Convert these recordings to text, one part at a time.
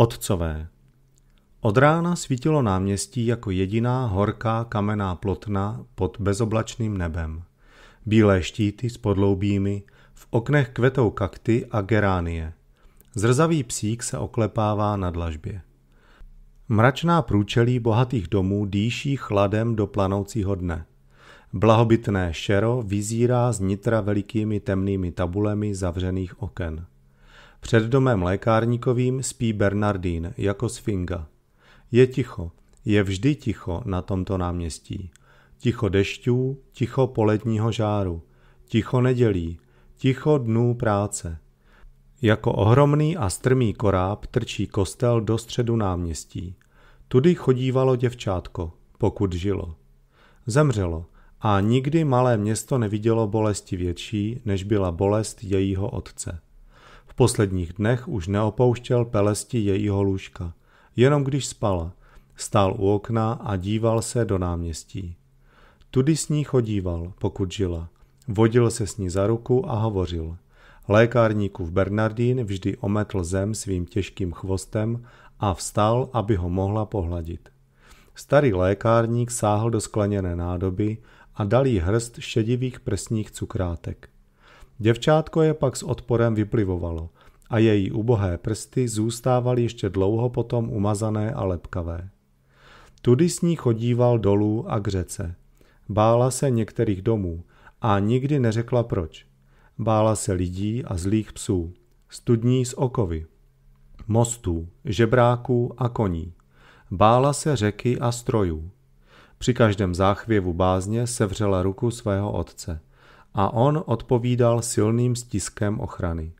Otcové. Od rána svítilo náměstí jako jediná horká kamenná plotna pod bezoblačným nebem. Bílé štíty s podloubími, v oknech kvetou kakty a geránie. Zrzavý psík se oklepává na dlažbě. Mračná průčelí bohatých domů dýší chladem do planoucího dne. Blahobytné šero vyzírá z nitra velikými temnými tabulemi zavřených oken. Před domem lékárníkovým spí Bernardín jako sfinga. Je ticho, je vždy ticho na tomto náměstí. Ticho dešťů, ticho poledního žáru, ticho nedělí, ticho dnů práce. Jako ohromný a strmý koráb trčí kostel do středu náměstí. Tudy chodívalo děvčátko, pokud žilo. Zemřelo a nikdy malé město nevidělo bolesti větší, než byla bolest jejího otce posledních dnech už neopouštěl pelesti jejího lůžka, jenom když spala. Stál u okna a díval se do náměstí. Tudy s ní chodíval, pokud žila. Vodil se s ní za ruku a hovořil. v Bernardín vždy ometl zem svým těžkým chvostem a vstal, aby ho mohla pohladit. Starý lékárník sáhl do skleněné nádoby a dal jí hrst šedivých prsních cukrátek. Děvčátko je pak s odporem vyplivovalo a její ubohé prsty zůstávaly ještě dlouho potom umazané a lepkavé. Tudy s ní chodíval dolů a k řece. Bála se některých domů a nikdy neřekla proč. Bála se lidí a zlých psů, studní z okovy, mostů, žebráků a koní. Bála se řeky a strojů. Při každém záchvěvu bázně sevřela ruku svého otce – a on odpovídal silným stiskem ochrany.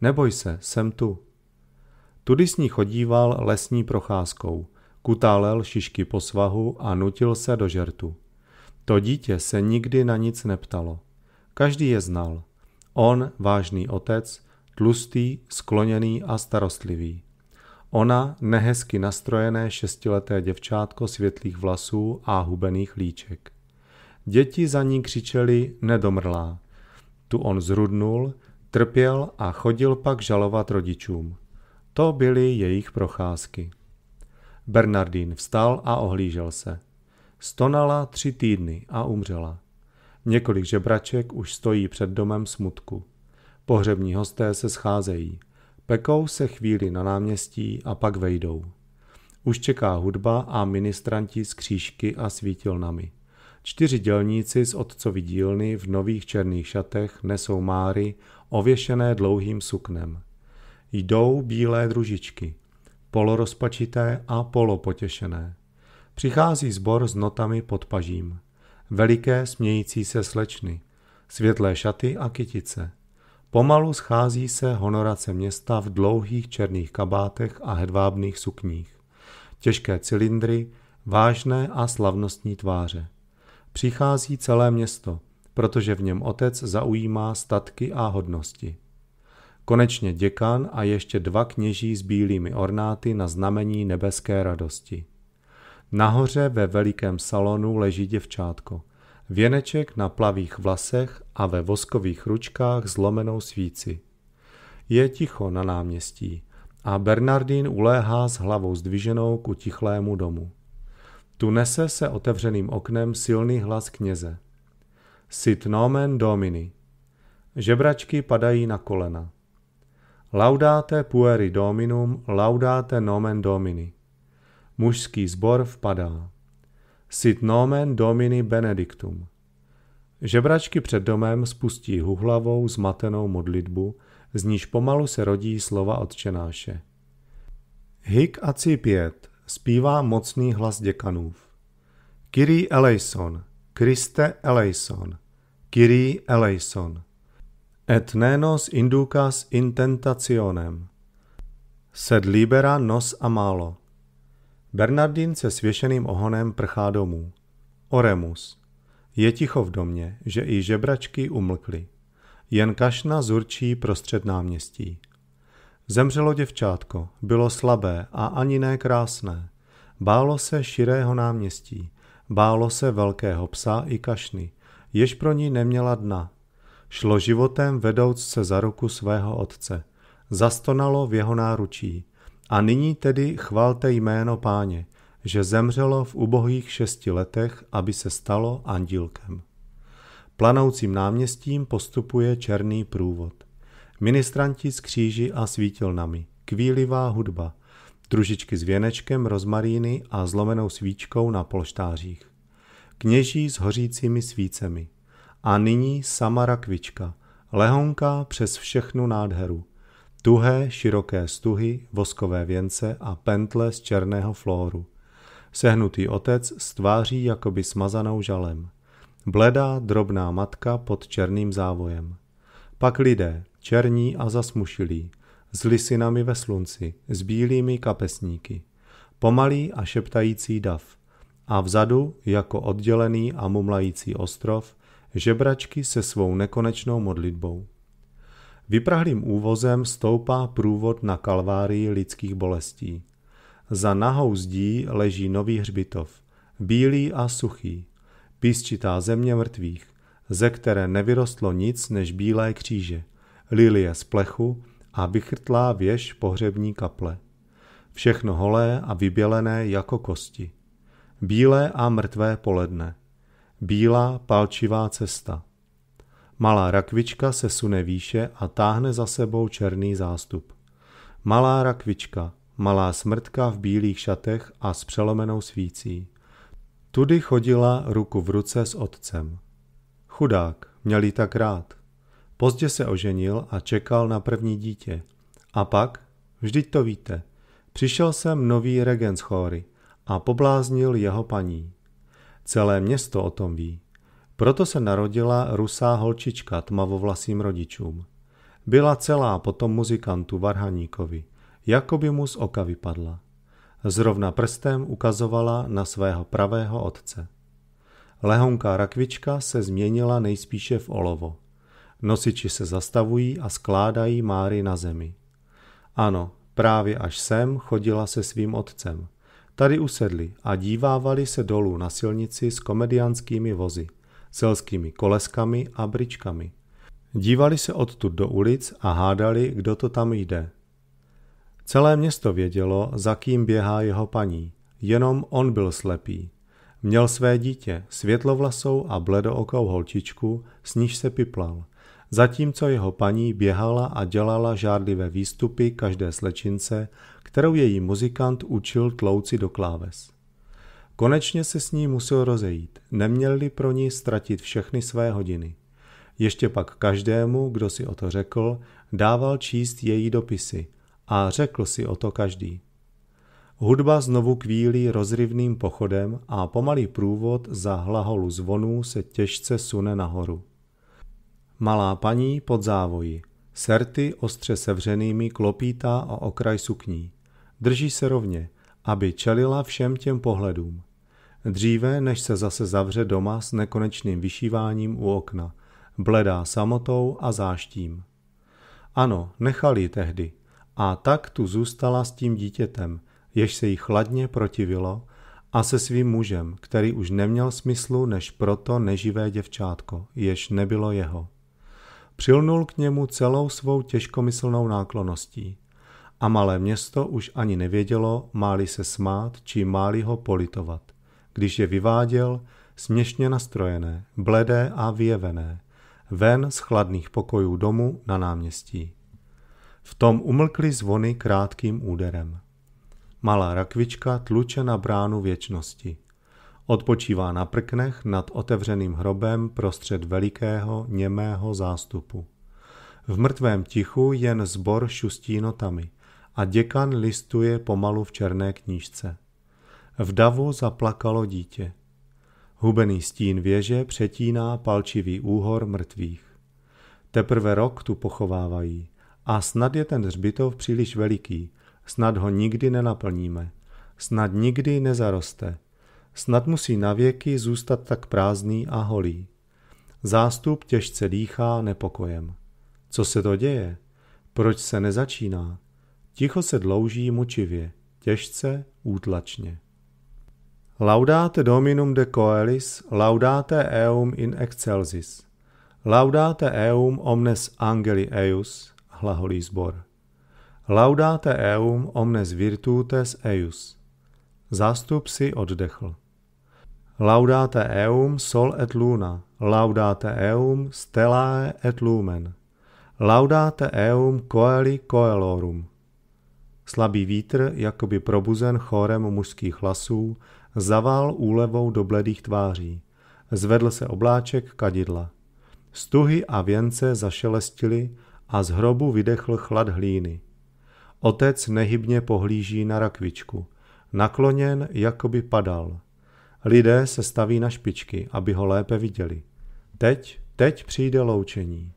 Neboj se, jsem tu. Tudy s ní chodíval lesní procházkou, kutálel šišky po svahu a nutil se do žertu. To dítě se nikdy na nic neptalo. Každý je znal. On, vážný otec, tlustý, skloněný a starostlivý. Ona, nehezky nastrojené šestileté děvčátko světlých vlasů a hubených líček. Děti za ní křičeli nedomrlá. Tu on zrudnul, trpěl a chodil pak žalovat rodičům. To byly jejich procházky. Bernardín vstal a ohlížel se. Stonala tři týdny a umřela. Několik žebraček už stojí před domem smutku. Pohřební hosté se scházejí. Pekou se chvíli na náměstí a pak vejdou. Už čeká hudba a ministranti s křížky a svítilnami. Čtyři dělníci z otcovy dílny v nových černých šatech nesou máry ověšené dlouhým suknem. Jdou bílé družičky, polorozpačité a polopotěšené. Přichází zbor s notami pod pažím. Veliké smějící se slečny, světlé šaty a kytice. Pomalu schází se honorace města v dlouhých černých kabátech a hedvábných sukních. Těžké cylindry, vážné a slavnostní tváře přichází celé město, protože v něm otec zaujímá statky a hodnosti. Konečně děkan a ještě dva kněží s bílými ornáty na znamení nebeské radosti. Nahoře ve velikém salonu leží děvčátko. Věneček na plavých vlasech a ve voskových ručkách zlomenou svíci. Je ticho na náměstí a Bernardín uléhá s hlavou zdviženou k utichlému domu. Tu nese se otevřeným oknem silný hlas kněze. Sit nomen domini. Žebračky padají na kolena. Laudate pueri dominum, laudate nomen domini. Mužský zbor vpadá. Sit nomen domini benedictum. Žebračky před domem spustí huhlavou zmatenou modlitbu, z níž pomalu se rodí slova odčenáše. Hik a cipiet, zpívá mocný hlas děkanův. Kyrie eleison, Kriste eleison, Kyrie eleison. Et nenos indukas intentationem. Sed libera nos a málo. Bernardin se svěšeným ohonem prchá domů. Oremus. Je ticho v domě, že i žebračky umlkly. Jen kašna zurčí prostřed náměstí. Zemřelo děvčátko, bylo slabé a ani ne krásné. Bálo se širého náměstí, bálo se velkého psa i kašny, jež pro ní neměla dna. Šlo životem vedouc se za ruku svého otce. Zastonalo v jeho náručí. A nyní tedy chvalte jméno páně, že zemřelo v ubohých šesti letech, aby se stalo andílkem. Planoucím náměstím postupuje černý průvod. Ministranti z kříži a svítilnami, kvílivá hudba, družičky s věnečkem, rozmaríny a zlomenou svíčkou na polštářích. Kněží s hořícími svícemi. A nyní sama rakvička, lehonka přes všechnu nádheru. Tuhé, široké stuhy, voskové věnce a pentle z černého flóru. Sehnutý otec s tváří jakoby smazanou žalem. Bledá, drobná matka pod černým závojem. Pak lidé, černí a zasmušilí, s lisinami ve slunci, s bílými kapesníky, pomalý a šeptající dav. A vzadu, jako oddělený a mumlající ostrov, žebračky se svou nekonečnou modlitbou. Vyprahlým úvozem stoupá průvod na kalvárii lidských bolestí. Za nahou zdí leží nový hřbitov, bílý a suchý, písčitá země mrtvých, ze které nevyrostlo nic než bílé kříže – lilie z plechu a vychrtlá věž pohřební kaple. Všechno holé a vybělené jako kosti. Bílé a mrtvé poledne. Bílá palčivá cesta. Malá rakvička se sune výše a táhne za sebou černý zástup. Malá rakvička, malá smrtka v bílých šatech a s přelomenou svící. Tudy chodila ruku v ruce s otcem. Chudák, měli tak rád. Pozdě se oženil a čekal na první dítě. A pak, vždyť to víte, přišel sem nový regent z Chóry a pobláznil jeho paní. Celé město o tom ví. Proto se narodila rusá holčička tmavovlasým rodičům. Byla celá potom muzikantu Varhaníkovi, jako by mu z oka vypadla. Zrovna prstem ukazovala na svého pravého otce. Lehonká rakvička se změnila nejspíše v olovo. Nosiči se zastavují a skládají Máry na zemi. Ano, právě až sem chodila se svým otcem. Tady usedli a dívávali se dolů na silnici s komediánskými vozy, selskými koleskami a bričkami. Dívali se odtud do ulic a hádali, kdo to tam jde. Celé město vědělo, za kým běhá jeho paní, jenom on byl slepý. Měl své dítě, světlovlasou a bledookou holčičku, s níž se piplal – zatímco jeho paní běhala a dělala žádlivé výstupy každé slečince, kterou její muzikant učil tlouci do kláves. Konečně se s ní musel rozejít, neměli pro ní ztratit všechny své hodiny. Ještě pak každému, kdo si o to řekl, dával číst její dopisy a řekl si o to každý. Hudba znovu kvílí rozrivným pochodem a pomalý průvod za hlaholu zvonů se těžce sune nahoru. Malá paní pod závoji. Serty ostře sevřenými klopítá o okraj sukní. Drží se rovně, aby čelila všem těm pohledům. Dříve, než se zase zavře doma s nekonečným vyšíváním u okna, bledá samotou a záštím. Ano, nechal ji tehdy. A tak tu zůstala s tím dítětem, jež se jí chladně protivilo, a se svým mužem, který už neměl smyslu než proto neživé děvčátko, jež nebylo jeho. Přilnul k němu celou svou těžkomyslnou nákloností. A malé město už ani nevědělo, máli se smát, či máli ho politovat. Když je vyváděl, směšně nastrojené, bledé a vyjevené, ven z chladných pokojů domu na náměstí. V tom umlkly zvony krátkým úderem. Malá rakvička tluče na bránu věčnosti. Odpočívá na prknech nad otevřeným hrobem prostřed velikého němého zástupu. V mrtvém tichu jen zbor šustí notami a děkan listuje pomalu v černé knížce. V davu zaplakalo dítě. Hubený stín věže přetíná palčivý úhor mrtvých. Teprve rok tu pochovávají a snad je ten hřbitov příliš veliký, snad ho nikdy nenaplníme, snad nikdy nezaroste – snad musí navěky zůstat tak prázdný a holý. Zástup těžce dýchá nepokojem. Co se to děje? Proč se nezačíná? Ticho se dlouží mučivě, těžce, útlačně. Laudate Dominum de Coelis, laudate eum in excelsis. Laudate eum omnes angeli eius, hlaholý zbor. Laudate eum omnes virtutes eius. Zástup si oddechl. Laudate eum sol et luna, laudate eum stellae et lumen, laudate eum coeli coelorum. Slabý vítr, jakoby probuzen chorem mužských hlasů, zavál úlevou do bledých tváří. Zvedl se obláček kadidla. Stuhy a věnce zašelestily a z hrobu vydechl chlad hlíny. Otec nehybně pohlíží na rakvičku. Nakloněn, jakoby padal – Lidé se staví na špičky, aby ho lépe viděli. Teď, teď přijde loučení.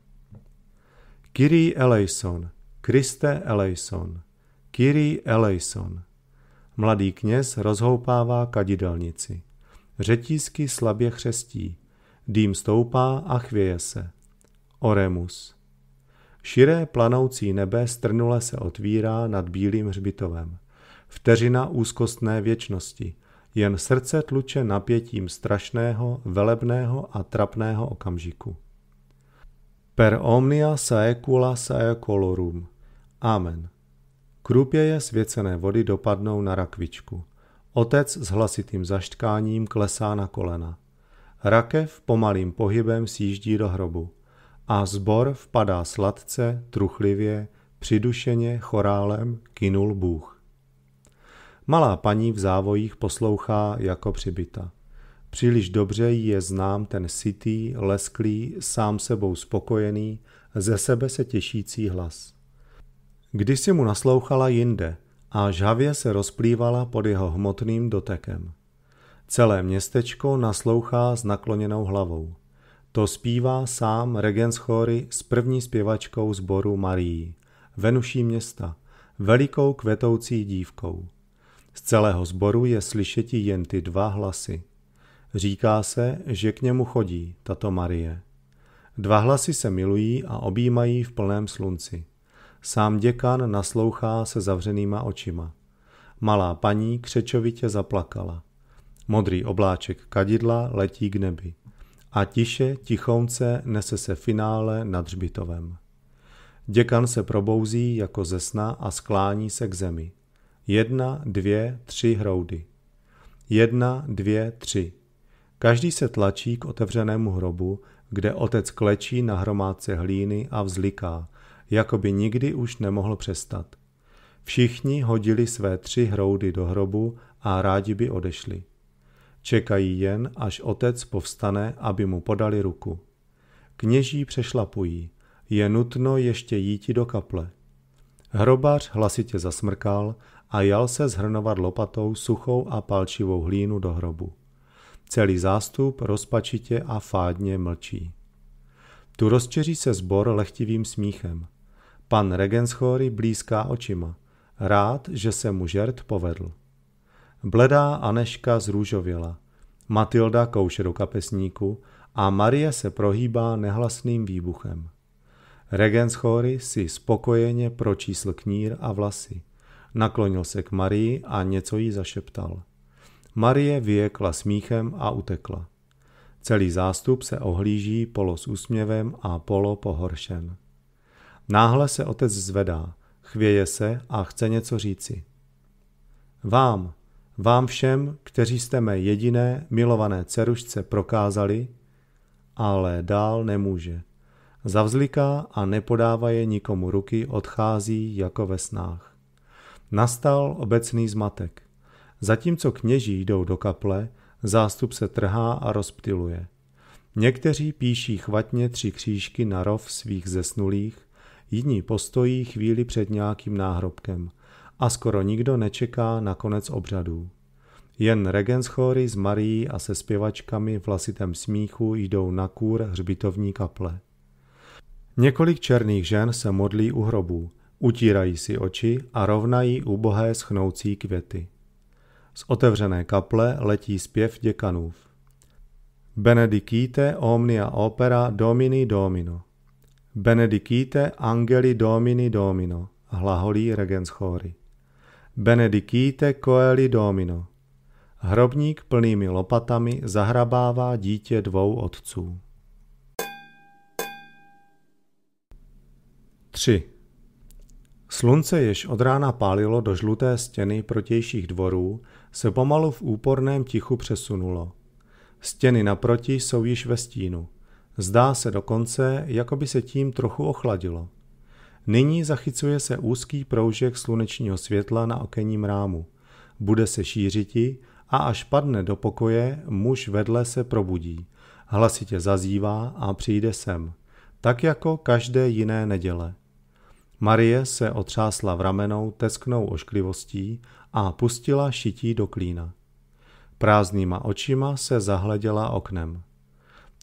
Kyrie eleison, Kriste eleison, Kyrie eleison. Mladý kněz rozhoupává kadidelnici. Řetízky slabě chřestí. Dým stoupá a chvěje se. Oremus. Širé planoucí nebe strnule se otvírá nad bílým hřbitovem. Vteřina úzkostné věčnosti – jen srdce tluče napětím strašného, velebného a trapného okamžiku. Per omnia saecula saecolorum. Amen. Krupěje svěcené vody dopadnou na rakvičku. Otec s hlasitým zaštkáním klesá na kolena. Rakev pomalým pohybem sjíždí do hrobu a zbor vpadá sladce, truchlivě, přidušeně chorálem kinul Bůh. Malá paní v závojích poslouchá jako přibita. Příliš dobře jí je znám ten sitý, lesklý, sám sebou spokojený, ze sebe se těšící hlas. Když si mu naslouchala jinde a žavě se rozplývala pod jeho hmotným dotekem. Celé městečko naslouchá s nakloněnou hlavou. To zpívá sám Regens Chory s první zpěvačkou sboru Marii, venuší města, velikou kvetoucí dívkou. Z celého sboru je slyšetí jen ty dva hlasy. Říká se, že k němu chodí tato Marie. Dva hlasy se milují a objímají v plném slunci. Sám děkan naslouchá se zavřenýma očima. Malá paní křečovitě zaplakala. Modrý obláček kadidla letí k nebi. A tiše, tichounce nese se finále nad hřbitovem. Děkan se probouzí jako ze sna a sklání se k zemi. Jedna, dvě, tři hroudy. Jedna, dvě, tři. Každý se tlačí k otevřenému hrobu, kde otec klečí na hromádce hlíny a vzliká, jako by nikdy už nemohl přestat. Všichni hodili své tři hroudy do hrobu a rádi by odešli. Čekají jen, až otec povstane, aby mu podali ruku. Kněží přešlapují. Je nutno ještě jíti do kaple. Hrobář hlasitě zasmrkal a jal se zhrnovat lopatou suchou a palčivou hlínu do hrobu. Celý zástup rozpačitě a fádně mlčí. Tu rozčeří se zbor lechtivým smíchem. Pan Regenschory blízká očima, rád, že se mu žert povedl. Bledá Aneška zrůžověla, Matilda kouše do kapesníku a Marie se prohýbá nehlasným výbuchem. Regenschory si spokojeně pročísl knír a vlasy. Naklonil se k Marii a něco jí zašeptal. Marie vyjekla smíchem a utekla. Celý zástup se ohlíží polo s úsměvem a polo pohoršen. Náhle se otec zvedá, chvěje se a chce něco říci. Vám, vám všem, kteří jste mé jediné milované cerušce prokázali, ale dál nemůže. Zavzliká a nepodává je nikomu ruky, odchází jako ve snách. Nastal obecný zmatek. Zatímco kněží jdou do kaple, zástup se trhá a rozptiluje. Někteří píší chvatně tři křížky na rov svých zesnulých, jiní postojí chvíli před nějakým náhrobkem a skoro nikdo nečeká na konec obřadů. Jen regenschory s Marií a se zpěvačkami v lasitém smíchu jdou na kůr hřbitovní kaple. Několik černých žen se modlí u hrobů, Utírají si oči a rovnají ubohé schnoucí květy. Z otevřené kaple letí zpěv děkanův. Benedikíte omnia opera domini domino. Benedikíte angeli domini domino, hlaholí regens chory. Benedicite coeli domino. Hrobník plnými lopatami zahrabává dítě dvou otců. 3. Slunce, jež od rána pálilo do žluté stěny protějších dvorů, se pomalu v úporném tichu přesunulo. Stěny naproti jsou již ve stínu. Zdá se dokonce, jako by se tím trochu ochladilo. Nyní zachycuje se úzký proužek slunečního světla na okenním rámu. Bude se šířiti a až padne do pokoje, muž vedle se probudí. Hlasitě zazývá a přijde sem. Tak jako každé jiné neděle. Marie se otřásla v ramenou tesknou ošklivostí a pustila šití do klína. Prázdnýma očima se zahleděla oknem.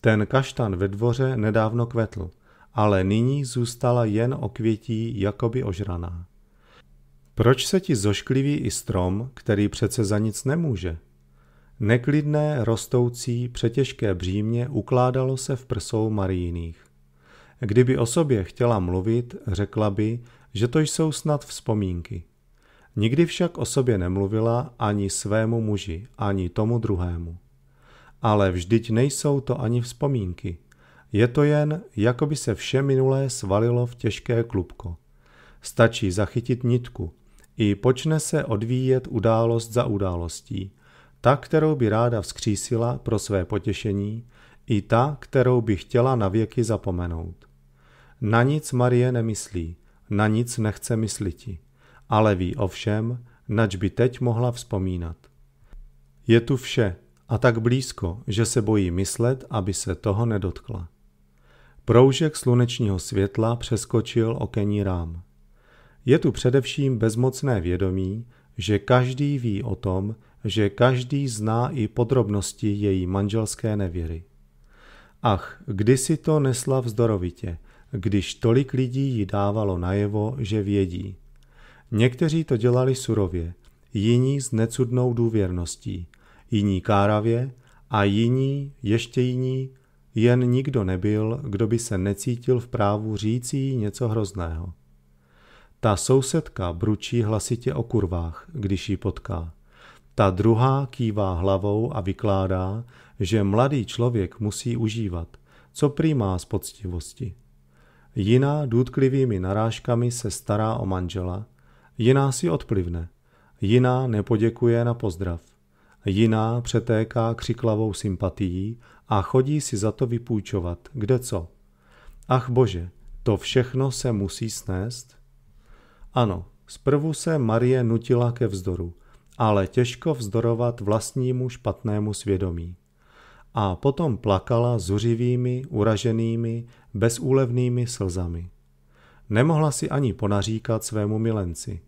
Ten kaštan ve dvoře nedávno kvetl, ale nyní zůstala jen okvětí jakoby ožraná. Proč se ti zoškliví i strom, který přece za nic nemůže? Neklidné, rostoucí, přetěžké břímě ukládalo se v prsou Marijiných. Kdyby o sobě chtěla mluvit, řekla by, že to jsou snad vzpomínky. Nikdy však o sobě nemluvila ani svému muži, ani tomu druhému. Ale vždyť nejsou to ani vzpomínky. Je to jen, jako by se vše minulé svalilo v těžké klubko. Stačí zachytit nitku. I počne se odvíjet událost za událostí. Ta, kterou by ráda vzkřísila pro své potěšení, i ta, kterou by chtěla navěky zapomenout. Na nic Marie nemyslí, na nic nechce mysliti, ale ví o všem, nač by teď mohla vzpomínat. Je tu vše a tak blízko, že se bojí myslet, aby se toho nedotkla. Proužek slunečního světla přeskočil okenní rám. Je tu především bezmocné vědomí, že každý ví o tom, že každý zná i podrobnosti její manželské nevěry. Ach, kdysi to nesla vzdorovitě, když tolik lidí ji dávalo najevo, že vědí. Někteří to dělali surově, jiní s necudnou důvěrností, jiní káravě a jiní, ještě jiní, jen nikdo nebyl, kdo by se necítil v právu říci něco hrozného. Ta sousedka bručí hlasitě o kurvách, když ji potká. Ta druhá kývá hlavou a vykládá, že mladý člověk musí užívat, co prý má z poctivosti. Jiná důtklivými narážkami se stará o manžela, jiná si odplivne, jiná nepoděkuje na pozdrav, jiná přetéká křiklavou sympatií a chodí si za to vypůjčovat, kde co. Ach bože, to všechno se musí snést? Ano, zprvu se Marie nutila ke vzdoru, ale těžko vzdorovat vlastnímu špatnému svědomí. A potom plakala zuřivými, uraženými, bezúlevnými slzami. Nemohla si ani ponaříkat svému milenci.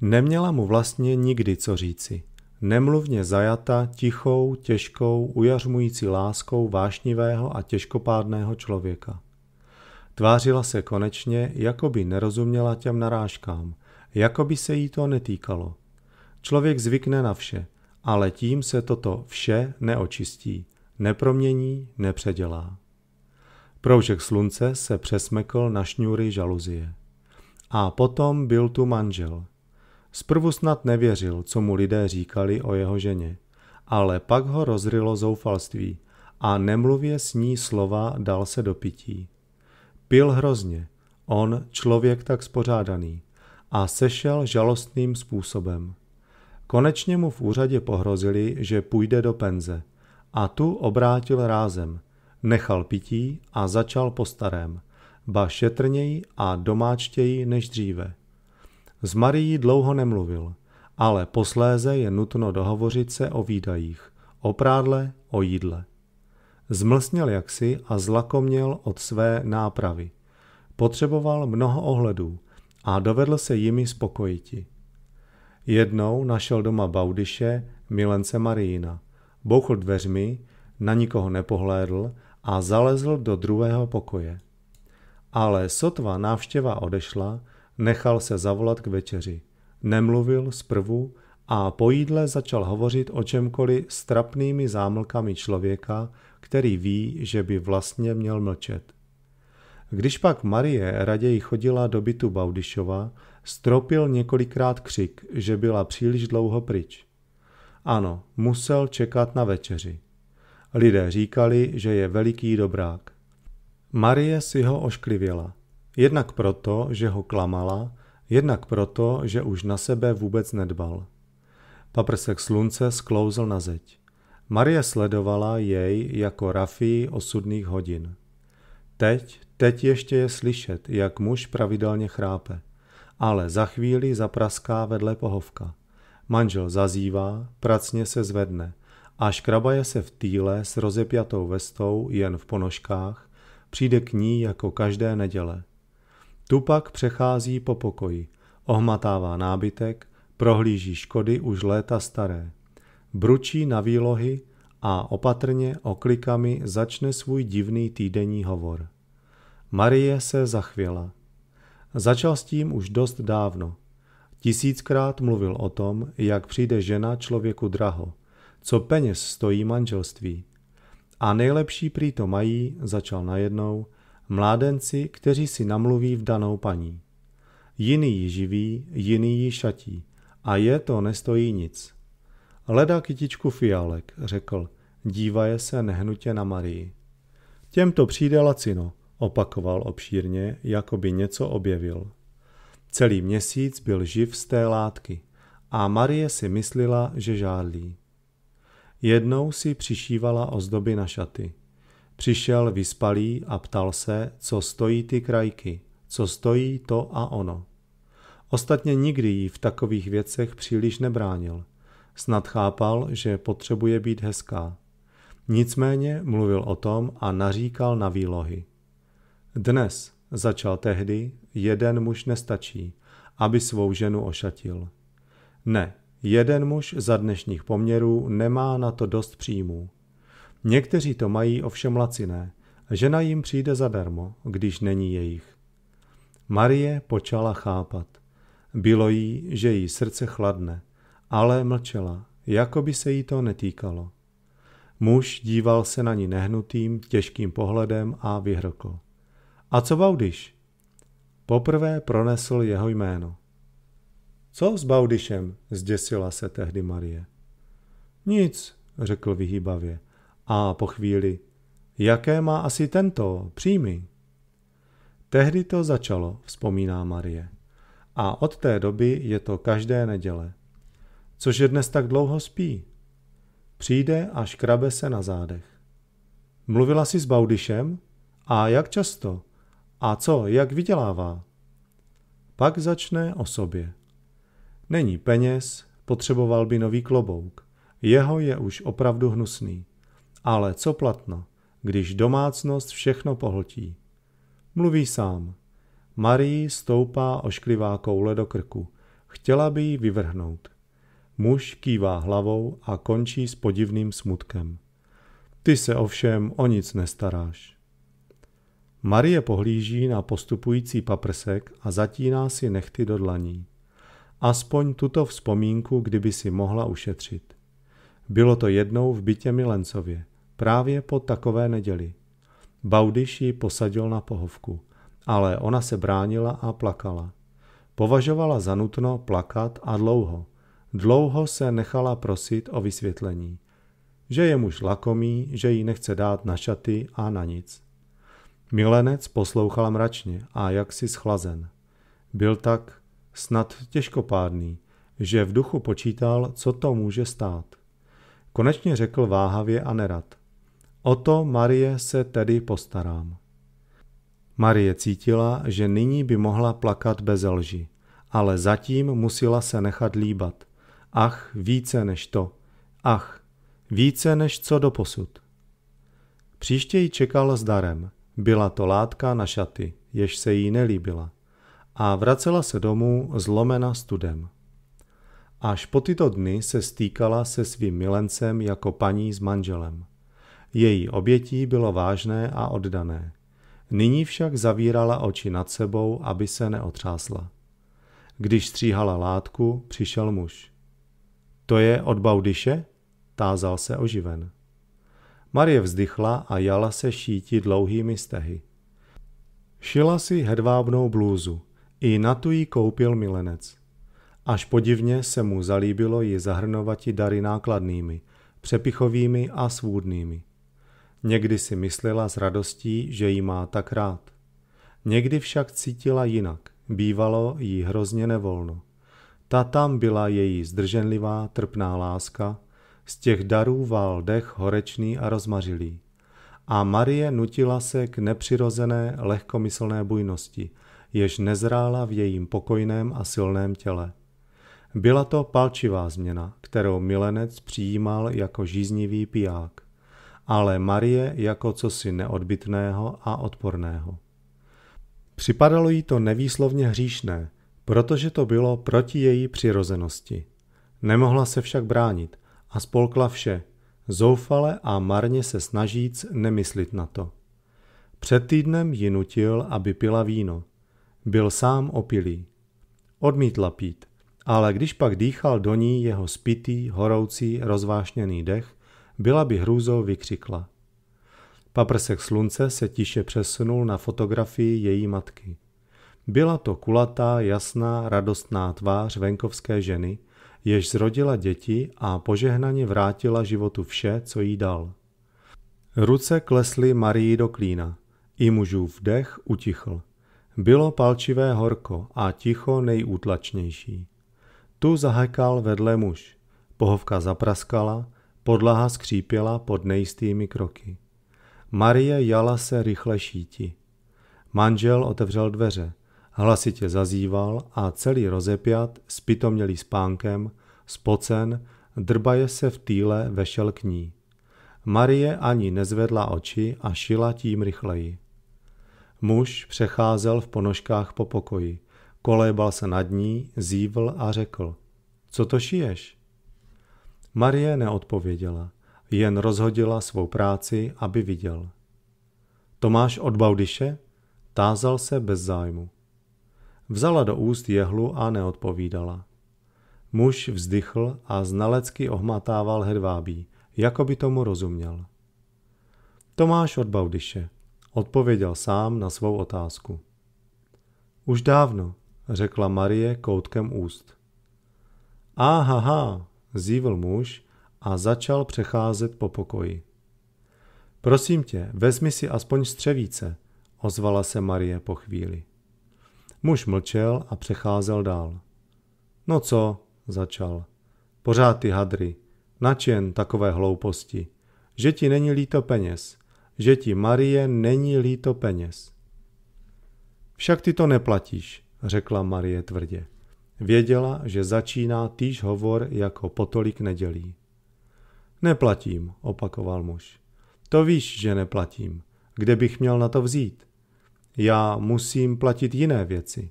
Neměla mu vlastně nikdy co říci. Nemluvně zajata tichou, těžkou, ujařmující láskou vášnivého a těžkopádného člověka. Tvářila se konečně, jako by nerozuměla těm narážkám, jako by se jí to netýkalo. Člověk zvykne na vše, ale tím se toto vše neočistí, nepromění, nepředělá. Proužek slunce se přesmekl na šňůry žaluzie. A potom byl tu manžel. Zprvu snad nevěřil, co mu lidé říkali o jeho ženě, ale pak ho rozrylo zoufalství a nemluvě s ní slova dal se do pití. Pil hrozně, on člověk tak spořádaný, a sešel žalostným způsobem. Konečně mu v úřadě pohrozili, že půjde do penze, a tu obrátil rázem – Nechal pití a začal po starém, ba šetrněji a domáčtěji než dříve. S Marií dlouho nemluvil, ale posléze je nutno dohovořit se o výdajích, o prádle, o jídle. Zmlsněl jaksi a zlakoměl od své nápravy. Potřeboval mnoho ohledů a dovedl se jimi spokojiti. Jednou našel doma Baudiše, milence Marijina. Bouchl dveřmi, na nikoho nepohlédl a zalezl do druhého pokoje. Ale sotva návštěva odešla, nechal se zavolat k večeři. Nemluvil zprvu a po jídle začal hovořit o čemkoliv s trapnými zámlkami člověka, který ví, že by vlastně měl mlčet. Když pak Marie raději chodila do bytu Baudišova, stropil několikrát křik, že byla příliš dlouho pryč. Ano, musel čekat na večeři. Lidé říkali, že je veliký dobrák. Marie si ho ošklivěla. Jednak proto, že ho klamala, jednak proto, že už na sebe vůbec nedbal. Paprsek slunce sklouzl na zeď. Marie sledovala jej jako rafí osudných hodin. Teď, teď ještě je slyšet, jak muž pravidelně chrápe. Ale za chvíli zapraská vedle pohovka. Manžel zazývá, pracně se zvedne a škrabaje se v týle s rozepjatou vestou jen v ponožkách, přijde k ní jako každé neděle. Tu pak přechází po pokoji, ohmatává nábytek, prohlíží škody už léta staré. Bručí na výlohy a opatrně oklikami začne svůj divný týdenní hovor. Marie se zachvěla. Začal s tím už dost dávno. Tisíckrát mluvil o tom, jak přijde žena člověku draho – co peněz stojí manželství. A nejlepší prý to mají, začal najednou, mládenci, kteří si namluví v danou paní. Jiný ji živí, jiný ji šatí. A je to nestojí nic. Leda kytičku fialek, řekl, dívaje se nehnutě na Marii. Těmto to přijde lacino, opakoval obšírně, jako by něco objevil. Celý měsíc byl živ z té látky a Marie si myslila, že žádlí. Jednou si přišívala ozdoby na šaty. Přišel vyspalý a ptal se, co stojí ty krajky, co stojí to a ono. Ostatně nikdy jí v takových věcech příliš nebránil. Snad chápal, že potřebuje být hezká. Nicméně mluvil o tom a naříkal na výlohy. Dnes, začal tehdy, jeden muž nestačí, aby svou ženu ošatil. Ne, Jeden muž za dnešních poměrů nemá na to dost příjmů. Někteří to mají ovšem laciné, žena jim přijde zadarmo, když není jejich. Marie počala chápat. Bylo jí, že jí srdce chladne, ale mlčela, jako by se jí to netýkalo. Muž díval se na ní nehnutým, těžkým pohledem a vyhrkl. A co Baudiš? Poprvé pronesl jeho jméno. Co s Baudišem? zděsila se tehdy Marie. Nic, řekl vyhýbavě. A po chvíli, jaké má asi tento, příjmy? Tehdy to začalo, vzpomíná Marie. A od té doby je to každé neděle. Což je dnes tak dlouho spí? Přijde a škrabe se na zádech. Mluvila jsi s Baudišem? A jak často? A co, jak vydělává? Pak začne o sobě. Není peněz, potřeboval by nový klobouk. Jeho je už opravdu hnusný. Ale co platno, když domácnost všechno pohltí. Mluví sám. Marie stoupá ošklivá koule do krku. Chtěla by ji vyvrhnout. Muž kývá hlavou a končí s podivným smutkem. Ty se ovšem o nic nestaráš. Marie pohlíží na postupující paprsek a zatíná si nechty do dlaní. Aspoň tuto vzpomínku, kdyby si mohla ušetřit. Bylo to jednou v bytě Milencově, právě po takové neděli. Baudiš ji posadil na pohovku, ale ona se bránila a plakala. Považovala za nutno plakat a dlouho. Dlouho se nechala prosit o vysvětlení. Že je muž lakomý, že jí nechce dát na šaty a na nic. Milenec poslouchal mračně a jaksi schlazen. Byl tak snad těžkopádný, že v duchu počítal, co to může stát. Konečně řekl váhavě a nerad. O to, Marie, se tedy postarám. Marie cítila, že nyní by mohla plakat bez lži, ale zatím musela se nechat líbat. Ach, více než to. Ach, více než co doposud. Příště ji čekal s darem. Byla to látka na šaty, jež se jí nelíbila a vracela se domů zlomena studem. Až po tyto dny se stýkala se svým milencem jako paní s manželem. Její obětí bylo vážné a oddané. Nyní však zavírala oči nad sebou, aby se neotřásla. Když stříhala látku, přišel muž. To je od Baudyše? Tázal se oživen. Marie vzdychla a jala se šíti dlouhými stehy. Šila si hedvábnou blůzu – i na tu jí koupil milenec. Až podivně se mu zalíbilo ji i dary nákladnými, přepichovými a svůdnými. Někdy si myslela s radostí, že jí má tak rád. Někdy však cítila jinak, bývalo jí hrozně nevolno. Ta tam byla její zdrženlivá, trpná láska, z těch darů vál dech horečný a rozmařilý. A Marie nutila se k nepřirozené, lehkomyslné bujnosti – jež nezrála v jejím pokojném a silném těle. Byla to palčivá změna, kterou milenec přijímal jako žíznivý piják, ale Marie jako cosi neodbitného a odporného. Připadalo jí to nevýslovně hříšné, protože to bylo proti její přirozenosti. Nemohla se však bránit a spolkla vše, zoufale a marně se snažíc nemyslit na to. Před týdnem ji nutil, aby pila víno, byl sám opilý. Odmítla pít, ale když pak dýchal do ní jeho spitý, horoucí, rozvášněný dech, byla by hrůzou vykřikla. Paprsek slunce se tiše přesunul na fotografii její matky. Byla to kulatá, jasná, radostná tvář venkovské ženy, jež zrodila děti a požehnaně vrátila životu vše, co jí dal. Ruce klesly Marii do klína. I mužův dech utichl. Bylo palčivé horko a ticho nejútlačnější. Tu zahekal vedle muž. Pohovka zapraskala, podlaha skřípěla pod nejistými kroky. Marie jala se rychle šíti. Manžel otevřel dveře, hlasitě zazýval a celý rozepjat, spitomělý spánkem, spocen, drbaje se v týle vešel k ní. Marie ani nezvedla oči a šila tím rychleji. Muž přecházel v ponožkách po pokoji. Kolébal se nad ní, zívl a řekl. Co to šiješ? Marie neodpověděla, jen rozhodila svou práci, aby viděl. Tomáš od Baudiše? Tázal se bez zájmu. Vzala do úst jehlu a neodpovídala. Muž vzdychl a znalecky ohmatával hedvábí, jako by tomu rozuměl. Tomáš od Baudiše – odpověděl sám na svou otázku. Už dávno, řekla Marie koutkem úst. ha, zívil muž a začal přecházet po pokoji. Prosím tě, vezmi si aspoň střevíce, ozvala se Marie po chvíli. Muž mlčel a přecházel dál. No co, začal. Pořád ty hadry, nač jen takové hlouposti, že ti není líto peněz, že ti Marie není líto peněz. Však ty to neplatíš, řekla Marie tvrdě. Věděla, že začíná týž hovor jako potolik nedělí. Neplatím, opakoval muž. To víš, že neplatím. Kde bych měl na to vzít? Já musím platit jiné věci.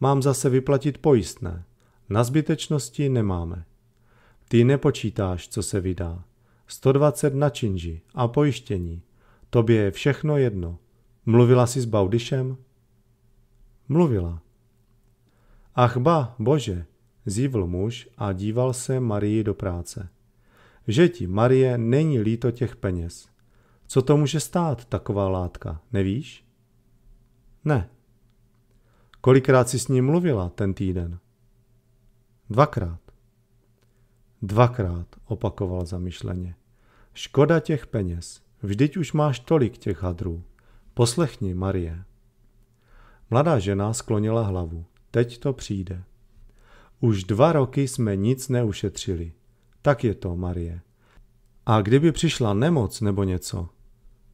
Mám zase vyplatit pojistné. Na zbytečnosti nemáme. Ty nepočítáš, co se vydá. 120 na činži a pojištění Tobě je všechno jedno. Mluvila jsi s Baudišem? Mluvila. Ach ba, bože, zívl muž a díval se Marii do práce. Že ti, Marie, není líto těch peněz. Co to může stát, taková látka, nevíš? Ne. Kolikrát jsi s ním mluvila ten týden? Dvakrát. Dvakrát, opakoval zamyšleně. Škoda těch peněz. Vždyť už máš tolik těch hadrů. Poslechni, Marie. Mladá žena sklonila hlavu. Teď to přijde. Už dva roky jsme nic neušetřili. Tak je to, Marie. A kdyby přišla nemoc nebo něco?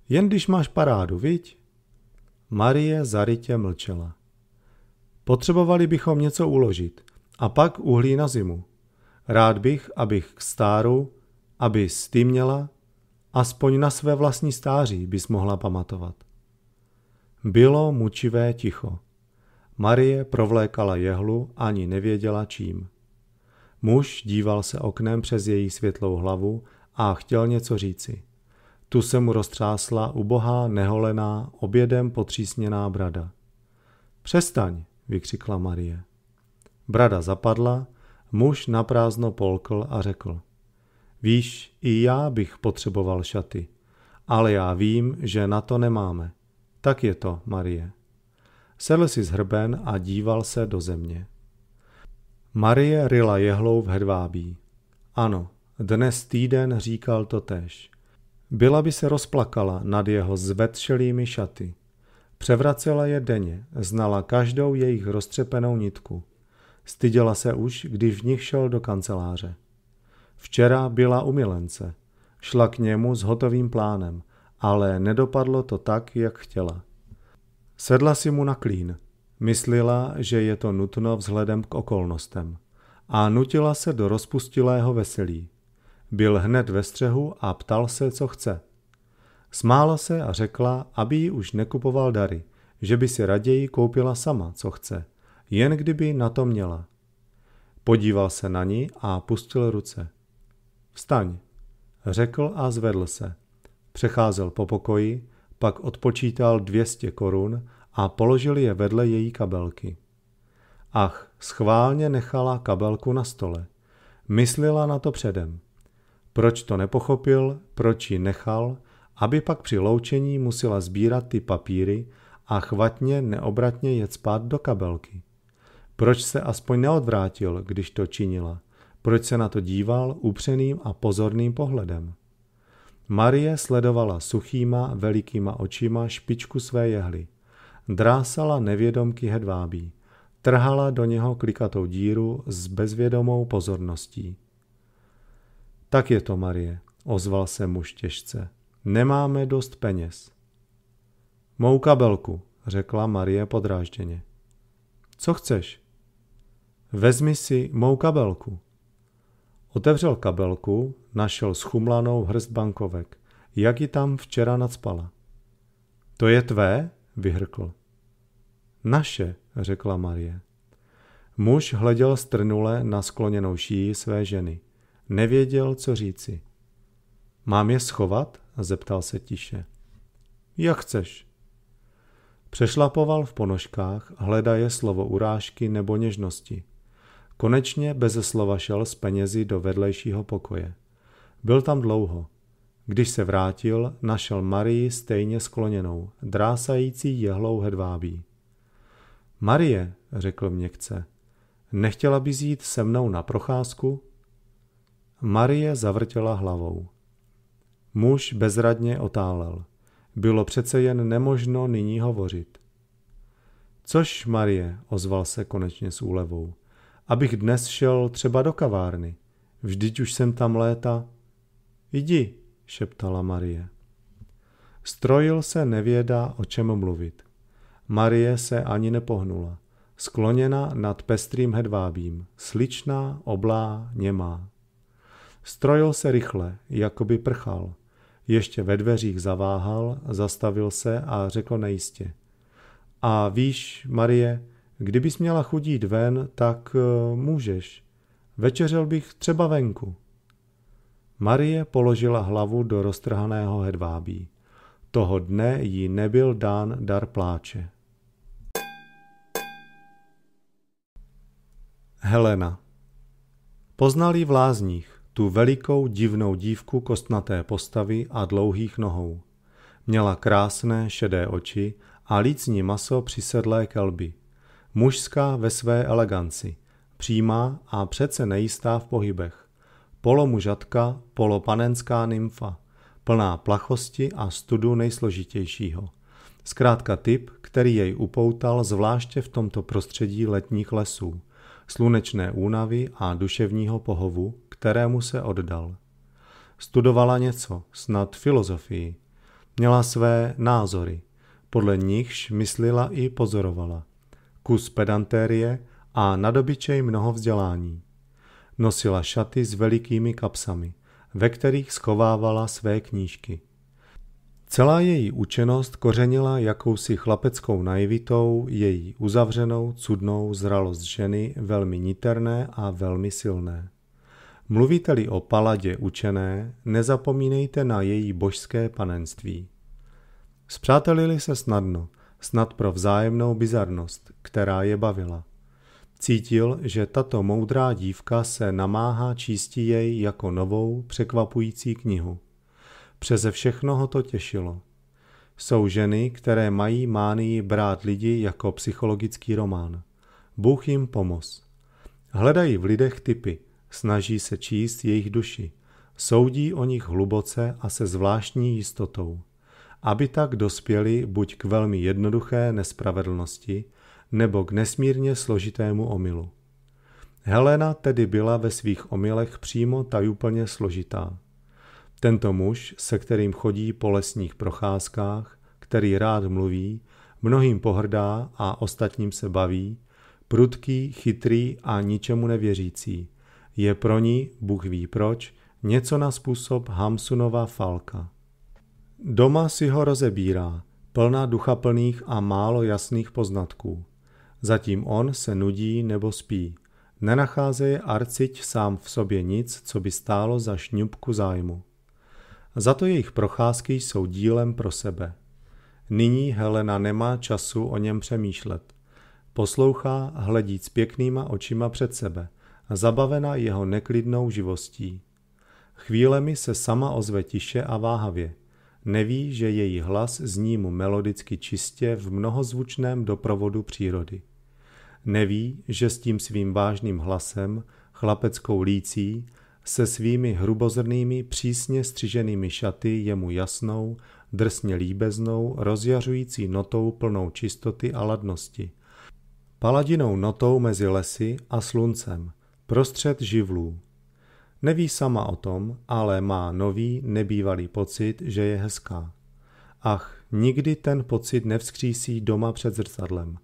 Jen když máš parádu, viď? Marie zarytě mlčela. Potřebovali bychom něco uložit a pak uhlí na zimu. Rád bych, abych k stáru, aby s měla Aspoň na své vlastní stáří bys mohla pamatovat. Bylo mučivé ticho. Marie provlékala jehlu, ani nevěděla čím. Muž díval se oknem přes její světlou hlavu a chtěl něco říci. Tu se mu roztřásla ubohá, neholená, obědem potřísněná brada. Přestaň, vykřikla Marie. Brada zapadla, muž naprázno polkl a řekl – Víš, i já bych potřeboval šaty, ale já vím, že na to nemáme. Tak je to, Marie. Sedl si zhrben a díval se do země. Marie ryla jehlou v hedvábí. Ano, dnes týden říkal to tež. Byla by se rozplakala nad jeho zvetšelými šaty. Převracela je denně, znala každou jejich roztřepenou nitku. Styděla se už, když v nich šel do kanceláře. Včera byla u milence. Šla k němu s hotovým plánem, ale nedopadlo to tak, jak chtěla. Sedla si mu na klín. Myslila, že je to nutno vzhledem k okolnostem. A nutila se do rozpustilého veselí. Byl hned ve střehu a ptal se, co chce. Smála se a řekla, aby ji už nekupoval dary, že by si raději koupila sama, co chce, jen kdyby na to měla. Podíval se na ní a pustil ruce. Vstaň, řekl a zvedl se. Přecházel po pokoji, pak odpočítal 200 korun a položil je vedle její kabelky. Ach, schválně nechala kabelku na stole. Myslila na to předem. Proč to nepochopil, proč ji nechal, aby pak při loučení musela sbírat ty papíry a chvatně neobratně jet spát do kabelky. Proč se aspoň neodvrátil, když to činila? proč se na to díval upřeným a pozorným pohledem. Marie sledovala suchýma, velikýma očima špičku své jehly. Drásala nevědomky hedvábí. Trhala do něho klikatou díru s bezvědomou pozorností. Tak je to, Marie, ozval se muž těžce. Nemáme dost peněz. Mou kabelku, řekla Marie podrážděně. Co chceš? Vezmi si mou kabelku, Otevřel kabelku, našel schumlanou hrst bankovek. Jak ji tam včera nadspala. To je tvé? vyhrkl. Naše, řekla Marie. Muž hleděl strnule na skloněnou šíji své ženy. Nevěděl, co říci. Mám je schovat? zeptal se tiše. Jak chceš. Přešlapoval v ponožkách, hledaje slovo urážky nebo něžnosti. Konečně beze slova šel s penězi do vedlejšího pokoje. Byl tam dlouho. Když se vrátil, našel Marii stejně skloněnou, drásající jehlou hedvábí. Marie, řekl měkce, nechtěla bys jít se mnou na procházku? Marie zavrtěla hlavou. Muž bezradně otálel. Bylo přece jen nemožno nyní hovořit. Což, Marie, ozval se konečně s úlevou abych dnes šel třeba do kavárny. Vždyť už jsem tam léta. Jdi, šeptala Marie. Strojil se nevěda, o čem mluvit. Marie se ani nepohnula. Skloněna nad pestrým hedvábím, sličná, oblá, němá. Strojil se rychle, jako by prchal. Ještě ve dveřích zaváhal, zastavil se a řekl nejistě. A víš, Marie, Kdybys měla chudít ven, tak eh, můžeš. Večeřel bych třeba venku. Marie položila hlavu do roztrhaného hedvábí. Toho dne jí nebyl dán dar pláče. Helena Poznali v lázních tu velikou divnou dívku kostnaté postavy a dlouhých nohou. Měla krásné šedé oči a lícní maso přisedlé kelby – mužská ve své eleganci, přímá a přece nejistá v pohybech. Polomužatka, polopanenská nymfa, plná plachosti a studu nejsložitějšího. Zkrátka typ, který jej upoutal zvláště v tomto prostředí letních lesů, slunečné únavy a duševního pohovu, kterému se oddal. Studovala něco, snad filozofii. Měla své názory, podle nichž myslila i pozorovala kus pedantérie a na dobyčej mnoho vzdělání. Nosila šaty s velikými kapsami, ve kterých schovávala své knížky. Celá její učenost kořenila jakousi chlapeckou naivitou, její uzavřenou, cudnou zralost ženy, velmi niterné a velmi silné. Mluvíte-li o paladě učené, nezapomínejte na její božské panenství. Spřátelili se snadno, snad pro vzájemnou bizarnost, která je bavila. Cítil, že tato moudrá dívka se namáhá čistí jej jako novou, překvapující knihu. Přeze všechno ho to těšilo. Jsou ženy, které mají mánii brát lidi jako psychologický román. Bůh jim pomoz. Hledají v lidech typy, snaží se číst jejich duši, soudí o nich hluboce a se zvláštní jistotou aby tak dospěli buď k velmi jednoduché nespravedlnosti, nebo k nesmírně složitému omylu. Helena tedy byla ve svých omylech přímo tajuplně složitá. Tento muž, se kterým chodí po lesních procházkách, který rád mluví, mnohým pohrdá a ostatním se baví, prudký, chytrý a ničemu nevěřící, je pro ní, Bůh ví proč, něco na způsob Hamsunova Falka. Doma si ho rozebírá, plná ducha plných a málo jasných poznatků. Zatím on se nudí nebo spí. je Arciť sám v sobě nic, co by stálo za šňupku zájmu. Za to jejich procházky jsou dílem pro sebe. Nyní Helena nemá času o něm přemýšlet. Poslouchá, hledíc pěknýma očima před sebe, zabavena jeho neklidnou živostí. Chvílemi se sama ozve tiše a váhavě – Neví, že její hlas zní mu melodicky čistě v mnohozvučném doprovodu přírody. Neví, že s tím svým vážným hlasem, chlapeckou lící, se svými hrubozrnými, přísně střiženými šaty je mu jasnou, drsně líbeznou, rozjařující notou plnou čistoty a ladnosti. Paladinou notou mezi lesy a sluncem, prostřed živlů, Neví sama o tom, ale má nový, nebývalý pocit, že je hezká. Ach, nikdy ten pocit nevzkřísí doma před zrcadlem.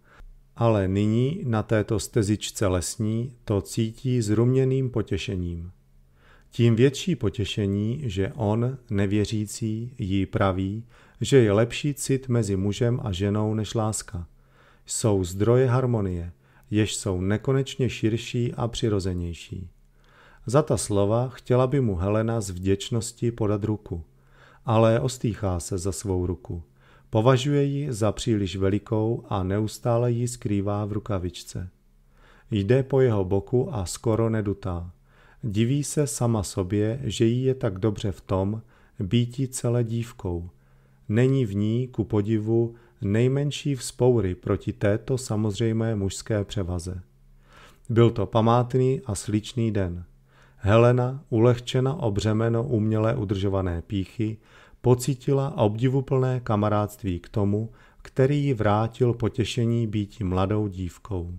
Ale nyní na této stezičce lesní to cítí s ruměným potěšením. Tím větší potěšení, že on, nevěřící, jí praví, že je lepší cit mezi mužem a ženou než láska. Jsou zdroje harmonie, jež jsou nekonečně širší a přirozenější. Za ta slova chtěla by mu Helena z vděčnosti podat ruku, ale ostýchá se za svou ruku. Považuje ji za příliš velikou a neustále ji skrývá v rukavičce. Jde po jeho boku a skoro nedutá. Diví se sama sobě, že jí je tak dobře v tom, býti celé dívkou. Není v ní, ku podivu, nejmenší vzpoury proti této samozřejmé mužské převaze. Byl to památný a sličný den. Helena, ulehčena o břemeno uměle udržované píchy, pocítila obdivuplné kamarádství k tomu, který ji vrátil potěšení býti mladou dívkou.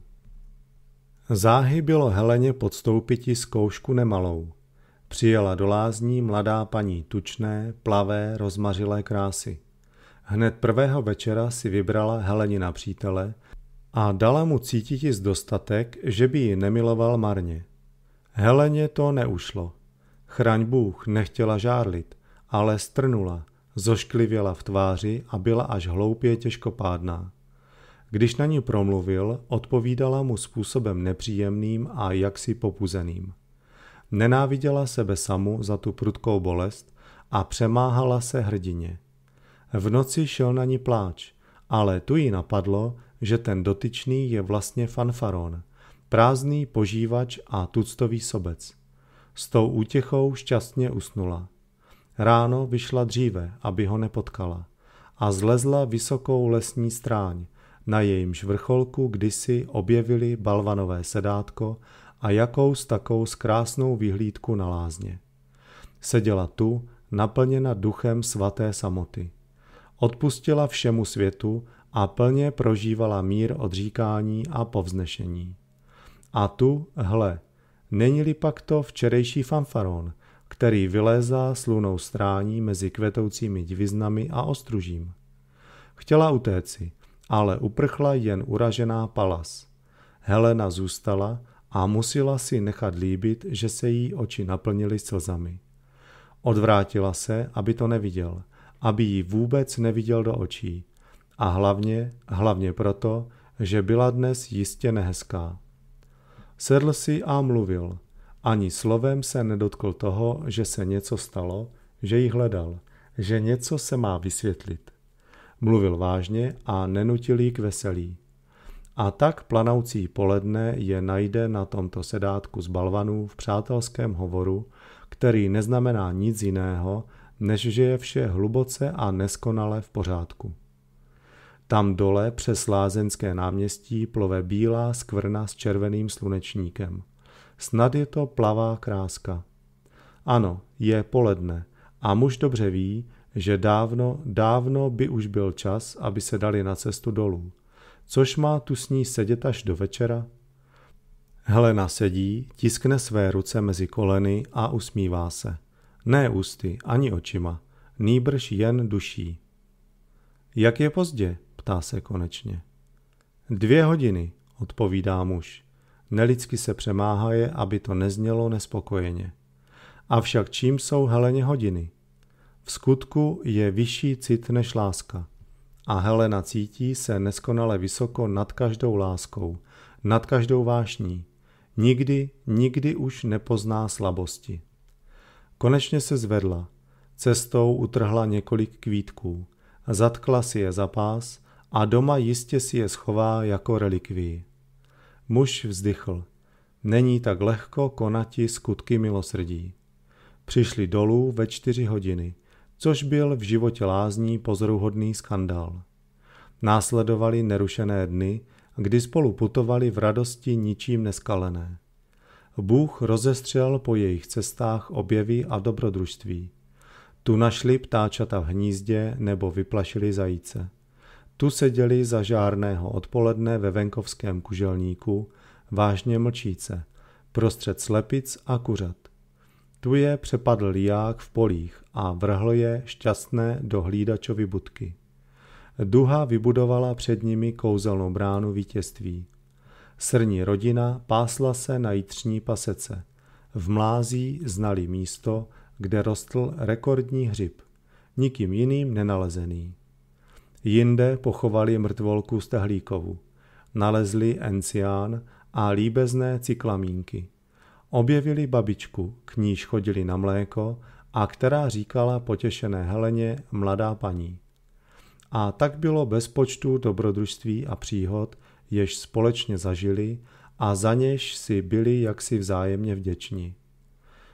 Záhy bylo Heleně podstoupiti zkoušku nemalou. Přijela do lázní mladá paní tučné, plavé, rozmařilé krásy. Hned prvého večera si vybrala na přítele a dala mu cítit z dostatek, že by ji nemiloval marně. Heleně to neušlo. Chraň Bůh nechtěla žárlit, ale strnula, zošklivěla v tváři a byla až hloupě těžkopádná. Když na ní promluvil, odpovídala mu způsobem nepříjemným a jaksi popuzeným. Nenáviděla sebe samu za tu prudkou bolest a přemáhala se hrdině. V noci šel na ní pláč, ale tu jí napadlo, že ten dotyčný je vlastně fanfaron – prázdný požívač a tuctový sobec. S tou útěchou šťastně usnula. Ráno vyšla dříve, aby ho nepotkala, a zlezla vysokou lesní stráň, na jejímž vrcholku kdysi objevili balvanové sedátko a s takou s krásnou vyhlídku na lázně. Seděla tu, naplněna duchem svaté samoty. Odpustila všemu světu a plně prožívala mír odříkání a povznešení. A tu, hle, není-li pak to včerejší fanfaron, který vylézá slunou strání mezi kvetoucími diviznami a ostružím. Chtěla utéci, ale uprchla jen uražená palas. Helena zůstala a musela si nechat líbit, že se jí oči naplnily slzami. Odvrátila se, aby to neviděl, aby ji vůbec neviděl do očí. A hlavně, hlavně proto, že byla dnes jistě nehezká. Sedl si a mluvil. Ani slovem se nedotkl toho, že se něco stalo, že ji hledal, že něco se má vysvětlit. Mluvil vážně a nenutil ji k veselí. A tak planoucí poledne je najde na tomto sedátku z balvanů v přátelském hovoru, který neznamená nic jiného, než že je vše hluboce a neskonale v pořádku. Tam dole přes lázenské náměstí plove bílá skvrna s červeným slunečníkem. Snad je to plavá kráska. Ano, je poledne a muž dobře ví, že dávno, dávno by už byl čas, aby se dali na cestu dolů. Což má tu s ní sedět až do večera? Helena sedí, tiskne své ruce mezi koleny a usmívá se. Ne ústy, ani očima, nýbrž jen duší. Jak je pozdě? ptá se konečně. Dvě hodiny, odpovídá muž. Nelidsky se přemáhaje, aby to neznělo nespokojeně. Avšak čím jsou Heleně hodiny? V skutku je vyšší cit než láska. A Helena cítí se neskonale vysoko nad každou láskou, nad každou vášní. Nikdy, nikdy už nepozná slabosti. Konečně se zvedla. Cestou utrhla několik kvítků. Zatkla si je za pás a doma jistě si je schová jako relikvii. Muž vzdychl. Není tak lehko konati skutky milosrdí. Přišli dolů ve čtyři hodiny, což byl v životě lázní pozoruhodný skandál. Následovali nerušené dny, kdy spolu putovali v radosti ničím neskalené. Bůh rozestřel po jejich cestách objevy a dobrodružství. Tu našli ptáčata v hnízdě nebo vyplašili zajíce. Tu seděli za žárného odpoledne ve venkovském kuželníku, vážně mlčíce, prostřed slepic a kuřat. Tu je přepadl liják v polích a vrhl je šťastné do hlídačovy budky. Duha vybudovala před nimi kouzelnou bránu vítězství. Srní rodina pásla se na jitřní pasece. V mlází znali místo, kde rostl rekordní hřib, nikým jiným nenalezený. Jinde pochovali mrtvolku Stehlíkovu. Nalezli encián a líbezné cyklamínky. Objevili babičku, k níž chodili na mléko a která říkala potěšené Heleně mladá paní. A tak bylo bez počtu dobrodružství a příhod, jež společně zažili a za něž si byli jaksi vzájemně vděční.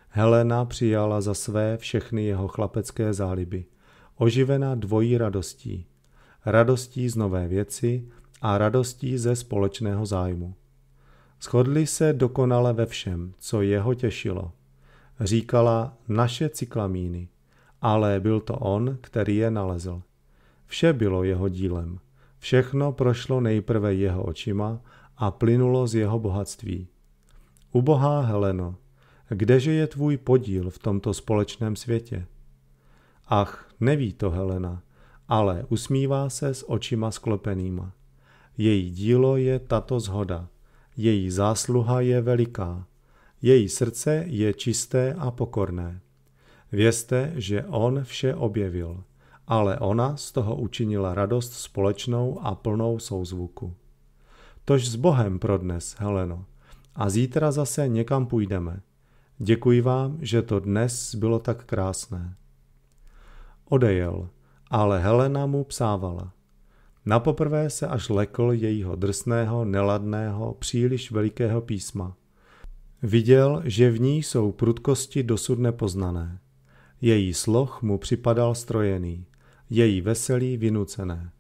Helena přijala za své všechny jeho chlapecké záliby, oživena dvojí radostí – radostí z nové věci a radostí ze společného zájmu. Shodli se dokonale ve všem, co jeho těšilo. Říkala naše cyklamíny, ale byl to on, který je nalezl. Vše bylo jeho dílem. Všechno prošlo nejprve jeho očima a plynulo z jeho bohatství. Ubohá Heleno, kdeže je tvůj podíl v tomto společném světě? Ach, neví to Helena, ale usmívá se s očima sklopenýma. Její dílo je tato zhoda, její zásluha je veliká, její srdce je čisté a pokorné. Vězte, že on vše objevil, ale ona z toho učinila radost společnou a plnou souzvuku. Tož s Bohem pro dnes, Heleno, a zítra zase někam půjdeme. Děkuji vám, že to dnes bylo tak krásné. Odejel ale Helena mu psávala. Napoprvé se až lekl jejího drsného, neladného, příliš velikého písma. Viděl, že v ní jsou prudkosti dosud nepoznané. Její sloh mu připadal strojený, její veselí vynucené.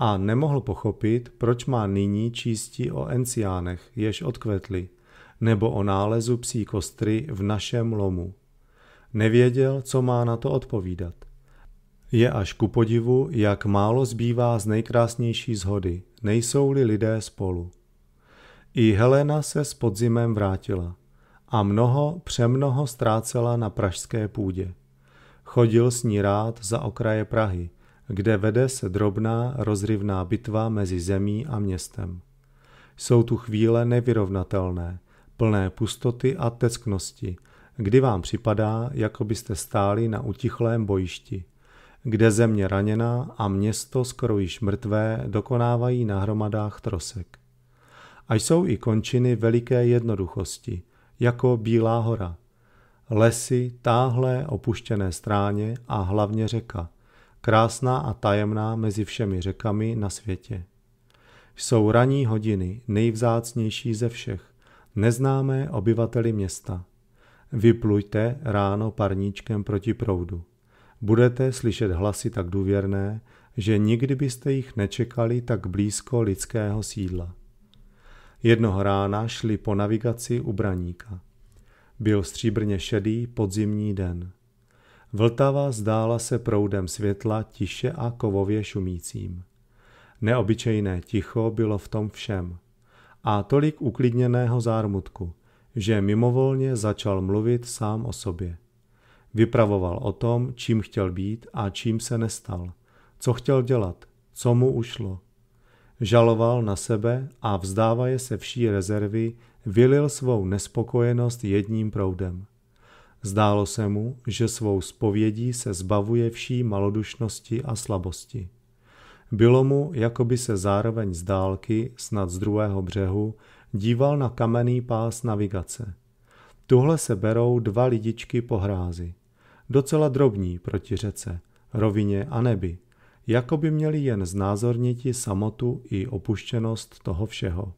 A nemohl pochopit, proč má nyní čistí o enciánech, jež odkvetli, nebo o nálezu psí kostry v našem lomu. Nevěděl, co má na to odpovídat. Je až ku podivu, jak málo zbývá z nejkrásnější zhody, nejsou-li lidé spolu. I Helena se s podzimem vrátila a mnoho, přemnoho ztrácela na pražské půdě. Chodil s ní rád za okraje Prahy, kde vede se drobná rozrivná bitva mezi zemí a městem. Jsou tu chvíle nevyrovnatelné, plné pustoty a tecknosti, kdy vám připadá, jako byste stáli na utichlém bojišti – kde země raněná a město skoro již mrtvé dokonávají na hromadách trosek. A jsou i končiny veliké jednoduchosti, jako Bílá hora. Lesy, táhlé opuštěné stráně a hlavně řeka, krásná a tajemná mezi všemi řekami na světě. Jsou ranní hodiny, nejvzácnější ze všech, neznámé obyvateli města. Vyplujte ráno parníčkem proti proudu. Budete slyšet hlasy tak důvěrné, že nikdy byste jich nečekali tak blízko lidského sídla. Jednoho rána šli po navigaci u Braníka. Byl stříbrně šedý podzimní den. Vltava zdála se proudem světla tiše a kovově šumícím. Neobyčejné ticho bylo v tom všem. A tolik uklidněného zármutku, že mimovolně začal mluvit sám o sobě. Vypravoval o tom, čím chtěl být a čím se nestal, co chtěl dělat, co mu ušlo. Žaloval na sebe a vzdávaje se vší rezervy, vylil svou nespokojenost jedním proudem. Zdálo se mu, že svou spovědí se zbavuje vší malodušnosti a slabosti. Bylo mu, jako by se zároveň z dálky, snad z druhého břehu, díval na kamenný pás navigace – Tuhle se berou dva lidičky po hrázi. Docela drobní proti řece, rovině a nebi. Jako by měli jen znázorniti samotu i opuštěnost toho všeho.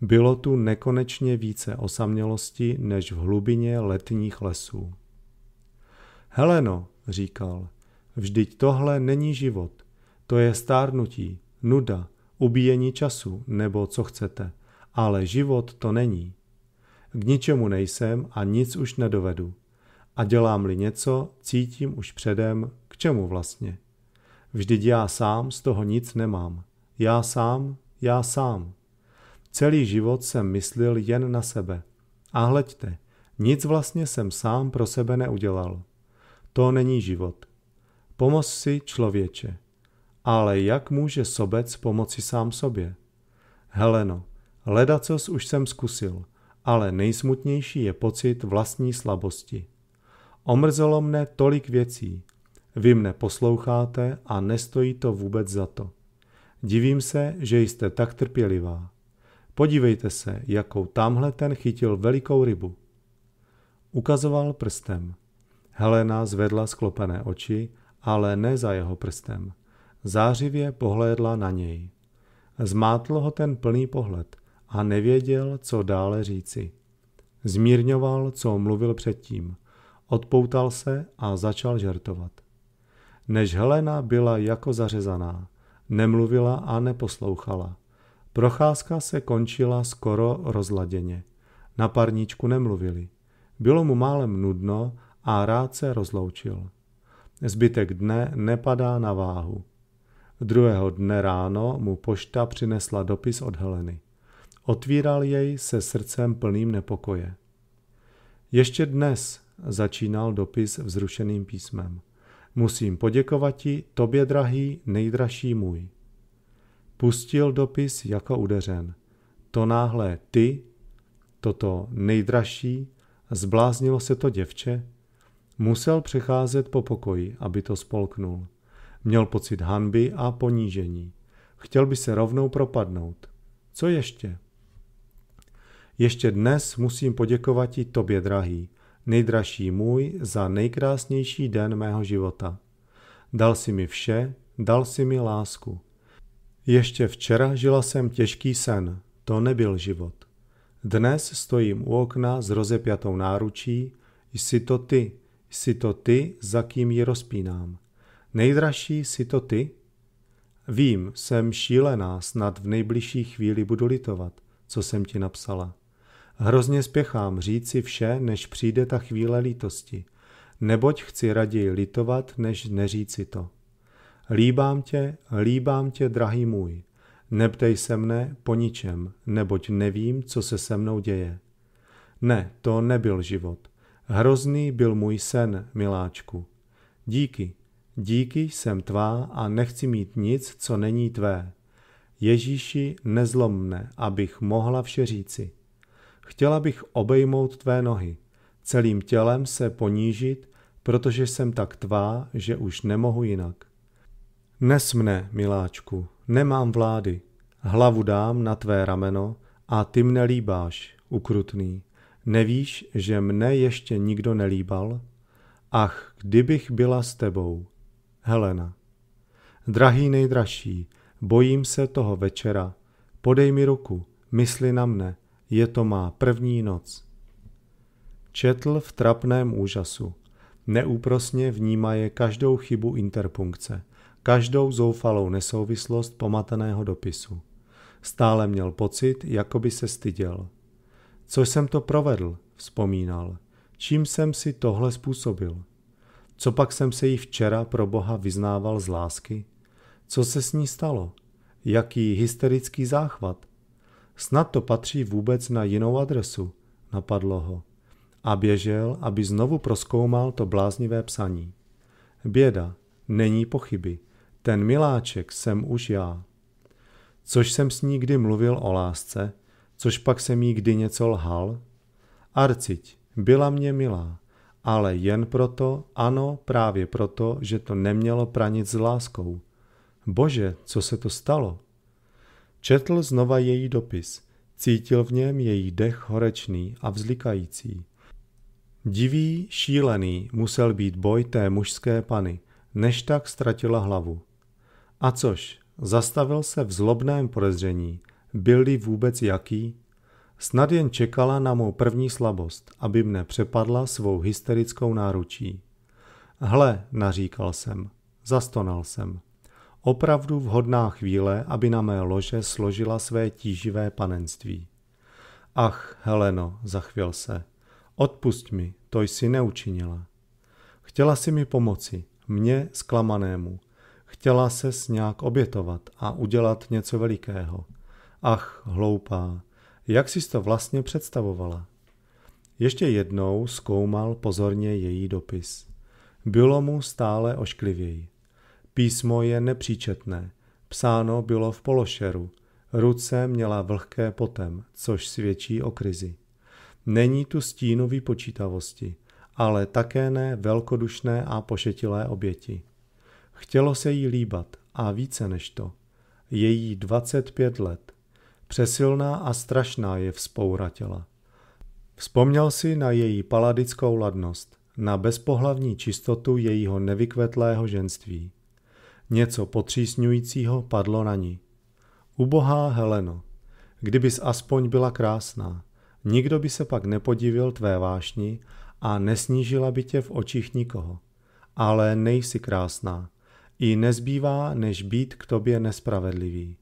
Bylo tu nekonečně více osamělosti než v hlubině letních lesů. Heleno, říkal, vždyť tohle není život. To je stárnutí, nuda, ubíjení času nebo co chcete. Ale život to není. K ničemu nejsem a nic už nedovedu. A dělám-li něco, cítím už předem, k čemu vlastně. Vždyť já sám z toho nic nemám. Já sám, já sám. Celý život jsem myslel jen na sebe. A hleďte, nic vlastně jsem sám pro sebe neudělal. To není život. Pomoz si člověče. Ale jak může sobec pomoci sám sobě? Heleno, ledacos už jsem zkusil – ale nejsmutnější je pocit vlastní slabosti. Omrzelo mne tolik věcí. Vy mne posloucháte a nestojí to vůbec za to. Divím se, že jste tak trpělivá. Podívejte se, jakou tamhle ten chytil velikou rybu. Ukazoval prstem. Helena zvedla sklopené oči, ale ne za jeho prstem. Zářivě pohlédla na něj. Zmátl ho ten plný pohled – a nevěděl, co dále říci. Zmírňoval, co mluvil předtím. Odpoutal se a začal žertovat. Než Helena byla jako zařezaná, nemluvila a neposlouchala. Procházka se končila skoro rozladěně. Na parníčku nemluvili. Bylo mu málem nudno a rád se rozloučil. Zbytek dne nepadá na váhu. Druhého dne ráno mu pošta přinesla dopis od Heleny. Otvíral jej se srdcem plným nepokoje. Ještě dnes začínal dopis vzrušeným písmem. Musím poděkovat ti, tobě drahý, nejdražší můj. Pustil dopis jako udeřen. To náhle ty, toto nejdražší, zbláznilo se to děvče, musel přecházet po pokoji, aby to spolknul. Měl pocit hanby a ponížení. Chtěl by se rovnou propadnout. Co ještě? Ještě dnes musím poděkovat i tobě, drahý, nejdražší můj, za nejkrásnější den mého života. Dal si mi vše, dal si mi lásku. Ještě včera žila jsem těžký sen, to nebyl život. Dnes stojím u okna s rozepjatou náručí, jsi to ty, jsi to ty, za kým ji rozpínám. Nejdražší jsi to ty? Vím, jsem šílená, snad v nejbližší chvíli budu litovat, co jsem ti napsala. Hrozně spěchám říci vše, než přijde ta chvíle lítosti, neboť chci raději litovat, než neříci to. Líbám tě, líbám tě, drahý můj. Neptej se mne po ničem, neboť nevím, co se se mnou děje. Ne, to nebyl život. Hrozný byl můj sen, miláčku. Díky, díky jsem tvá a nechci mít nic, co není tvé. Ježíši, nezlom mne, abych mohla vše říci. Chtěla bych obejmout tvé nohy, celým tělem se ponížit, protože jsem tak tvá, že už nemohu jinak. Nes mne, miláčku, nemám vlády. Hlavu dám na tvé rameno a ty mne líbáš, ukrutný. Nevíš, že mne ještě nikdo nelíbal? Ach, kdybych byla s tebou. Helena. Drahý nejdražší, bojím se toho večera. Podej mi ruku, mysli na mne je to má první noc. Četl v trapném úžasu. Neúprosně vnímaje každou chybu interpunkce, každou zoufalou nesouvislost pomataného dopisu. Stále měl pocit, jako by se styděl. Co jsem to provedl, vzpomínal. Čím jsem si tohle způsobil? Co pak jsem se jí včera pro Boha vyznával z lásky? Co se s ní stalo? Jaký hysterický záchvat? Snad to patří vůbec na jinou adresu, napadlo ho. A běžel, aby znovu proskoumal to bláznivé psaní. Běda, není pochyby, ten miláček jsem už já. Což jsem s ní kdy mluvil o lásce, což pak jsem jí kdy něco lhal? Arciť, byla mě milá, ale jen proto, ano, právě proto, že to nemělo pranit s láskou. Bože, co se to stalo? Četl znova její dopis. Cítil v něm její dech horečný a vzlikající. Divý, šílený musel být boj té mužské pany, než tak ztratila hlavu. A což, zastavil se v zlobném podezření, byl-li vůbec jaký? Snad jen čekala na mou první slabost, aby mne přepadla svou hysterickou náručí. Hle, naříkal jsem, zastonal jsem. Opravdu vhodná chvíle, aby na mé lože složila své tíživé panenství. Ach, Heleno, zachvěl se, odpust mi, to jsi neučinila. Chtěla si mi pomoci, mě zklamanému. Chtěla se s nějak obětovat a udělat něco velikého. Ach, hloupá, jak jsi to vlastně představovala? Ještě jednou zkoumal pozorně její dopis. Bylo mu stále ošklivěji. Písmo je nepříčetné, psáno bylo v pološeru, ruce měla vlhké potem, což svědčí o krizi. Není tu stínu vypočítavosti, ale také ne velkodušné a pošetilé oběti. Chtělo se jí líbat a více než to. Je jí 25 let. Přesilná a strašná je vzpoura těla. Vzpomněl si na její paladickou ladnost, na bezpohlavní čistotu jejího nevykvetlého ženství. Něco potřísňujícího padlo na ní. Ubohá Heleno, kdybys aspoň byla krásná, nikdo by se pak nepodivil tvé vášni a nesnížila by tě v očích nikoho. Ale nejsi krásná. I nezbývá, než být k tobě nespravedlivý.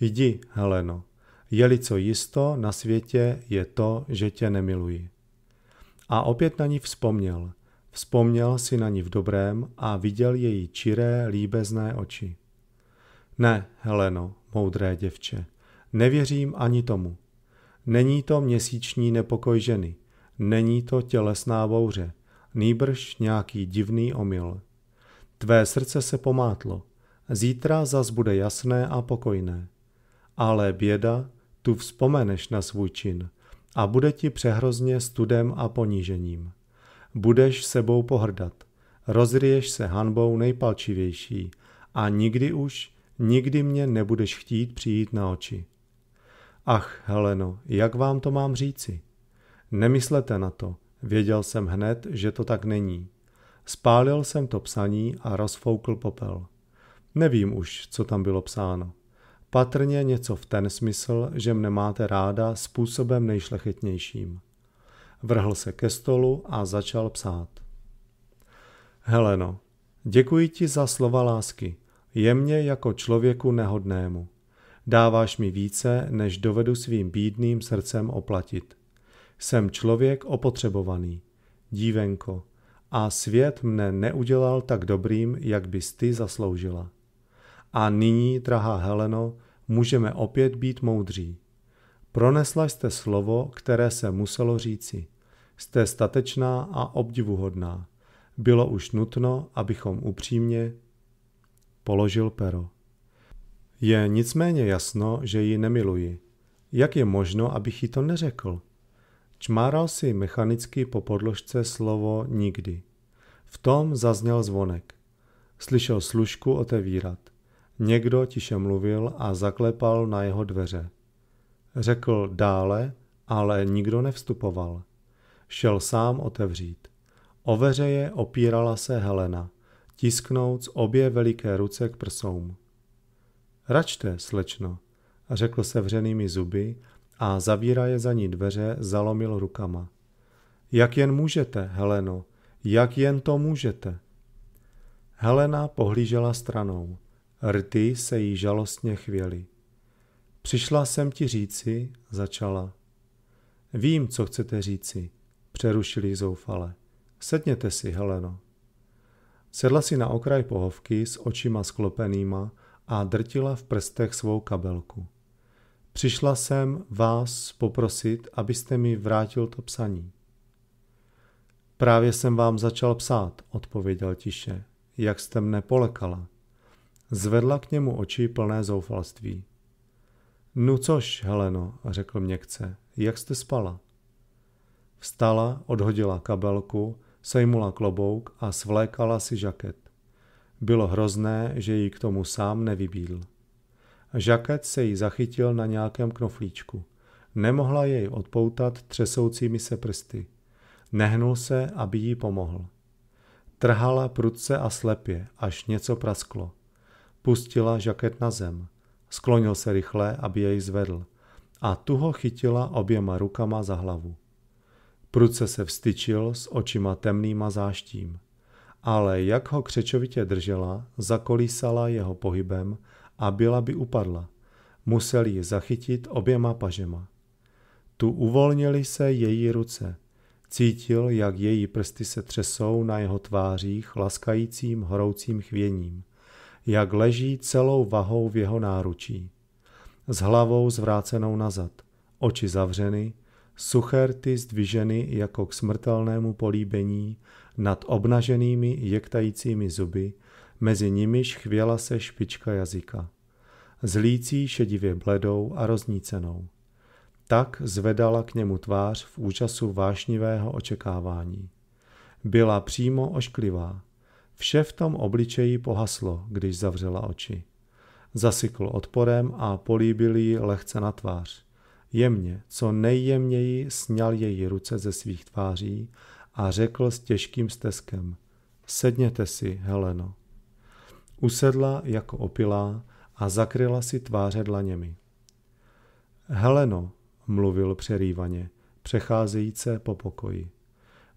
Jdi, Heleno, je-li co jisto na světě, je to, že tě nemiluji. A opět na ní vzpomněl, Vzpomněl si na ní v dobrém a viděl její čiré, líbezné oči. Ne, Heleno, moudré děvče, nevěřím ani tomu. Není to měsíční nepokoj ženy, není to tělesná bouře, nýbrž nějaký divný omyl. Tvé srdce se pomátlo, zítra zas bude jasné a pokojné. Ale běda, tu vzpomeneš na svůj čin a bude ti přehrozně studem a ponížením budeš sebou pohrdat. Rozryješ se hanbou nejpalčivější a nikdy už, nikdy mě nebudeš chtít přijít na oči. Ach, Heleno, jak vám to mám říci? Nemyslete na to, věděl jsem hned, že to tak není. Spálil jsem to psaní a rozfoukl popel. Nevím už, co tam bylo psáno. Patrně něco v ten smysl, že mne máte ráda způsobem nejšlechetnějším vrhl se ke stolu a začal psát. Heleno, děkuji ti za slova lásky, jemně jako člověku nehodnému. Dáváš mi více, než dovedu svým bídným srdcem oplatit. Jsem člověk opotřebovaný, dívenko, a svět mne neudělal tak dobrým, jak bys ty zasloužila. A nyní, drahá Heleno, můžeme opět být moudří. Pronesla jste slovo, které se muselo říci. Jste statečná a obdivuhodná. Bylo už nutno, abychom upřímně položil pero. Je nicméně jasno, že ji nemiluji. Jak je možno, abych ji to neřekl? Čmáral si mechanicky po podložce slovo nikdy. V tom zazněl zvonek. Slyšel služku otevírat. Někdo tiše mluvil a zaklepal na jeho dveře. Řekl dále, ale nikdo nevstupoval. Šel sám otevřít. O veřeje opírala se Helena, tisknouc obě veliké ruce k prsům. Račte, slečno, řekl sevřenými zuby a zavíraje za ní dveře zalomil rukama. Jak jen můžete, Heleno, jak jen to můžete? Helena pohlížela stranou. Rty se jí žalostně chvěly. Přišla jsem ti říci, začala. Vím, co chcete říci, Přerušili zoufale. Sedněte si, Heleno. Sedla si na okraj pohovky s očima sklopenýma a drtila v prstech svou kabelku. Přišla jsem vás poprosit, abyste mi vrátil to psaní. Právě jsem vám začal psát, odpověděl tiše, jak jste mne polekala. Zvedla k němu oči plné zoufalství. No což, Heleno, řekl měkce, jak jste spala? Vstala, odhodila kabelku, sejmula klobouk a svlékala si žaket. Bylo hrozné, že ji k tomu sám nevybídl. Žaket se jí zachytil na nějakém knoflíčku. Nemohla jej odpoutat třesoucími se prsty. Nehnul se, aby jí pomohl. Trhala prudce a slepě, až něco prasklo. Pustila žaket na zem. Sklonil se rychle, aby jej zvedl. A tu ho chytila oběma rukama za hlavu. Pruce se vstyčil s očima temnýma záštím. Ale jak ho křečovitě držela, zakolísala jeho pohybem a byla by upadla. Musel ji zachytit oběma pažema. Tu uvolnili se její ruce. Cítil, jak její prsty se třesou na jeho tvářích laskajícím horoucím chvěním jak leží celou vahou v jeho náručí. S hlavou zvrácenou nazad, oči zavřeny, sucherty zdviženy jako k smrtelnému políbení nad obnaženými jektajícími zuby, mezi nimiž chvěla se špička jazyka. Zlící šedivě bledou a roznícenou. Tak zvedala k němu tvář v účasu vášnivého očekávání. Byla přímo ošklivá, Vše v tom obličeji pohaslo, když zavřela oči. Zasykl odporem a políbil ji lehce na tvář. Jemně, co nejjemněji sněl její ruce ze svých tváří a řekl s těžkým steskem. Sedněte si, Heleno. Usedla jako opilá a zakryla si tváře dlaněmi. Heleno, mluvil přerývaně, přecházejíce po pokoji.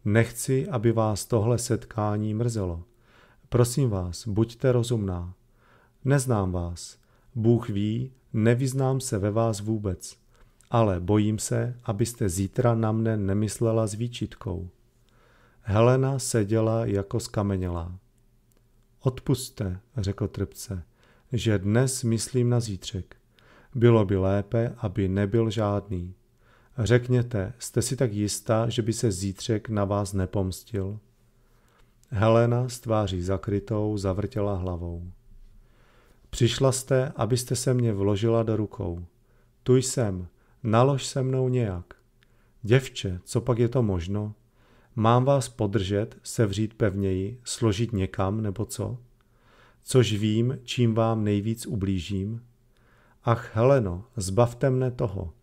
Nechci, aby vás tohle setkání mrzelo. Prosím vás, buďte rozumná. Neznám vás. Bůh ví, nevyznám se ve vás vůbec. Ale bojím se, abyste zítra na mne nemyslela s výčitkou. Helena seděla jako skamenělá. Odpuste, řekl trpce, že dnes myslím na zítřek. Bylo by lépe, aby nebyl žádný. Řekněte, jste si tak jistá, že by se zítřek na vás nepomstil? Helena s tváří zakrytou zavrtěla hlavou. Přišla jste, abyste se mě vložila do rukou. Tu jsem, nalož se mnou nějak. Děvče, co pak je to možno? Mám vás podržet, sevřít pevněji, složit někam nebo co? Což vím, čím vám nejvíc ublížím? Ach, Heleno, zbavte mne toho.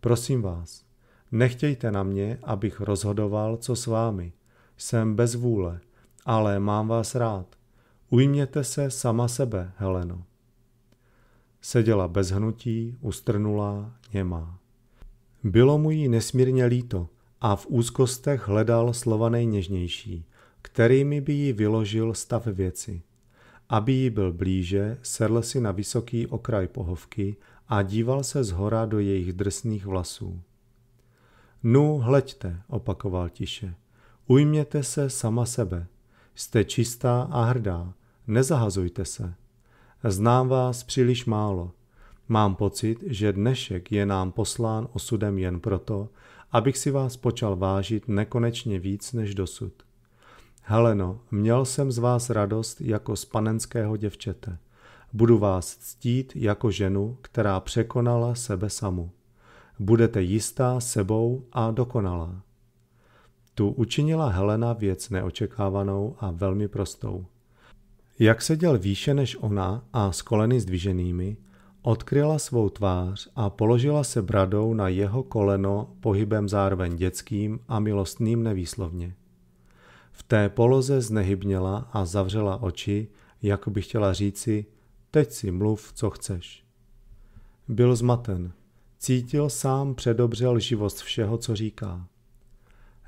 Prosím vás, nechtějte na mě, abych rozhodoval, co s vámi. Jsem bez vůle ale mám vás rád. Ujměte se sama sebe, Heleno. Seděla bez hnutí, ustrnulá, němá. Bylo mu jí nesmírně líto a v úzkostech hledal slova nejněžnější, kterými by jí vyložil stav věci. Aby jí byl blíže, sedl si na vysoký okraj pohovky a díval se z hora do jejich drsných vlasů. Nu, hleďte, opakoval tiše. Ujměte se sama sebe, Jste čistá a hrdá, nezahazujte se. Znám vás příliš málo. Mám pocit, že dnešek je nám poslán osudem jen proto, abych si vás počal vážit nekonečně víc než dosud. Heleno, měl jsem z vás radost jako z panenského děvčete. Budu vás ctít jako ženu, která překonala sebe samu. Budete jistá sebou a dokonalá. Tu učinila Helena věc neočekávanou a velmi prostou. Jak seděl výše než ona a s koleny zdviženými, odkryla svou tvář a položila se bradou na jeho koleno pohybem zároveň dětským a milostným nevýslovně. V té poloze znehybněla a zavřela oči, jako by chtěla říci, teď si mluv, co chceš. Byl zmaten. Cítil sám předobřel lživost všeho, co říká.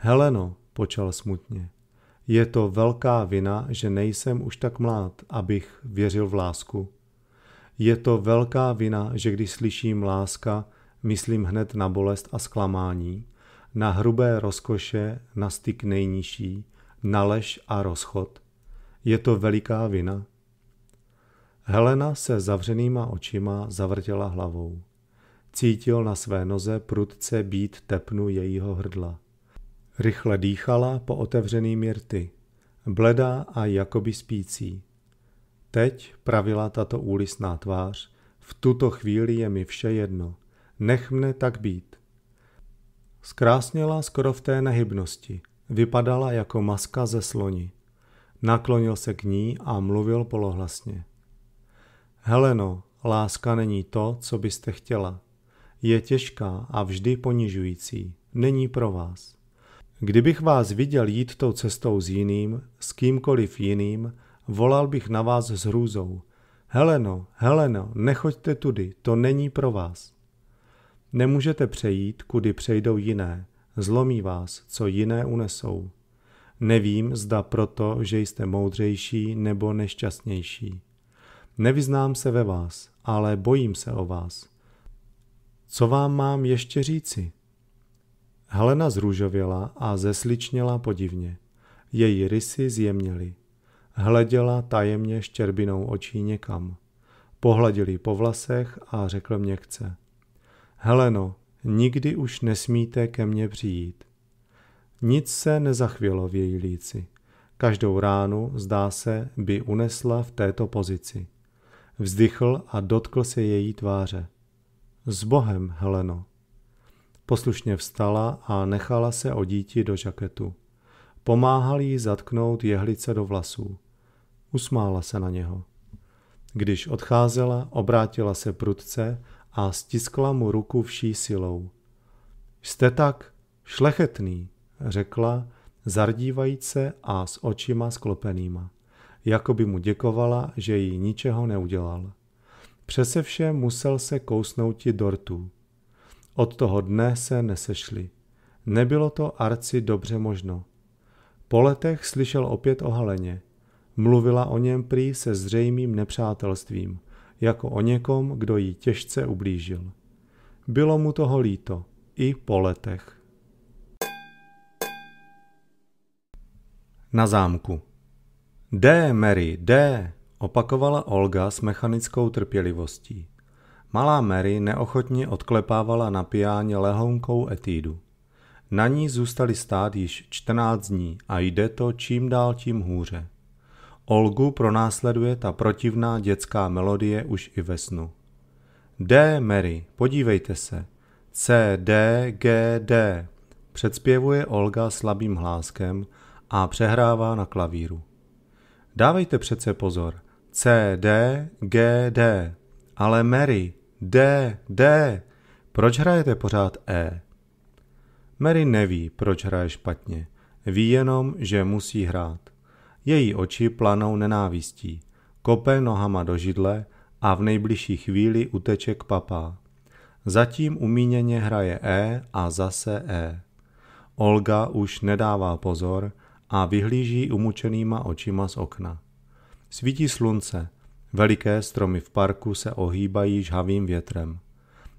Heleno, počal smutně, je to velká vina, že nejsem už tak mlád, abych věřil v lásku. Je to velká vina, že když slyším láska, myslím hned na bolest a zklamání, na hrubé rozkoše, na styk nejnižší, na lež a rozchod. Je to veliká vina. Helena se zavřenýma očima zavrtěla hlavou. Cítil na své noze prudce být tepnu jejího hrdla. Rychle dýchala po otevřený rty, bledá a jakoby spící. Teď pravila tato úlisná tvář, v tuto chvíli je mi vše jedno, nech mne tak být. Zkrásněla skoro v té nehybnosti, vypadala jako maska ze sloni. Naklonil se k ní a mluvil polohlasně. Heleno, láska není to, co byste chtěla. Je těžká a vždy ponižující. Není pro vás. Kdybych vás viděl jít tou cestou s jiným, s kýmkoliv jiným, volal bych na vás s hrůzou. Heleno, Heleno, nechoďte tudy, to není pro vás. Nemůžete přejít, kudy přejdou jiné, zlomí vás, co jiné unesou. Nevím, zda proto, že jste moudřejší nebo nešťastnější. Nevyznám se ve vás, ale bojím se o vás. Co vám mám ještě říci? Helena zrůžověla a zesličněla podivně. Její rysy zjemněly. Hleděla tajemně štěrbinou očí někam. Pohladil ji po vlasech a řekl měkce. Heleno, nikdy už nesmíte ke mně přijít. Nic se nezachvělo v její líci. Každou ránu, zdá se, by unesla v této pozici. Vzdychl a dotkl se její tváře. S Bohem, Heleno. Poslušně vstala a nechala se odíti do žaketu. Pomáhal jí zatknout jehlice do vlasů. Usmála se na něho. Když odcházela, obrátila se prudce a stiskla mu ruku vší silou. Jste tak šlechetný, řekla, zardívajíc se a s očima sklopenýma. Jako by mu děkovala, že jí ničeho neudělal. Přese vše musel se kousnouti dortů. Od toho dne se nesešli. Nebylo to Arci dobře možno. Po letech slyšel opět o Haleně. Mluvila o něm prý se zřejmým nepřátelstvím, jako o někom, kdo jí těžce ublížil. Bylo mu toho líto, i po letech. Na zámku. D, Mary, D, opakovala Olga s mechanickou trpělivostí. Malá Mary neochotně odklepávala na piáně lehounkou etídu. Na ní zůstali stát již 14 dní a jde to čím dál tím hůře. Olgu pronásleduje ta protivná dětská melodie už i ve snu. D, Mary, podívejte se. C, D, G, D. Předspěvuje Olga slabým hláskem a přehrává na klavíru. Dávejte přece pozor. C, D, G, D. Ale Mary, D, D, proč hrajete pořád E? Mary neví, proč hraje špatně. Ví jenom, že musí hrát. Její oči planou nenávistí. Kope nohama do židle a v nejbližší chvíli uteče k papá. Zatím umíněně hraje E a zase E. Olga už nedává pozor a vyhlíží umučenýma očima z okna. Svítí slunce – Veliké stromy v parku se ohýbají žhavým větrem.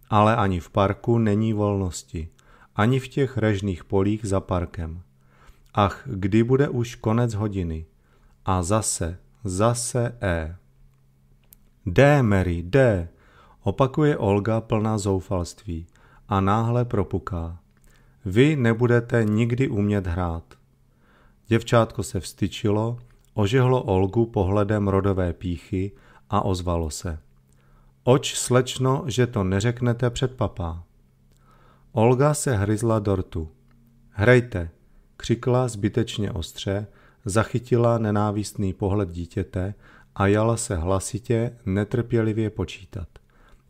Ale ani v parku není volnosti, ani v těch režných polích za parkem. Ach, kdy bude už konec hodiny? A zase, zase E. D, Mary, D, opakuje Olga plná zoufalství a náhle propuká. Vy nebudete nikdy umět hrát. Děvčátko se vstyčilo, Ožehlo Olgu pohledem rodové píchy a ozvalo se. Oč, slečno, že to neřeknete před papá. Olga se hryzla do rtu. Hrejte, křikla zbytečně ostře, zachytila nenávistný pohled dítěte a jala se hlasitě, netrpělivě počítat.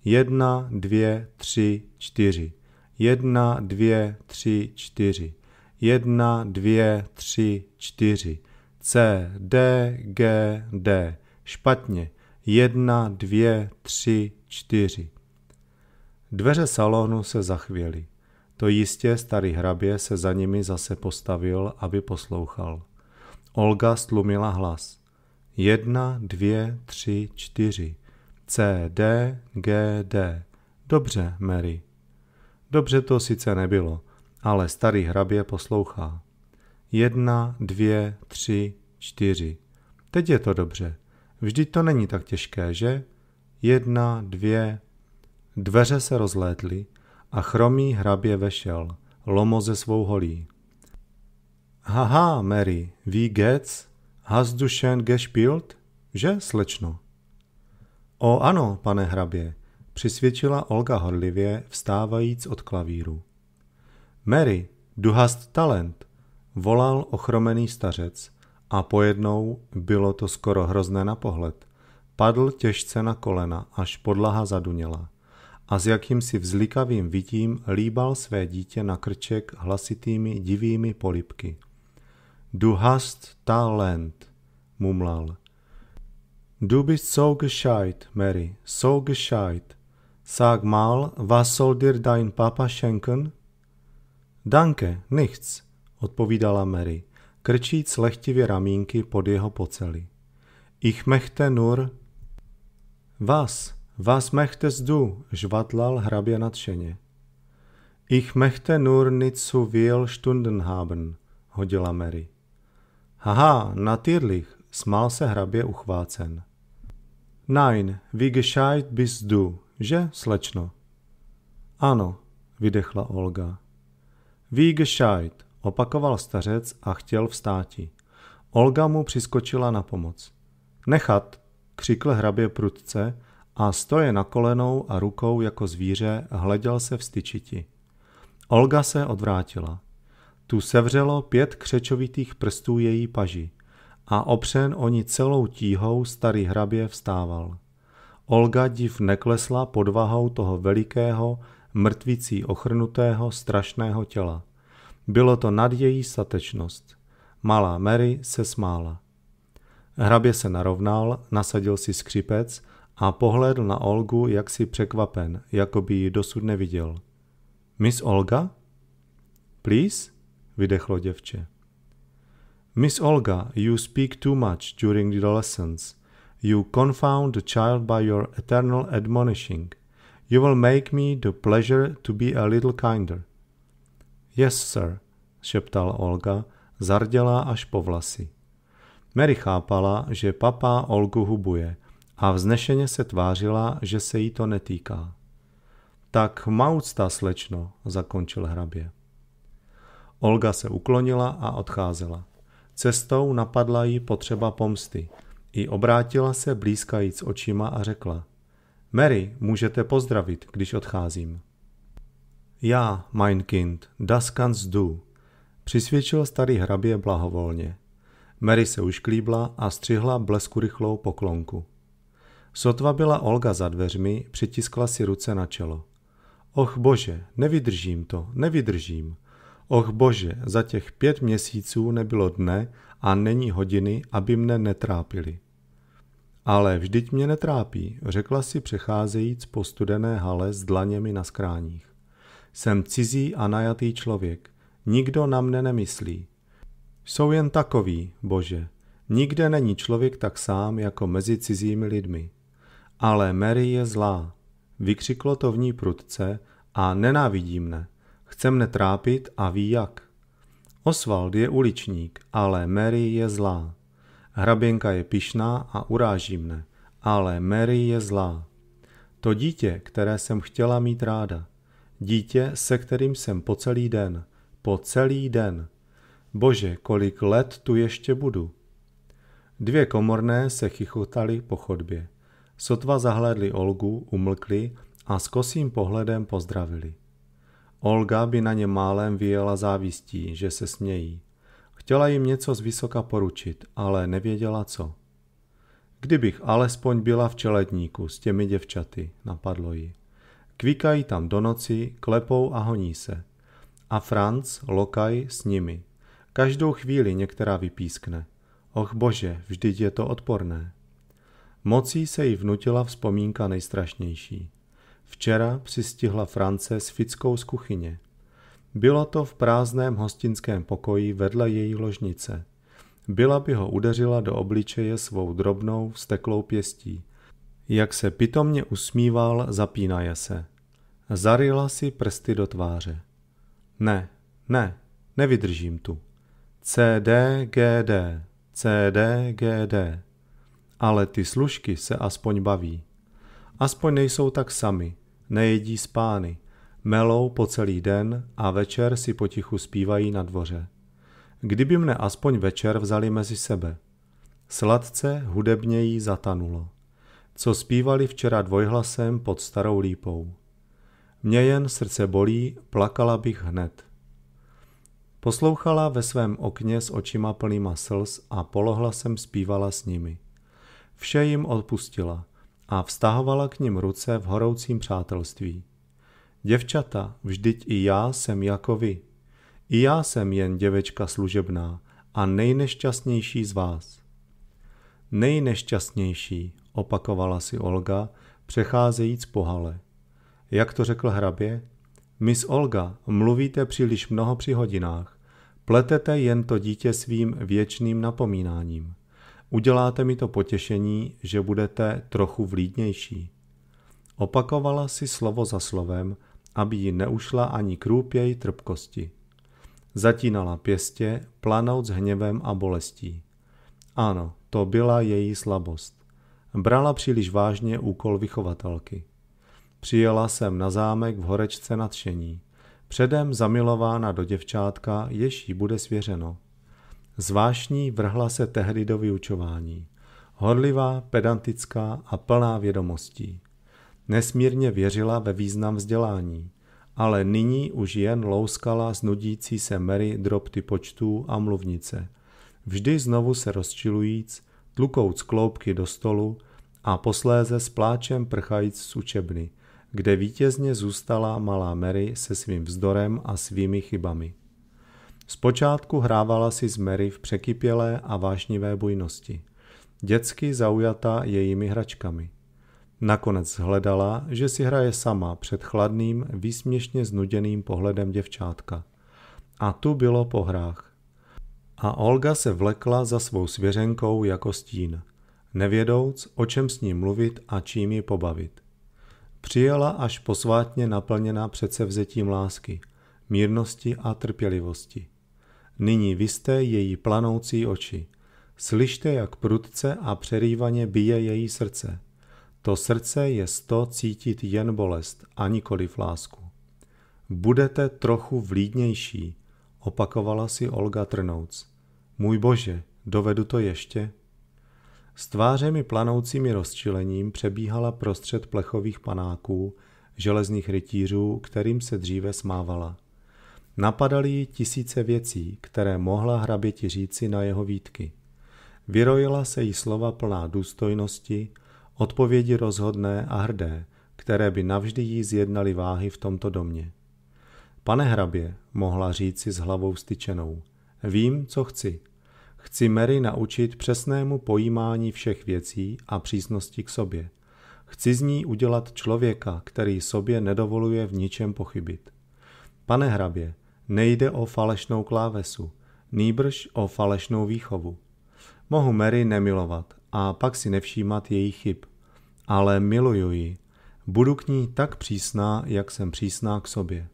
Jedna, dvě, tři, čtyři. Jedna, dvě, tři, čtyři. Jedna, dvě, tři, čtyři. C, D, G, D. Špatně. Jedna, dvě, tři, čtyři. Dveře salonu se zachvěly. To jistě starý hrabě se za nimi zase postavil, aby poslouchal. Olga stlumila hlas. Jedna, dvě, tři, čtyři. C, D, G, D. Dobře, Mary. Dobře to sice nebylo, ale starý hrabě poslouchá. Jedna, dvě, tři, čtyři. Teď je to dobře. Vždyť to není tak těžké, že? Jedna, dvě. Dveře se rozlétly a chromý hrabě vešel, lomo ze svou holí. Haha, Mary, wie geht's? Hast du schön gespielt? Že, slečno? O ano, pane hrabě, přisvědčila Olga horlivě, vstávajíc od klavíru. Mary, du hast talent – Volal ochromený stařec a pojednou bylo to skoro hrozné na pohled. Padl těžce na kolena, až podlaha zaduněla a s jakýmsi vzlikavým vidím líbal své dítě na krček hlasitými divými polipky. Du hast Talent, mumlal. Du bist so gescheit, Mary, so gescheit. Sag mal, was soll dir dein Papa schenken? Danke, nichts, odpovídala Mary, krčíc lehtivě ramínky pod jeho poceli. Ich mechte nur. Vás, vás mechte zdu, žvatlal hrabě nadšeně. Ich mechte nur nicht so viel Stunden haben, hodila Mary. Haha, natürlich, smál se hrabě uchvácen. Nein, wie gescheit bist du, že, slečno? Ano, vydechla Olga. Wie gescheit, opakoval stařec a chtěl vstáti. Olga mu přiskočila na pomoc. Nechat, křikl hrabě prudce a stoje na kolenou a rukou jako zvíře hleděl se v styčiti. Olga se odvrátila. Tu sevřelo pět křečovitých prstů její paži a opřen o ní celou tíhou starý hrabě vstával. Olga div neklesla vahou toho velikého, mrtvící ochrnutého, strašného těla – bylo to nad její statečnost. Malá Mary se smála. Hrabě se narovnal, nasadil si skřipec a pohlédl na Olgu jak si překvapen, jako by ji dosud neviděl. Miss Olga? Please? vydechlo děvče. Miss Olga, you speak too much during the lessons. You confound the child by your eternal admonishing. You will make me the pleasure to be a little kinder. Yes, sir, šeptal Olga, zardělá až po vlasy. Mary chápala, že papá Olgu hubuje a vznešeně se tvářila, že se jí to netýká. Tak maucta, slečno, zakončil hrabě. Olga se uklonila a odcházela. Cestou napadla jí potřeba pomsty. I obrátila se blízkajíc očima a řekla – Mary, můžete pozdravit, když odcházím. Já, mein Kind, das kannst du, přisvědčil starý hrabě blahovolně. Mary se ušklíbla a střihla blesku rychlou poklonku. Sotva byla Olga za dveřmi, přitiskla si ruce na čelo. Och bože, nevydržím to, nevydržím. Och bože, za těch pět měsíců nebylo dne a není hodiny, aby mne netrápili. Ale vždyť mě netrápí, řekla si přecházejíc po studené hale s dlaněmi na skráních. Jsem cizí a najatý člověk. Nikdo na mne nemyslí. Jsou jen takový, Bože. Nikde není člověk tak sám jako mezi cizími lidmi. Ale Mary je zlá. Vykřiklo to v ní prudce a nenávidí mne. Chce mne trápit a ví jak. Oswald je uličník, ale Mary je zlá. Hraběnka je pišná a uráží mne, ale Mary je zlá. To dítě, které jsem chtěla mít ráda, Dítě, se kterým jsem po celý den. Po celý den. Bože, kolik let tu ještě budu. Dvě komorné se chichotaly po chodbě. Sotva zahlédli Olgu, umlkli a s kosým pohledem pozdravili. Olga by na ně málem vyjela závistí, že se smějí. Chtěla jim něco z vysoka poručit, ale nevěděla co. Kdybych alespoň byla v čeledníku s těmi děvčaty, napadlo ji kvíkají tam do noci, klepou a honí se. A Franc, Lokaj s nimi. Každou chvíli některá vypískne. Och bože, vždyť je to odporné. Mocí se jí vnutila vzpomínka nejstrašnější. Včera přistihla France s Fickou z kuchyně. Bylo to v prázdném hostinském pokoji vedle její ložnice. Byla by ho udeřila do obličeje svou drobnou, steklou pěstí. Jak se pitomně usmíval, zapínaje se. Zarila si prsty do tváře. Ne, ne, nevydržím tu. CDGD, CDGD. Ale ty služky se aspoň baví. Aspoň nejsou tak sami, nejedí spány, melou po celý den a večer si potichu zpívají na dvoře. Kdyby mne aspoň večer vzali mezi sebe. Sladce hudebně jí zatanulo. Co zpívali včera dvojhlasem pod starou lípou. Mě jen srdce bolí, plakala bych hned. Poslouchala ve svém okně s očima plnýma slz a polohlasem zpívala s nimi. Vše jim odpustila a vztahovala k ním ruce v horoucím přátelství. Děvčata, vždyť i já jsem jako vy. I já jsem jen děvečka služebná a nejnešťastnější z vás. Nejnešťastnější, opakovala si Olga, přecházejíc po hale. Jak to řekl hrabě? Miss Olga, mluvíte příliš mnoho při hodinách. Pletete jen to dítě svým věčným napomínáním. Uděláte mi to potěšení, že budete trochu vlídnější. Opakovala si slovo za slovem, aby ji neušla ani krůpěj trpkosti. Zatínala pěstě, planout s hněvem a bolestí. Ano, to byla její slabost. Brala příliš vážně úkol vychovatelky. Přijela jsem na zámek v horečce nadšení. Předem zamilována do děvčátka, jež jí bude svěřeno. Zvášní vrhla se tehdy do vyučování. Horlivá, pedantická a plná vědomostí. Nesmírně věřila ve význam vzdělání, ale nyní už jen louskala znudící se Mary drobty počtů a mluvnice. Vždy znovu se rozčilujíc, tlukouc kloubky do stolu a posléze s pláčem prchajíc z učebny – kde vítězně zůstala malá Mary se svým vzdorem a svými chybami. Zpočátku hrávala si s Mary v překypělé a vášnivé bujnosti. Dětsky zaujata jejími hračkami. Nakonec hledala, že si hraje sama před chladným, výsměšně znuděným pohledem děvčátka. A tu bylo po hrách. A Olga se vlekla za svou svěřenkou jako stín, nevědouc, o čem s ní mluvit a čím ji pobavit. Přijala až posvátně naplněná předsevzetím lásky, mírnosti a trpělivosti. Nyní vyste její planoucí oči. Slyšte, jak prudce a přerývaně bije její srdce. To srdce je to cítit jen bolest a nikoliv lásku. Budete trochu vlídnější, opakovala si Olga Trnouc. Můj bože, dovedu to ještě? S tvářemi planoucími rozčilením přebíhala prostřed plechových panáků, železných rytířů, kterým se dříve smávala. Napadaly ji tisíce věcí, které mohla hraběti říci na jeho výtky. Vyrojila se jí slova plná důstojnosti, odpovědi rozhodné a hrdé, které by navždy jí zjednaly váhy v tomto domě. Pane hrabě, mohla říci s hlavou styčenou, vím, co chci, Chci Mary naučit přesnému pojímání všech věcí a přísnosti k sobě. Chci z ní udělat člověka, který sobě nedovoluje v ničem pochybit. Pane hrabě, nejde o falešnou klávesu, nýbrž o falešnou výchovu. Mohu Mary nemilovat a pak si nevšímat její chyb, ale miluju ji. Budu k ní tak přísná, jak jsem přísná k sobě.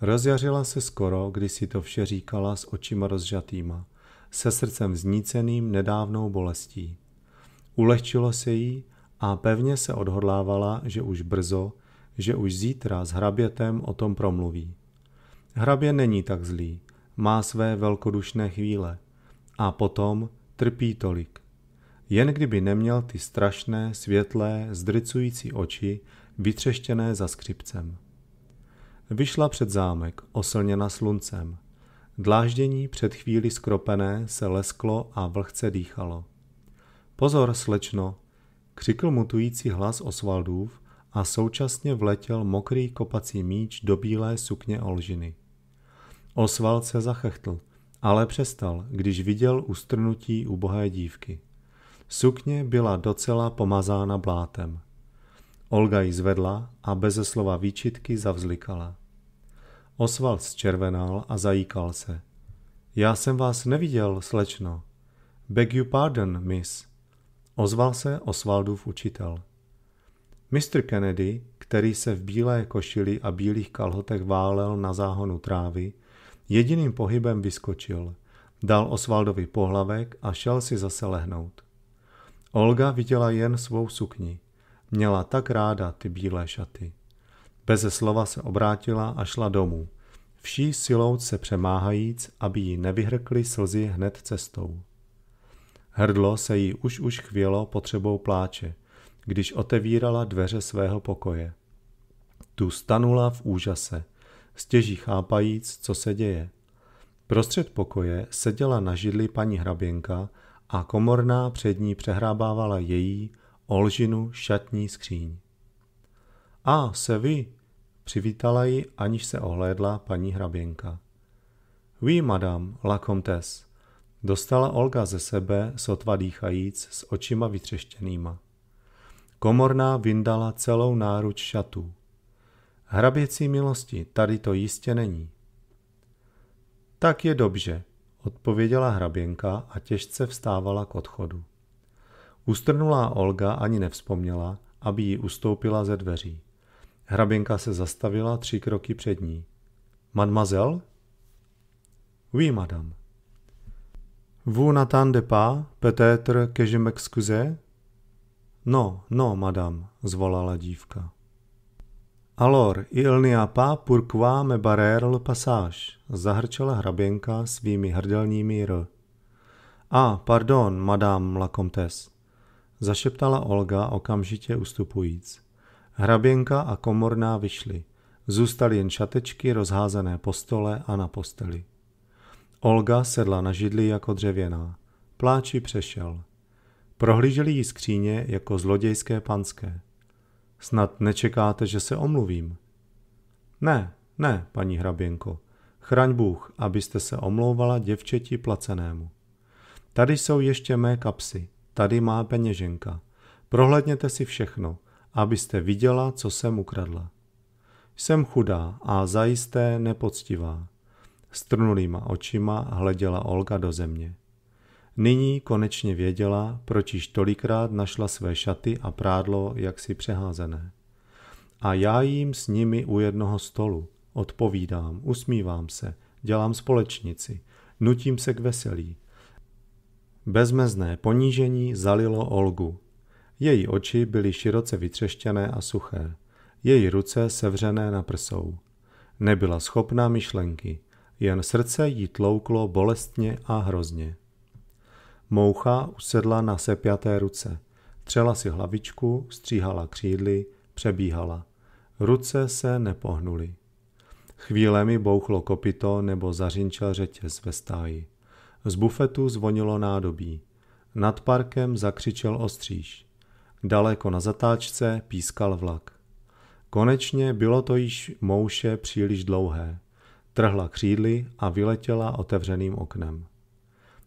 Rozjařila se skoro, když si to vše říkala s očima rozžatýma – se srdcem zníceným nedávnou bolestí. Ulehčilo se jí a pevně se odhodlávala, že už brzo, že už zítra s hrabětem o tom promluví. Hrabě není tak zlý, má své velkodušné chvíle a potom trpí tolik. Jen kdyby neměl ty strašné, světlé, zdricující oči, vytřeštěné za skřipcem. Vyšla před zámek, oslněna sluncem – Dláždění před chvíli skropené se lesklo a vlhce dýchalo. Pozor, slečno, křikl mutující hlas Osvaldův a současně vletěl mokrý kopací míč do bílé sukně Olžiny. Osvald se zachechtl, ale přestal, když viděl ustrnutí ubohé dívky. Sukně byla docela pomazána blátem. Olga ji zvedla a beze slova výčitky zavzlikala. Osvald zčervenal a zajíkal se. Já jsem vás neviděl, slečno. Beg you pardon, miss. Ozval se Osvaldův učitel. Mr. Kennedy, který se v bílé košili a bílých kalhotech válel na záhonu trávy, jediným pohybem vyskočil, dal Osvaldovi pohlavek a šel si zase lehnout. Olga viděla jen svou sukni. Měla tak ráda ty bílé šaty. Beze slova se obrátila a šla domů. Vší silou se přemáhajíc, aby ji nevyhrkly slzy hned cestou. Hrdlo se jí už už chvělo potřebou pláče, když otevírala dveře svého pokoje. Tu stanula v úžase, stěží chápajíc, co se děje. Prostřed pokoje seděla na židli paní hraběnka a komorná před ní přehrábávala její olžinu šatní skříň. A, se vy, Přivítala ji, aniž se ohlédla paní hraběnka. Oui, madame, la comtesse, dostala Olga ze sebe, sotva dýchajíc, s očima vytřeštěnýma. Komorná vyndala celou náruč šatů. Hraběcí milosti, tady to jistě není. Tak je dobře, odpověděla hraběnka a těžce vstávala k odchodu. Ustrnulá Olga ani nevzpomněla, aby ji ustoupila ze dveří. Hraběnka se zastavila tři kroky před ní. Mademoiselle? Oui, madame. Vous n'attendez pas, peut-être que je m'excuse? No, no, madame, zvolala dívka. Alors, il n'y a pas pourquoi me barrer le passage, zahrčela hraběnka svými hrdelními r. A, pardon, madame la comtesse, zašeptala Olga okamžitě ustupujíc. Hraběnka a komorná vyšly. Zůstaly jen šatečky rozházené po stole a na posteli. Olga sedla na židli jako dřevěná. Pláči přešel. Prohlíželi ji skříně jako zlodějské panské. Snad nečekáte, že se omluvím. Ne, ne, paní hraběnko. Chraň Bůh, abyste se omlouvala děvčeti placenému. Tady jsou ještě mé kapsy, tady má peněženka. Prohlédněte si všechno, abyste viděla, co jsem ukradla. Jsem chudá a zajisté nepoctivá. Strnulýma očima hleděla Olga do země. Nyní konečně věděla, proč již tolikrát našla své šaty a prádlo jaksi přeházené. A já jim s nimi u jednoho stolu. Odpovídám, usmívám se, dělám společnici, nutím se k veselí. Bezmezné ponížení zalilo Olgu, její oči byly široce vytřeštěné a suché, její ruce sevřené na prsou. Nebyla schopná myšlenky, jen srdce jí tlouklo bolestně a hrozně. Moucha usedla na sepjaté ruce, třela si hlavičku, stříhala křídly, přebíhala. Ruce se nepohnuly. Chvílemi bouchlo kopito nebo zařinčel řetěz ve stáji. Z bufetu zvonilo nádobí. Nad parkem zakřičel ostříž. Daleko na zatáčce pískal vlak. Konečně bylo to již mouše příliš dlouhé. Trhla křídly a vyletěla otevřeným oknem.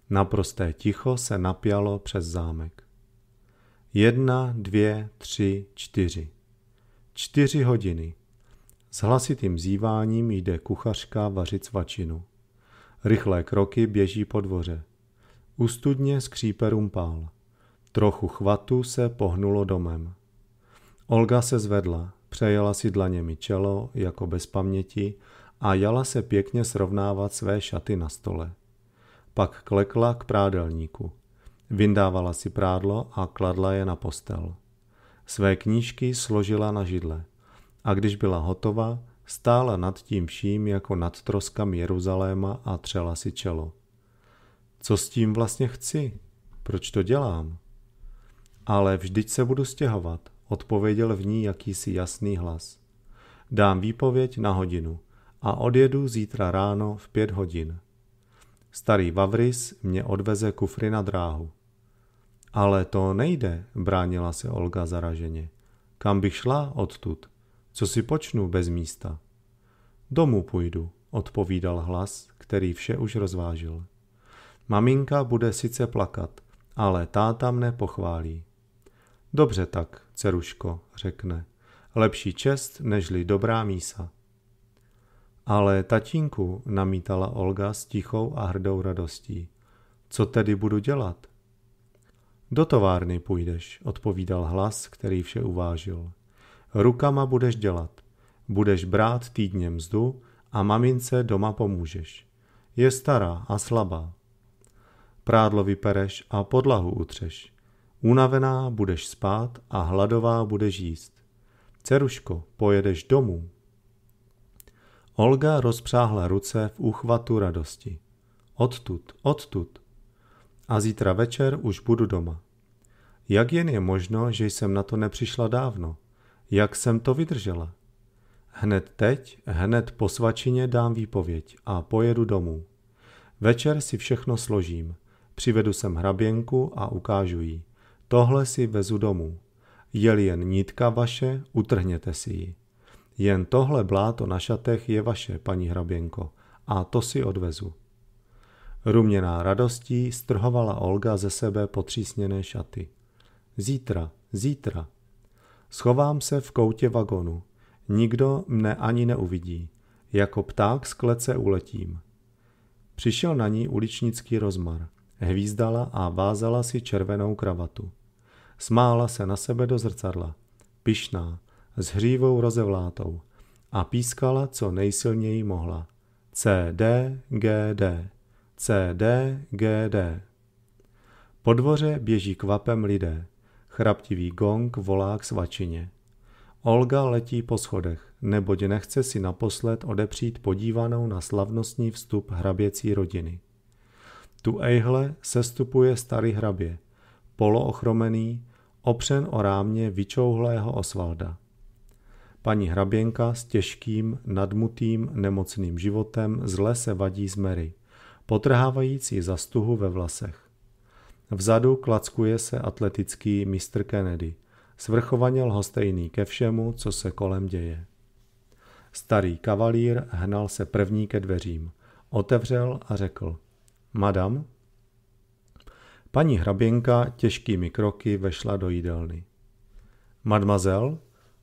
Naprosté ticho se napjalo přes zámek. Jedna, dvě, tři, čtyři. Čtyři hodiny. S hlasitým zýváním jde kuchařka vařit svačinu. Rychlé kroky běží po dvoře. U studně skřípe rumpál. Trochu chvatu se pohnulo domem. Olga se zvedla, přejela si dlaněmi čelo, jako bez paměti, a jala se pěkně srovnávat své šaty na stole. Pak klekla k prádelníku. Vyndávala si prádlo a kladla je na postel. Své knížky složila na židle. A když byla hotová, stála nad tím vším jako nad troskami Jeruzaléma a třela si čelo. Co s tím vlastně chci? Proč to dělám? Ale vždyť se budu stěhovat, odpověděl v ní jakýsi jasný hlas. Dám výpověď na hodinu a odjedu zítra ráno v pět hodin. Starý Vavris mě odveze kufry na dráhu. Ale to nejde, bránila se Olga zaraženě. Kam bych šla odtud? Co si počnu bez místa? Domů půjdu, odpovídal hlas, který vše už rozvážil. Maminka bude sice plakat, ale táta mne pochválí. Dobře tak, ceruško, řekne. Lepší čest, nežli dobrá mísa. Ale tatínku, namítala Olga s tichou a hrdou radostí. Co tedy budu dělat? Do továrny půjdeš, odpovídal hlas, který vše uvážil. Rukama budeš dělat. Budeš brát týdně mzdu a mamince doma pomůžeš. Je stará a slabá. Prádlo vypereš a podlahu utřeš. Unavená budeš spát a hladová budeš jíst. Ceruško, pojedeš domů. Olga rozpřáhla ruce v uchvatu radosti. Odtud, odtud. A zítra večer už budu doma. Jak jen je možno, že jsem na to nepřišla dávno? Jak jsem to vydržela? Hned teď, hned po svačině dám výpověď a pojedu domů. Večer si všechno složím. Přivedu sem hraběnku a ukážu jí. Tohle si vezu domů. Jeli jen nítka vaše, utrhněte si ji. Jen tohle bláto na šatech je vaše, paní hraběnko, a to si odvezu. Ruměná radostí strhovala Olga ze sebe potřísněné šaty. Zítra, zítra. Schovám se v koutě vagonu. Nikdo mne ani neuvidí. Jako pták z klece uletím. Přišel na ní uličnický rozmar. Hvízdala a vázala si červenou kravatu. Smála se na sebe do zrcadla, pišná, s hřívou rozevlátou a pískala, co nejsilněji mohla. C, D, G, D. C, D, G, D. Po dvoře běží kvapem lidé. Chraptivý gong volá k svačině. Olga letí po schodech, neboť nechce si naposled odepřít podívanou na slavnostní vstup hraběcí rodiny. Tu ejhle sestupuje starý hrabě, poloochromený, opřen o rámě vyčouhlého Osvalda. Paní hraběnka s těžkým, nadmutým, nemocným životem zle se vadí z Mary, potrhávající za stuhu ve vlasech. Vzadu klackuje se atletický mistr Kennedy, svrchovaně lhostejný ke všemu, co se kolem děje. Starý kavalír hnal se první ke dveřím, otevřel a řekl – Madam, Paní hraběnka těžkými kroky vešla do jídelny. Mademoiselle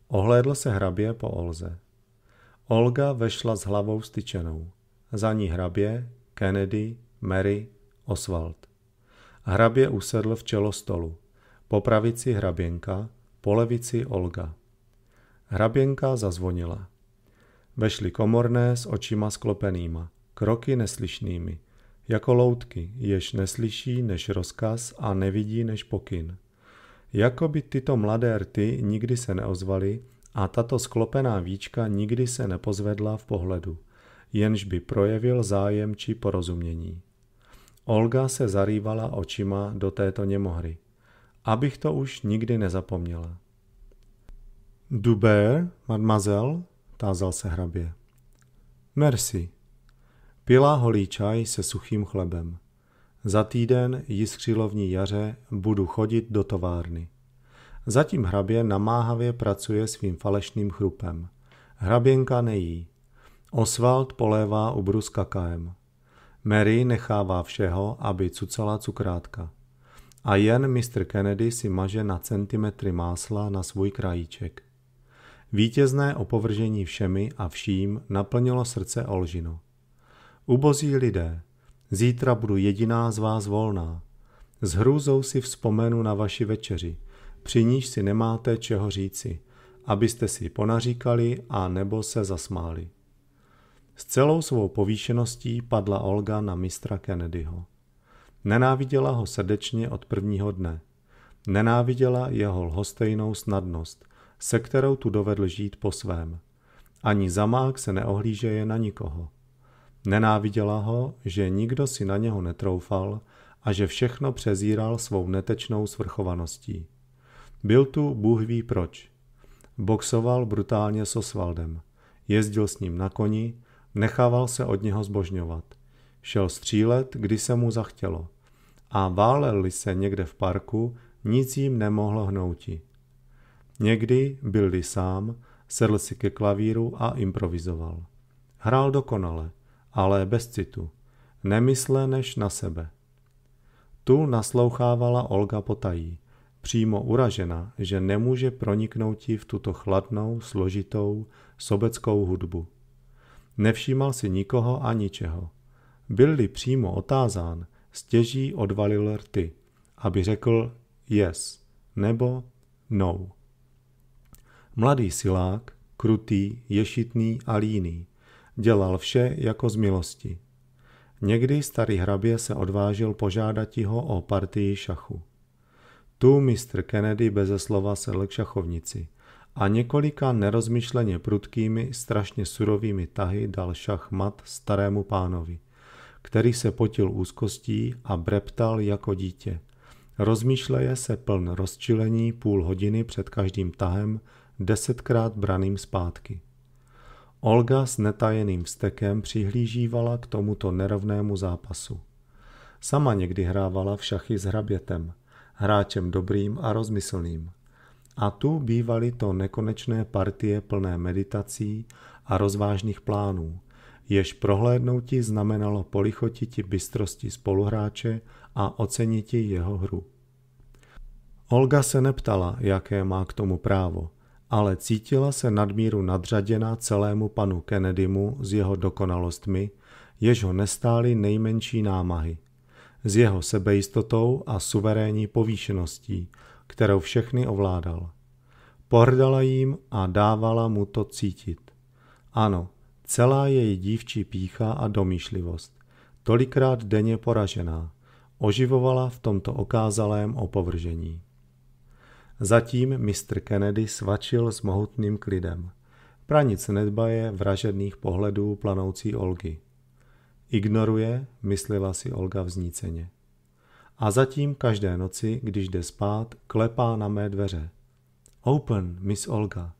ohlédl se hrabě po Olze. Olga vešla s hlavou styčenou. Za ní hrabě, Kennedy, Mary, Oswald. Hrabě usedl v čelo stolu. Po pravici hraběnka, po levici Olga. Hraběnka zazvonila. Vešli komorné s očima sklopenýma, kroky neslyšnými. Jako loutky, jež neslyší než rozkaz a nevidí než pokyn. Jakoby tyto mladé rty nikdy se neozvaly a tato sklopená víčka nikdy se nepozvedla v pohledu, jenž by projevil zájem či porozumění. Olga se zarývala očima do této němohry. Abych to už nikdy nezapomněla. Dubé, mademoiselle, tázal se hrabě. Merci, Pila holý čaj se suchým chlebem. Za týden jiskřilovní v jaře, budu chodit do továrny. Zatím hrabě namáhavě pracuje svým falešným chrupem. Hraběnka nejí. Osvald polévá ubru s kakaem. Mary nechává všeho, aby cucala cukrátka. A jen Mr. Kennedy si maže na centimetry másla na svůj krajíček. Vítězné opovržení všemi a vším naplnilo srdce Olžino. Ubozí lidé, zítra budu jediná z vás volná. S hrůzou si vzpomenu na vaši večeři, při níž si nemáte čeho říci, abyste si ponaříkali a nebo se zasmáli. S celou svou povýšeností padla Olga na mistra Kennedyho. Nenáviděla ho srdečně od prvního dne. Nenáviděla jeho lhostejnou snadnost, se kterou tu dovedl žít po svém. Ani zamák se neohlížeje na nikoho – Nenáviděla ho, že nikdo si na něho netroufal a že všechno přezíral svou netečnou svrchovaností. Byl tu Bůh ví proč. Boxoval brutálně s Osvaldem. Jezdil s ním na koni, nechával se od něho zbožňovat. Šel střílet, kdy se mu zachtělo. A váleli se někde v parku, nic jim nemohlo hnouti. Někdy, byl sám, sedl si ke klavíru a improvizoval. Hrál dokonale, ale bez citu. Nemysle než na sebe. Tu naslouchávala Olga potají, přímo uražena, že nemůže proniknout v tuto chladnou, složitou, sobeckou hudbu. Nevšímal si nikoho a ničeho. Byl-li přímo otázán, stěží odvalil rty, aby řekl yes nebo no. Mladý silák, krutý, ješitný a líný, Dělal vše jako z milosti. Někdy starý hrabě se odvážil požádat ho o partii šachu. Tu mistr Kennedy beze slova sedl k šachovnici a několika nerozmyšleně prudkými, strašně surovými tahy dal šach mat starému pánovi, který se potil úzkostí a breptal jako dítě. Rozmýšleje se pln rozčilení půl hodiny před každým tahem, desetkrát braným zpátky. Olga s netajeným vstekem přihlížívala k tomuto nerovnému zápasu. Sama někdy hrávala v šachy s hrabětem, hráčem dobrým a rozmyslným. A tu bývaly to nekonečné partie plné meditací a rozvážných plánů, jež prohlédnouti znamenalo polichotiti bystrosti spoluhráče a oceniti jeho hru. Olga se neptala, jaké má k tomu právo – ale cítila se nadmíru nadřaděna celému panu Kennedymu s jeho dokonalostmi, jež ho nestály nejmenší námahy. S jeho sebejistotou a suverénní povýšeností, kterou všechny ovládal. Pohrdala jim a dávala mu to cítit. Ano, celá její dívčí pícha a domýšlivost, tolikrát denně poražená, oživovala v tomto okázalém opovržení. Zatím mistr Kennedy svačil s mohutným klidem. Pranic nedbaje vražedných pohledů planoucí Olgy. Ignoruje, myslela si Olga vzníceně. A zatím každé noci, když jde spát, klepá na mé dveře. Open, Miss Olga.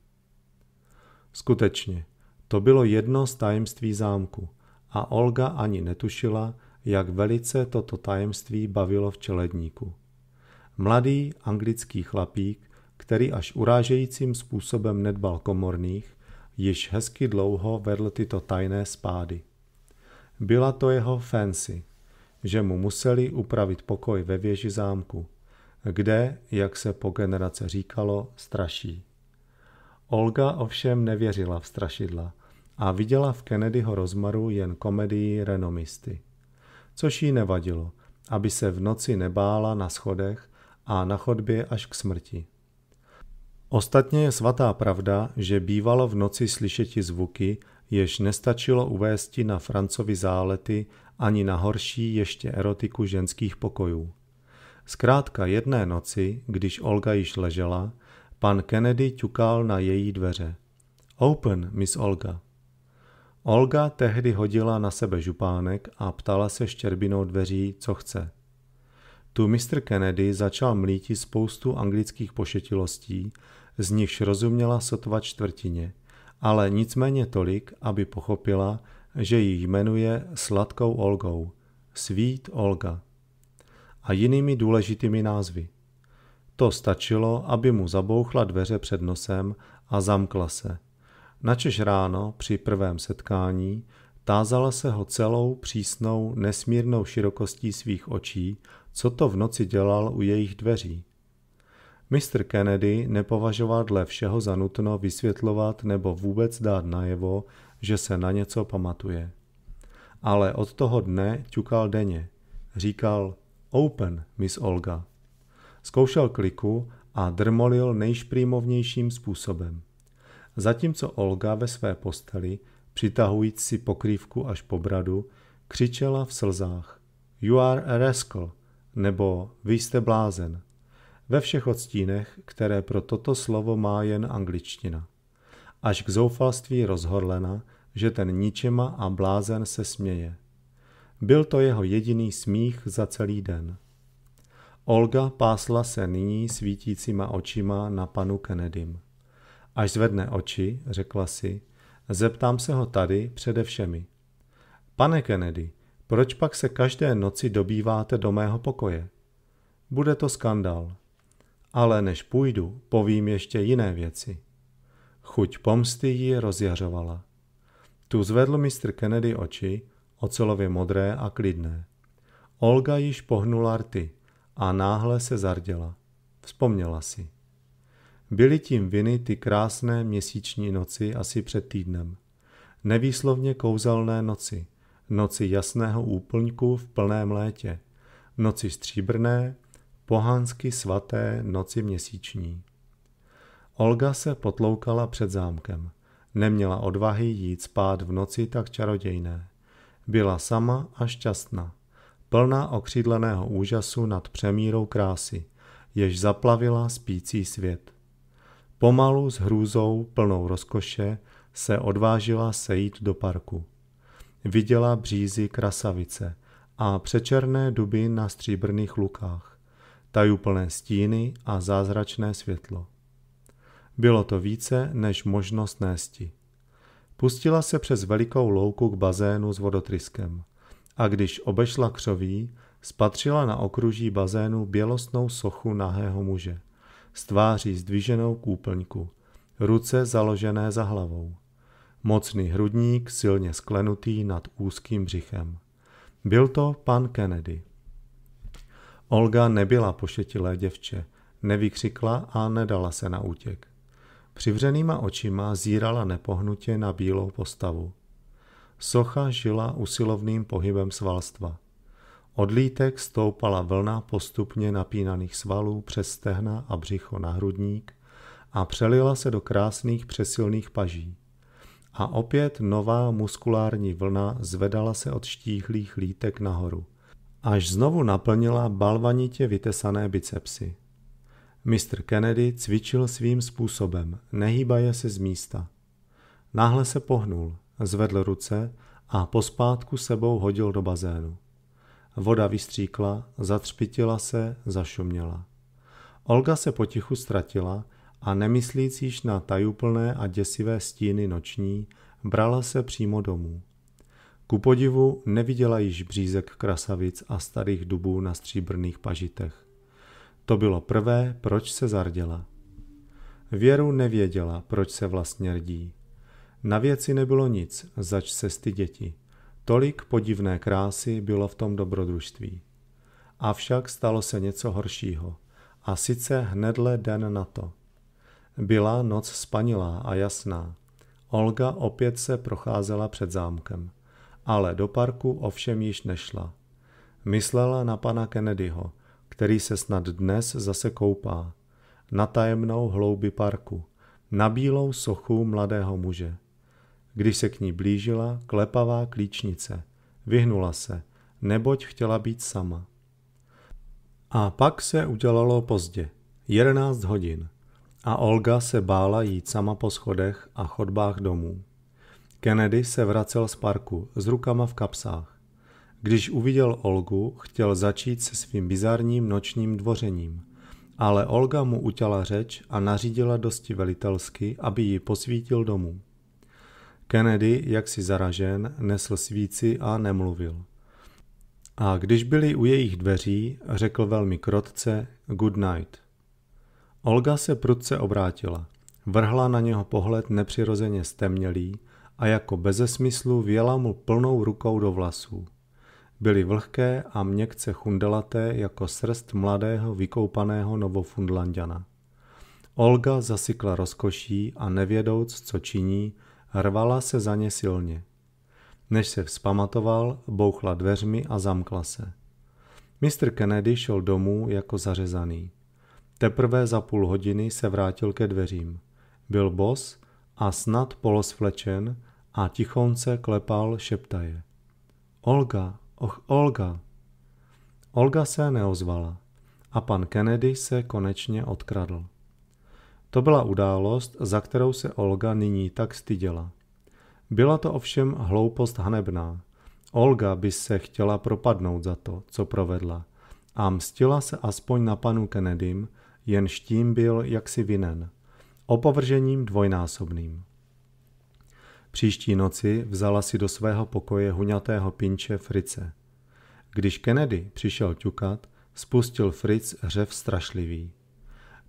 Skutečně, to bylo jedno z tajemství zámku a Olga ani netušila, jak velice toto tajemství bavilo v čeledníku. Mladý anglický chlapík, který až urážejícím způsobem nedbal komorných, již hezky dlouho vedl tyto tajné spády. Byla to jeho fancy, že mu museli upravit pokoj ve věži zámku, kde, jak se po generace říkalo, straší. Olga ovšem nevěřila v strašidla a viděla v Kennedyho rozmaru jen komedii renomisty. Což jí nevadilo, aby se v noci nebála na schodech a na chodbě až k smrti. Ostatně je svatá pravda, že bývalo v noci slyšeti zvuky, jež nestačilo uvésti na Francovi zálety ani na horší ještě erotiku ženských pokojů. Zkrátka jedné noci, když Olga již ležela, pan Kennedy ťukal na její dveře. Open, Miss Olga. Olga tehdy hodila na sebe župánek a ptala se štěrbinou dveří, co chce. Tu Mr. Kennedy začal mlíti spoustu anglických pošetilostí, z nichž rozuměla sotva čtvrtině, ale nicméně tolik, aby pochopila, že ji jmenuje Sladkou Olgou, Svít Olga a jinými důležitými názvy. To stačilo, aby mu zabouchla dveře před nosem a zamkla se. Načež ráno při prvém setkání tázala se ho celou přísnou, nesmírnou širokostí svých očí co to v noci dělal u jejich dveří. Mr. Kennedy nepovažoval dle všeho za nutno vysvětlovat nebo vůbec dát najevo, že se na něco pamatuje. Ale od toho dne ťukal denně. Říkal Open, Miss Olga. Zkoušel kliku a drmolil nejšprýmovnějším způsobem. Zatímco Olga ve své posteli, přitahujíc si pokrývku až po bradu, křičela v slzách. You are a rascal, nebo vy jste blázen. Ve všech odstínech, které pro toto slovo má jen angličtina. Až k zoufalství rozhorlena, že ten ničema a blázen se směje. Byl to jeho jediný smích za celý den. Olga pásla se nyní svítícíma očima na panu Kennedym. Až zvedne oči, řekla si, zeptám se ho tady přede všemi. Pane Kennedy, proč pak se každé noci dobýváte do mého pokoje? Bude to skandal. Ale než půjdu, povím ještě jiné věci. Chuť pomsty ji rozjařovala. Tu zvedl mistr Kennedy oči, ocelově modré a klidné. Olga již pohnula rty a náhle se zarděla. Vzpomněla si. Byly tím viny ty krásné měsíční noci asi před týdnem. Nevýslovně kouzelné noci – noci jasného úplňku v plném létě, noci stříbrné, pohánsky svaté noci měsíční. Olga se potloukala před zámkem. Neměla odvahy jít spát v noci tak čarodějné. Byla sama a šťastná, plná okřídleného úžasu nad přemírou krásy, jež zaplavila spící svět. Pomalu s hrůzou plnou rozkoše se odvážila sejít do parku viděla břízy krasavice a přečerné duby na stříbrných lukách, tajuplné stíny a zázračné světlo. Bylo to více než možnost nésti. Pustila se přes velikou louku k bazénu s vodotryskem a když obešla křoví, spatřila na okruží bazénu bělostnou sochu nahého muže, s tváří zdviženou kůplňku, ruce založené za hlavou. Mocný hrudník, silně sklenutý nad úzkým břichem. Byl to pan Kennedy. Olga nebyla pošetilé děvče, nevykřikla a nedala se na útěk. Přivřenýma očima zírala nepohnutě na bílou postavu. Socha žila usilovným pohybem svalstva. Od lítek stoupala vlna postupně napínaných svalů přes stehna a břicho na hrudník a přelila se do krásných přesilných paží. A opět nová muskulární vlna zvedala se od štíhlých lítek nahoru, až znovu naplnila balvanitě vytesané bicepsy. Mr. Kennedy cvičil svým způsobem, nehýbaje se z místa. Náhle se pohnul, zvedl ruce a pospátku sebou hodil do bazénu. Voda vystříkla, zatřpitila se, zašuměla. Olga se potichu ztratila a nemyslíc již na tajuplné a děsivé stíny noční, brala se přímo domů. Ku podivu neviděla již břízek krasavic a starých dubů na stříbrných pažitech. To bylo prvé, proč se zarděla. Věru nevěděla, proč se vlastně rdí. Na věci nebylo nic, zač se styděti. Tolik podivné krásy bylo v tom dobrodružství. Avšak stalo se něco horšího. A sice hnedle den na to – byla noc spanilá a jasná. Olga opět se procházela před zámkem. Ale do parku ovšem již nešla. Myslela na pana Kennedyho, který se snad dnes zase koupá. Na tajemnou hloubi parku. Na bílou sochu mladého muže. Když se k ní blížila, klepavá klíčnice. Vyhnula se, neboť chtěla být sama. A pak se udělalo pozdě. 11 hodin a Olga se bála jít sama po schodech a chodbách domů. Kennedy se vracel z parku s rukama v kapsách. Když uviděl Olgu, chtěl začít se svým bizarním nočním dvořením, ale Olga mu utěla řeč a nařídila dosti velitelsky, aby ji posvítil domů. Kennedy, jak si zaražen, nesl svíci a nemluvil. A když byli u jejich dveří, řekl velmi krotce good night. Olga se prudce obrátila. Vrhla na něho pohled nepřirozeně stemnělý a jako beze smyslu věla mu plnou rukou do vlasů. Byly vlhké a měkce chundelaté jako srst mladého vykoupaného novofundlandiana. Olga zasykla rozkoší a nevědouc, co činí, rvala se za ně silně. Než se vzpamatoval, bouchla dveřmi a zamkla se. Mistr Kennedy šel domů jako zařezaný. Teprve za půl hodiny se vrátil ke dveřím. Byl bos a snad polosvlečen a tichonce klepal šeptaje. Olga, och Olga. Olga se neozvala a pan Kennedy se konečně odkradl. To byla událost, za kterou se Olga nyní tak styděla. Byla to ovšem hloupost hanebná. Olga by se chtěla propadnout za to, co provedla, a mstila se aspoň na panu Kennedym, jenž tím byl jaksi vinen, opovržením dvojnásobným. Příští noci vzala si do svého pokoje huňatého pinče Frice. Když Kennedy přišel ťukat, spustil Fritz hřev strašlivý.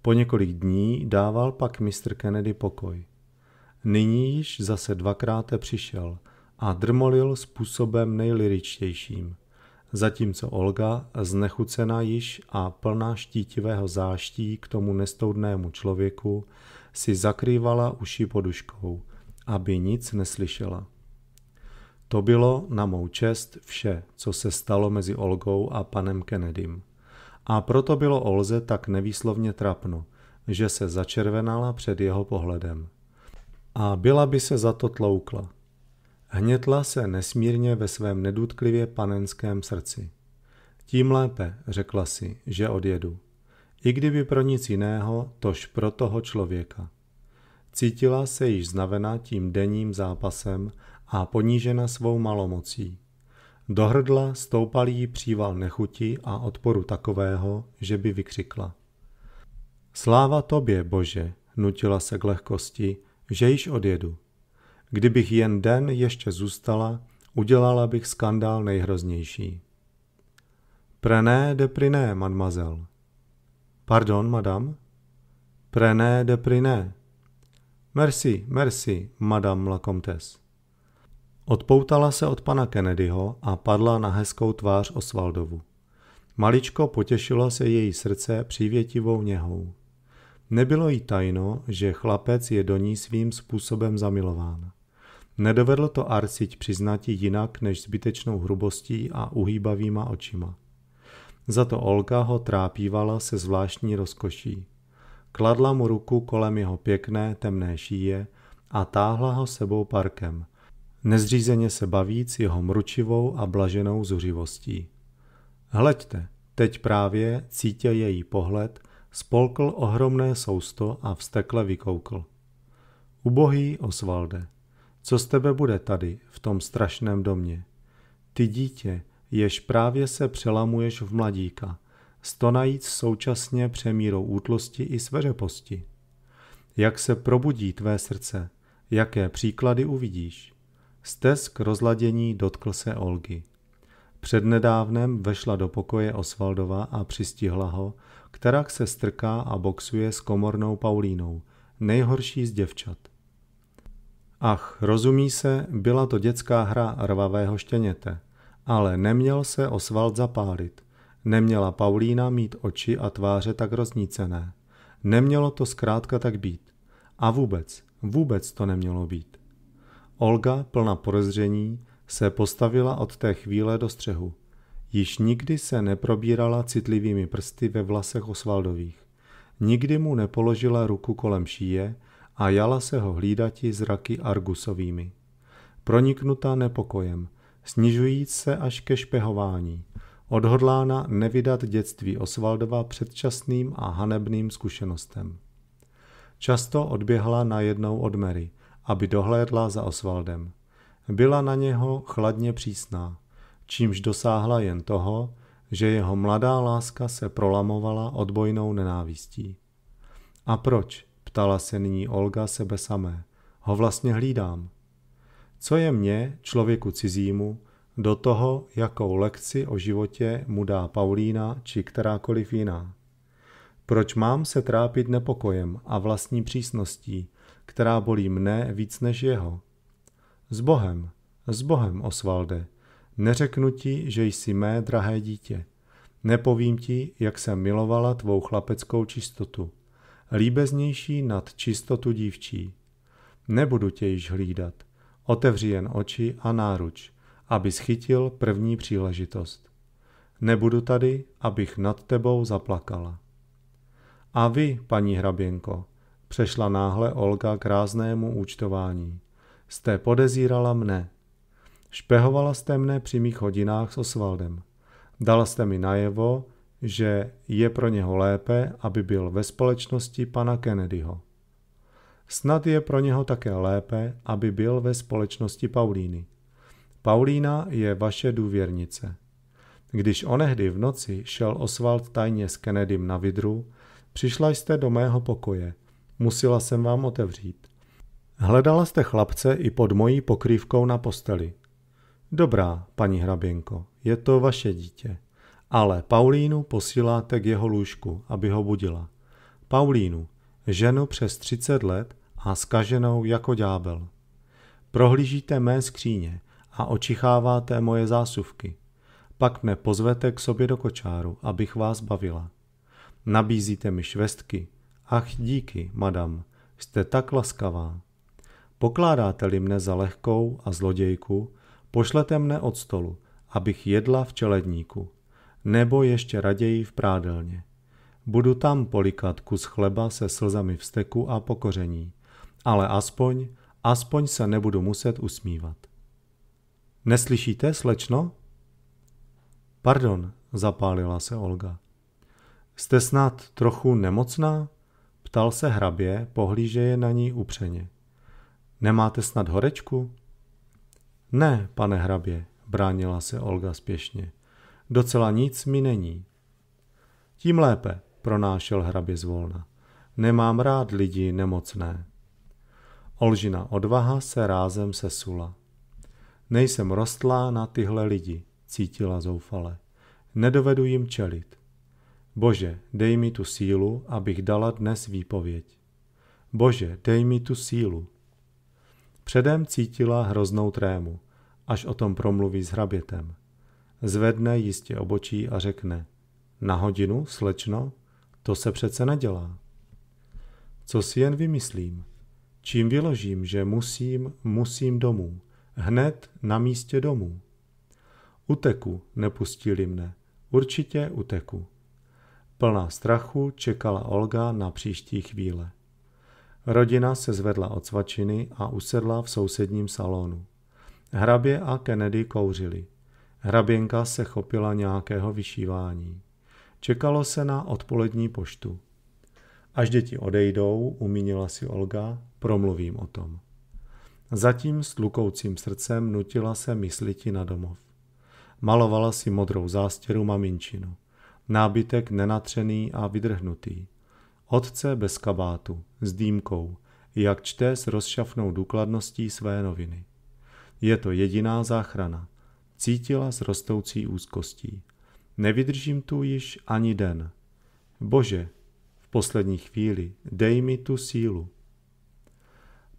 Po několik dní dával pak mistr Kennedy pokoj. Nyní již zase dvakrát přišel a drmolil způsobem nejliričtějším – zatímco Olga, znechucena již a plná štítivého záští k tomu nestoudnému člověku, si zakrývala uši poduškou, aby nic neslyšela. To bylo na mou čest vše, co se stalo mezi Olgou a panem Kennedym. A proto bylo Olze tak nevýslovně trapno, že se začervenala před jeho pohledem. A byla by se za to tloukla – Hnětla se nesmírně ve svém nedutklivě panenském srdci. Tím lépe, řekla si, že odjedu. I kdyby pro nic jiného, tož pro toho člověka. Cítila se již znavena tím denním zápasem a ponížena svou malomocí. Do hrdla stoupal jí příval nechuti a odporu takového, že by vykřikla. Sláva tobě, Bože, nutila se k lehkosti, že již odjedu. Kdybych jen den ještě zůstala, udělala bych skandál nejhroznější. Prené de priné, mademoiselle. Pardon, madam? Prené de priné. Merci, merci, madame la comtesse. Odpoutala se od pana Kennedyho a padla na hezkou tvář Osvaldovu. Maličko potěšilo se její srdce přívětivou něhou. Nebylo jí tajno, že chlapec je do ní svým způsobem zamilován. Nedovedl to Arsiť přiznat jinak než zbytečnou hrubostí a uhýbavýma očima. Za to Olga ho trápívala se zvláštní rozkoší. Kladla mu ruku kolem jeho pěkné, temné šíje a táhla ho sebou parkem. Nezřízeně se bavíc jeho mručivou a blaženou zuřivostí. Hleďte, teď právě, cítě její pohled, spolkl ohromné sousto a vstekle vykoukl. Ubohý Osvalde, co z tebe bude tady, v tom strašném domě? Ty dítě, jež právě se přelamuješ v mladíka, stonajíc současně přemírou útlosti i sveřeposti. Jak se probudí tvé srdce, jaké příklady uvidíš? Stesk rozladění dotkl se Olgy. Přednedávnem vešla do pokoje Osvaldova a přistihla ho, která se strká a boxuje s komornou Paulínou, nejhorší z děvčat. Ach, rozumí se, byla to dětská hra rvavého štěněte. Ale neměl se Osvald zapálit. Neměla Paulína mít oči a tváře tak roznícené. Nemělo to zkrátka tak být. A vůbec, vůbec to nemělo být. Olga, plna podezření, se postavila od té chvíle do střehu. Již nikdy se neprobírala citlivými prsty ve vlasech Osvaldových. Nikdy mu nepoložila ruku kolem šíje, a jala se ho hlídati zraky argusovými. Proniknutá nepokojem, snižujíc se až ke špehování, odhodlána nevydat dětství Osvaldova předčasným a hanebným zkušenostem. Často odběhla jednou od Mary, aby dohlédla za Osvaldem. Byla na něho chladně přísná, čímž dosáhla jen toho, že jeho mladá láska se prolamovala odbojnou nenávistí. A proč? Ptala se nyní Olga sebe samé. Ho vlastně hlídám. Co je mně, člověku cizímu, do toho, jakou lekci o životě mu dá Paulína či kterákoliv jiná? Proč mám se trápit nepokojem a vlastní přísností, která bolí mne víc než jeho? S Bohem, s Bohem, Osvalde, neřeknu ti, že jsi mé drahé dítě. Nepovím ti, jak jsem milovala tvou chlapeckou čistotu líbeznější nad čistotu dívčí. Nebudu tě již hlídat, otevři jen oči a náruč, aby schytil první příležitost. Nebudu tady, abych nad tebou zaplakala. A vy, paní hraběnko, přešla náhle Olga k ráznému účtování. Jste podezírala mne. Špehovala jste mne při mých hodinách s Osvaldem. Dala jste mi najevo, že je pro něho lépe, aby byl ve společnosti pana Kennedyho. Snad je pro něho také lépe, aby byl ve společnosti Paulíny. Paulína je vaše důvěrnice. Když onehdy v noci šel Oswald tajně s Kennedym na vidru, přišla jste do mého pokoje. Musila jsem vám otevřít. Hledala jste chlapce i pod mojí pokrývkou na posteli. Dobrá, paní hraběnko, je to vaše dítě. Ale Paulínu posíláte k jeho lůžku, aby ho budila. Paulínu, ženu přes třicet let a skaženou jako ďábel. Prohlížíte mé skříně a očicháváte moje zásuvky. Pak mne pozvete k sobě do kočáru, abych vás bavila. Nabízíte mi švestky. Ach, díky, madam, jste tak laskavá. Pokládáte-li mne za lehkou a zlodějku, pošlete mne od stolu, abych jedla v čeledníku nebo ještě raději v prádelně. Budu tam polikat kus chleba se slzami vsteku a pokoření, ale aspoň, aspoň se nebudu muset usmívat. Neslyšíte, slečno? Pardon, zapálila se Olga. Jste snad trochu nemocná? Ptal se hrabě, pohlížeje na ní upřeně. Nemáte snad horečku? Ne, pane hrabě, bránila se Olga spěšně. Docela nic mi není. Tím lépe, pronášel hrabě zvolna. Nemám rád lidi nemocné. Olžina odvaha se rázem sesula. Nejsem rostlá na tyhle lidi, cítila zoufale. Nedovedu jim čelit. Bože, dej mi tu sílu, abych dala dnes výpověď. Bože, dej mi tu sílu. Předem cítila hroznou trému, až o tom promluví s hrabětem. Zvedne jistě obočí a řekne Na hodinu, slečno, to se přece nedělá. Co si jen vymyslím? Čím vyložím, že musím, musím domů. Hned na místě domů. Uteku, nepustili mne. Určitě uteku. Plná strachu čekala Olga na příští chvíle. Rodina se zvedla od svačiny a usedla v sousedním salonu. Hrabě a Kennedy kouřili. Hraběnka se chopila nějakého vyšívání. Čekalo se na odpolední poštu. Až děti odejdou, umínila si Olga, promluvím o tom. Zatím s tlukoucím srdcem nutila se mysliti na domov. Malovala si modrou zástěru maminčinu. Nábytek nenatřený a vydrhnutý. Otce bez kabátu, s dýmkou, jak čte s rozšafnou důkladností své noviny. Je to jediná záchrana cítila s rostoucí úzkostí. Nevydržím tu již ani den. Bože, v poslední chvíli, dej mi tu sílu.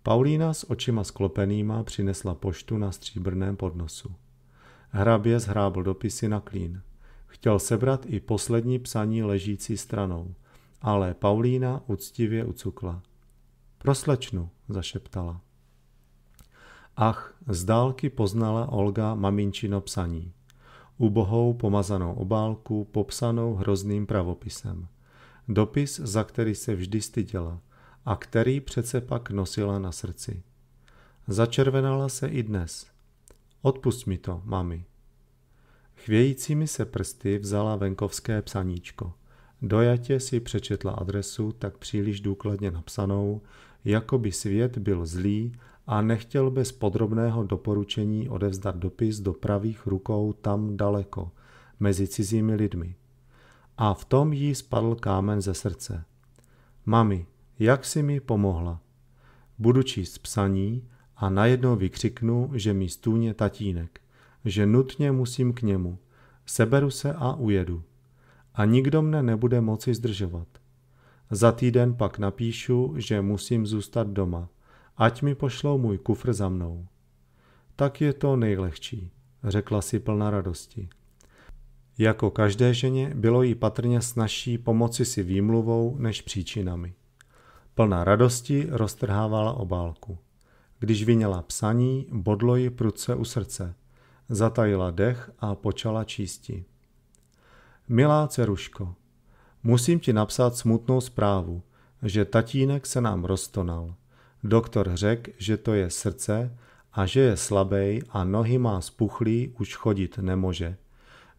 Paulína s očima sklopenýma přinesla poštu na stříbrném podnosu. Hrabě zhrábl dopisy na klín. Chtěl sebrat i poslední psaní ležící stranou, ale Paulína uctivě ucukla. Proslečnu, zašeptala. Ach, z dálky poznala Olga maminčino psaní. Ubohou pomazanou obálku, popsanou hrozným pravopisem. Dopis, za který se vždy styděla a který přece pak nosila na srdci. Začervenala se i dnes. Odpust mi to, mami. Chvějícími se prsty vzala venkovské psaníčko. Dojatě si přečetla adresu tak příliš důkladně napsanou, jako by svět byl zlý a nechtěl bez podrobného doporučení odevzdat dopis do pravých rukou tam daleko, mezi cizími lidmi. A v tom jí spadl kámen ze srdce. Mami, jak si mi pomohla? Budu číst psaní a najednou vykřiknu, že mi stůně tatínek, že nutně musím k němu. Seberu se a ujedu. A nikdo mne nebude moci zdržovat. Za týden pak napíšu, že musím zůstat doma – ať mi pošlou můj kufr za mnou. Tak je to nejlehčí, řekla si plná radosti. Jako každé ženě bylo jí patrně snažší pomoci si výmluvou než příčinami. Plná radosti roztrhávala obálku. Když vyněla psaní, bodlo ji prudce u srdce. Zatajila dech a počala čísti. Milá ceruško, musím ti napsat smutnou zprávu, že tatínek se nám roztonal. Doktor řekl, že to je srdce a že je slabý a nohy má spuchlý, už chodit nemůže.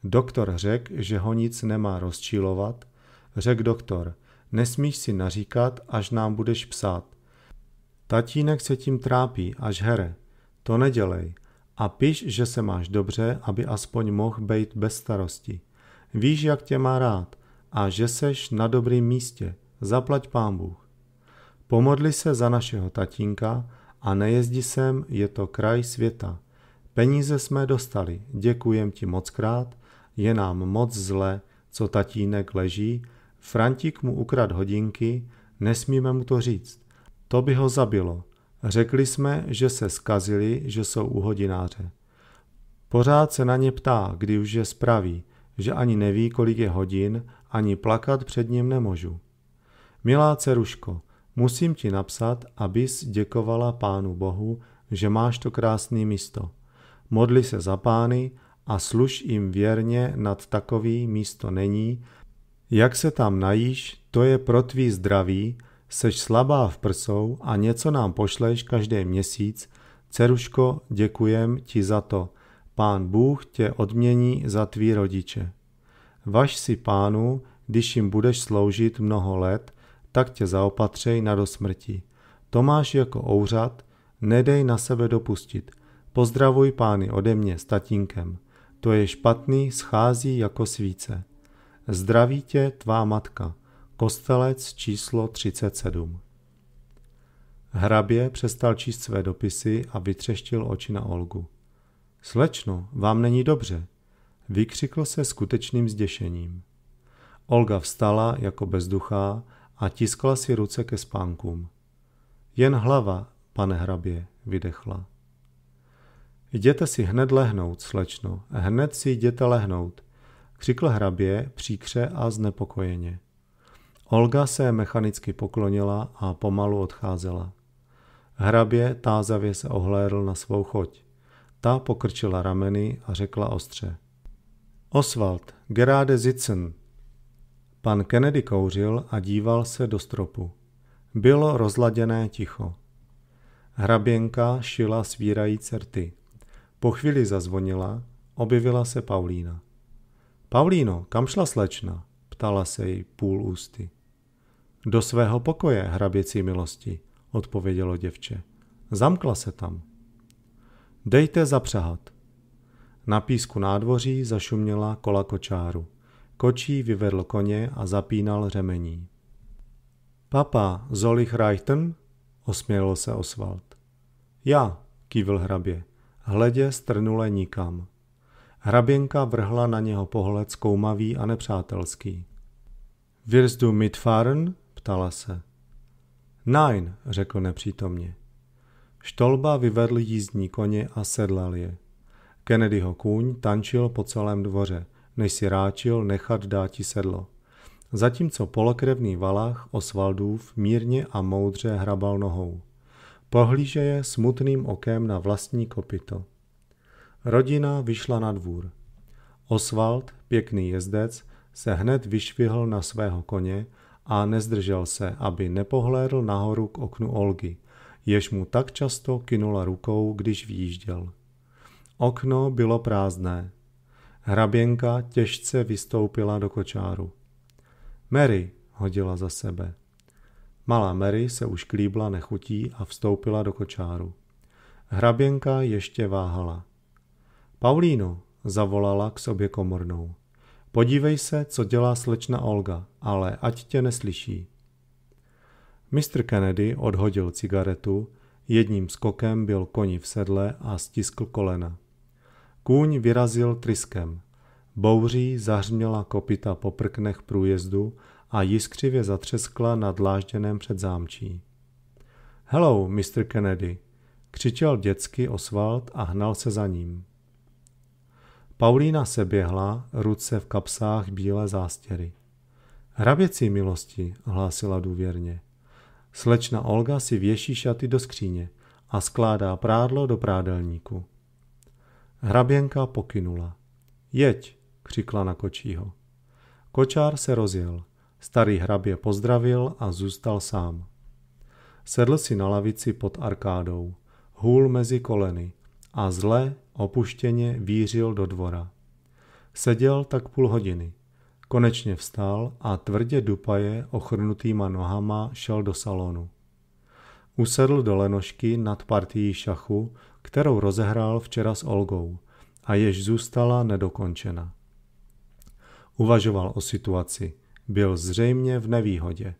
Doktor řekl, že ho nic nemá rozčilovat. Řek doktor, nesmíš si naříkat, až nám budeš psát. Tatínek se tím trápí, až here. To nedělej. A piš, že se máš dobře, aby aspoň mohl být bez starosti. Víš, jak tě má rád a že seš na dobrém místě. Zaplať pán Bůh. Pomodli se za našeho tatínka a nejezdi sem, je to kraj světa. Peníze jsme dostali, děkujem ti moc krát, je nám moc zle, co tatínek leží, František mu ukrad hodinky, nesmíme mu to říct. To by ho zabilo. Řekli jsme, že se skazili, že jsou u hodináře. Pořád se na ně ptá, kdy už je spraví, že ani neví, kolik je hodin, ani plakat před ním nemůžu. Milá ceruško, Musím ti napsat, abys děkovala Pánu Bohu, že máš to krásné místo. Modli se za pány a služ jim věrně nad takový místo není. Jak se tam najíš, to je pro tvý zdraví, seš slabá v prsou a něco nám pošleš každý měsíc. Ceruško, děkujem ti za to. Pán Bůh tě odmění za tvý rodiče. Vaš si pánu, když jim budeš sloužit mnoho let – tak tě zaopatřej na dosmrti. Tomáš jako ouřad, nedej na sebe dopustit. Pozdravuj pány ode mě s tatínkem. To je špatný, schází jako svíce. Zdraví tě tvá matka. Kostelec číslo 37. Hrabě přestal číst své dopisy a vytřeštil oči na Olgu. Slečno, vám není dobře, vykřikl se skutečným zděšením. Olga vstala jako bezduchá a tiskla si ruce ke spánkům. Jen hlava, pane hrabě, vydechla. Jděte si hned lehnout, slečno, hned si jděte lehnout, křikl hrabě příkře a znepokojeně. Olga se mechanicky poklonila a pomalu odcházela. Hrabě tázavě se ohlédl na svou choť. Ta pokrčila rameny a řekla ostře. Oswald, gerade sitzen, Pan Kennedy kouřil a díval se do stropu. Bylo rozladěné ticho. Hraběnka šila svírající certy. Po chvíli zazvonila, objevila se Paulína. Paulíno, kam šla slečna? ptala se jí půl ústy. Do svého pokoje, hraběcí milosti, odpovědělo děvče. Zamkla se tam. Dejte zapřahat. Na písku nádvoří zašuměla kola kočáru. Kočí vyvedl koně a zapínal řemení. Papa, Zolich Reichten? Osmělil se Oswald. Já, kývil hrabě, hledě strnule nikam. Hraběnka vrhla na něho pohled zkoumavý a nepřátelský. Wirst du mitfahren? ptala se. Nein, řekl nepřítomně. Štolba vyvedl jízdní koně a sedlal je. Kennedyho kůň tančil po celém dvoře – než si ráčil nechat dáti sedlo. Zatímco polokrevný valach Osvaldův mírně a moudře hrabal nohou. Pohlíže je smutným okem na vlastní kopito. Rodina vyšla na dvůr. Osvald, pěkný jezdec, se hned vyšvihl na svého koně a nezdržel se, aby nepohlédl nahoru k oknu Olgy, jež mu tak často kynula rukou, když výjížděl. Okno bylo prázdné. Hraběnka těžce vystoupila do kočáru. Mary hodila za sebe. Malá Mary se už klíbla nechutí a vstoupila do kočáru. Hraběnka ještě váhala. Paulíno, zavolala k sobě komornou. Podívej se, co dělá slečna Olga, ale ať tě neslyší. Mr. Kennedy odhodil cigaretu, jedním skokem byl koni v sedle a stiskl kolena. Kůň vyrazil tryskem. Bouří zahřměla kopita po prknech průjezdu a jiskřivě zatřeskla na dlážděném předzámčí. Hello, Mr. Kennedy, křičel dětsky Oswald a hnal se za ním. Paulína se běhla, ruce v kapsách bílé zástěry. Hraběcí milosti, hlásila důvěrně. Slečna Olga si věší šaty do skříně a skládá prádlo do prádelníku. Hraběnka pokynula. Jeď, křikla na kočího. Kočár se rozjel. Starý hrabě pozdravil a zůstal sám. Sedl si na lavici pod arkádou, hůl mezi koleny a zle, opuštěně vířil do dvora. Seděl tak půl hodiny. Konečně vstal a tvrdě dupaje ochrnutýma nohama šel do salonu. Usedl do lenošky nad partií šachu, kterou rozehrál včera s Olgou a jež zůstala nedokončena. Uvažoval o situaci. Byl zřejmě v nevýhodě.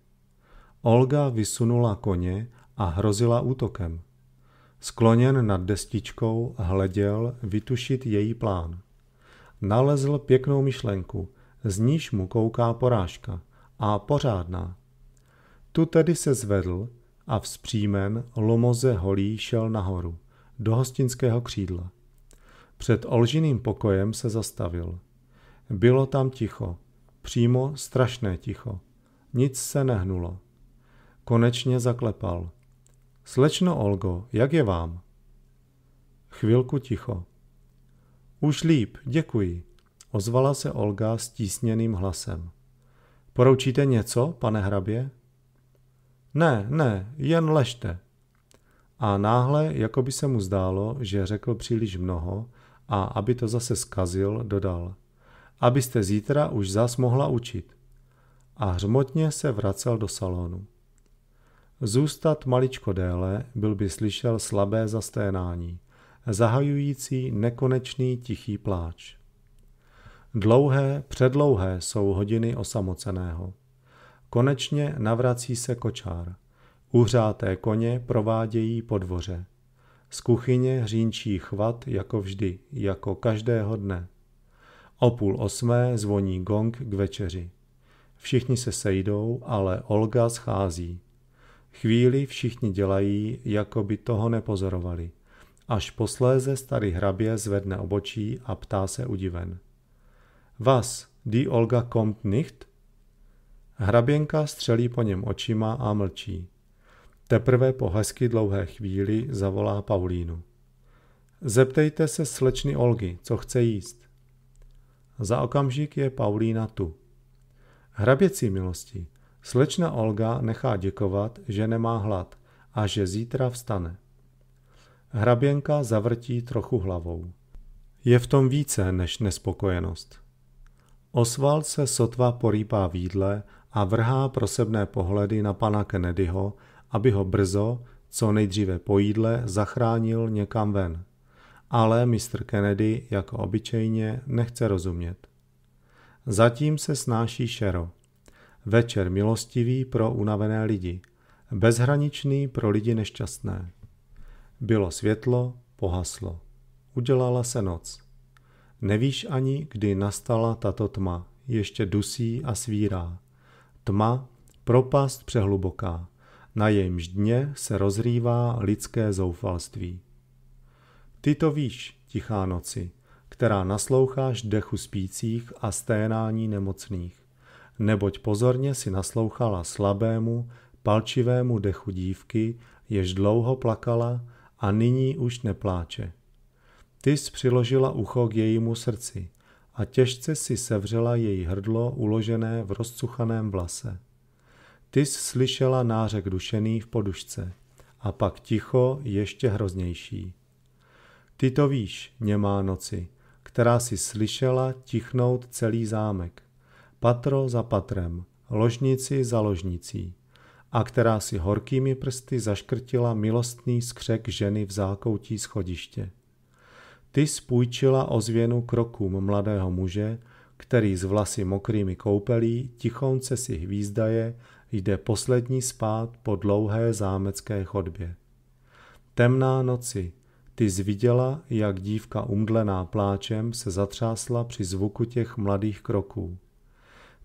Olga vysunula koně a hrozila útokem. Skloněn nad destičkou hleděl vytušit její plán. Nalezl pěknou myšlenku, z níž mu kouká porážka a pořádná. Tu tedy se zvedl a vzpřímen lomoze holí šel nahoru do hostinského křídla. Před olžiným pokojem se zastavil. Bylo tam ticho, přímo strašné ticho. Nic se nehnulo. Konečně zaklepal. Slečno Olgo, jak je vám? Chvilku ticho. Už líp, děkuji, ozvala se Olga stísněným hlasem. Poroučíte něco, pane hrabě? Ne, ne, jen ležte, a náhle, jako by se mu zdálo, že řekl příliš mnoho a aby to zase skazil, dodal. Abyste zítra už zas mohla učit. A hřmotně se vracel do salonu. Zůstat maličko déle byl by slyšel slabé zasténání, zahajující nekonečný tichý pláč. Dlouhé, předlouhé jsou hodiny osamoceného. Konečně navrací se kočár – Uhřáté koně provádějí po dvoře. Z kuchyně hřínčí chvat jako vždy, jako každého dne. O půl osmé zvoní gong k večeři. Všichni se sejdou, ale Olga schází. Chvíli všichni dělají, jako by toho nepozorovali. Až posléze starý hrabě zvedne obočí a ptá se udiven. Vas, die Olga kommt nicht? Hraběnka střelí po něm očima a mlčí. Teprve po hezky dlouhé chvíli zavolá Paulínu. Zeptejte se slečny Olgy, co chce jíst. Za okamžik je Paulína tu. Hraběcí milosti, slečna Olga nechá děkovat, že nemá hlad a že zítra vstane. Hraběnka zavrtí trochu hlavou. Je v tom více než nespokojenost. Osval se sotva porýpá výdle a vrhá prosebné pohledy na pana Kennedyho, aby ho brzo, co nejdříve po jídle, zachránil někam ven. Ale mistr Kennedy, jako obyčejně, nechce rozumět. Zatím se snáší šero. Večer milostivý pro unavené lidi, bezhraničný pro lidi nešťastné. Bylo světlo, pohaslo. Udělala se noc. Nevíš ani, kdy nastala tato tma, ještě dusí a svírá. Tma, propast přehluboká na jejímž dně se rozrývá lidské zoufalství. Ty to víš, tichá noci, která nasloucháš dechu spících a sténání nemocných, neboť pozorně si naslouchala slabému, palčivému dechu dívky, jež dlouho plakala a nyní už nepláče. Ty přiložila ucho k jejímu srdci a těžce si sevřela její hrdlo uložené v rozcuchaném vlase. Ty slyšela nářek dušený v podušce a pak ticho ještě hroznější. Ty to víš, němá noci, která si slyšela tichnout celý zámek, patro za patrem, ložnici za ložnicí, a která si horkými prsty zaškrtila milostný skřek ženy v zákoutí schodiště. Ty spůjčila ozvěnu krokům mladého muže, který z vlasy mokrými koupelí tichonce si hvízdaje jde poslední spát po dlouhé zámecké chodbě. Temná noci, ty zviděla, jak dívka umdlená pláčem se zatřásla při zvuku těch mladých kroků.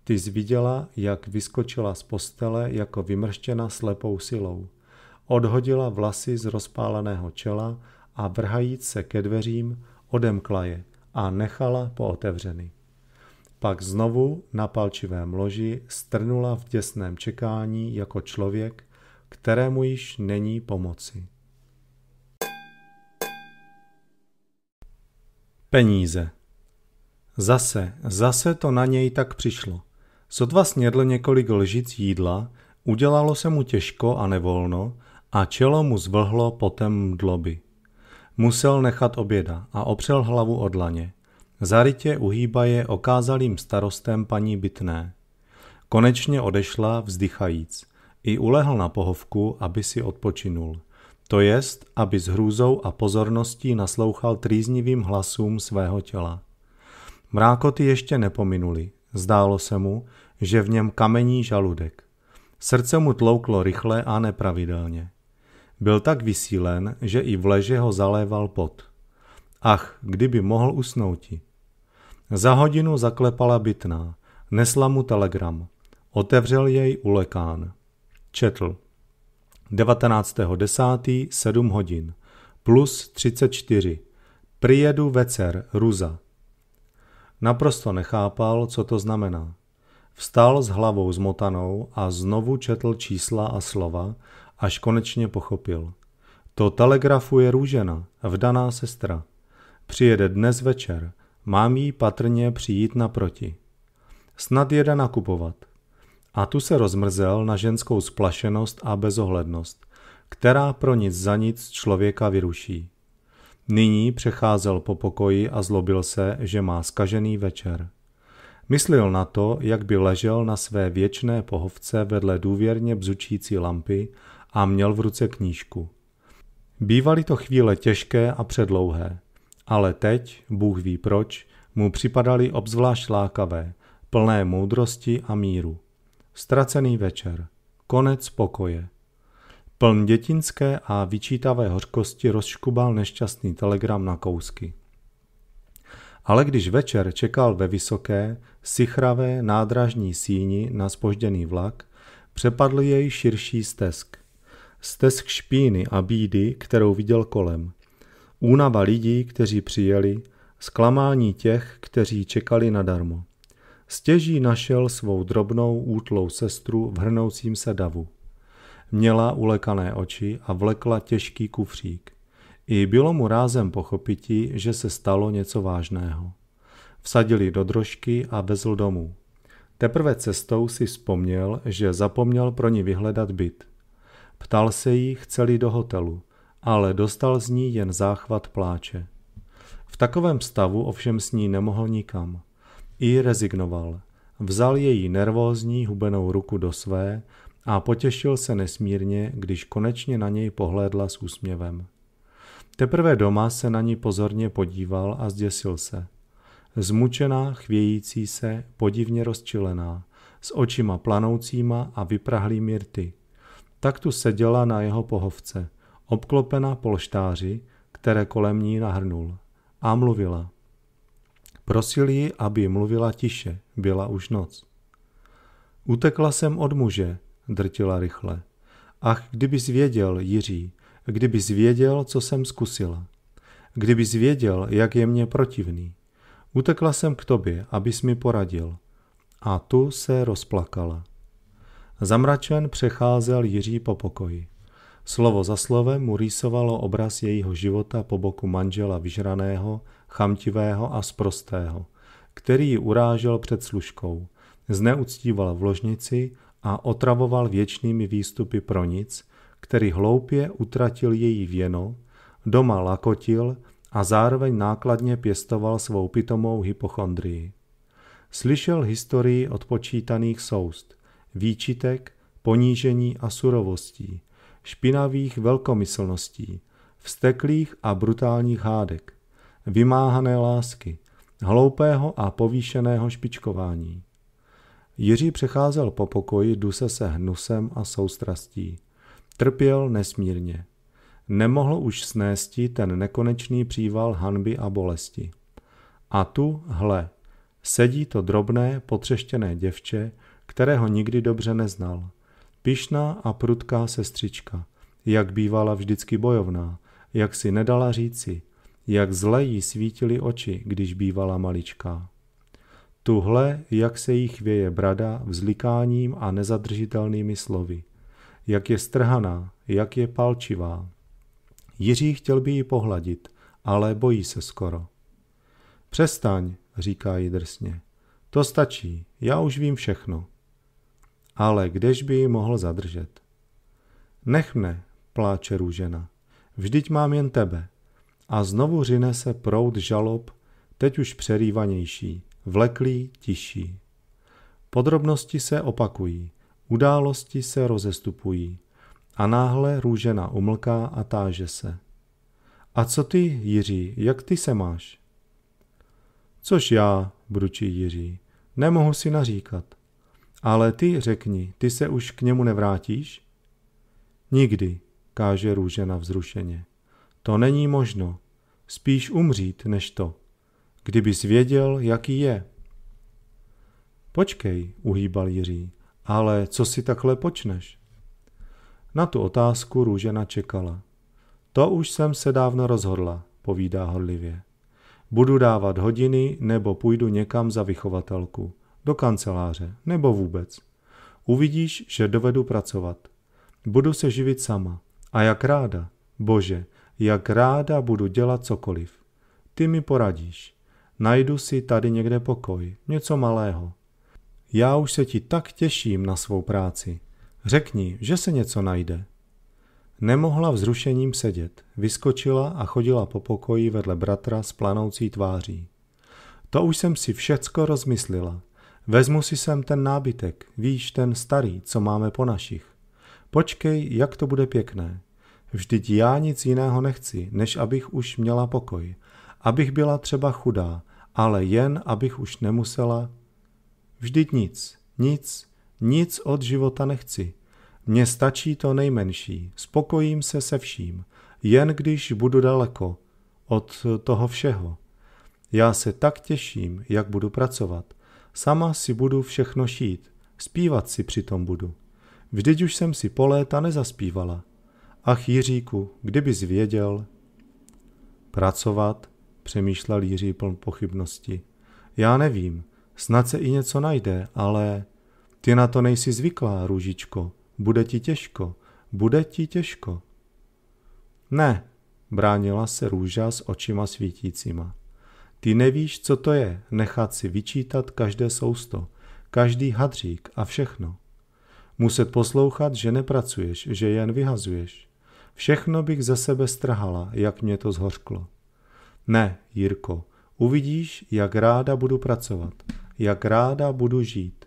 Ty zviděla, jak vyskočila z postele jako vymrštěna slepou silou. Odhodila vlasy z rozpáleného čela a vrhajíc se ke dveřím, odemkla je a nechala pootevřeny. Pak znovu na palčivém loži strnula v děsném čekání jako člověk, kterému již není pomoci. Peníze. Zase, zase to na něj tak přišlo. Sotva snědl několik lžic jídla, udělalo se mu těžko a nevolno a čelo mu zvlhlo potem mdloby. Musel nechat oběda a opřel hlavu o dlaně. Zarytě uhýbaje okázalým starostem paní Bytné. Konečně odešla vzdychajíc. I ulehl na pohovku, aby si odpočinul. To jest, aby s hrůzou a pozorností naslouchal trýznivým hlasům svého těla. Mrákoty ještě nepominuli. Zdálo se mu, že v něm kamení žaludek. Srdce mu tlouklo rychle a nepravidelně. Byl tak vysílen, že i v leže ho zaléval pot. Ach, kdyby mohl usnouti. Za hodinu zaklepala bytná. Nesla mu telegram. Otevřel jej ulekán. Četl. 19.10. 7 hodin. Plus 34. Prijedu vecer, ruza. Naprosto nechápal, co to znamená. Vstal s hlavou zmotanou a znovu četl čísla a slova, až konečně pochopil. To telegrafuje růžena, vdaná sestra. Přijede dnes večer. Mám jí patrně přijít naproti. Snad jede nakupovat. A tu se rozmrzel na ženskou splašenost a bezohlednost, která pro nic za nic člověka vyruší. Nyní přecházel po pokoji a zlobil se, že má skažený večer. Myslil na to, jak by ležel na své věčné pohovce vedle důvěrně bzučící lampy a měl v ruce knížku. Bývaly to chvíle těžké a předlouhé. Ale teď, Bůh ví proč, mu připadaly obzvlášť lákavé, plné moudrosti a míru. Ztracený večer. Konec pokoje. Pln dětinské a vyčítavé hořkosti rozškubal nešťastný telegram na kousky. Ale když večer čekal ve vysoké, sichravé nádražní síni na spožděný vlak, přepadl jej širší stesk. Stesk špíny a bídy, kterou viděl kolem únava lidí, kteří přijeli, zklamání těch, kteří čekali nadarmo. Stěží našel svou drobnou útlou sestru v hrnoucím se davu. Měla ulekané oči a vlekla těžký kufřík. I bylo mu rázem pochopití, že se stalo něco vážného. Vsadili do drožky a vezl domů. Teprve cestou si vzpomněl, že zapomněl pro ní vyhledat byt. Ptal se jí, chceli do hotelu – ale dostal z ní jen záchvat pláče. V takovém stavu ovšem s ní nemohl nikam. I rezignoval. Vzal její nervózní hubenou ruku do své a potěšil se nesmírně, když konečně na něj pohlédla s úsměvem. Teprve doma se na ní pozorně podíval a zděsil se. Zmučená, chvějící se, podivně rozčilená, s očima planoucíma a vyprahlými rty. Tak tu seděla na jeho pohovce obklopena polštáři, které kolem ní nahrnul, a mluvila. Prosil ji, aby mluvila tiše, byla už noc. Utekla jsem od muže, drtila rychle. Ach, kdyby zvěděl, Jiří, kdyby zvěděl, co jsem zkusila. Kdyby zvěděl, jak je mě protivný. Utekla jsem k tobě, abys mi poradil. A tu se rozplakala. Zamračen přecházel Jiří po pokoji. Slovo za slovem mu rýsovalo obraz jejího života po boku manžela vyžraného, chamtivého a sprostého, který ji urážel před služkou, zneuctíval v ložnici a otravoval věčnými výstupy pro nic, který hloupě utratil její věno, doma lakotil a zároveň nákladně pěstoval svou pitomou hypochondrii. Slyšel historii odpočítaných soust, výčitek, ponížení a surovostí – špinavých velkomyslností, vzteklých a brutálních hádek, vymáhané lásky, hloupého a povýšeného špičkování. Jiří přecházel po pokoji duse se hnusem a soustrastí. Trpěl nesmírně. Nemohl už snésti ten nekonečný příval hanby a bolesti. A tu, hle, sedí to drobné, potřeštěné děvče, kterého nikdy dobře neznal. Pišná a prudká sestřička, jak bývala vždycky bojovná, jak si nedala říci, jak zle jí svítily oči, když bývala maličká. Tuhle, jak se jí chvěje brada vzlikáním a nezadržitelnými slovy. Jak je strhaná, jak je palčivá. Jiří chtěl by ji pohladit, ale bojí se skoro. Přestaň, říká jí drsně. To stačí, já už vím všechno ale kdež by ji mohl zadržet. Nech mne, pláče růžena, vždyť mám jen tebe. A znovu řine se proud žalob, teď už přerývanější, vleklý, tiší. Podrobnosti se opakují, události se rozestupují a náhle růžena umlká a táže se. A co ty, Jiří, jak ty se máš? Což já, bručí Jiří, nemohu si naříkat. Ale ty řekni, ty se už k němu nevrátíš? Nikdy, káže růžena vzrušeně. To není možno. Spíš umřít, než to. Kdybys věděl, jaký je. Počkej, uhýbal Jiří, ale co si takhle počneš? Na tu otázku růžena čekala. To už jsem se dávno rozhodla, povídá horlivě. Budu dávat hodiny nebo půjdu někam za vychovatelku do kanceláře nebo vůbec. Uvidíš, že dovedu pracovat. Budu se živit sama. A jak ráda, bože, jak ráda budu dělat cokoliv. Ty mi poradíš. Najdu si tady někde pokoj, něco malého. Já už se ti tak těším na svou práci. Řekni, že se něco najde. Nemohla vzrušením sedět, vyskočila a chodila po pokoji vedle bratra s planoucí tváří. To už jsem si všecko rozmyslila, Vezmu si sem ten nábytek, víš, ten starý, co máme po našich. Počkej, jak to bude pěkné. Vždyť já nic jiného nechci, než abych už měla pokoj. Abych byla třeba chudá, ale jen abych už nemusela. Vždyť nic, nic, nic od života nechci. Mně stačí to nejmenší, spokojím se se vším, jen když budu daleko od toho všeho. Já se tak těším, jak budu pracovat, Sama si budu všechno šít, zpívat si přitom budu. Vždyť už jsem si po léta nezaspívala. Ach Jiříku, kdybys věděl. Pracovat, přemýšlel Jiří pln pochybnosti. Já nevím, snad se i něco najde, ale... Ty na to nejsi zvyklá, růžičko, bude ti těžko, bude ti těžko. Ne, bránila se růža s očima svítícíma. Ty nevíš, co to je, nechat si vyčítat každé sousto, každý hadřík a všechno. Muset poslouchat, že nepracuješ, že jen vyhazuješ. Všechno bych ze sebe strhala, jak mě to zhořklo. Ne, Jirko, uvidíš, jak ráda budu pracovat, jak ráda budu žít.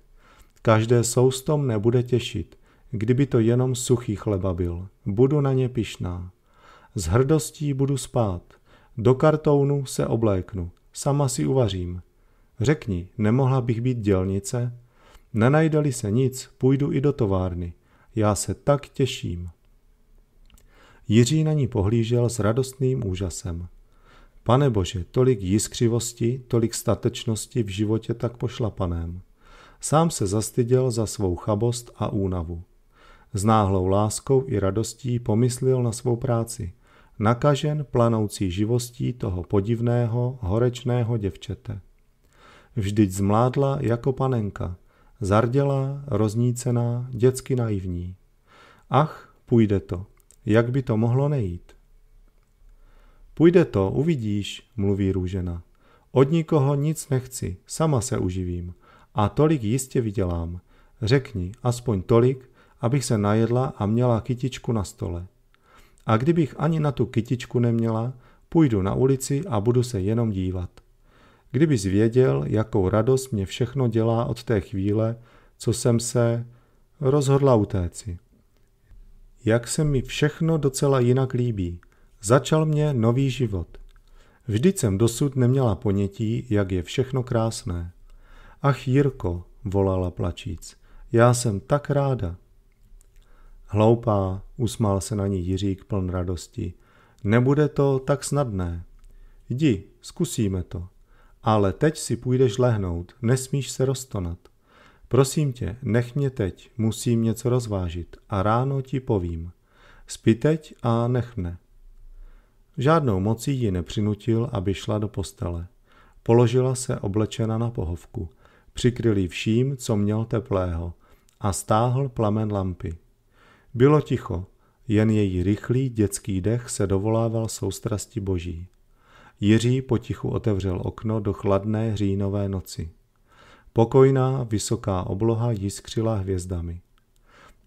Každé sousto mne bude těšit, kdyby to jenom suchý chleba byl. Budu na ně pišná. S hrdostí budu spát, do kartounu se obléknu, sama si uvařím. Řekni, nemohla bych být dělnice? nenajde se nic, půjdu i do továrny. Já se tak těším. Jiří na ní pohlížel s radostným úžasem. Pane Bože, tolik jiskřivosti, tolik statečnosti v životě tak pošlapaném. Sám se zastyděl za svou chabost a únavu. S náhlou láskou i radostí pomyslil na svou práci nakažen planoucí živostí toho podivného, horečného děvčete. Vždyť zmládla jako panenka, zardělá, roznícená, dětsky naivní. Ach, půjde to, jak by to mohlo nejít? Půjde to, uvidíš, mluví růžena. Od nikoho nic nechci, sama se uživím. A tolik jistě vydělám. Řekni, aspoň tolik, abych se najedla a měla kytičku na stole. A kdybych ani na tu kytičku neměla, půjdu na ulici a budu se jenom dívat. Kdyby věděl, jakou radost mě všechno dělá od té chvíle, co jsem se rozhodla utéci. Jak se mi všechno docela jinak líbí. Začal mě nový život. Vždyť jsem dosud neměla ponětí, jak je všechno krásné. Ach Jirko, volala plačíc, já jsem tak ráda. Hloupá, usmál se na ní Jiřík pln radosti. Nebude to tak snadné. Jdi, zkusíme to. Ale teď si půjdeš lehnout, nesmíš se roztonat. Prosím tě, nech mě teď, musím něco rozvážit a ráno ti povím. Spí teď a nech mne. Žádnou mocí ji nepřinutil, aby šla do postele. Položila se oblečena na pohovku, přikryl vším, co měl teplého, a stáhl plamen lampy. Bylo ticho, jen její rychlý dětský dech se dovolával soustrasti boží. Jiří potichu otevřel okno do chladné hřínové noci. Pokojná, vysoká obloha jiskřila hvězdami.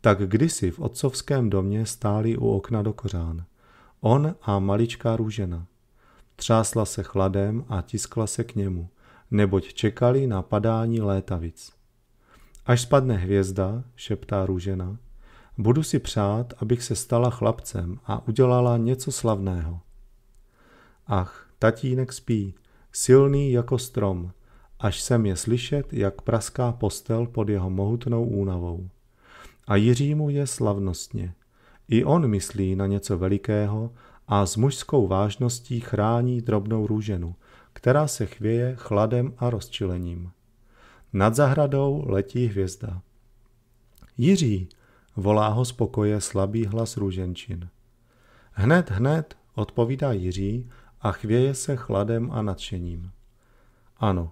Tak kdysi v otcovském domě stáli u okna do kořán. On a maličká růžena. Třásla se chladem a tiskla se k němu, neboť čekali na padání létavic. Až spadne hvězda, šeptá růžena, Budu si přát, abych se stala chlapcem a udělala něco slavného. Ach, tatínek spí, silný jako strom, až sem je slyšet, jak praská postel pod jeho mohutnou únavou. A Jiřímu je slavnostně. I on myslí na něco velikého a s mužskou vážností chrání drobnou růženu, která se chvěje chladem a rozčilením. Nad zahradou letí hvězda. Jiří, Volá ho z pokoje slabý hlas růženčin. Hned, hned, odpovídá Jiří a chvěje se chladem a nadšením. Ano,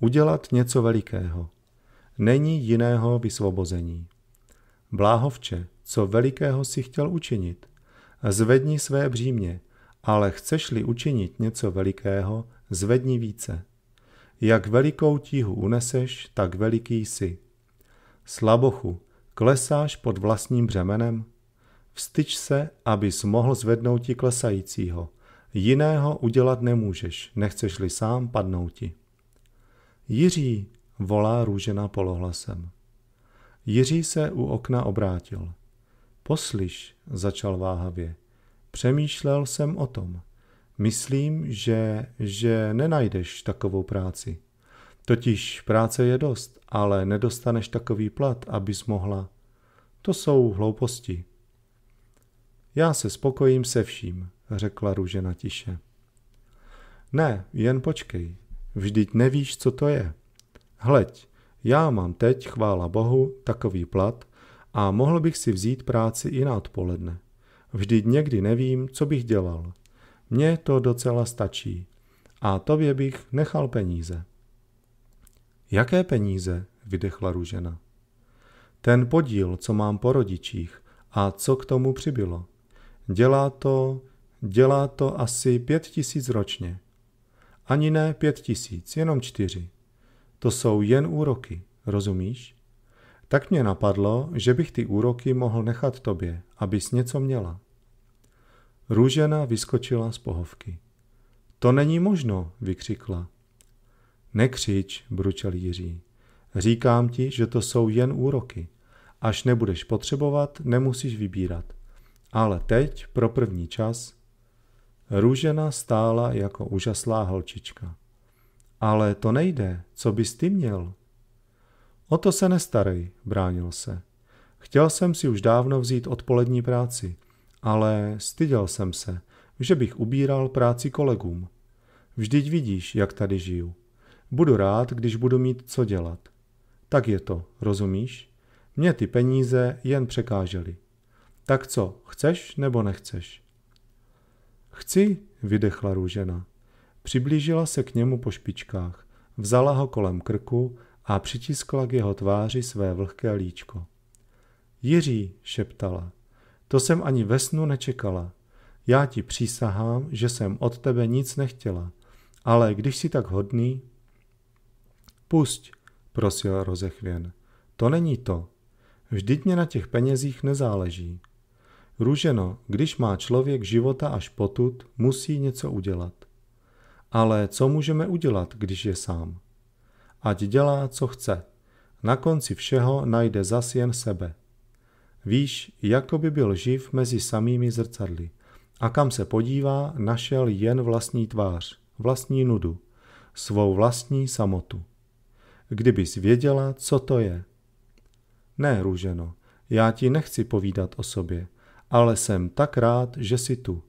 udělat něco velikého. Není jiného vysvobození. Bláhovče, co velikého si chtěl učinit? Zvedni své břímě, ale chceš-li učinit něco velikého, zvedni více. Jak velikou tíhu uneseš, tak veliký jsi. Slabochu, Klesáš pod vlastním břemenem? Vstyč se, abys mohl zvednout ti klesajícího. Jiného udělat nemůžeš, nechceš-li sám padnouti. Jiří, volá růžena polohlasem. Jiří se u okna obrátil. Poslyš, začal váhavě. Přemýšlel jsem o tom. Myslím, že, že nenajdeš takovou práci. Totiž práce je dost ale nedostaneš takový plat, abys mohla. To jsou hlouposti. Já se spokojím se vším, řekla růžena tiše. Ne, jen počkej, vždyť nevíš, co to je. Hleď, já mám teď, chvála Bohu, takový plat a mohl bych si vzít práci i na odpoledne. Vždyť někdy nevím, co bych dělal. Mně to docela stačí. A tobě bych nechal peníze. Jaké peníze? vydechla Ružena. Ten podíl, co mám po rodičích a co k tomu přibylo. Dělá to, dělá to asi pět tisíc ročně. Ani ne pět tisíc, jenom čtyři. To jsou jen úroky, rozumíš? Tak mě napadlo, že bych ty úroky mohl nechat tobě, abys něco měla. Růžena vyskočila z pohovky. To není možno, vykřikla. Nekřič, bručel Jiří. Říkám ti, že to jsou jen úroky. Až nebudeš potřebovat, nemusíš vybírat. Ale teď, pro první čas, Růžena stála jako úžaslá holčička. Ale to nejde, co bys ty měl? O to se nestarej, bránil se. Chtěl jsem si už dávno vzít odpolední práci, ale styděl jsem se, že bych ubíral práci kolegům. Vždyť vidíš, jak tady žiju. Budu rád, když budu mít co dělat. Tak je to, rozumíš? Mě ty peníze jen překážely. Tak co, chceš nebo nechceš? Chci, vydechla růžena. Přiblížila se k němu po špičkách, vzala ho kolem krku a přitiskla k jeho tváři své vlhké líčko. Jiří, šeptala, to jsem ani ve snu nečekala. Já ti přísahám, že jsem od tebe nic nechtěla, ale když jsi tak hodný, Pusť, prosil rozechvěn. To není to. Vždyť mě na těch penězích nezáleží. Růženo, když má člověk života až potud, musí něco udělat. Ale co můžeme udělat, když je sám? Ať dělá, co chce. Na konci všeho najde zas jen sebe. Víš, jako by byl živ mezi samými zrcadly. A kam se podívá, našel jen vlastní tvář, vlastní nudu, svou vlastní samotu kdybys věděla, co to je. Ne, růženo, já ti nechci povídat o sobě, ale jsem tak rád, že jsi tu.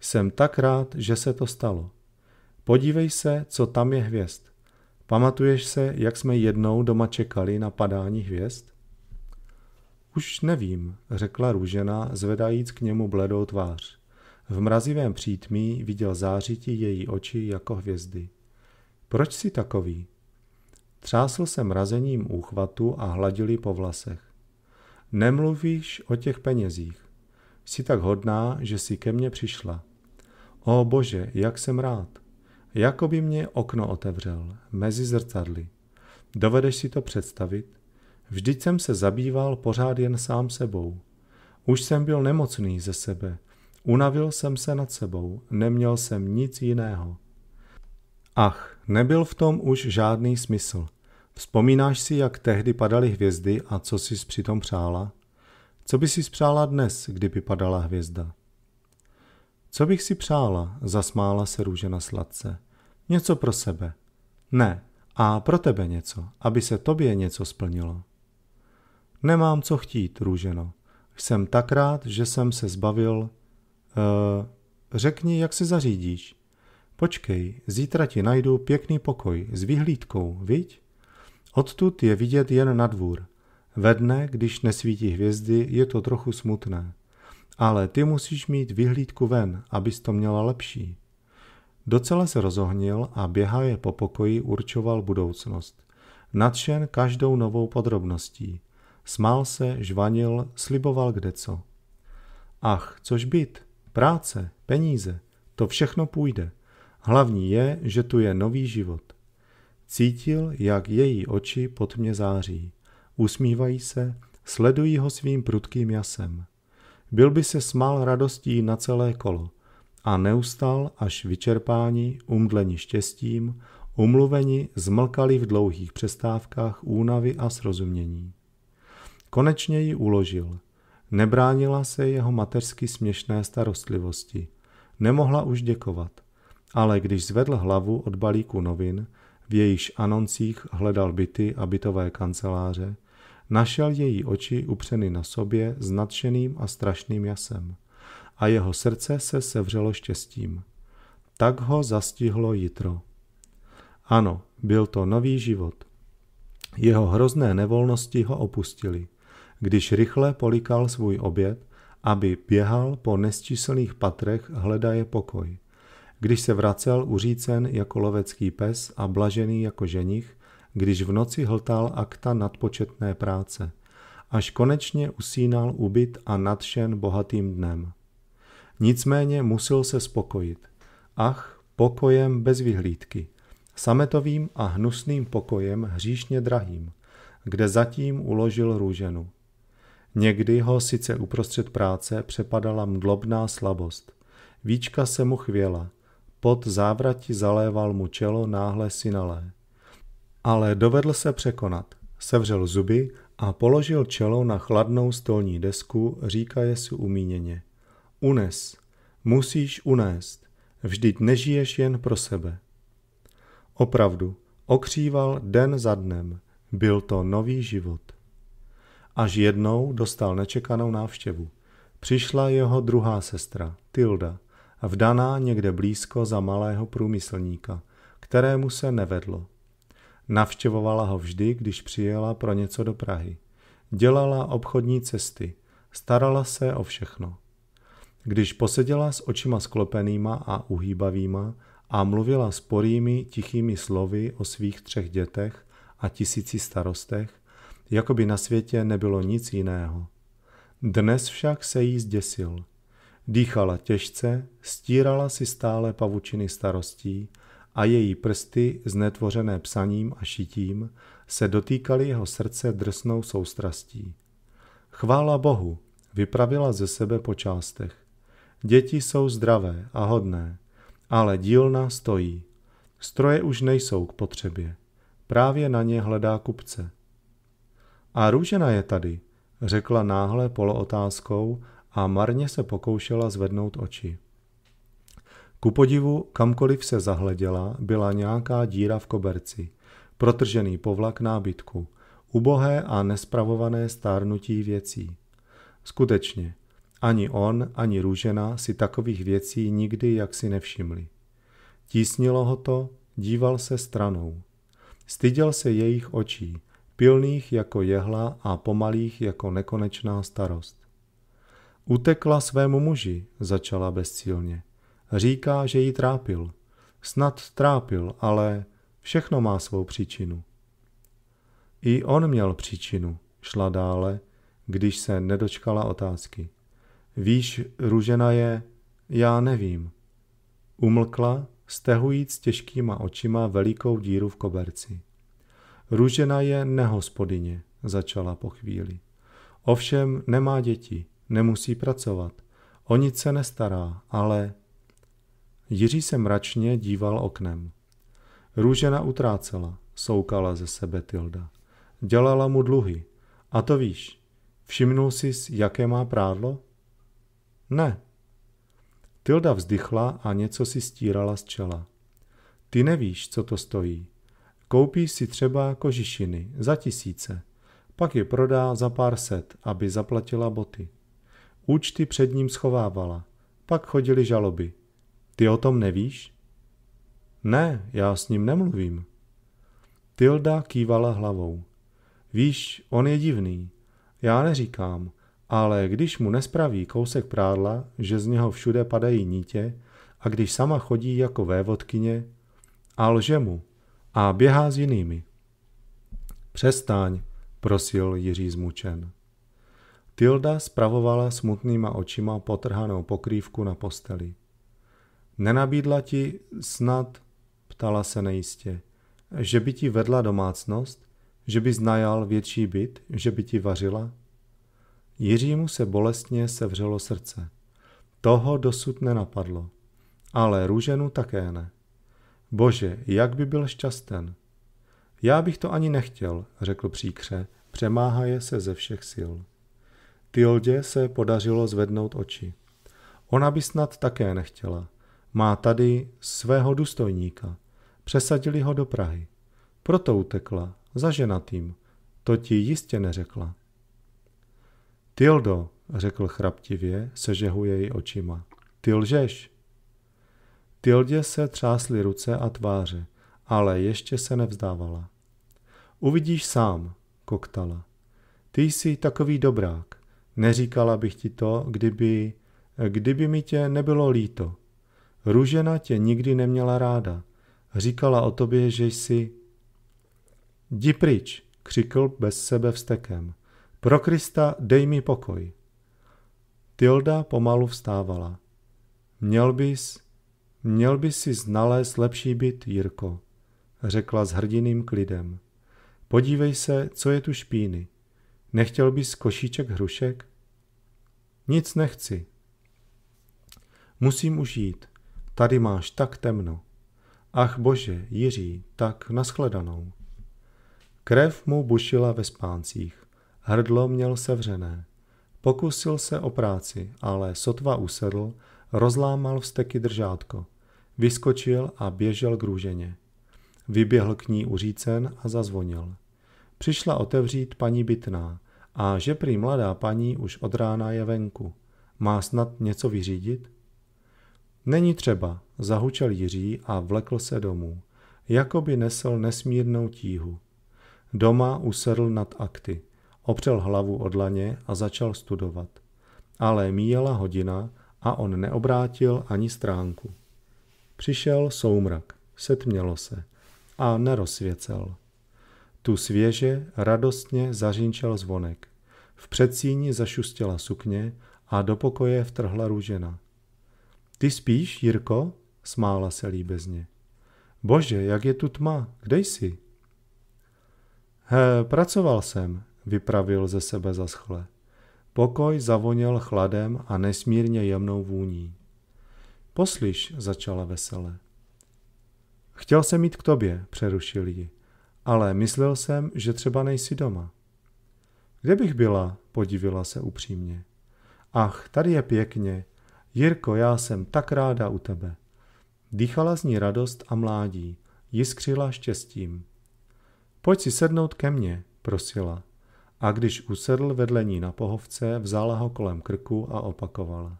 Jsem tak rád, že se to stalo. Podívej se, co tam je hvězd. Pamatuješ se, jak jsme jednou doma čekali na padání hvězd? Už nevím, řekla růžena, zvedajíc k němu bledou tvář. V mrazivém přítmí viděl zářití její oči jako hvězdy. Proč jsi takový? Třásl jsem razením úchvatu a hladili po vlasech. Nemluvíš o těch penězích. Jsi tak hodná, že jsi ke mně přišla. O bože, jak jsem rád. Jako by mě okno otevřel, mezi zrcadly. Dovedeš si to představit? Vždyť jsem se zabýval pořád jen sám sebou. Už jsem byl nemocný ze sebe. Unavil jsem se nad sebou, neměl jsem nic jiného. Ach, nebyl v tom už žádný smysl. Vzpomínáš si, jak tehdy padaly hvězdy a co jsi přitom přála? Co by si přála dnes, kdyby padala hvězda? Co bych si přála, zasmála se růžena sladce. Něco pro sebe. Ne, a pro tebe něco, aby se tobě něco splnilo. Nemám co chtít, růženo. Jsem tak rád, že jsem se zbavil... E, řekni, jak se zařídíš. Počkej, zítra ti najdu pěkný pokoj s vyhlídkou, viď? Odtud je vidět jen na dvůr. Ve dne, když nesvítí hvězdy, je to trochu smutné. Ale ty musíš mít vyhlídku ven, abys to měla lepší. Docela se rozohnil a běhaje po pokoji určoval budoucnost. Nadšen každou novou podrobností. Smál se, žvanil, sliboval kdeco. Ach, což byt, práce, peníze, to všechno půjde – Hlavní je, že tu je nový život. Cítil, jak její oči pod mě září. Usmívají se, sledují ho svým prudkým jasem. Byl by se smál radostí na celé kolo a neustal až vyčerpání, umdleni štěstím, umluveni zmlkali v dlouhých přestávkách únavy a srozumění. Konečně ji uložil. Nebránila se jeho mateřsky směšné starostlivosti. Nemohla už děkovat. Ale když zvedl hlavu od balíku novin, v jejíž anoncích hledal byty a bytové kanceláře, našel její oči upřeny na sobě s nadšeným a strašným jasem a jeho srdce se sevřelo štěstím. Tak ho zastihlo jitro. Ano, byl to nový život. Jeho hrozné nevolnosti ho opustili, když rychle polikal svůj oběd, aby běhal po nesčíslných patrech hledaje pokoj. Když se vracel uřícen jako lovecký pes a blažený jako ženich, když v noci hltal akta nadpočetné práce, až konečně usínal ubyt a nadšen bohatým dnem. Nicméně musel se spokojit. Ach, pokojem bez vyhlídky, sametovým a hnusným pokojem hříšně drahým, kde zatím uložil růženu. Někdy ho sice uprostřed práce přepadala mdlobná slabost. Víčka se mu chvěla – Pot závrati zaléval mu čelo náhle sinalé. Ale dovedl se překonat. Sevřel zuby a položil čelo na chladnou stolní desku, je si umíněně. Unes. Musíš unést. Vždyť nežiješ jen pro sebe. Opravdu, okříval den za dnem. Byl to nový život. Až jednou dostal nečekanou návštěvu. Přišla jeho druhá sestra, Tilda, vdaná někde blízko za malého průmyslníka, kterému se nevedlo. Navštěvovala ho vždy, když přijela pro něco do Prahy. Dělala obchodní cesty, starala se o všechno. Když poseděla s očima sklopenýma a uhýbavýma a mluvila sporými tichými slovy o svých třech dětech a tisíci starostech, jako by na světě nebylo nic jiného. Dnes však se jí zděsil – Dýchala těžce, stírala si stále pavučiny starostí a její prsty, znetvořené psaním a šitím, se dotýkaly jeho srdce drsnou soustrastí. Chvála Bohu, vypravila ze sebe po částech. Děti jsou zdravé a hodné, ale dílna stojí. Stroje už nejsou k potřebě. Právě na ně hledá kupce. A růžena je tady, řekla náhle polootázkou a marně se pokoušela zvednout oči. Ku podivu, kamkoliv se zahleděla, byla nějaká díra v koberci, protržený povlak nábytku, ubohé a nespravované stárnutí věcí. Skutečně, ani on, ani Růžena si takových věcí nikdy jaksi nevšimli. Tísnilo ho to, díval se stranou. Styděl se jejich očí, pilných jako jehla a pomalých jako nekonečná starost. Utekla svému muži, začala bezcílně. Říká, že ji trápil. Snad trápil, ale všechno má svou příčinu. I on měl příčinu, šla dále, když se nedočkala otázky. Víš, ružena je, já nevím. Umlkla, stehujíc těžkýma očima velikou díru v koberci. Ružena je nehospodyně, začala po chvíli. Ovšem nemá děti nemusí pracovat. O nic se nestará, ale... Jiří se mračně díval oknem. Růžena utrácela, soukala ze sebe Tilda. Dělala mu dluhy. A to víš, všimnul jsi, jaké má prádlo? Ne. Tilda vzdychla a něco si stírala z čela. Ty nevíš, co to stojí. Koupíš si třeba kožišiny za tisíce, pak je prodá za pár set, aby zaplatila boty. Účty před ním schovávala. Pak chodili žaloby. Ty o tom nevíš? Ne, já s ním nemluvím. Tilda kývala hlavou. Víš, on je divný. Já neříkám, ale když mu nespraví kousek prádla, že z něho všude padají nítě, a když sama chodí jako vévodkyně, a lže mu a běhá s jinými. Přestaň, prosil Jiří zmučen. Tilda spravovala smutnýma očima potrhanou pokrývku na posteli. Nenabídla ti snad, ptala se nejistě, že by ti vedla domácnost, že by znajal větší byt, že by ti vařila? Jiřímu se bolestně sevřelo srdce. Toho dosud nenapadlo. Ale růženu také ne. Bože, jak by byl šťasten. Já bych to ani nechtěl, řekl příkře, přemáhaje se ze všech sil. Tyldě se podařilo zvednout oči. Ona by snad také nechtěla. Má tady svého důstojníka. Přesadili ho do Prahy. Proto utekla, za ženatým. To ti jistě neřekla. Tildo, řekl chraptivě, sežehu její očima. Ty lžeš. Tildě se třásly ruce a tváře, ale ještě se nevzdávala. Uvidíš sám, koktala. Ty jsi takový dobrák. Neříkala bych ti to, kdyby, kdyby mi tě nebylo líto. Růžena tě nikdy neměla ráda. Říkala o tobě, že jsi... Jdi pryč, křikl bez sebe vstekem. Pro Krista dej mi pokoj. Tilda pomalu vstávala. Měl bys, měl bys si znalézt lepší byt, Jirko, řekla s hrdiným klidem. Podívej se, co je tu špíny. Nechtěl bys košíček hrušek? Nic nechci. Musím už jít. Tady máš tak temno. Ach bože, Jiří, tak nashledanou. Krev mu bušila ve spáncích. Hrdlo měl sevřené. Pokusil se o práci, ale sotva usedl, rozlámal vsteky držátko. Vyskočil a běžel k růženě. Vyběhl k ní uřícen a zazvonil. Přišla otevřít paní bytná a že prý mladá paní už od rána je venku. Má snad něco vyřídit? Není třeba, zahučel Jiří a vlekl se domů. Jakoby nesl nesmírnou tíhu. Doma usedl nad akty. Opřel hlavu od laně a začal studovat. Ale míjela hodina a on neobrátil ani stránku. Přišel soumrak, setmělo se a nerozsvěcel. Tu svěže radostně zařinčel zvonek. V předsíni zašustila sukně a do pokoje vtrhla růžena. Ty spíš, Jirko? Smála se líbezně. Bože, jak je tu tma, kde jsi? He, pracoval jsem, vypravil ze sebe zaschle. Pokoj zavoněl chladem a nesmírně jemnou vůní. Poslyš, začala vesele. Chtěl jsem jít k tobě, přerušil ji ale myslel jsem, že třeba nejsi doma. Kde bych byla? Podivila se upřímně. Ach, tady je pěkně. Jirko, já jsem tak ráda u tebe. Dýchala z ní radost a mládí, jiskřila štěstím. Pojď si sednout ke mně, prosila. A když usedl vedle ní na pohovce, vzala ho kolem krku a opakovala.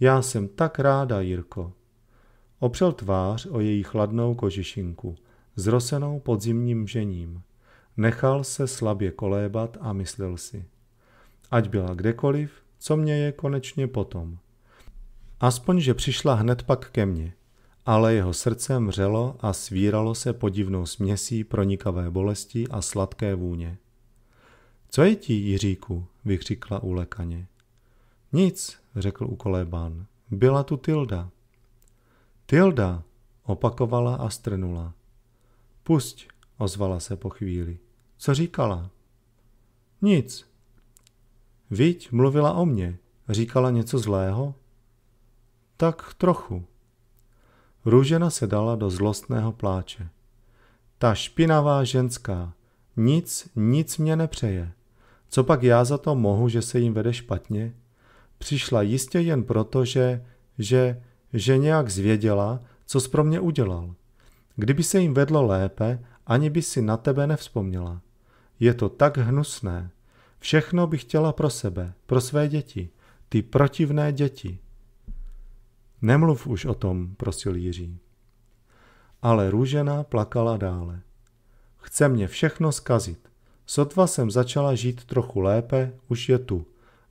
Já jsem tak ráda, Jirko. Opřel tvář o její chladnou kožišinku – zrosenou podzimním žením. Nechal se slabě kolébat a myslel si. Ať byla kdekoliv, co mě je konečně potom. Aspoň, že přišla hned pak ke mně, ale jeho srdce mřelo a svíralo se podivnou směsí pronikavé bolesti a sladké vůně. Co je ti, Jiříku? vykřikla ulekaně. Nic, řekl ukolébán. Byla tu Tilda. Tilda, opakovala a strnula. Pusť, ozvala se po chvíli. Co říkala? Nic. Viď mluvila o mně. Říkala něco zlého? Tak trochu. Růžena se dala do zlostného pláče. Ta špinavá ženská. Nic, nic mě nepřeje. Co pak já za to mohu, že se jim vede špatně? Přišla jistě jen proto, že, že, že nějak zvěděla, co jsi pro mě udělal. Kdyby se jim vedlo lépe, ani by si na tebe nevzpomněla. Je to tak hnusné. Všechno bych chtěla pro sebe, pro své děti, ty protivné děti. Nemluv už o tom, prosil Jiří. Ale růžena plakala dále. Chce mě všechno skazit. Sotva jsem začala žít trochu lépe, už je tu.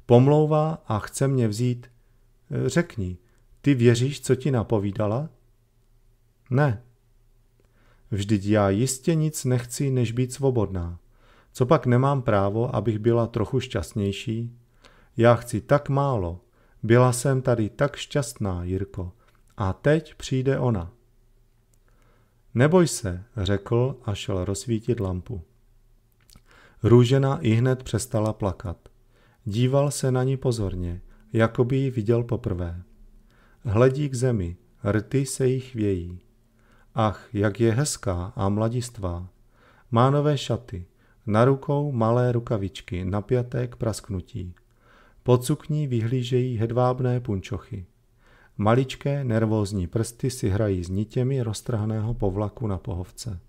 Pomlouvá a chce mě vzít. Eh, řekni, ty věříš, co ti napovídala? Ne, Vždyť já jistě nic nechci, než být svobodná. Co pak nemám právo, abych byla trochu šťastnější? Já chci tak málo. Byla jsem tady tak šťastná, Jirko. A teď přijde ona. Neboj se, řekl a šel rozsvítit lampu. Růžena i hned přestala plakat. Díval se na ní pozorně, jako by ji viděl poprvé. Hledí k zemi, rty se jí vějí. Ach, jak je hezká a mladistvá. Má nové šaty, na rukou malé rukavičky, napjaté k prasknutí. Pod sukní vyhlížejí hedvábné punčochy. Maličké nervózní prsty si hrají s nitěmi roztrhaného povlaku na pohovce.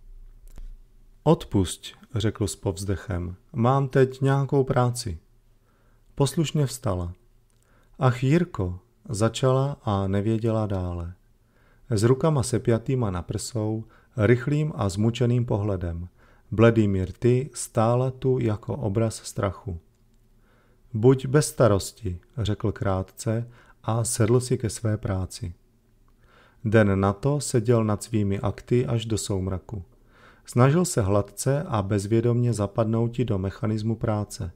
Odpusť, řekl s povzdechem, mám teď nějakou práci. Poslušně vstala. Ach, Jirko, začala a nevěděla dále. S rukama sepjatýma na prsou, rychlým a zmučeným pohledem. Bledými rty stála tu jako obraz strachu. Buď bez starosti, řekl krátce a sedl si ke své práci. Den na to seděl nad svými akty až do soumraku. Snažil se hladce a bezvědomně zapadnouti do mechanismu práce.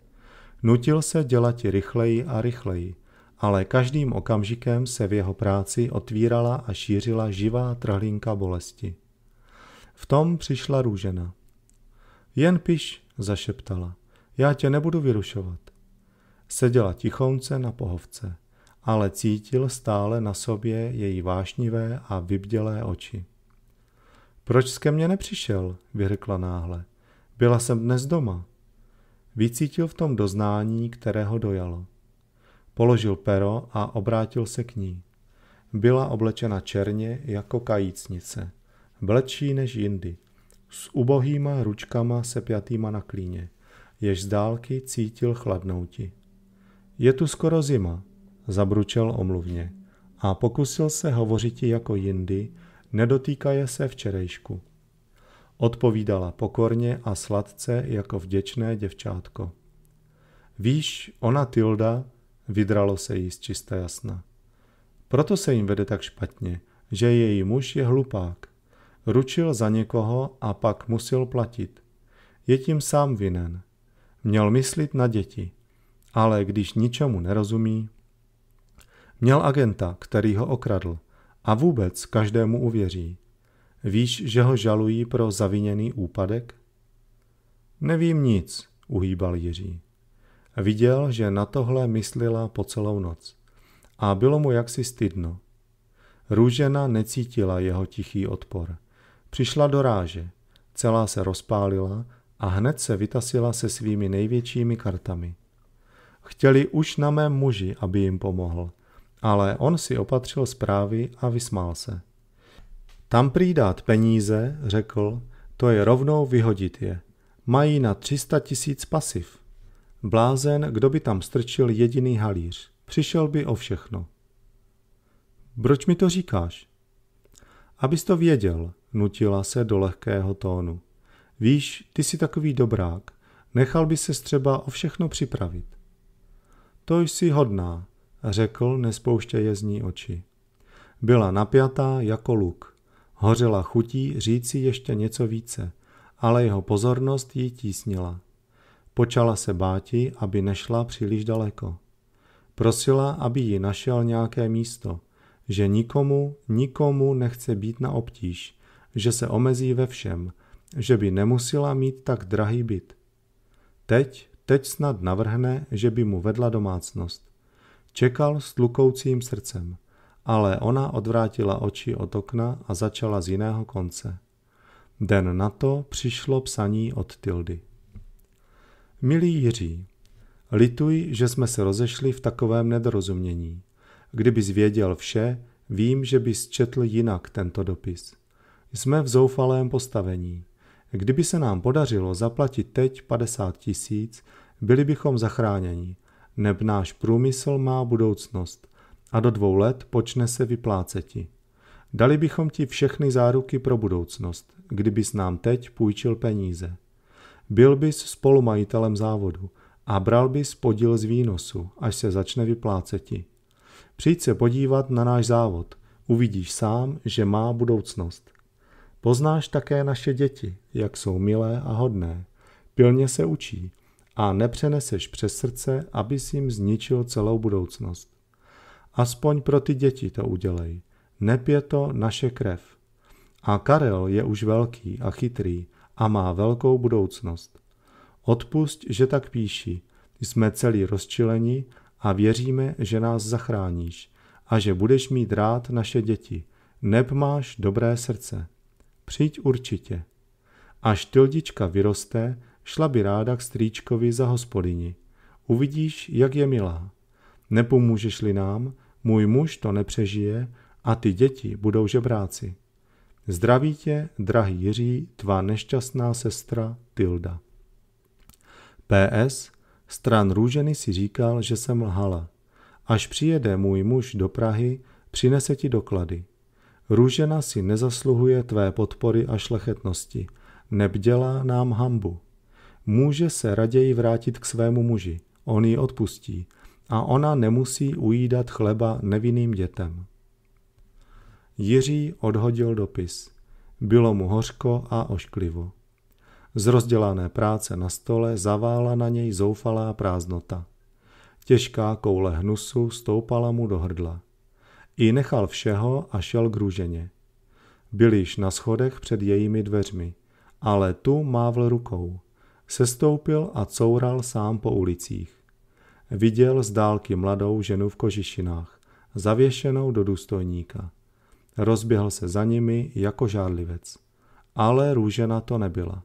Nutil se dělat rychleji a rychleji ale každým okamžikem se v jeho práci otvírala a šířila živá trhlinka bolesti. V tom přišla růžena. Jen piš, zašeptala, já tě nebudu vyrušovat. Seděla tichounce na pohovce, ale cítil stále na sobě její vášnivé a vybdělé oči. Proč jsi ke mně nepřišel? vyhrkla náhle. Byla jsem dnes doma. Vycítil v tom doznání, které ho dojalo. Položil pero a obrátil se k ní. Byla oblečena černě jako kajícnice, bledší než jindy, s ubohýma ručkama sepjatýma na klíně, jež z dálky cítil chladnouti. Je tu skoro zima, zabručel omluvně a pokusil se hovořiti jako jindy, nedotýkaje se včerejšku. Odpovídala pokorně a sladce jako vděčné děvčátko. Víš, ona Tilda, Vydralo se jí z čista jasna. Proto se jim vede tak špatně, že její muž je hlupák. Ručil za někoho a pak musel platit. Je tím sám vinen. Měl myslit na děti. Ale když ničemu nerozumí, měl agenta, který ho okradl a vůbec každému uvěří. Víš, že ho žalují pro zaviněný úpadek? Nevím nic, uhýbal Jiří. Viděl, že na tohle myslila po celou noc. A bylo mu jaksi stydno. Růžena necítila jeho tichý odpor. Přišla do ráže, celá se rozpálila a hned se vytasila se svými největšími kartami. Chtěli už na mém muži, aby jim pomohl, ale on si opatřil zprávy a vysmál se. Tam přidat peníze, řekl, to je rovnou vyhodit je. Mají na 300 tisíc pasiv. Blázen, kdo by tam strčil jediný halíř. Přišel by o všechno. Proč mi to říkáš? Abys to věděl, nutila se do lehkého tónu. Víš, ty jsi takový dobrák. Nechal by se třeba o všechno připravit. To jsi hodná, řekl, nespouštěje z ní oči. Byla napjatá jako luk. Hořela chutí říci ještě něco více, ale jeho pozornost ji tísnila. Počala se báti, aby nešla příliš daleko. Prosila, aby ji našel nějaké místo, že nikomu, nikomu nechce být na obtíž, že se omezí ve všem, že by nemusela mít tak drahý byt. Teď, teď snad navrhne, že by mu vedla domácnost. Čekal s tlukoucím srdcem, ale ona odvrátila oči od okna a začala z jiného konce. Den na to přišlo psaní od Tildy. Milý Jiří, lituji, že jsme se rozešli v takovém nedorozumění. Kdyby věděl vše, vím, že bys četl jinak tento dopis. Jsme v zoufalém postavení. Kdyby se nám podařilo zaplatit teď 50 tisíc, byli bychom zachráněni, neb náš průmysl má budoucnost a do dvou let počne se vypláceti. Dali bychom ti všechny záruky pro budoucnost, kdybys nám teď půjčil peníze. Byl bys spolumajitelem závodu a bral bys podíl z výnosu, až se začne vypláceti. Přijď se podívat na náš závod, uvidíš sám, že má budoucnost. Poznáš také naše děti, jak jsou milé a hodné. Pilně se učí a nepřeneseš přes srdce, aby si jim zničil celou budoucnost. Aspoň pro ty děti to udělej. Nepě to naše krev. A Karel je už velký a chytrý a má velkou budoucnost. Odpust, že tak píší. Jsme celí rozčileni a věříme, že nás zachráníš a že budeš mít rád naše děti, neb máš dobré srdce. Přijď určitě. Až tyldička vyroste, šla by ráda k strýčkovi za hospodyni. Uvidíš, jak je milá. Nepomůžeš-li nám, můj muž to nepřežije a ty děti budou žebráci. Zdraví tě, drahý Jiří, tvá nešťastná sestra Tilda. PS. Stran růženy si říkal, že jsem lhala. Až přijede můj muž do Prahy, přinese ti doklady. Růžena si nezasluhuje tvé podpory a šlechetnosti. Nebdělá nám hambu. Může se raději vrátit k svému muži. On ji odpustí. A ona nemusí ujídat chleba nevinným dětem. Jiří odhodil dopis. Bylo mu hořko a ošklivo. Z rozdělané práce na stole zavála na něj zoufalá prázdnota. Těžká koule hnusu stoupala mu do hrdla. I nechal všeho a šel k růženě. Byl již na schodech před jejími dveřmi, ale tu mávl rukou. Sestoupil a coural sám po ulicích. Viděl z dálky mladou ženu v kožišinách, zavěšenou do důstojníka. Rozběhl se za nimi jako žárlivec. Ale Růžena to nebyla.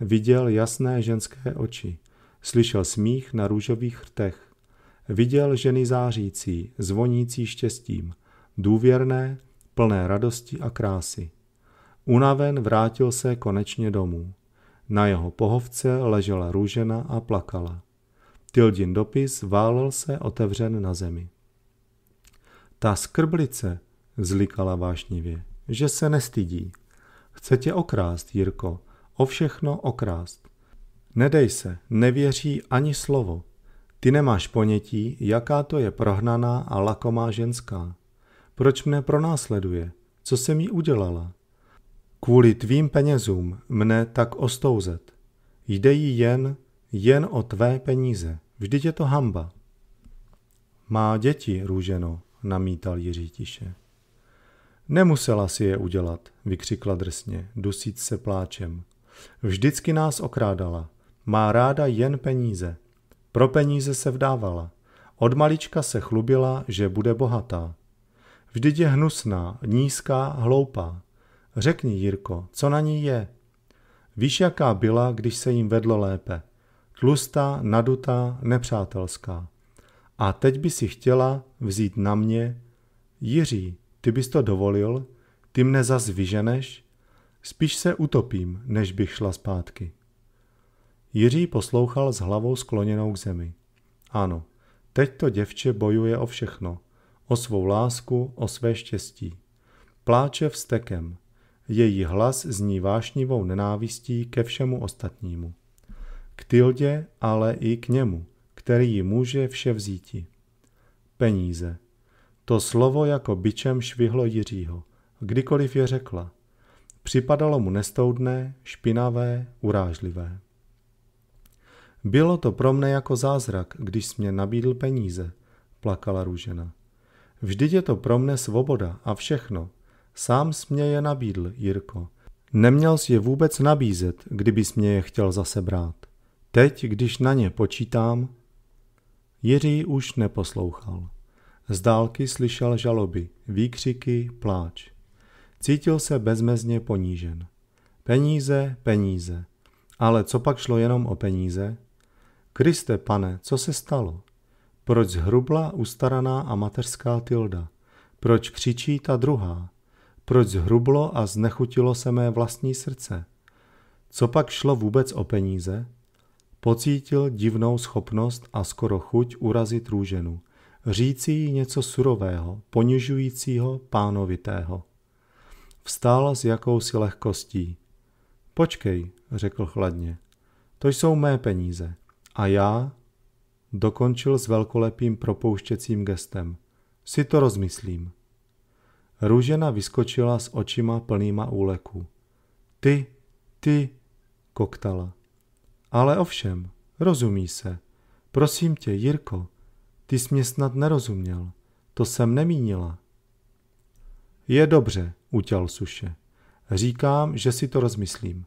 Viděl jasné ženské oči, slyšel smích na růžových rtech. Viděl ženy zářící, zvonící štěstím, důvěrné, plné radosti a krásy. Unaven vrátil se konečně domů. Na jeho pohovce ležela růžena a plakala. Tildin dopis válel se otevřen na zemi. Ta skrblice, zlikala vášnivě, že se nestydí. Chce tě okrást, Jirko, o všechno okrást. Nedej se, nevěří ani slovo. Ty nemáš ponětí, jaká to je prohnaná a lakomá ženská. Proč mne pronásleduje? Co se mi udělala? Kvůli tvým penězům mne tak ostouzet. Jde jí jen, jen o tvé peníze. Vždyť je to hamba. Má děti, růženo, namítal Jiří tiše. Nemusela si je udělat, vykřikla drsně, dusíc se pláčem. Vždycky nás okrádala. Má ráda jen peníze. Pro peníze se vdávala. Od malička se chlubila, že bude bohatá. Vždyť je hnusná, nízká, hloupá. Řekni, Jirko, co na ní je? Víš, jaká byla, když se jim vedlo lépe. Tlustá, nadutá, nepřátelská. A teď by si chtěla vzít na mě Jiří, ty bys to dovolil, ty mne zas vyženeš, spíš se utopím, než bych šla zpátky. Jiří poslouchal s hlavou skloněnou k zemi. Ano, teď to děvče bojuje o všechno, o svou lásku, o své štěstí. Pláče vstekem. Její hlas zní vášnivou nenávistí ke všemu ostatnímu. K Tildě, ale i k němu, který ji může vše vzíti. Peníze. To slovo jako byčem švihlo Jiřího, kdykoliv je řekla. Připadalo mu nestoudné, špinavé, urážlivé. Bylo to pro mne jako zázrak, když jsi mě nabídl peníze, plakala Růžena. Vždyť je to pro mne svoboda a všechno. Sám jsi mě je nabídl, Jirko. Neměl jsi je vůbec nabízet, jsi mě je chtěl zase brát. Teď, když na ně počítám... Jiří už neposlouchal. Z dálky slyšel žaloby, výkřiky, pláč. Cítil se bezmezně ponížen. Peníze, peníze. Ale co pak šlo jenom o peníze? Kriste, pane, co se stalo? Proč zhrubla ustaraná a mateřská Tilda? Proč křičí ta druhá? Proč zhrublo a znechutilo se mé vlastní srdce? Co pak šlo vůbec o peníze? Pocítil divnou schopnost a skoro chuť urazit růženu – říci jí něco surového, ponižujícího, pánovitého. Vstal s jakousi lehkostí. Počkej, řekl chladně. To jsou mé peníze. A já? Dokončil s velkolepým propouštěcím gestem. Si to rozmyslím. Růžena vyskočila s očima plnýma úleku. Ty, ty, koktala. Ale ovšem, rozumí se. Prosím tě, Jirko, ty jsi mě snad nerozuměl. To jsem nemínila. Je dobře, utěl suše. Říkám, že si to rozmyslím.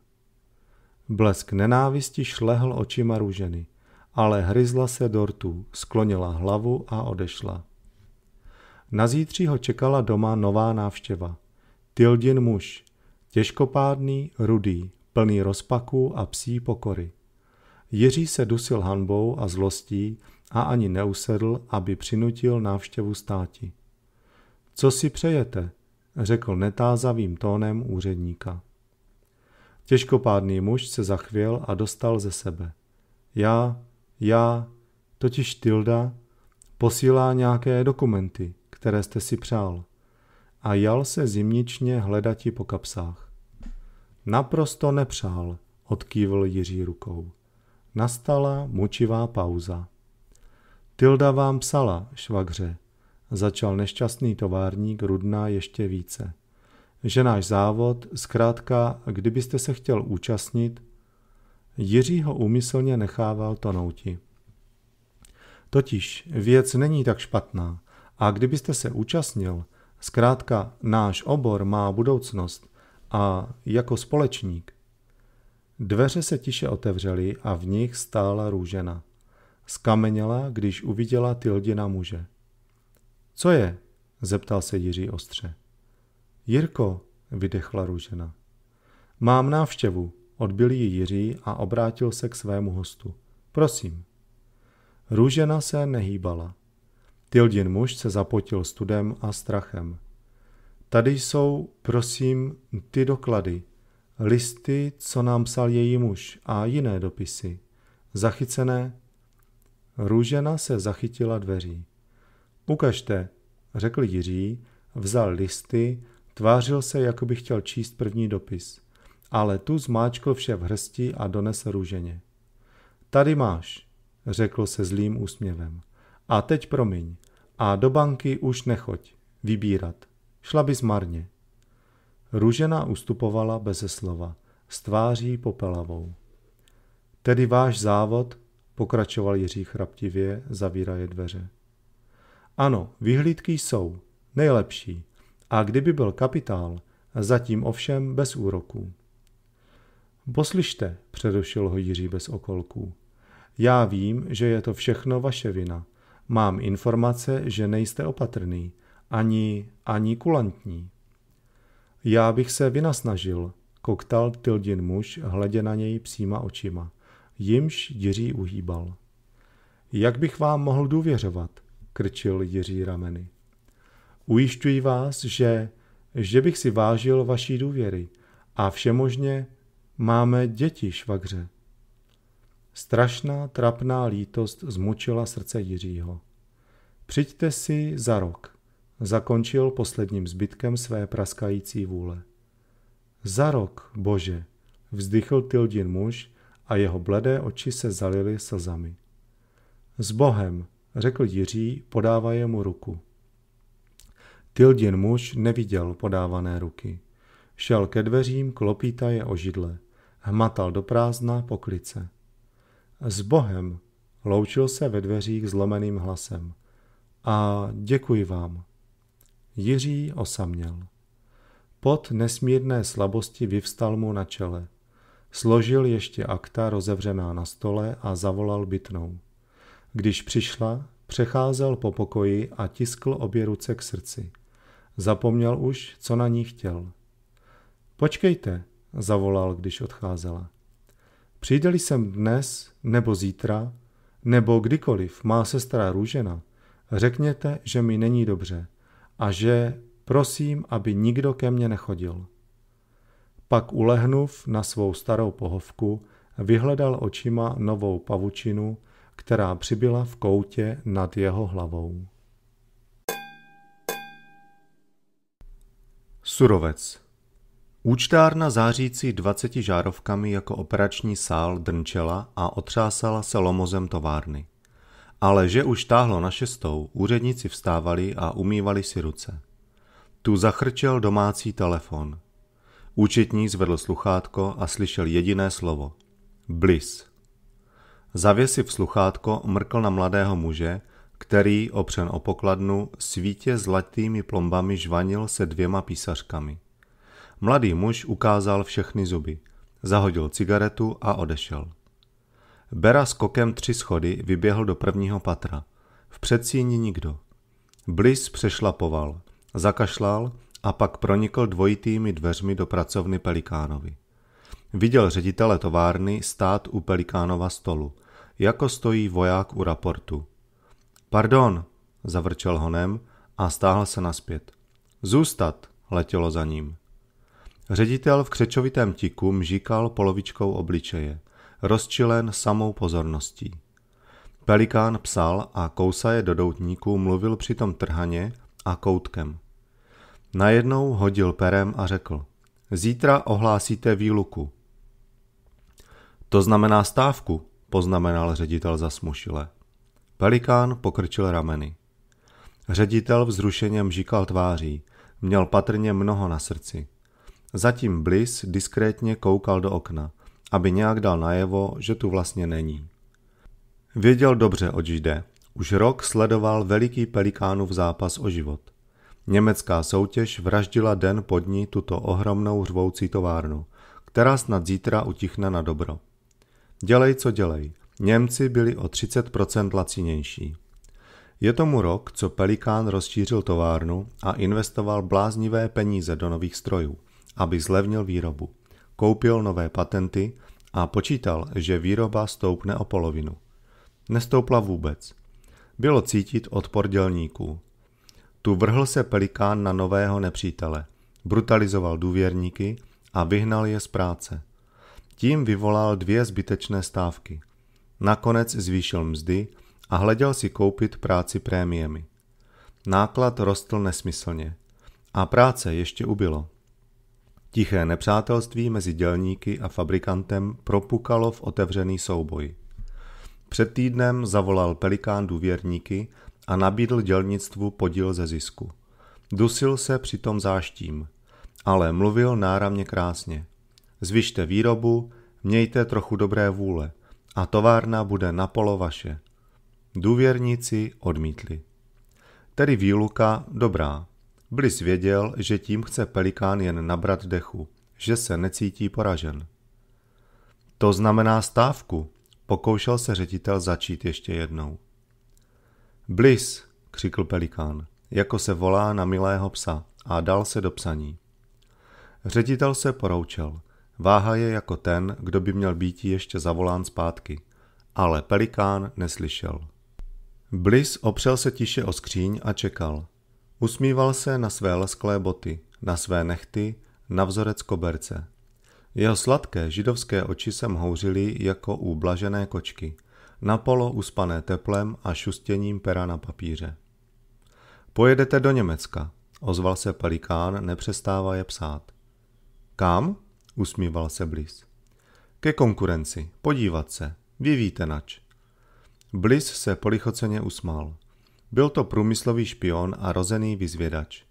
Blesk nenávisti šlehl očima růženy, ale hryzla se do rtů, sklonila hlavu a odešla. zítří ho čekala doma nová návštěva. Tildin muž, těžkopádný, rudý, plný rozpaků a psí pokory. Jiří se dusil hanbou a zlostí, a ani neusedl, aby přinutil návštěvu státi. Co si přejete? řekl netázavým tónem úředníka. Těžkopádný muž se zachvěl a dostal ze sebe. Já, já, totiž Tilda, posílá nějaké dokumenty, které jste si přál. A jal se zimničně hledati po kapsách. Naprosto nepřál, odkývl Jiří rukou. Nastala mučivá pauza. Tilda vám psala, švagře, začal nešťastný továrník Rudná ještě více. Že náš závod, zkrátka, kdybyste se chtěl účastnit, Jiří ho úmyslně nechával tonouti. Totiž věc není tak špatná a kdybyste se účastnil, zkrátka náš obor má budoucnost a jako společník. Dveře se tiše otevřely a v nich stála růžena. Skameněla, když uviděla na muže. Co je? zeptal se Jiří ostře. Jirko, vydechla růžena. Mám návštěvu, odbil ji Jiří a obrátil se k svému hostu. Prosím. Růžena se nehýbala. Tildin muž se zapotil studem a strachem. Tady jsou, prosím, ty doklady, listy, co nám psal její muž a jiné dopisy, zachycené Růžena se zachytila dveří. Ukažte, řekl Jiří, vzal listy, tvářil se, jako by chtěl číst první dopis. Ale tu zmáčkl vše v hrsti a donesl růženě. Tady máš, řekl se zlým úsměvem. A teď promiň. A do banky už nechoď. Vybírat. Šla bys marně. Růžena ustupovala beze slova, s tváří popelavou. Tedy váš závod pokračoval Jiří chraptivě, zavíraje dveře. Ano, vyhlídky jsou nejlepší. A kdyby byl kapitál, zatím ovšem bez úroků. Poslyšte, přerušil ho Jiří bez okolků. Já vím, že je to všechno vaše vina. Mám informace, že nejste opatrný, ani, ani kulantní. Já bych se vynasnažil, koktal Tildin muž, hledě na něj příma očima jimž Jiří uhýbal. Jak bych vám mohl důvěřovat, krčil Jiří rameny. Ujišťuji vás, že, že bych si vážil vaší důvěry a všemožně máme děti švagře. Strašná, trapná lítost zmučila srdce Jiřího. Přijďte si za rok, zakončil posledním zbytkem své praskající vůle. Za rok, bože, vzdychl Tildin muž, a jeho bledé oči se zalily slzami. S Bohem, řekl Jiří, podávaje mu ruku. Tildin muž neviděl podávané ruky. Šel ke dveřím, klopíta je o židle. Hmatal do prázdna poklice. S Bohem loučil se ve dveřích zlomeným hlasem. A děkuji vám. Jiří osaměl. Pot nesmírné slabosti vyvstal mu na čele. Složil ještě akta rozevřená na stole a zavolal bytnou. Když přišla, přecházel po pokoji a tiskl obě ruce k srdci. Zapomněl už, co na ní chtěl. Počkejte, zavolal, když odcházela. Přijde-li sem dnes, nebo zítra, nebo kdykoliv má sestra Růžena, řekněte, že mi není dobře a že prosím, aby nikdo ke mně nechodil. Pak ulehnuv na svou starou pohovku, vyhledal očima novou pavučinu, která přibyla v koutě nad jeho hlavou. Surovec Účtárna zářící 20 žárovkami jako operační sál drnčela a otřásala se lomozem továrny. Ale že už táhlo na šestou, úředníci vstávali a umývali si ruce. Tu zachrčel domácí telefon – Účetní zvedl sluchátko a slyšel jediné slovo. Blis. Zavěsiv sluchátko mrkl na mladého muže, který, opřen o pokladnu, svítě zlatými plombami žvanil se dvěma písařkami. Mladý muž ukázal všechny zuby, zahodil cigaretu a odešel. Bera s kokem tři schody vyběhl do prvního patra. V předsíni nikdo. Blis přešlapoval, zakašlal a pak pronikl dvojitými dveřmi do pracovny Pelikánovi. Viděl ředitele továrny stát u Pelikánova stolu, jako stojí voják u raportu. Pardon, zavrčel honem a stáhl se naspět. Zůstat, letělo za ním. Ředitel v křečovitém tiku mžíkal polovičkou obličeje, rozčilen samou pozorností. Pelikán psal a kousaje do doutníků mluvil přitom trhaně a koutkem – Najednou hodil perem a řekl. Zítra ohlásíte výluku. To znamená stávku, poznamenal ředitel zasmušile. Pelikán pokrčil rameny. Ředitel vzrušeně mžikal tváří, měl patrně mnoho na srdci. Zatím Bliss diskrétně koukal do okna, aby nějak dal najevo, že tu vlastně není. Věděl dobře, oč jde. Už rok sledoval veliký pelikánův zápas o život – Německá soutěž vraždila den pod ní tuto ohromnou hřvoucí továrnu, která snad zítra utichne na dobro. Dělej, co dělej. Němci byli o 30% lacinější. Je tomu rok, co Pelikán rozšířil továrnu a investoval bláznivé peníze do nových strojů, aby zlevnil výrobu. Koupil nové patenty a počítal, že výroba stoupne o polovinu. Nestoupla vůbec. Bylo cítit odpor dělníků. Tu vrhl se pelikán na nového nepřítele, brutalizoval důvěrníky a vyhnal je z práce. Tím vyvolal dvě zbytečné stávky. Nakonec zvýšil mzdy a hleděl si koupit práci prémiemi. Náklad rostl nesmyslně a práce ještě ubylo. Tiché nepřátelství mezi dělníky a fabrikantem propukalo v otevřený souboj. Před týdnem zavolal Pelikán důvěrníky a nabídl dělnictvu podíl ze zisku. Dusil se přitom záštím, ale mluvil náramně krásně. Zvyšte výrobu, mějte trochu dobré vůle a továrna bude polo vaše. Důvěrníci odmítli. Tedy výluka dobrá. Blis věděl, že tím chce pelikán jen nabrat dechu, že se necítí poražen. To znamená stávku, pokoušel se ředitel začít ještě jednou. Blis, křikl pelikán, jako se volá na milého psa a dal se do psaní. Ředitel se poroučel. Váha je jako ten, kdo by měl být ještě zavolán zpátky. Ale pelikán neslyšel. Blis opřel se tiše o skříň a čekal. Usmíval se na své lesklé boty, na své nechty, na vzorec koberce. Jeho sladké židovské oči se mhouřily jako u blažené kočky – na polo uspané teplem a šustěním pera na papíře. Pojedete do Německa, ozval se pelikán, nepřestává je psát. Kam? usmíval se Blis. Ke konkurenci, podívat se, vy víte nač. Blis se polichoceně usmál. Byl to průmyslový špion a rozený vyzvědač.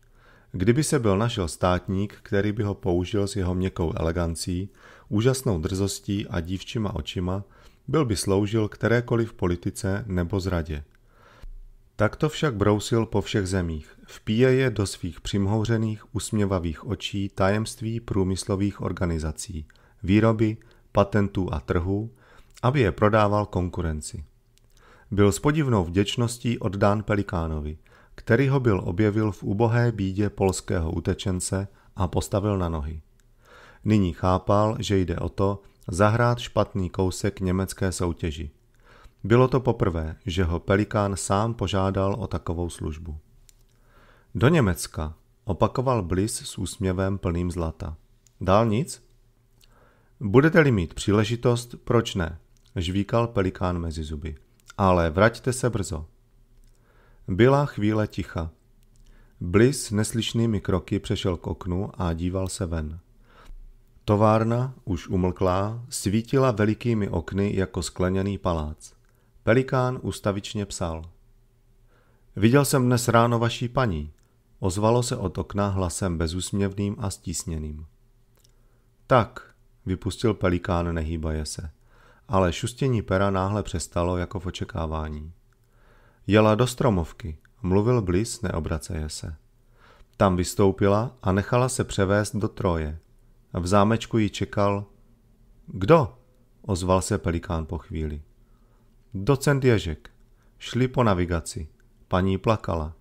Kdyby se byl našel státník, který by ho použil s jeho měkkou elegancí, úžasnou drzostí a dívčíma očima, byl by sloužil kterékoliv politice nebo zradě. Takto však brousil po všech zemích, vpíje je do svých přimhouřených, usměvavých očí tajemství průmyslových organizací, výroby, patentů a trhů, aby je prodával konkurenci. Byl s podivnou vděčností oddán Pelikánovi, který ho byl objevil v ubohé bídě polského utečence a postavil na nohy. Nyní chápal, že jde o to, zahrát špatný kousek německé soutěži. Bylo to poprvé, že ho Pelikán sám požádal o takovou službu. Do Německa, opakoval Blis s úsměvem plným zlata. Dál nic? Budete-li mít příležitost, proč ne? žvíkal Pelikán mezi zuby. Ale vraťte se brzo. Byla chvíle ticha. Blis neslyšnými kroky přešel k oknu a díval se ven. Továrna, už umlklá, svítila velikými okny jako skleněný palác. Pelikán ustavičně psal. Viděl jsem dnes ráno vaší paní. Ozvalo se od okna hlasem bezusměvným a stísněným. Tak, vypustil pelikán nehýbaje se. Ale šustění pera náhle přestalo jako v očekávání. Jela do stromovky, mluvil Bliss, neobraceje se. Tam vystoupila a nechala se převést do troje – v zámečku ji čekal... Kdo? Ozval se pelikán po chvíli. Docent Ježek. Šli po navigaci. Paní plakala.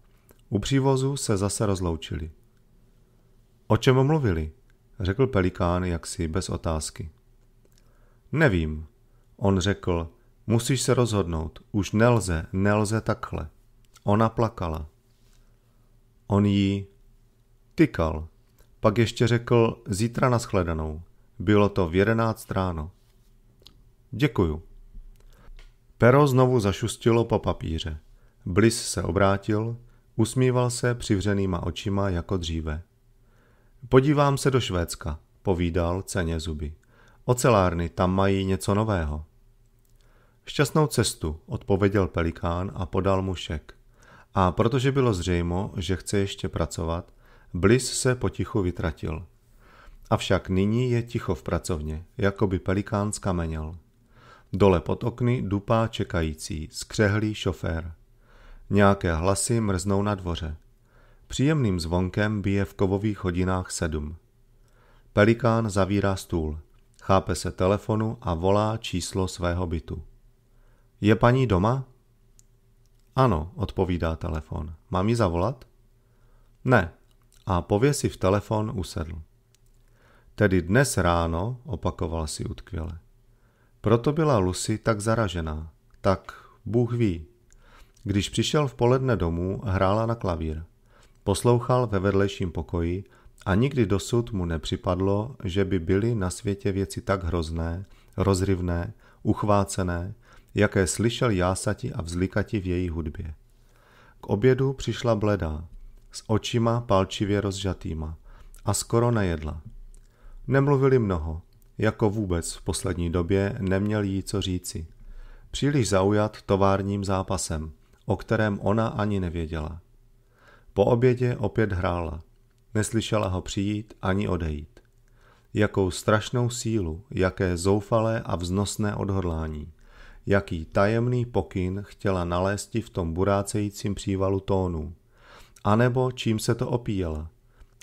U přívozu se zase rozloučili. O čem mluvili? Řekl pelikán jaksi bez otázky. Nevím. On řekl, musíš se rozhodnout, už nelze, nelze takhle. Ona plakala. On jí tykal. Pak ještě řekl zítra nashledanou. Bylo to v jedenáct ráno. Děkuju. Pero znovu zašustilo po papíře. Blis se obrátil, usmíval se přivřenýma očima jako dříve. Podívám se do Švédska, povídal ceně zuby. Ocelárny tam mají něco nového. Šťastnou cestu, odpověděl pelikán a podal mu šek. A protože bylo zřejmo, že chce ještě pracovat, Blis se potichu vytratil. Avšak nyní je ticho v pracovně, jako by pelikán skameněl. Dole pod okny dupá čekající, skřehlý šofér. Nějaké hlasy mrznou na dvoře. Příjemným zvonkem bije v kovových hodinách sedm. Pelikán zavírá stůl, chápe se telefonu a volá číslo svého bytu. Je paní doma? Ano, odpovídá telefon. Mám ji zavolat? Ne, a pověsiv telefon usedl. Tedy dnes ráno, opakoval si utkvěle. Proto byla Lucy tak zaražená, tak Bůh ví. Když přišel v poledne domů, hrála na klavír. Poslouchal ve vedlejším pokoji a nikdy dosud mu nepřipadlo, že by byly na světě věci tak hrozné, rozrivné, uchvácené, jaké slyšel jásati a vzlikati v její hudbě. K obědu přišla bledá, s očima palčivě rozžatýma a skoro nejedla. Nemluvili mnoho, jako vůbec v poslední době neměl jí co říci. Příliš zaujat továrním zápasem, o kterém ona ani nevěděla. Po obědě opět hrála. Neslyšela ho přijít ani odejít. Jakou strašnou sílu, jaké zoufalé a vznosné odhodlání, jaký tajemný pokyn chtěla nalézt v tom burácejícím přívalu tónů, anebo čím se to opíjela,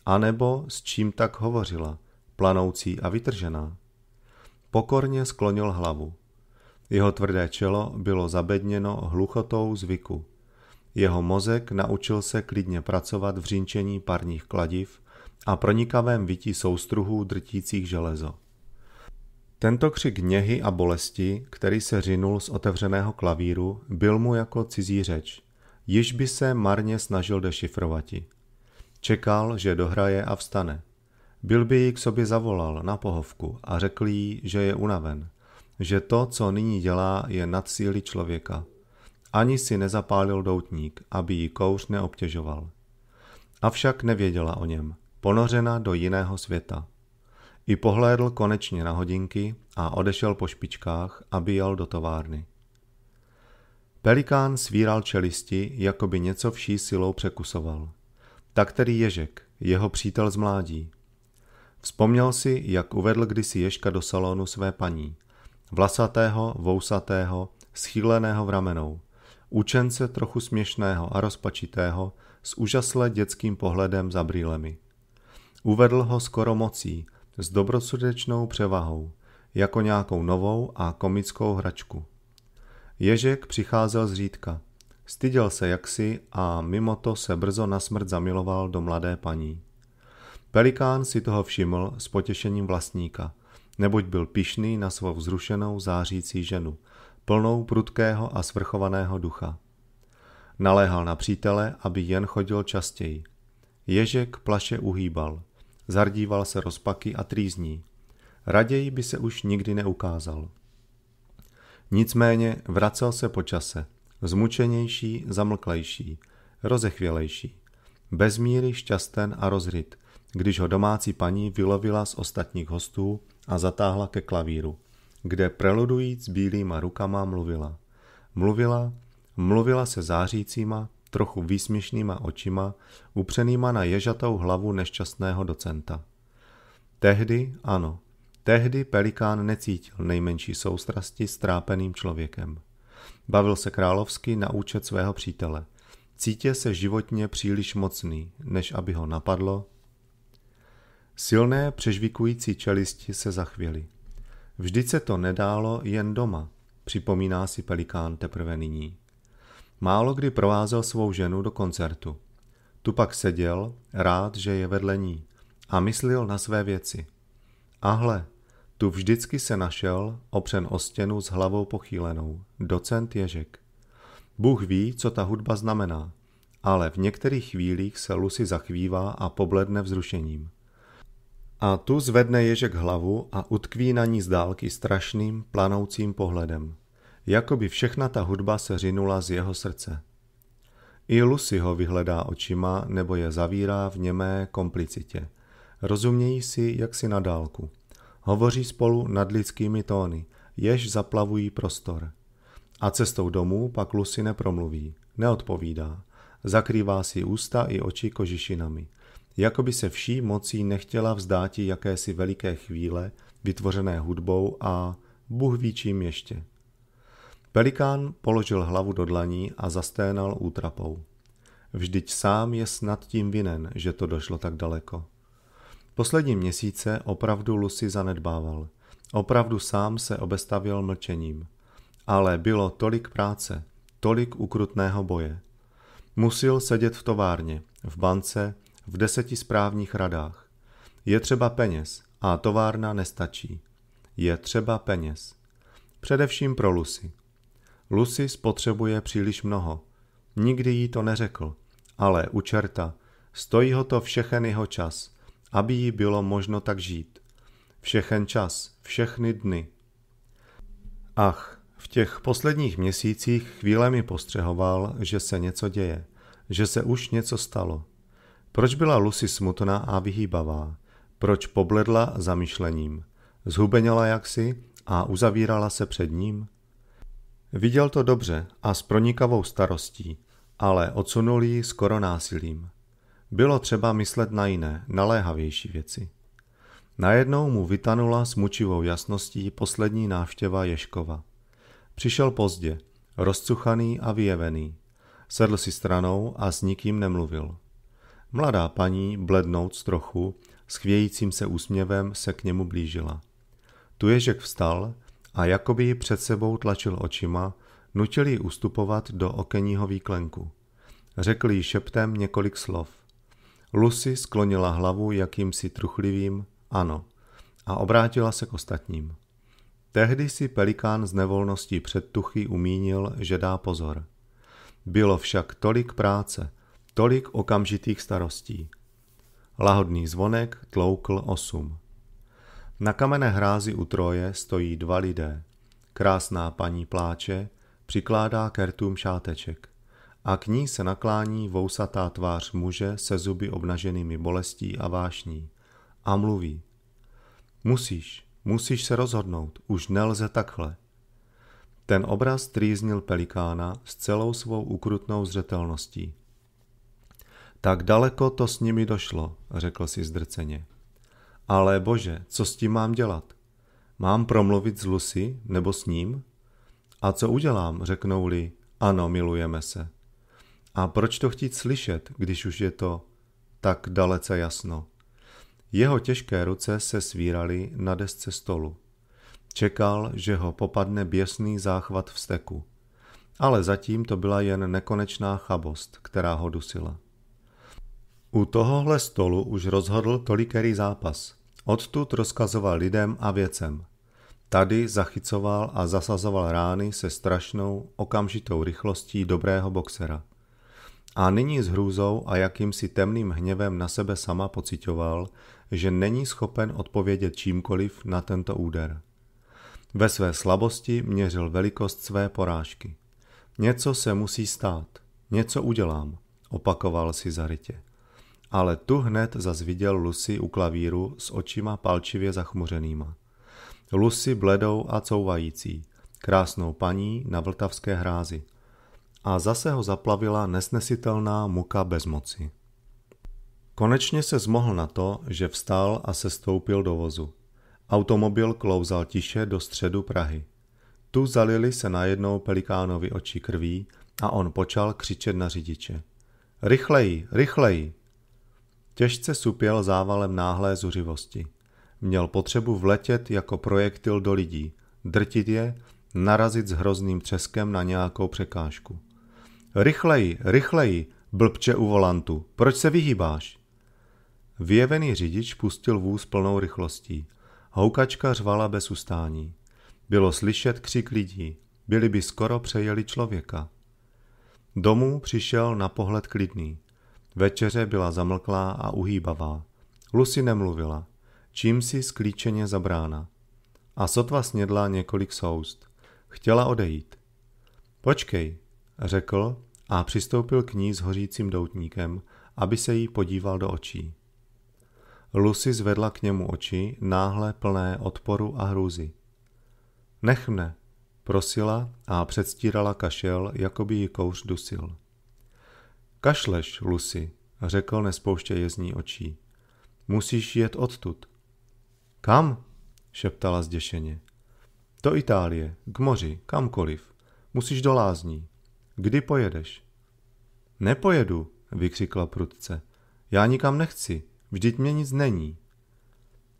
anebo s čím tak hovořila, planoucí a vytržená. Pokorně sklonil hlavu. Jeho tvrdé čelo bylo zabedněno hluchotou zvyku. Jeho mozek naučil se klidně pracovat v řinčení parních kladiv a pronikavém vytí soustruhů drtících železo. Tento křik něhy a bolesti, který se řinul z otevřeného klavíru, byl mu jako cizí řeč. Již by se marně snažil dešifrovati. Čekal, že dohraje a vstane. Byl by ji k sobě zavolal na pohovku a řekl jí, že je unaven, že to, co nyní dělá, je nad síly člověka. Ani si nezapálil doutník, aby ji kouř neobtěžoval. Avšak nevěděla o něm, ponořena do jiného světa. I pohlédl konečně na hodinky a odešel po špičkách, aby jel do továrny. Pelikán svíral čelisti, jako by něco vší silou překusoval. Tak tedy Ježek, jeho přítel z mládí. Vzpomněl si, jak uvedl kdysi Ježka do salonu své paní. Vlasatého, vousatého, schýleného v ramenou. Učence trochu směšného a rozpačitého, s úžasle dětským pohledem za brýlemi. Uvedl ho skoro mocí, s dobrosrdečnou převahou, jako nějakou novou a komickou hračku. Ježek přicházel zřídka. Styděl se jaksi a mimo to se brzo na smrt zamiloval do mladé paní. Pelikán si toho všiml s potěšením vlastníka, neboť byl pišný na svou vzrušenou zářící ženu, plnou prudkého a svrchovaného ducha. Naléhal na přítele, aby jen chodil častěji. Ježek plaše uhýbal, zardíval se rozpaky a trýzní. Raději by se už nikdy neukázal. Nicméně vracel se po čase, zmučenější, zamlklejší, rozechvělejší, bez míry šťasten a rozryt, když ho domácí paní vylovila z ostatních hostů a zatáhla ke klavíru, kde preludujíc bílýma rukama mluvila. Mluvila, mluvila se zářícíma, trochu výsměšnýma očima, upřenýma na ježatou hlavu nešťastného docenta. Tehdy, ano, Tehdy pelikán necítil nejmenší soustrasti s trápeným člověkem. Bavil se královsky na účet svého přítele. Cítě se životně příliš mocný, než aby ho napadlo. Silné přežvikující čelisti se zachvěli. Vždyť se to nedálo jen doma, připomíná si pelikán teprve nyní. Málo kdy provázel svou ženu do koncertu. Tu pak seděl, rád, že je vedle ní, a myslil na své věci. Ahle, tu vždycky se našel, opřen o stěnu s hlavou pochýlenou, docent Ježek. Bůh ví, co ta hudba znamená, ale v některých chvílích se Lucy zachvívá a pobledne vzrušením. A tu zvedne Ježek hlavu a utkví na ní z dálky strašným, planoucím pohledem. Jakoby všechna ta hudba se řinula z jeho srdce. I Lucy ho vyhledá očima nebo je zavírá v němé komplicitě. Rozumějí si, jak si na dálku – Hovoří spolu lidskými tóny, jež zaplavují prostor. A cestou domů pak Lucy nepromluví, neodpovídá. Zakrývá si ústa i oči kožišinami. Jakoby se vší mocí nechtěla vzdáti jakési veliké chvíle, vytvořené hudbou a Bůh ví čím ještě. Pelikán položil hlavu do dlaní a zasténal útrapou. Vždyť sám je snad tím vinen, že to došlo tak daleko. Poslední měsíce opravdu Lucy zanedbával. Opravdu sám se obestavil mlčením. Ale bylo tolik práce, tolik ukrutného boje. Musil sedět v továrně, v bance, v deseti správních radách. Je třeba peněz a továrna nestačí. Je třeba peněz. Především pro Lucy. Lucy spotřebuje příliš mnoho. Nikdy jí to neřekl, ale u čerta. Stojí ho to všechen jeho čas – aby jí bylo možno tak žít. Všechen čas, všechny dny. Ach, v těch posledních měsících chvílemi postřehoval, že se něco děje, že se už něco stalo. Proč byla Lucy smutná a vyhýbavá? Proč pobledla zamyšlením? Zhubeněla jaksi a uzavírala se před ním? Viděl to dobře a s pronikavou starostí, ale odsunul ji skoro násilím. Bylo třeba myslet na jiné, naléhavější věci. Najednou mu vytanula s mučivou jasností poslední návštěva Ješkova. Přišel pozdě, rozcuchaný a vyjevený. Sedl si stranou a s nikým nemluvil. Mladá paní, blednouc trochu, s chvějícím se úsměvem se k němu blížila. Tu Ježek vstal a jakoby ji před sebou tlačil očima, nutil ji ustupovat do okenního výklenku. Řekl jí šeptem několik slov. Lucy sklonila hlavu jakýmsi truchlivým ano a obrátila se k ostatním. Tehdy si pelikán z nevolností předtuchy umínil, že dá pozor. Bylo však tolik práce, tolik okamžitých starostí. Lahodný zvonek tloukl osm. Na kamenné hrázi u troje stojí dva lidé. Krásná paní pláče, přikládá kertům šáteček a k ní se naklání vousatá tvář muže se zuby obnaženými bolestí a vášní a mluví. Musíš, musíš se rozhodnout, už nelze takhle. Ten obraz trýznil pelikána s celou svou ukrutnou zřetelností. Tak daleko to s nimi došlo, řekl si zdrceně. Ale bože, co s tím mám dělat? Mám promluvit s Lucy nebo s ním? A co udělám, řeknou-li, ano, milujeme se. A proč to chtít slyšet, když už je to tak dalece jasno? Jeho těžké ruce se svíraly na desce stolu. Čekal, že ho popadne běsný záchvat vsteku. Ale zatím to byla jen nekonečná chabost, která ho dusila. U tohohle stolu už rozhodl tolikerý zápas. Odtud rozkazoval lidem a věcem. Tady zachycoval a zasazoval rány se strašnou, okamžitou rychlostí dobrého boxera – a nyní s hrůzou a jakýmsi temným hněvem na sebe sama pocitoval, že není schopen odpovědět čímkoliv na tento úder. Ve své slabosti měřil velikost své porážky. Něco se musí stát, něco udělám, opakoval si zarytě. Ale tu hned zas viděl Lucy u klavíru s očima palčivě zachmuřenýma. Lucy bledou a couvající, krásnou paní na vltavské hrázi – a zase ho zaplavila nesnesitelná muka bezmoci. Konečně se zmohl na to, že vstal a se stoupil do vozu. Automobil klouzal tiše do středu Prahy. Tu zalili se najednou pelikánovi oči krví a on počal křičet na řidiče. Rychleji, rychleji! Těžce supěl závalem náhlé zuřivosti. Měl potřebu vletět jako projektil do lidí, drtit je, narazit s hrozným třeskem na nějakou překážku. Rychleji, rychleji, blbče u volantu, proč se vyhýbáš? Vyjevený řidič pustil vůz plnou rychlostí. Houkačka řvala bez ustání. Bylo slyšet křik lidí, byli by skoro přejeli člověka. Domů přišel na pohled klidný. Večeře byla zamlklá a uhýbavá. Lucy nemluvila, čím si sklíčeně zabrána. A sotva snědla několik soust. Chtěla odejít. Počkej, řekl a přistoupil k ní s hořícím doutníkem, aby se jí podíval do očí. Lucy zvedla k němu oči, náhle plné odporu a hrůzy. Nech mne, prosila a předstírala kašel, jako by ji kouř dusil. Kašleš, Lucy, řekl nespouště jezní očí. Musíš jet odtud. Kam? šeptala zděšeně. Do Itálie, k moři, kamkoliv. Musíš do lázní. Kdy pojedeš? Nepojedu, vykřikla prudce. Já nikam nechci, vždyť mě nic není.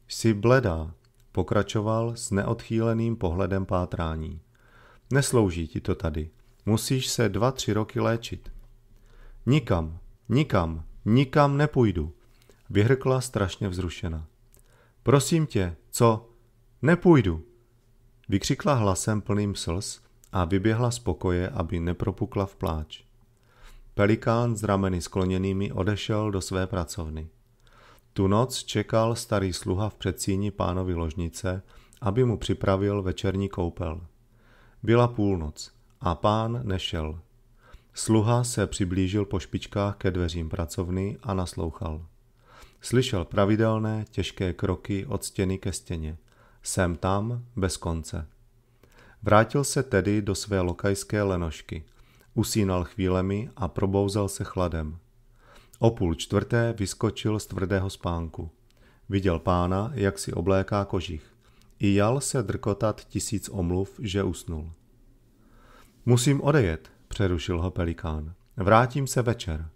Jsi bledá, pokračoval s neodchýleným pohledem pátrání. Neslouží ti to tady. Musíš se dva, tři roky léčit. Nikam, nikam, nikam nepůjdu, vyhrkla strašně vzrušena. Prosím tě, co? Nepůjdu, vykřikla hlasem plným slz a vyběhla z pokoje, aby nepropukla v pláč. Pelikán s rameny skloněnými odešel do své pracovny. Tu noc čekal starý sluha v předsíni pánovi ložnice, aby mu připravil večerní koupel. Byla půlnoc a pán nešel. Sluha se přiblížil po špičkách ke dveřím pracovny a naslouchal. Slyšel pravidelné, těžké kroky od stěny ke stěně. Sem tam, bez konce. Vrátil se tedy do své lokajské lenošky. Usínal chvílemi a probouzal se chladem. O půl čtvrté vyskočil z tvrdého spánku. Viděl pána, jak si obléká kožich. I jal se drkotat tisíc omluv, že usnul. Musím odejet, přerušil ho pelikán. Vrátím se večer.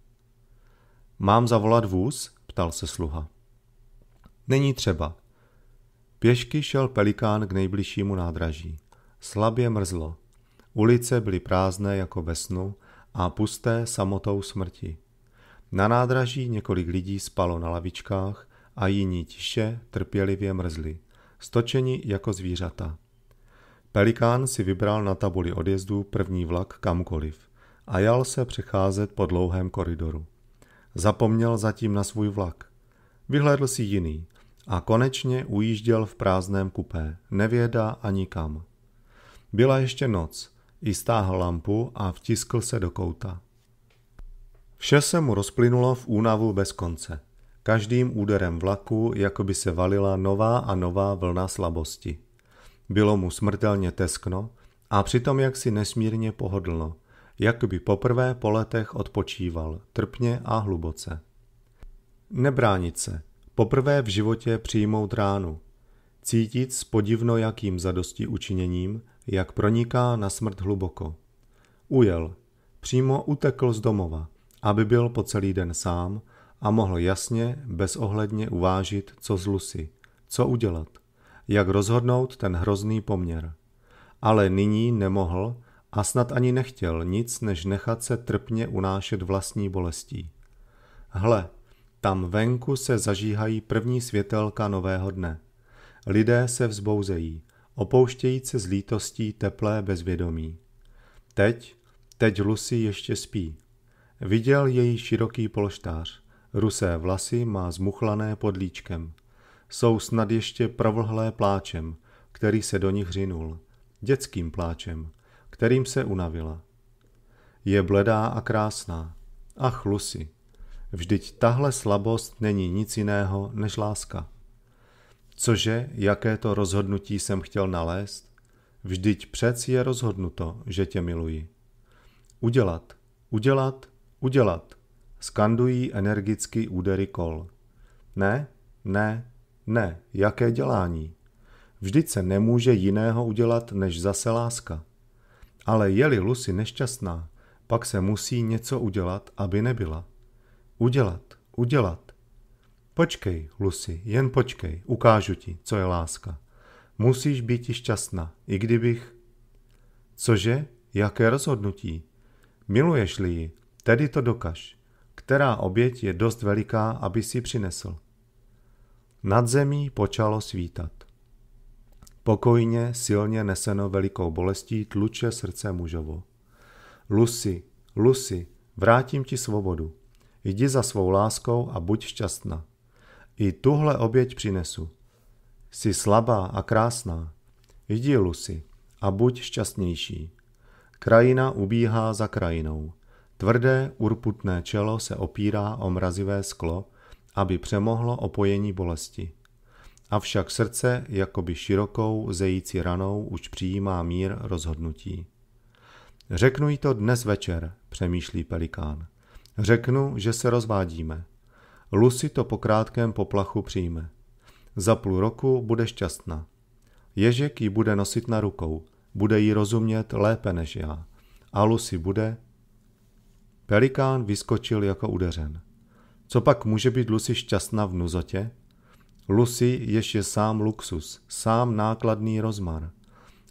Mám zavolat vůz? ptal se sluha. Není třeba. Pěšky šel pelikán k nejbližšímu nádraží. Slabě mrzlo. Ulice byly prázdné jako ve snu a pusté samotou smrti. Na nádraží několik lidí spalo na lavičkách a jiní tiše trpělivě mrzli, stočeni jako zvířata. Pelikán si vybral na tabuli odjezdu první vlak kamkoliv a jal se přecházet po dlouhém koridoru. Zapomněl zatím na svůj vlak. Vyhlédl si jiný a konečně ujížděl v prázdném kupé, nevěda ani kam. Byla ještě noc. I stáhl lampu a vtiskl se do kouta. Vše se mu rozplynulo v únavu bez konce. Každým úderem vlaku, jako by se valila nová a nová vlna slabosti. Bylo mu smrtelně teskno a přitom jaksi nesmírně pohodlno, jako by poprvé po letech odpočíval, trpně a hluboce. Nebránit se, poprvé v životě přijmout ránu, cítit s podivno jakým zadosti učiněním, jak proniká na smrt hluboko. Ujel, přímo utekl z domova, aby byl po celý den sám a mohl jasně, bezohledně uvážit, co z Lucy, co udělat, jak rozhodnout ten hrozný poměr. Ale nyní nemohl a snad ani nechtěl nic, než nechat se trpně unášet vlastní bolestí. Hle, tam venku se zažíhají první světelka nového dne. Lidé se vzbouzejí, opouštějíce z lítostí teplé bezvědomí. Teď, teď Lucy ještě spí. Viděl její široký polštář. Rusé vlasy má zmuchlané pod líčkem. Jsou snad ještě provlhlé pláčem, který se do nich řinul. Dětským pláčem, kterým se unavila. Je bledá a krásná. Ach, Lucy, vždyť tahle slabost není nic jiného než láska. Cože, jaké to rozhodnutí jsem chtěl nalézt? Vždyť přec je rozhodnuto, že tě miluji. Udělat, udělat, udělat. Skandují energický údery kol. Ne, ne, ne, jaké dělání? Vždyť se nemůže jiného udělat než zase láska. Ale je-li Lucy nešťastná, pak se musí něco udělat, aby nebyla. Udělat, udělat. Počkej, Lucy, jen počkej, ukážu ti, co je láska. Musíš být i šťastná, i kdybych... Cože? Jaké rozhodnutí? Miluješ-li ji, tedy to dokaž. Která oběť je dost veliká, aby si přinesl? Nad zemí počalo svítat. Pokojně, silně neseno velikou bolestí tluče srdce mužovo. Lucy, Lucy, vrátím ti svobodu. Jdi za svou láskou a buď šťastná. I tuhle oběť přinesu. Jsi slabá a krásná. Jdi, Lucy, a buď šťastnější. Krajina ubíhá za krajinou. Tvrdé, urputné čelo se opírá o mrazivé sklo, aby přemohlo opojení bolesti. Avšak srdce, jakoby širokou, zející ranou, už přijímá mír rozhodnutí. Řeknu jí to dnes večer, přemýšlí pelikán. Řeknu, že se rozvádíme. Lucy to po krátkém poplachu přijme. Za půl roku bude šťastná. Ježek ji bude nosit na rukou, bude jí rozumět lépe než já. A Lucy bude... Pelikán vyskočil jako udeřen. Co pak může být Lucy šťastná v nuzotě? Lucy, jež je sám luxus, sám nákladný rozmar.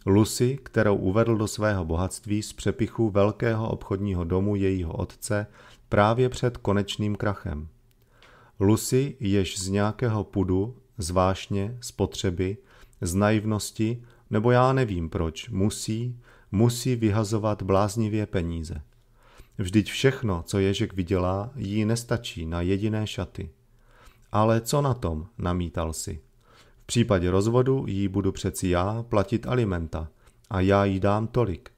Lucy, kterou uvedl do svého bohatství z přepichu velkého obchodního domu jejího otce právě před konečným krachem. Lucy, jež z nějakého pudu, z vášně, z potřeby, z naivnosti, nebo já nevím proč, musí, musí vyhazovat bláznivě peníze. Vždyť všechno, co Ježek vydělá, jí nestačí na jediné šaty. Ale co na tom, namítal si. V případě rozvodu jí budu přeci já platit alimenta a já jí dám tolik.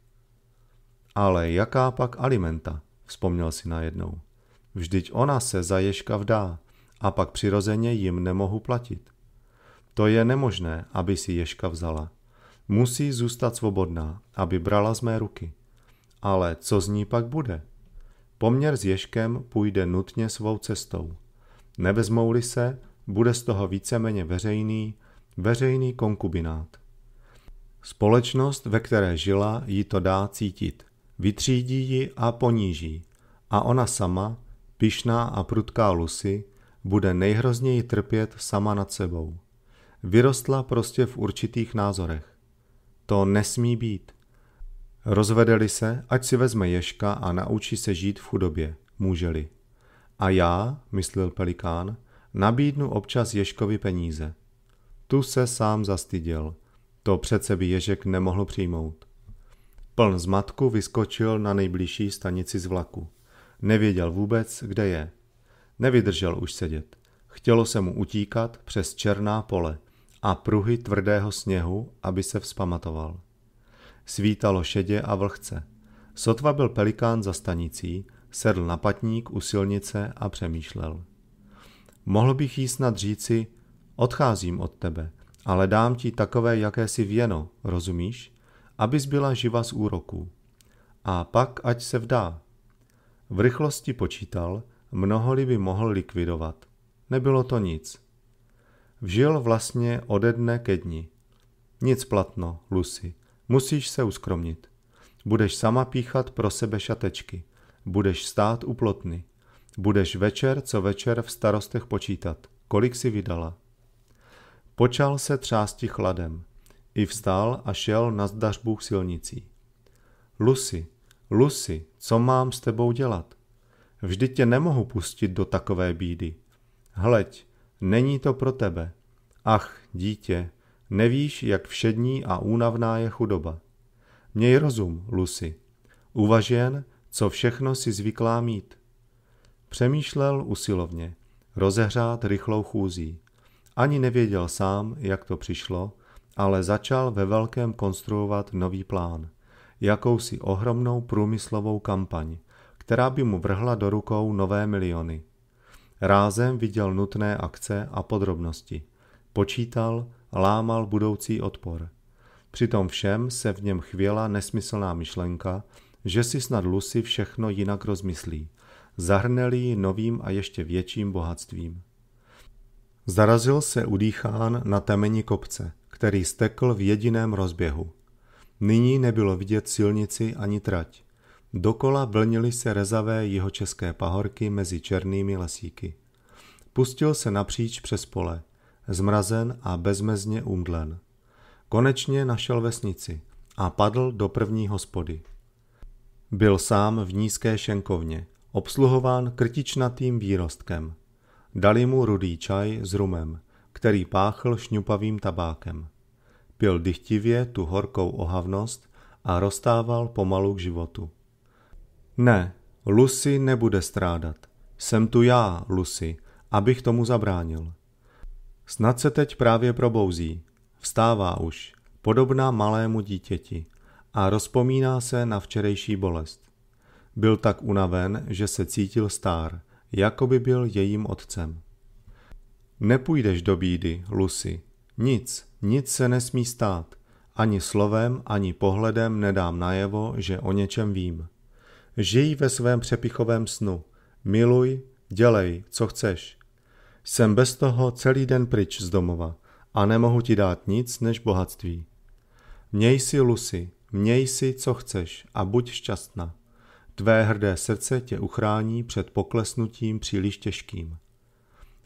Ale jaká pak alimenta, vzpomněl si najednou. Vždyť ona se za Ježka vdá, a pak přirozeně jim nemohu platit. To je nemožné, aby si Ješka vzala. Musí zůstat svobodná, aby brala z mé ruky. Ale co z ní pak bude? Poměr s Ješkem půjde nutně svou cestou. Nevezmou-li se, bude z toho víceméně veřejný, veřejný konkubinát. Společnost, ve které žila, jí to dá cítit. Vytřídí ji a poníží. A ona sama, pišná a prudká Lucy, bude nejhrozněji trpět sama nad sebou. Vyrostla prostě v určitých názorech. To nesmí být. Rozvedeli se, ať si vezme Ješka a naučí se žít v chudobě, můželi. A já, myslel Pelikán, nabídnu občas Ješkovi peníze. Tu se sám zastyděl. To přece by Ježek nemohl přijmout. Pln zmatku vyskočil na nejbližší stanici z vlaku. Nevěděl vůbec, kde je. Nevydržel už sedět. Chtělo se mu utíkat přes černá pole a pruhy tvrdého sněhu, aby se vzpamatoval. Svítalo šedě a vlhce. Sotva byl pelikán za stanicí, sedl na patník u silnice a přemýšlel. Mohl bych jí snad říci, odcházím od tebe, ale dám ti takové jakési věno, rozumíš? Abys byla živa z úroků. A pak ať se vdá. V rychlosti počítal, Mnoho by mohl likvidovat. Nebylo to nic. Vžil vlastně ode dne ke dni. Nic platno, Lucy. Musíš se uskromnit. Budeš sama píchat pro sebe šatečky. Budeš stát u plotny. Budeš večer co večer v starostech počítat, kolik si vydala. Počal se třásti chladem. I vstál a šel na zdařbůh silnicí. Lucy, Lucy, co mám s tebou dělat? Vždy tě nemohu pustit do takové bídy. Hleď, není to pro tebe. Ach, dítě, nevíš, jak všední a únavná je chudoba. Měj rozum, Lucy. Uvaž jen, co všechno si zvyklá mít. Přemýšlel usilovně, rozehřát rychlou chůzí. Ani nevěděl sám, jak to přišlo, ale začal ve velkém konstruovat nový plán, jakousi ohromnou průmyslovou kampaň – která by mu vrhla do rukou nové miliony. Rázem viděl nutné akce a podrobnosti. Počítal, lámal budoucí odpor. Přitom všem se v něm chvěla nesmyslná myšlenka, že si snad Lucy všechno jinak rozmyslí. Zahrnel ji novým a ještě větším bohatstvím. Zarazil se udýchán na temeni kopce, který stekl v jediném rozběhu. Nyní nebylo vidět silnici ani trať. Dokola vlnily se rezavé jihočeské pahorky mezi černými lesíky. Pustil se napříč přes pole, zmrazen a bezmezně umdlen. Konečně našel vesnici a padl do první hospody. Byl sám v nízké šenkovně, obsluhován krtičnatým výrostkem. Dali mu rudý čaj s rumem, který páchl šňupavým tabákem. Pil dychtivě tu horkou ohavnost a roztával pomalu k životu. Ne, Lucy nebude strádat. Jsem tu já, Lucy, abych tomu zabránil. Snad se teď právě probouzí. Vstává už, podobná malému dítěti, a rozpomíná se na včerejší bolest. Byl tak unaven, že se cítil stár, jako by byl jejím otcem. Nepůjdeš do bídy, Lucy. Nic, nic se nesmí stát. Ani slovem, ani pohledem nedám najevo, že o něčem vím. Žij ve svém přepichovém snu. Miluj, dělej, co chceš. Jsem bez toho celý den pryč z domova a nemohu ti dát nic než bohatství. Měj si, Lucy, měj si, co chceš a buď šťastná. Tvé hrdé srdce tě uchrání před poklesnutím příliš těžkým.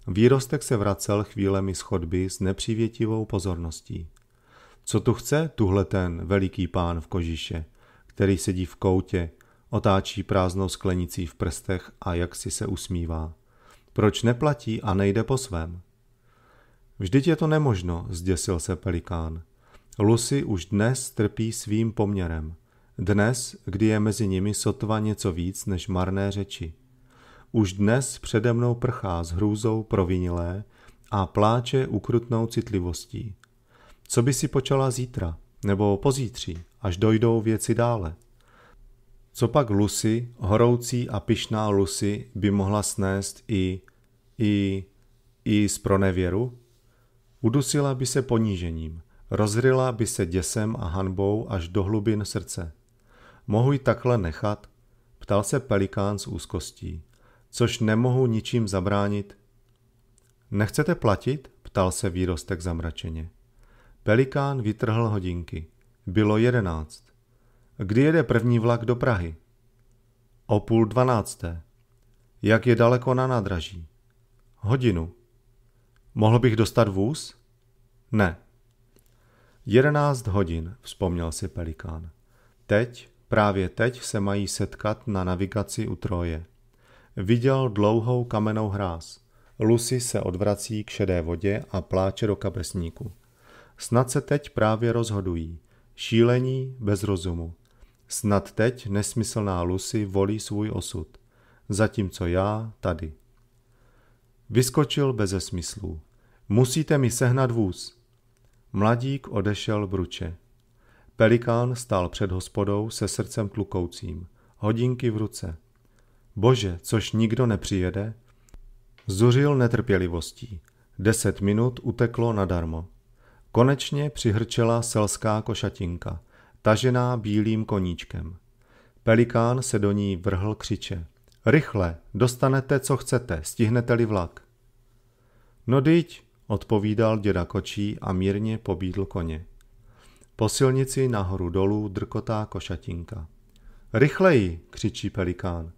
Výrostek se vracel chvílemi z chodby s nepřívětivou pozorností. Co tu chce tuhle ten veliký pán v kožiše, který sedí v koutě, Otáčí prázdnou sklenicí v prstech a jak si se usmívá. Proč neplatí a nejde po svém? Vždyť je to nemožno, zděsil se pelikán. Lucy už dnes trpí svým poměrem. Dnes, kdy je mezi nimi sotva něco víc než marné řeči. Už dnes přede mnou prchá s hrůzou provinilé a pláče ukrutnou citlivostí. Co by si počala zítra, nebo pozítří, až dojdou věci dále? Co pak Lucy, horoucí a pyšná Lucy, by mohla snést i, i, i z pronevěru? Udusila by se ponížením, rozryla by se děsem a hanbou až do hlubin srdce. Mohu ji takhle nechat? Ptal se pelikán s úzkostí. Což nemohu ničím zabránit. Nechcete platit? Ptal se výrostek zamračeně. Pelikán vytrhl hodinky. Bylo jedenáct. Kdy jede první vlak do Prahy? O půl dvanácté. Jak je daleko na nádraží? Hodinu. Mohl bych dostat vůz? Ne. Jedenáct hodin, vzpomněl si pelikán. Teď, právě teď se mají setkat na navigaci u Troje. Viděl dlouhou kamenou hráz. Lucy se odvrací k šedé vodě a pláče do kapesníku. Snad se teď právě rozhodují. Šílení bez rozumu. Snad teď nesmyslná Lucy volí svůj osud, zatímco já tady. Vyskočil beze smyslů. Musíte mi sehnat vůz. Mladík odešel bruče. Pelikán stál před hospodou se srdcem tlukoucím, hodinky v ruce. Bože, což nikdo nepřijede? Zuřil netrpělivostí. Deset minut uteklo nadarmo. Konečně přihrčela selská košatinka – tažená bílým koníčkem. Pelikán se do ní vrhl křiče. Rychle, dostanete, co chcete, stihnete-li vlak. No dyť, odpovídal děda kočí a mírně pobídl koně. Po silnici nahoru dolů drkotá košatinka. Rychleji, křičí pelikán.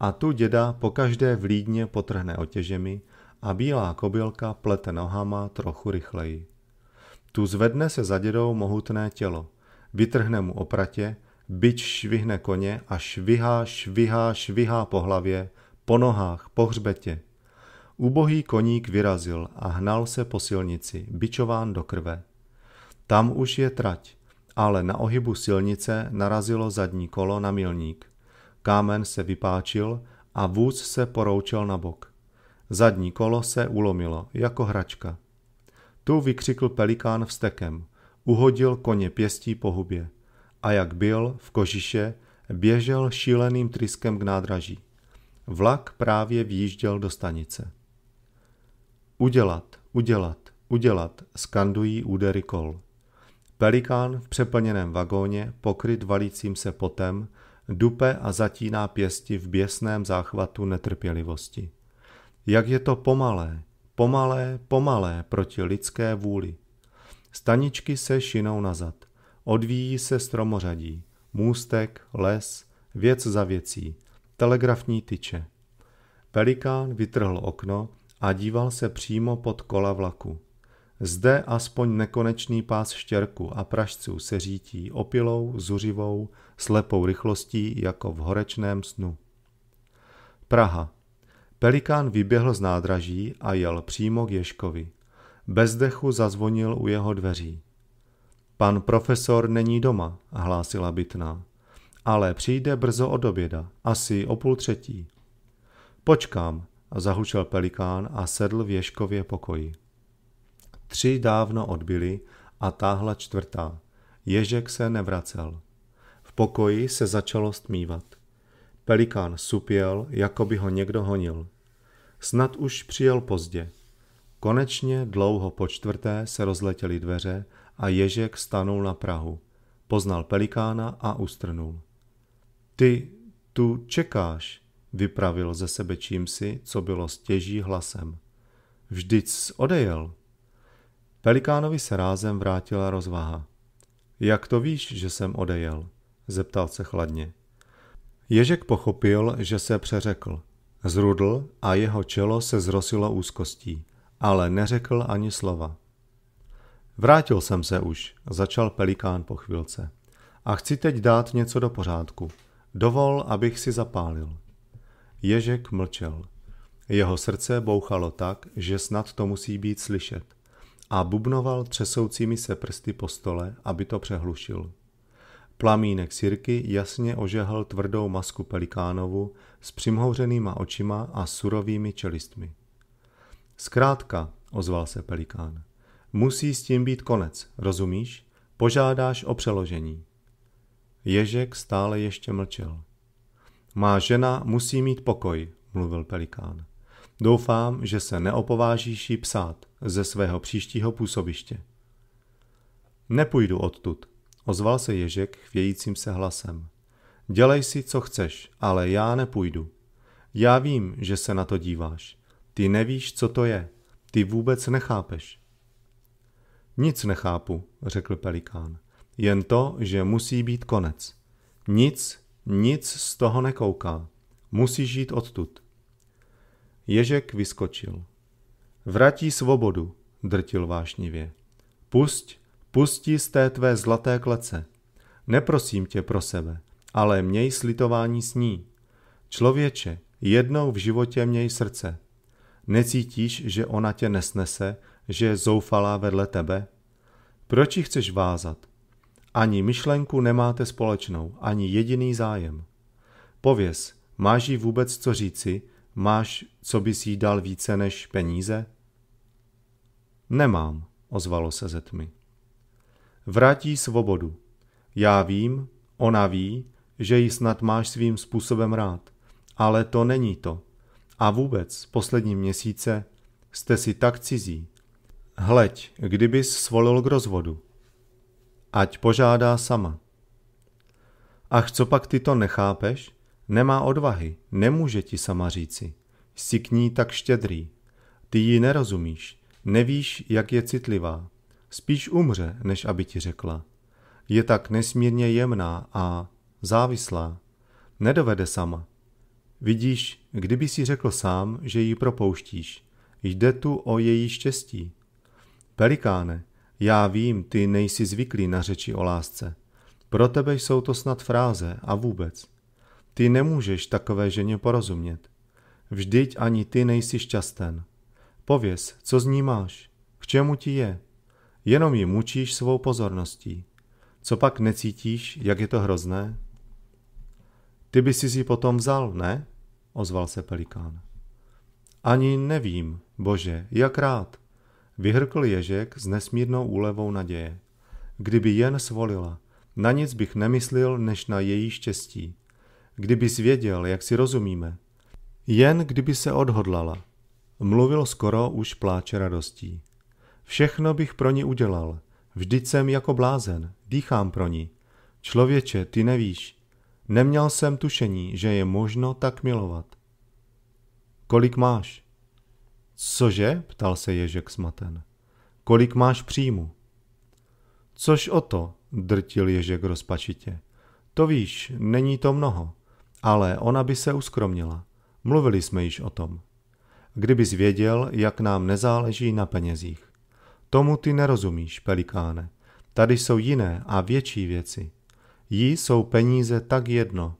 A tu děda pokaždé vlídně potrhne otěžemi a bílá kobylka plete nohama trochu rychleji. Tu zvedne se za dědou mohutné tělo – vytrhne mu opratě, byč švihne koně a švihá, švihá, švihá po hlavě, po nohách, po hřbetě. Ubohý koník vyrazil a hnal se po silnici, bičován do krve. Tam už je trať, ale na ohybu silnice narazilo zadní kolo na milník. Kámen se vypáčil a vůz se poroučel na bok. Zadní kolo se ulomilo, jako hračka. Tu vykřikl pelikán vstekem uhodil koně pěstí po hubě a jak byl v kožiše, běžel šíleným tryskem k nádraží. Vlak právě výjížděl do stanice. Udělat, udělat, udělat, skandují údery kol. Pelikán v přeplněném vagóně, pokryt valícím se potem, dupe a zatíná pěsti v běsném záchvatu netrpělivosti. Jak je to pomalé, pomalé, pomalé proti lidské vůli. Staničky se šinou nazad. Odvíjí se stromořadí. Můstek, les, věc za věcí. Telegrafní tyče. Pelikán vytrhl okno a díval se přímo pod kola vlaku. Zde aspoň nekonečný pás štěrku a pražců se řítí opilou, zuřivou, slepou rychlostí jako v horečném snu. Praha. Pelikán vyběhl z nádraží a jel přímo k Ješkovi bezdechu zazvonil u jeho dveří. Pan profesor není doma, hlásila bytná, ale přijde brzo od oběda, asi o půl třetí. Počkám, zahučel pelikán a sedl v Ješkově pokoji. Tři dávno odbyli a táhla čtvrtá. Ježek se nevracel. V pokoji se začalo stmívat. Pelikán supěl, jako by ho někdo honil. Snad už přijel pozdě. Konečně dlouho po čtvrté se rozletěly dveře a ježek stanul na Prahu. Poznal pelikána a ustrnul. Ty tu čekáš, vypravil ze sebe čímsi, co bylo stěží hlasem. Vždyť odejel. Pelikánovi se rázem vrátila rozvaha. Jak to víš, že jsem odejel? zeptal se chladně. Ježek pochopil, že se přeřekl. Zrudl a jeho čelo se zrosilo úzkostí ale neřekl ani slova. Vrátil jsem se už, začal pelikán po chvilce. A chci teď dát něco do pořádku. Dovol, abych si zapálil. Ježek mlčel. Jeho srdce bouchalo tak, že snad to musí být slyšet. A bubnoval třesoucími se prsty po stole, aby to přehlušil. Plamínek sirky jasně ožehl tvrdou masku pelikánovu s přimhouřenýma očima a surovými čelistmi. Zkrátka, ozval se pelikán, musí s tím být konec, rozumíš? Požádáš o přeložení. Ježek stále ještě mlčel. Má žena musí mít pokoj, mluvil pelikán. Doufám, že se neopovážíš jí psát ze svého příštího působiště. Nepůjdu odtud, ozval se Ježek chvějícím se hlasem. Dělej si, co chceš, ale já nepůjdu. Já vím, že se na to díváš. Ty nevíš, co to je. Ty vůbec nechápeš. Nic nechápu, řekl pelikán. Jen to, že musí být konec. Nic, nic z toho nekouká. Musí žít odtud. Ježek vyskočil. Vratí svobodu, drtil vášnivě. Pusť, pusti z té tvé zlaté klece. Neprosím tě pro sebe, ale měj slitování s ní. Člověče, jednou v životě měj srdce. Necítíš, že ona tě nesnese, že je zoufalá vedle tebe? Proč ji chceš vázat? Ani myšlenku nemáte společnou, ani jediný zájem. Pověz, máš jí vůbec co říci, máš, co bys jí dal více než peníze? Nemám, ozvalo se ze tmy. Vrátí svobodu. Já vím, ona ví, že ji snad máš svým způsobem rád, ale to není to. A vůbec poslední měsíce jste si tak cizí. Hleď, kdybys svolil k rozvodu. Ať požádá sama. Ach, co pak ty to nechápeš? Nemá odvahy, nemůže ti sama říci. Jsi k ní tak štědrý. Ty ji nerozumíš, nevíš, jak je citlivá. Spíš umře, než aby ti řekla. Je tak nesmírně jemná a závislá. Nedovede sama. Vidíš, kdyby si řekl sám, že ji propouštíš. Jde tu o její štěstí. Pelikáne, já vím, ty nejsi zvyklý na řeči o lásce. Pro tebe jsou to snad fráze a vůbec. Ty nemůžeš takové ženě porozumět. Vždyť ani ty nejsi šťasten. Pověz, co z ní máš? K čemu ti je? Jenom ji mučíš svou pozorností. Co pak necítíš, jak je to hrozné? Ty by si ji potom vzal, ne? Ozval se pelikán. Ani nevím, bože, jak rád, vyhrkl ježek s nesmírnou úlevou naděje. Kdyby jen svolila, na nic bych nemyslil, než na její štěstí. Kdyby věděl, jak si rozumíme. Jen kdyby se odhodlala. Mluvil skoro už pláče radostí. Všechno bych pro ní udělal. Vždyť jsem jako blázen, dýchám pro ní. Člověče, ty nevíš, Neměl jsem tušení, že je možno tak milovat. Kolik máš? Cože? ptal se Ježek smaten. Kolik máš příjmu? Což o to, drtil Ježek rozpačitě. To víš, není to mnoho, ale ona by se uskromnila. Mluvili jsme již o tom. Kdyby věděl, jak nám nezáleží na penězích. Tomu ty nerozumíš, pelikáne. Tady jsou jiné a větší věci. Jí jsou peníze tak jedno.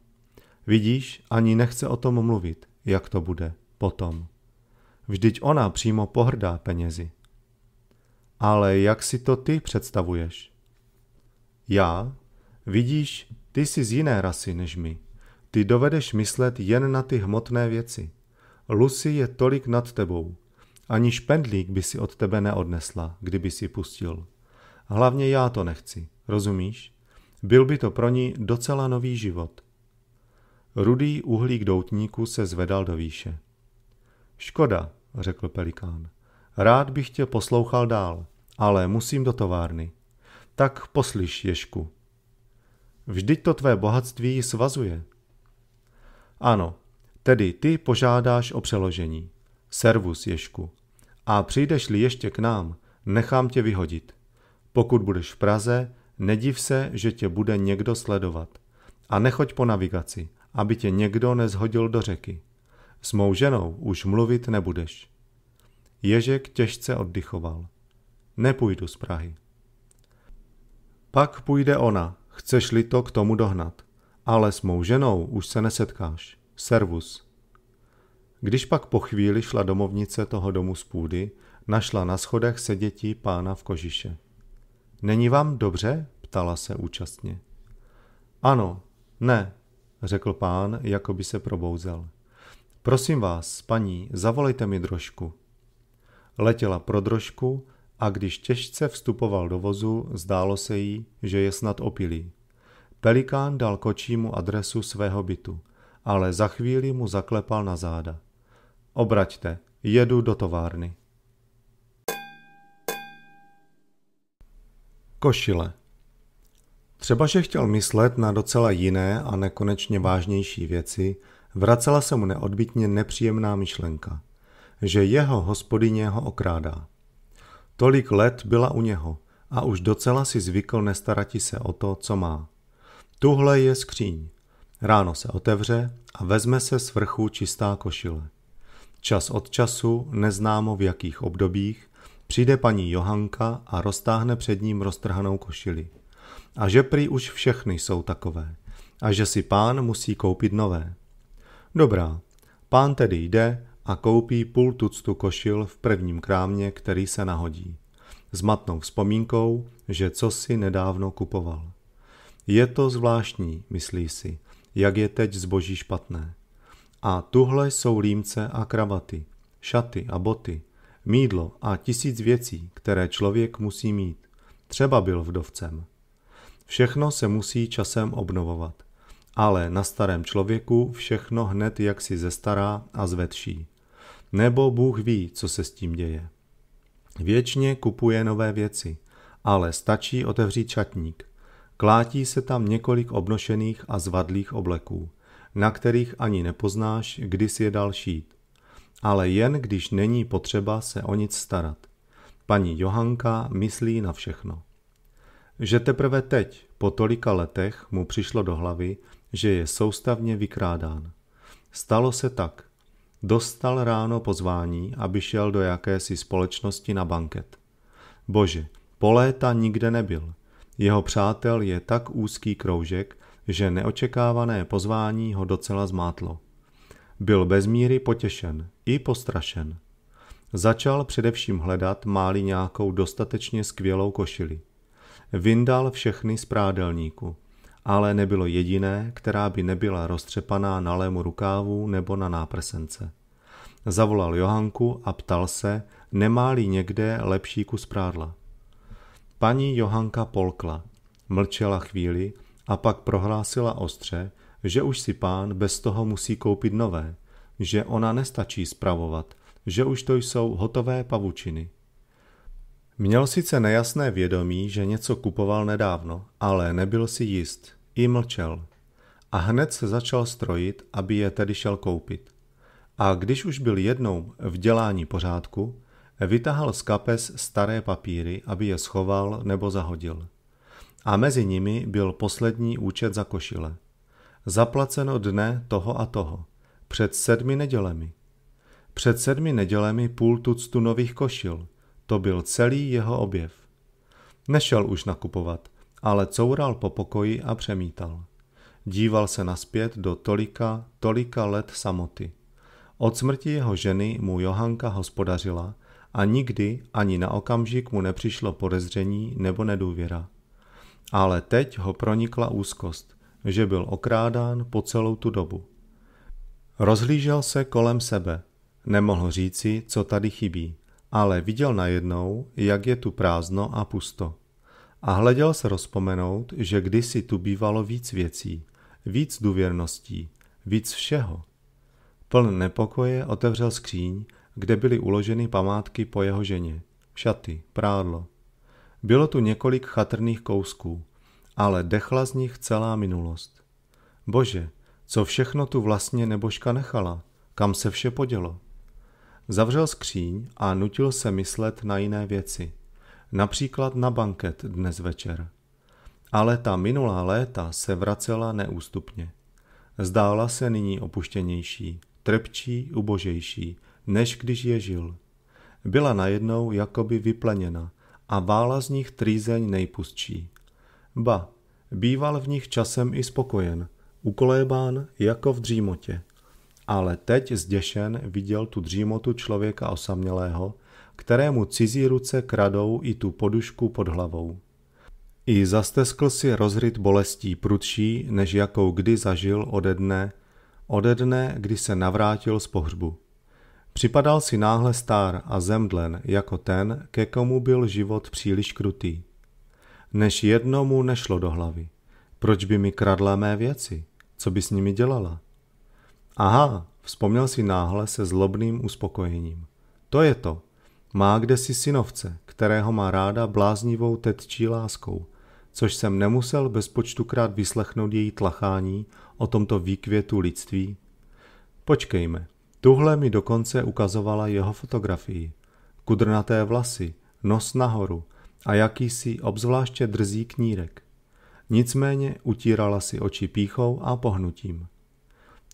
Vidíš, ani nechce o tom mluvit, jak to bude potom. Vždyť ona přímo pohrdá penězi. Ale jak si to ty představuješ? Já? Vidíš, ty jsi z jiné rasy než my. Ty dovedeš myslet jen na ty hmotné věci. Lucy je tolik nad tebou. Ani špendlík by si od tebe neodnesla, kdyby si pustil. Hlavně já to nechci, rozumíš? Byl by to pro ní docela nový život. Rudý uhlík doutníku se zvedal do výše. Škoda, řekl pelikán. Rád bych tě poslouchal dál, ale musím do továrny. Tak poslyš, Ješku. Vždyť to tvé bohatství svazuje. Ano, tedy ty požádáš o přeložení. Servus, Ješku. A přijdeš-li ještě k nám, nechám tě vyhodit. Pokud budeš v Praze, Nediv se, že tě bude někdo sledovat. A nechoď po navigaci, aby tě někdo nezhodil do řeky. S mou ženou už mluvit nebudeš. Ježek těžce oddychoval. Nepůjdu z Prahy. Pak půjde ona, chceš-li to k tomu dohnat. Ale s mou ženou už se nesetkáš. Servus. Když pak po chvíli šla domovnice toho domu z půdy, našla na schodech sedětí pána v kožiše. Není vám dobře? ptala se účastně. Ano, ne, řekl pán, jako by se probouzel. Prosím vás, paní, zavolejte mi drožku. Letěla pro drožku a když těžce vstupoval do vozu, zdálo se jí, že je snad opilý. Pelikán dal kočímu adresu svého bytu, ale za chvíli mu zaklepal na záda. Obraťte, jedu do továrny. Košile. Třeba, že chtěl myslet na docela jiné a nekonečně vážnější věci, vracela se mu neodbitně nepříjemná myšlenka, že jeho hospodyně ho okrádá. Tolik let byla u něho a už docela si zvykl nestarati se o to, co má. Tuhle je skříň. Ráno se otevře a vezme se z vrchu čistá košile. Čas od času, neznámo v jakých obdobích, Přijde paní Johanka a roztáhne před ním roztrhanou košili. A že prý už všechny jsou takové. A že si pán musí koupit nové. Dobrá, pán tedy jde a koupí půl tuctu košil v prvním krámě, který se nahodí. S matnou vzpomínkou, že co si nedávno kupoval. Je to zvláštní, myslí si, jak je teď zboží špatné. A tuhle jsou límce a kravaty, šaty a boty – mídlo a tisíc věcí, které člověk musí mít. Třeba byl vdovcem. Všechno se musí časem obnovovat. Ale na starém člověku všechno hned jak si zestará a zvetší. Nebo Bůh ví, co se s tím děje. Věčně kupuje nové věci, ale stačí otevřít čatník. Klátí se tam několik obnošených a zvadlých obleků, na kterých ani nepoznáš, kdy si je dal šít ale jen když není potřeba se o nic starat. Paní Johanka myslí na všechno. Že teprve teď, po tolika letech, mu přišlo do hlavy, že je soustavně vykrádán. Stalo se tak. Dostal ráno pozvání, aby šel do jakési společnosti na banket. Bože, po léta nikde nebyl. Jeho přátel je tak úzký kroužek, že neočekávané pozvání ho docela zmátlo. Byl bez míry potěšen i postrašen. Začal především hledat, máli nějakou dostatečně skvělou košili. Vyndal všechny z prádelníku, ale nebylo jediné, která by nebyla roztřepaná na lému rukávu nebo na náprsence. Zavolal Johanku a ptal se, nemá někde lepší kus prádla. Paní Johanka polkla, mlčela chvíli a pak prohlásila ostře, že už si pán bez toho musí koupit nové, že ona nestačí spravovat, že už to jsou hotové pavučiny. Měl sice nejasné vědomí, že něco kupoval nedávno, ale nebyl si jist, i mlčel. A hned se začal strojit, aby je tedy šel koupit. A když už byl jednou v dělání pořádku, vytahal z kapes staré papíry, aby je schoval nebo zahodil. A mezi nimi byl poslední účet za košile – zaplaceno dne toho a toho, před sedmi nedělemi. Před sedmi nedělemi půl tuctu nových košil, to byl celý jeho objev. Nešel už nakupovat, ale coural po pokoji a přemítal. Díval se naspět do tolika, tolika let samoty. Od smrti jeho ženy mu Johanka hospodařila a nikdy ani na okamžik mu nepřišlo podezření nebo nedůvěra. Ale teď ho pronikla úzkost – že byl okrádán po celou tu dobu. Rozhlížel se kolem sebe. Nemohl říci, co tady chybí, ale viděl najednou, jak je tu prázdno a pusto. A hleděl se rozpomenout, že kdysi tu bývalo víc věcí, víc důvěrností, víc všeho. Pln nepokoje otevřel skříň, kde byly uloženy památky po jeho ženě. Šaty, prádlo. Bylo tu několik chatrných kousků, ale dechla z nich celá minulost. Bože, co všechno tu vlastně nebožka nechala, kam se vše podělo. Zavřel skříň a nutil se myslet na jiné věci, například na banket dnes večer. Ale ta minulá léta se vracela neústupně. Zdála se nyní opuštěnější, trpčí, ubožejší, než když je žil. Byla najednou jakoby vypleněna a vála z nich trýzeň nejpustší – Ba, býval v nich časem i spokojen, ukolébán jako v dřímotě. Ale teď zděšen viděl tu dřímotu člověka osamělého, kterému cizí ruce kradou i tu podušku pod hlavou. I zasteskl si rozryt bolestí prudší, než jakou kdy zažil ode dne, ode dne, kdy se navrátil z pohřbu. Připadal si náhle star a zemdlen jako ten, ke komu byl život příliš krutý než jednomu nešlo do hlavy. Proč by mi kradla mé věci? Co by s nimi dělala? Aha, vzpomněl si náhle se zlobným uspokojením. To je to. Má kde si synovce, kterého má ráda bláznivou tetčí láskou, což jsem nemusel bezpočtukrát vyslechnout její tlachání o tomto výkvětu lidství. Počkejme, tuhle mi dokonce ukazovala jeho fotografii. Kudrnaté vlasy, nos nahoru – a jakýsi obzvláště drzí knírek. Nicméně utírala si oči píchou a pohnutím.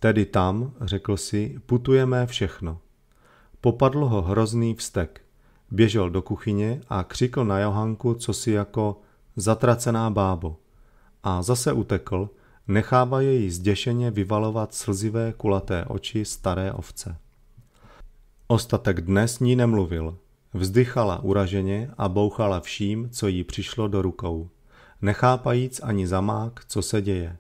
Tedy tam, řekl si, putujeme všechno. Popadl ho hrozný vztek. Běžel do kuchyně a křikl na Johanku si jako zatracená bábo. A zase utekl, nechává jej zděšeně vyvalovat slzivé kulaté oči staré ovce. Ostatek dnes ní nemluvil – Vzdychala uraženě a bouchala vším, co jí přišlo do rukou, nechápajíc ani zamák, co se děje.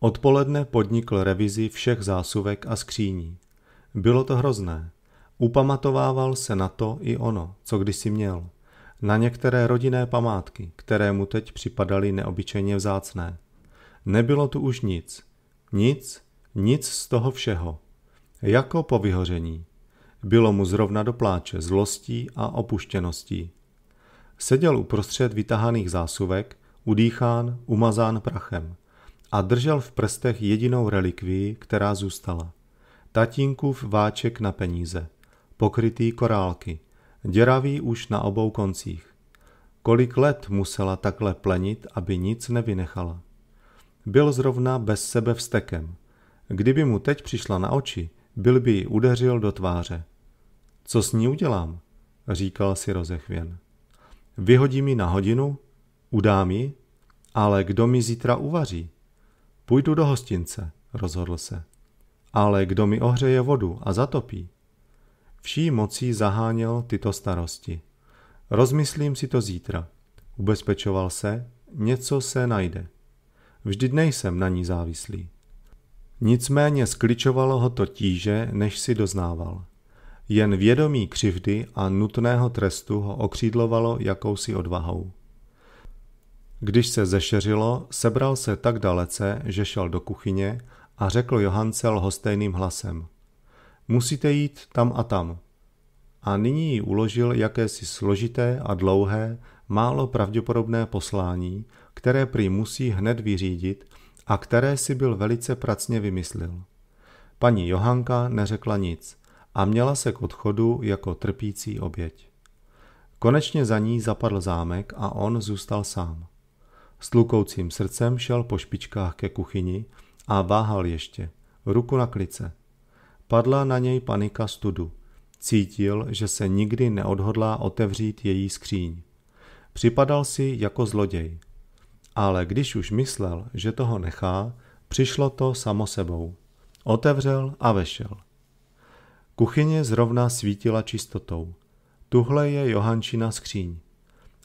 Odpoledne podnikl revizi všech zásuvek a skříní. Bylo to hrozné. Upamatovával se na to i ono, co kdysi měl. Na některé rodinné památky, které mu teď připadaly neobyčejně vzácné. Nebylo tu už nic. Nic, nic z toho všeho. Jako po vyhoření. Bylo mu zrovna do pláče zlostí a opuštěností. Seděl uprostřed vytahaných zásuvek, udýchán, umazán prachem a držel v prstech jedinou relikvii, která zůstala. Tatínkův váček na peníze, pokrytý korálky, děravý už na obou koncích. Kolik let musela takhle plenit, aby nic nevynechala. Byl zrovna bez sebe vstekem. Kdyby mu teď přišla na oči, byl by ji udeřil do tváře. Co s ní udělám? říkal si rozechvěn. Vyhodím ji na hodinu, udám ji, ale kdo mi zítra uvaří? Půjdu do hostince, rozhodl se. Ale kdo mi ohřeje vodu a zatopí? Vší mocí zaháněl tyto starosti. Rozmyslím si to zítra. Ubezpečoval se, něco se najde. Vždyť nejsem na ní závislý. Nicméně skličovalo ho to tíže, než si doznával. Jen vědomí křivdy a nutného trestu ho okřídlovalo jakousi odvahou. Když se zešeřilo, sebral se tak dalece, že šel do kuchyně a řekl Johance lhostejným hlasem. Musíte jít tam a tam. A nyní ji uložil jakési složité a dlouhé, málo pravděpodobné poslání, které prý musí hned vyřídit a které si byl velice pracně vymyslil. Paní Johanka neřekla nic – a měla se k odchodu jako trpící oběť. Konečně za ní zapadl zámek a on zůstal sám. S tlukoucím srdcem šel po špičkách ke kuchyni a váhal ještě, ruku na klice. Padla na něj panika studu. Cítil, že se nikdy neodhodlá otevřít její skříň. Připadal si jako zloděj. Ale když už myslel, že toho nechá, přišlo to samo sebou. Otevřel a vešel. Kuchyně zrovna svítila čistotou. Tuhle je Johančina skříň.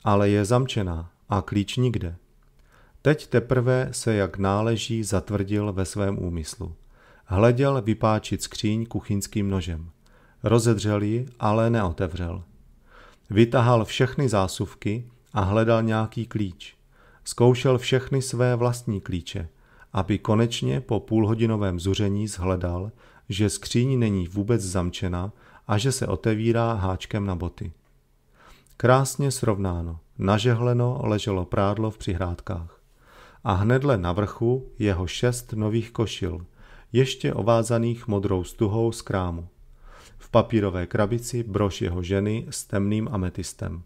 Ale je zamčená a klíč nikde. Teď teprve se jak náleží zatvrdil ve svém úmyslu. Hleděl vypáčit skříň kuchyňským nožem. Rozedřel ji, ale neotevřel. Vytahal všechny zásuvky a hledal nějaký klíč. Zkoušel všechny své vlastní klíče, aby konečně po půlhodinovém zuření zhledal, že skříň není vůbec zamčena a že se otevírá háčkem na boty. Krásně srovnáno, nažehleno leželo prádlo v přihrádkách. A hnedle na vrchu jeho šest nových košil, ještě ovázaných modrou stuhou z krámu. V papírové krabici brož jeho ženy s temným ametistem.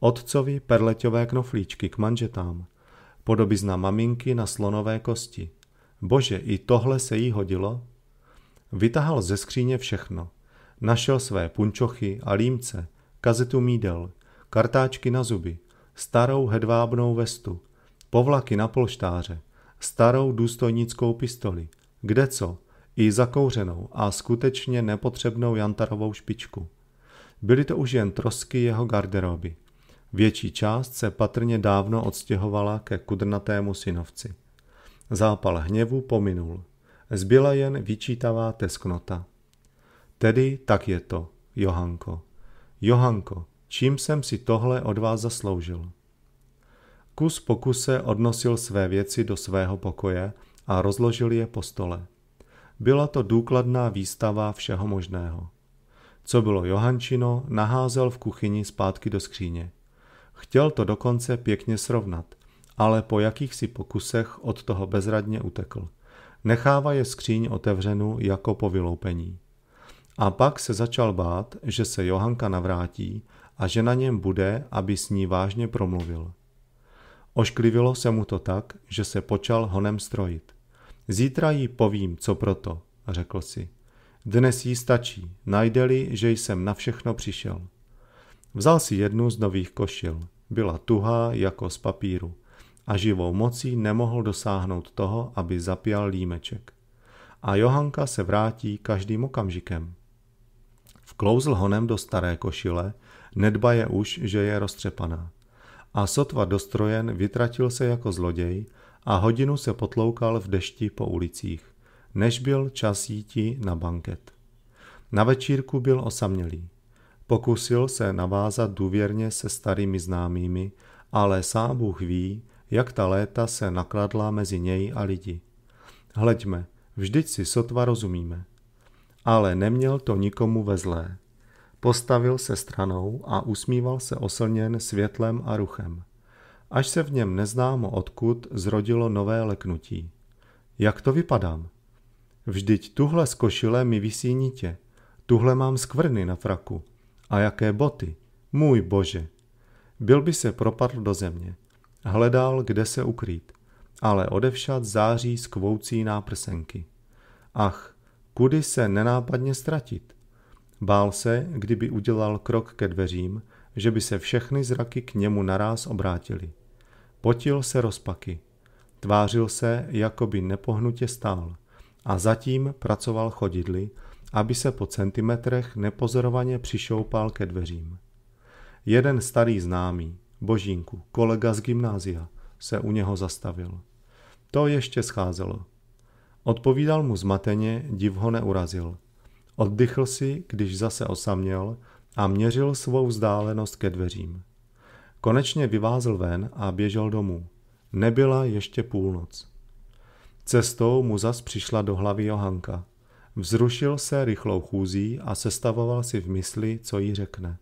Otcovi perleťové knoflíčky k manžetám. Podobizna maminky na slonové kosti. Bože, i tohle se jí hodilo? Vytahal ze skříně všechno. Našel své punčochy a límce, kazetu mídel, kartáčky na zuby, starou hedvábnou vestu, povlaky na polštáře, starou důstojnickou pistoli, kde co, i zakouřenou a skutečně nepotřebnou jantarovou špičku. Byly to už jen trosky jeho garderoby. Větší část se patrně dávno odstěhovala ke kudrnatému synovci. Zápal hněvu pominul – zbyla jen vyčítavá tesknota. Tedy tak je to, Johanko. Johanko, čím jsem si tohle od vás zasloužil? Kus po kuse odnosil své věci do svého pokoje a rozložil je po stole. Byla to důkladná výstava všeho možného. Co bylo Johančino, naházel v kuchyni zpátky do skříně. Chtěl to dokonce pěkně srovnat, ale po jakýchsi pokusech od toho bezradně utekl – Nechává je skříň otevřenou jako po vyloupení. A pak se začal bát, že se Johanka navrátí a že na něm bude, aby s ní vážně promluvil. Ošklivilo se mu to tak, že se počal honem strojit. Zítra jí povím, co proto, řekl si. Dnes jí stačí, najde-li, že jsem na všechno přišel. Vzal si jednu z nových košil. Byla tuhá jako z papíru a živou mocí nemohl dosáhnout toho, aby zapjal límeček. A Johanka se vrátí každým okamžikem. Vklouzl honem do staré košile, nedbaje už, že je roztřepaná. A sotva dostrojen vytratil se jako zloděj a hodinu se potloukal v dešti po ulicích, než byl čas jíti na banket. Na večírku byl osamělý. Pokusil se navázat důvěrně se starými známými, ale sám Bůh ví, jak ta léta se nakladla mezi něj a lidi. Hleďme, vždyť si sotva rozumíme. Ale neměl to nikomu ve zlé. Postavil se stranou a usmíval se oslněn světlem a ruchem. Až se v něm neznámo odkud zrodilo nové leknutí. Jak to vypadám? Vždyť tuhle z košile mi vysí nitě. Tuhle mám skvrny na fraku. A jaké boty. Můj bože. Byl by se propadl do země. Hledal, kde se ukrýt, ale odevšad září skvoucí náprsenky. Ach, kudy se nenápadně ztratit. Bál se, kdyby udělal krok ke dveřím, že by se všechny zraky k němu naráz obrátili. Potil se rozpaky. Tvářil se, jako by nepohnutě stál a zatím pracoval chodidly, aby se po centimetrech nepozorovaně přišoupal ke dveřím. Jeden starý známý, Božínku, kolega z gymnázia, se u něho zastavil. To ještě scházelo. Odpovídal mu zmateně, div ho neurazil. Oddychl si, když zase osaměl a měřil svou vzdálenost ke dveřím. Konečně vyvázl ven a běžel domů. Nebyla ještě půlnoc. Cestou mu zas přišla do hlavy Johanka. Vzrušil se rychlou chůzí a sestavoval si v mysli, co jí řekne.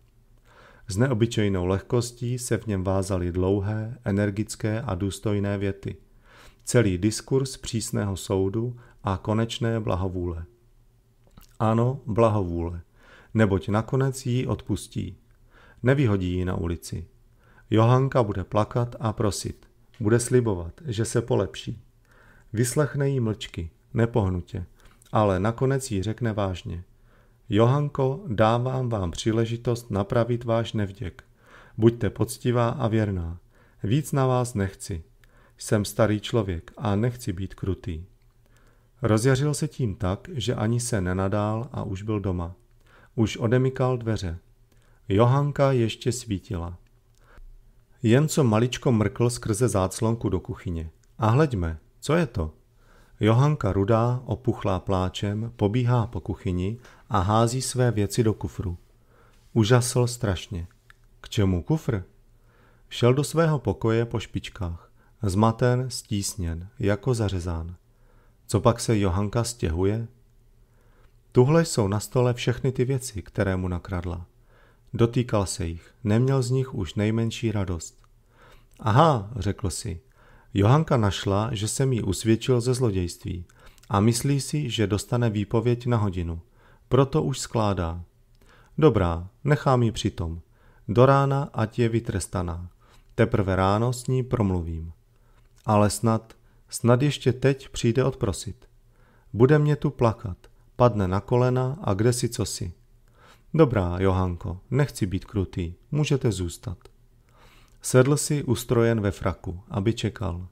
S neobyčejnou lehkostí se v něm vázaly dlouhé, energické a důstojné věty. Celý diskurs přísného soudu a konečné blahovůle. Ano, blahovůle, neboť nakonec ji odpustí. Nevyhodí ji na ulici. Johanka bude plakat a prosit. Bude slibovat, že se polepší. Vyslechne jí mlčky, nepohnutě, ale nakonec jí řekne vážně – Johanko, dávám vám příležitost napravit váš nevděk. Buďte poctivá a věrná. Víc na vás nechci. Jsem starý člověk a nechci být krutý. Rozjařil se tím tak, že ani se nenadál a už byl doma. Už odemykal dveře. Johanka ještě svítila. Jen co maličko mrkl skrze záclonku do kuchyně. A hleďme, co je to? Johanka rudá, opuchlá pláčem, pobíhá po kuchyni a hází své věci do kufru. Užasl strašně. K čemu kufr? Šel do svého pokoje po špičkách, zmaten, stísněn, jako zařezán. Co pak se Johanka stěhuje? Tuhle jsou na stole všechny ty věci, které mu nakradla. Dotýkal se jich, neměl z nich už nejmenší radost. Aha, řekl si. Johanka našla, že jsem jí usvědčil ze zlodějství a myslí si, že dostane výpověď na hodinu – proto už skládá. Dobrá, nechám ji přitom. Do rána, ať je vytrestaná. Teprve ráno s ní promluvím. Ale snad, snad ještě teď přijde odprosit. Bude mě tu plakat, padne na kolena a kde si co si. Dobrá, Johanko, nechci být krutý, můžete zůstat. Sedl si ustrojen ve fraku, aby čekal.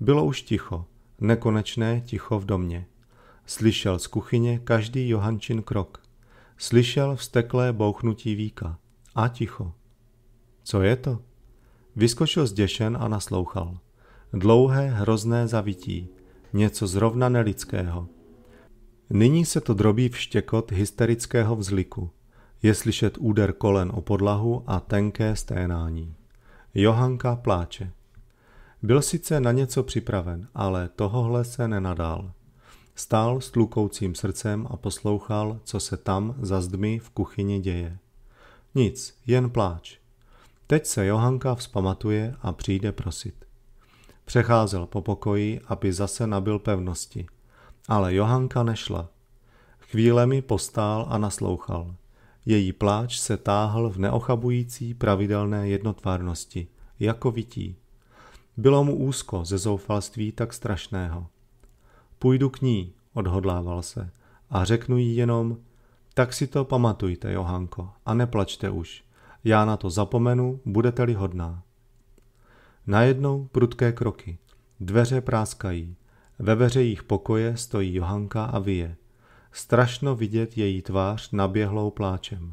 Bylo už ticho, nekonečné ticho v domě. Slyšel z kuchyně každý Johančin krok. Slyšel vzteklé bouchnutí víka. A ticho. Co je to? Vyskočil zděšen a naslouchal. Dlouhé, hrozné zavití. Něco zrovna nelidského. Nyní se to drobí v štěkot hysterického vzliku. Je slyšet úder kolen o podlahu a tenké sténání. Johanka pláče. Byl sice na něco připraven, ale tohohle se nenadál. Stál s tlukoucím srdcem a poslouchal, co se tam za zdmi v kuchyni děje. Nic, jen pláč. Teď se Johanka vzpamatuje a přijde prosit. Přecházel po pokoji, aby zase nabil pevnosti. Ale Johanka nešla. Chvílemi postál a naslouchal. Její pláč se táhl v neochabující pravidelné jednotvárnosti, jako vití. Bylo mu úzko ze zoufalství tak strašného. Půjdu k ní, odhodlával se, a řeknu jí jenom, tak si to pamatujte, Johanko, a neplačte už. Já na to zapomenu, budete-li hodná. Najednou prudké kroky. Dveře práskají. Ve veřejích pokoje stojí Johanka a vyje. Strašno vidět její tvář naběhlou pláčem.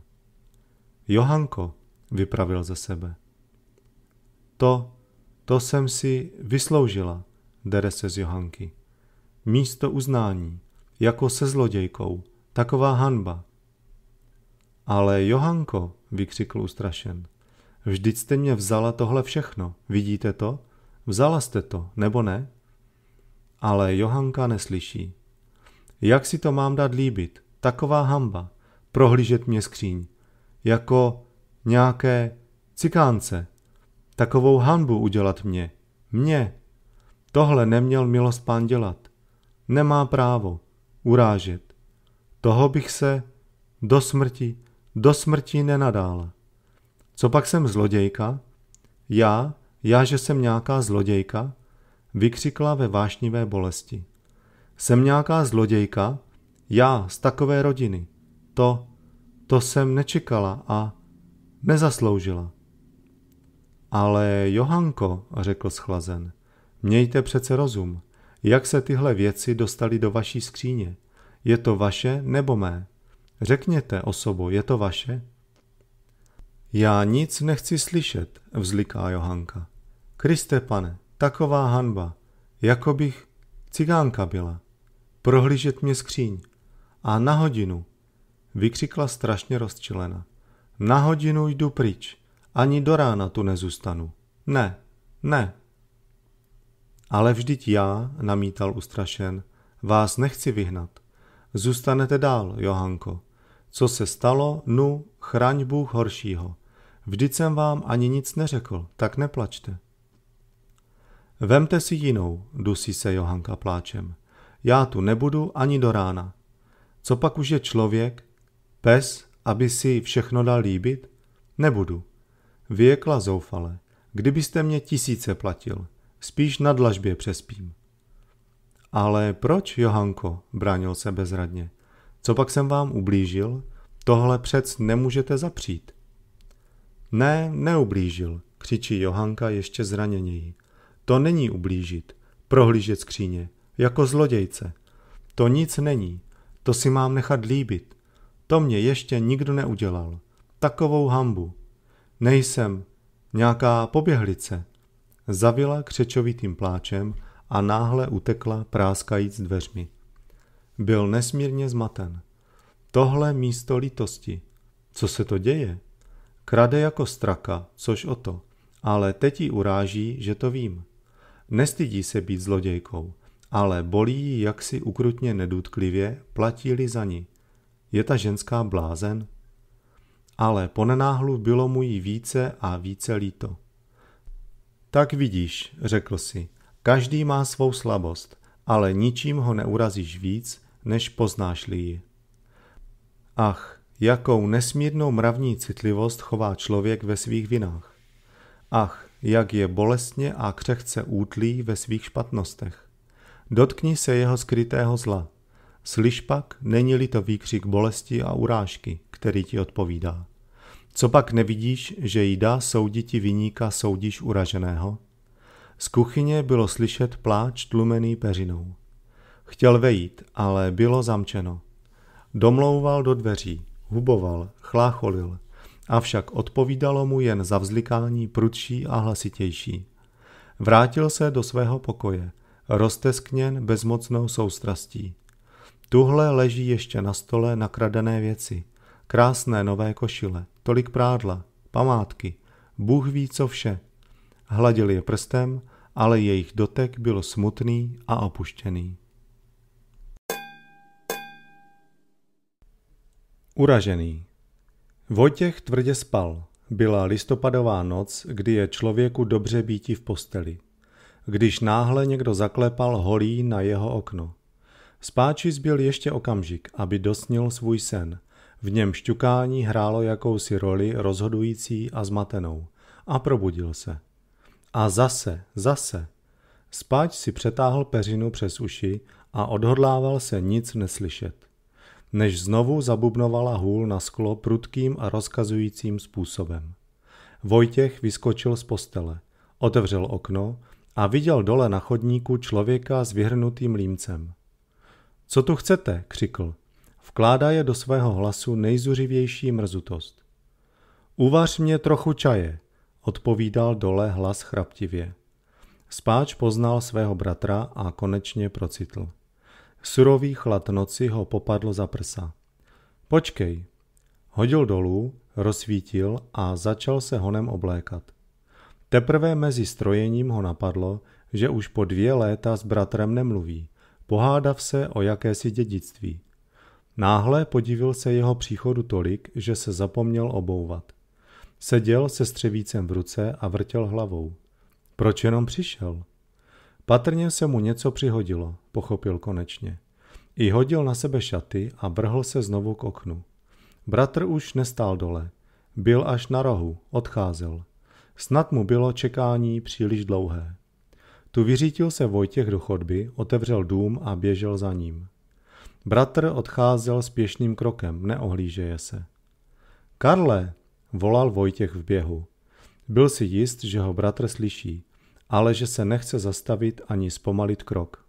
Johanko, vypravil ze sebe. To, to jsem si vysloužila, dere se z Johanky místo uznání, jako se zlodějkou, taková hanba. Ale Johanko, vykřikl ustrašen, vždyť jste mě vzala tohle všechno, vidíte to? Vzala jste to, nebo ne? Ale Johanka neslyší. Jak si to mám dát líbit? Taková hamba. Prohlížet mě skříň. Jako nějaké cikánce. Takovou hanbu udělat mě. Mě. Tohle neměl milost pán dělat nemá právo urážet. Toho bych se do smrti, do smrti nenadála. Co pak jsem zlodějka? Já, já, že jsem nějaká zlodějka? Vykřikla ve vášnivé bolesti. Jsem nějaká zlodějka? Já, z takové rodiny. To, to jsem nečekala a nezasloužila. Ale Johanko, řekl schlazen, mějte přece rozum. Jak se tyhle věci dostaly do vaší skříně? Je to vaše nebo mé? Řekněte, osobo, je to vaše? Já nic nechci slyšet, vzliká Johanka. Kriste pane, taková hanba, jako bych cigánka byla. Prohlížet mě skříň. A na hodinu, vykřikla strašně rozčilena. Na hodinu jdu pryč, ani do rána tu nezůstanu. Ne, ne, ale vždyť já, namítal ustrašen, vás nechci vyhnat. Zůstanete dál, Johanko. Co se stalo, nu, chraň Bůh horšího. Vždyť jsem vám ani nic neřekl, tak neplačte. Vemte si jinou, dusí se Johanka pláčem. Já tu nebudu ani do rána. Co pak už je člověk? Pes, aby si všechno dal líbit? Nebudu. Vyjekla zoufale. Kdybyste mě tisíce platil – Spíš na dlažbě přespím. Ale proč, Johanko, bránil se bezradně. Co pak jsem vám ublížil? Tohle přec nemůžete zapřít. Ne, neublížil, křičí Johanka ještě zraněněji. To není ublížit, prohlížet skříně, jako zlodějce. To nic není, to si mám nechat líbit. To mě ještě nikdo neudělal. Takovou hambu. Nejsem nějaká poběhlice, Zavila křečovitým pláčem a náhle utekla práskajíc dveřmi. Byl nesmírně zmaten. Tohle místo lítosti. Co se to děje? Krade jako straka, což o to. Ale teď ji uráží, že to vím. Nestydí se být zlodějkou, ale bolí ji jaksi ukrutně nedutklivě, platí-li za ní. Je ta ženská blázen? Ale ponenáhlu bylo mu jí více a více líto. Tak vidíš, řekl si, každý má svou slabost, ale ničím ho neurazíš víc, než poznáš-li ji. Ach, jakou nesmírnou mravní citlivost chová člověk ve svých vinách. Ach, jak je bolestně a křehce útlý ve svých špatnostech. Dotkni se jeho skrytého zla. Slyš pak, není-li to výkřik bolesti a urážky, který ti odpovídá. Co pak nevidíš, že jída souditi vyníka soudíš uraženého? Z kuchyně bylo slyšet pláč tlumený peřinou. Chtěl vejít, ale bylo zamčeno. Domlouval do dveří, huboval, chlácholil, avšak odpovídalo mu jen zavzlikání prudší a hlasitější. Vrátil se do svého pokoje, rozteskněn bezmocnou soustrastí. Tuhle leží ještě na stole nakradené věci, krásné nové košile – tolik prádla, památky, Bůh ví co vše. Hladil je prstem, ale jejich dotek byl smutný a opuštěný. Uražený Vojtěch tvrdě spal. Byla listopadová noc, kdy je člověku dobře býti v posteli. Když náhle někdo zaklepal holí na jeho okno. Spáči zbyl ještě okamžik, aby dosnil svůj sen – v něm šťukání hrálo jakousi roli rozhodující a zmatenou. A probudil se. A zase, zase. Spáč si přetáhl peřinu přes uši a odhodlával se nic neslyšet. Než znovu zabubnovala hůl na sklo prudkým a rozkazujícím způsobem. Vojtěch vyskočil z postele, otevřel okno a viděl dole na chodníku člověka s vyhrnutým límcem. Co tu chcete? křikl. Vkládá je do svého hlasu nejzuřivější mrzutost. Uvař mě trochu čaje, odpovídal dole hlas chraptivě. Spáč poznal svého bratra a konečně procitl. Surový chlad noci ho popadl za prsa. Počkej. Hodil dolů, rozsvítil a začal se honem oblékat. Teprve mezi strojením ho napadlo, že už po dvě léta s bratrem nemluví. Pohádav se o jakési dědictví. Náhle podivil se jeho příchodu tolik, že se zapomněl obouvat. Seděl se střevícem v ruce a vrtěl hlavou. Proč jenom přišel? Patrně se mu něco přihodilo, pochopil konečně. I hodil na sebe šaty a vrhl se znovu k oknu. Bratr už nestál dole. Byl až na rohu, odcházel. Snad mu bylo čekání příliš dlouhé. Tu vyřítil se Vojtěch do chodby, otevřel dům a běžel za ním. Bratr odcházel spěšným krokem, neohlížeje se. Karle, volal Vojtěch v běhu. Byl si jist, že ho bratr slyší, ale že se nechce zastavit ani zpomalit krok.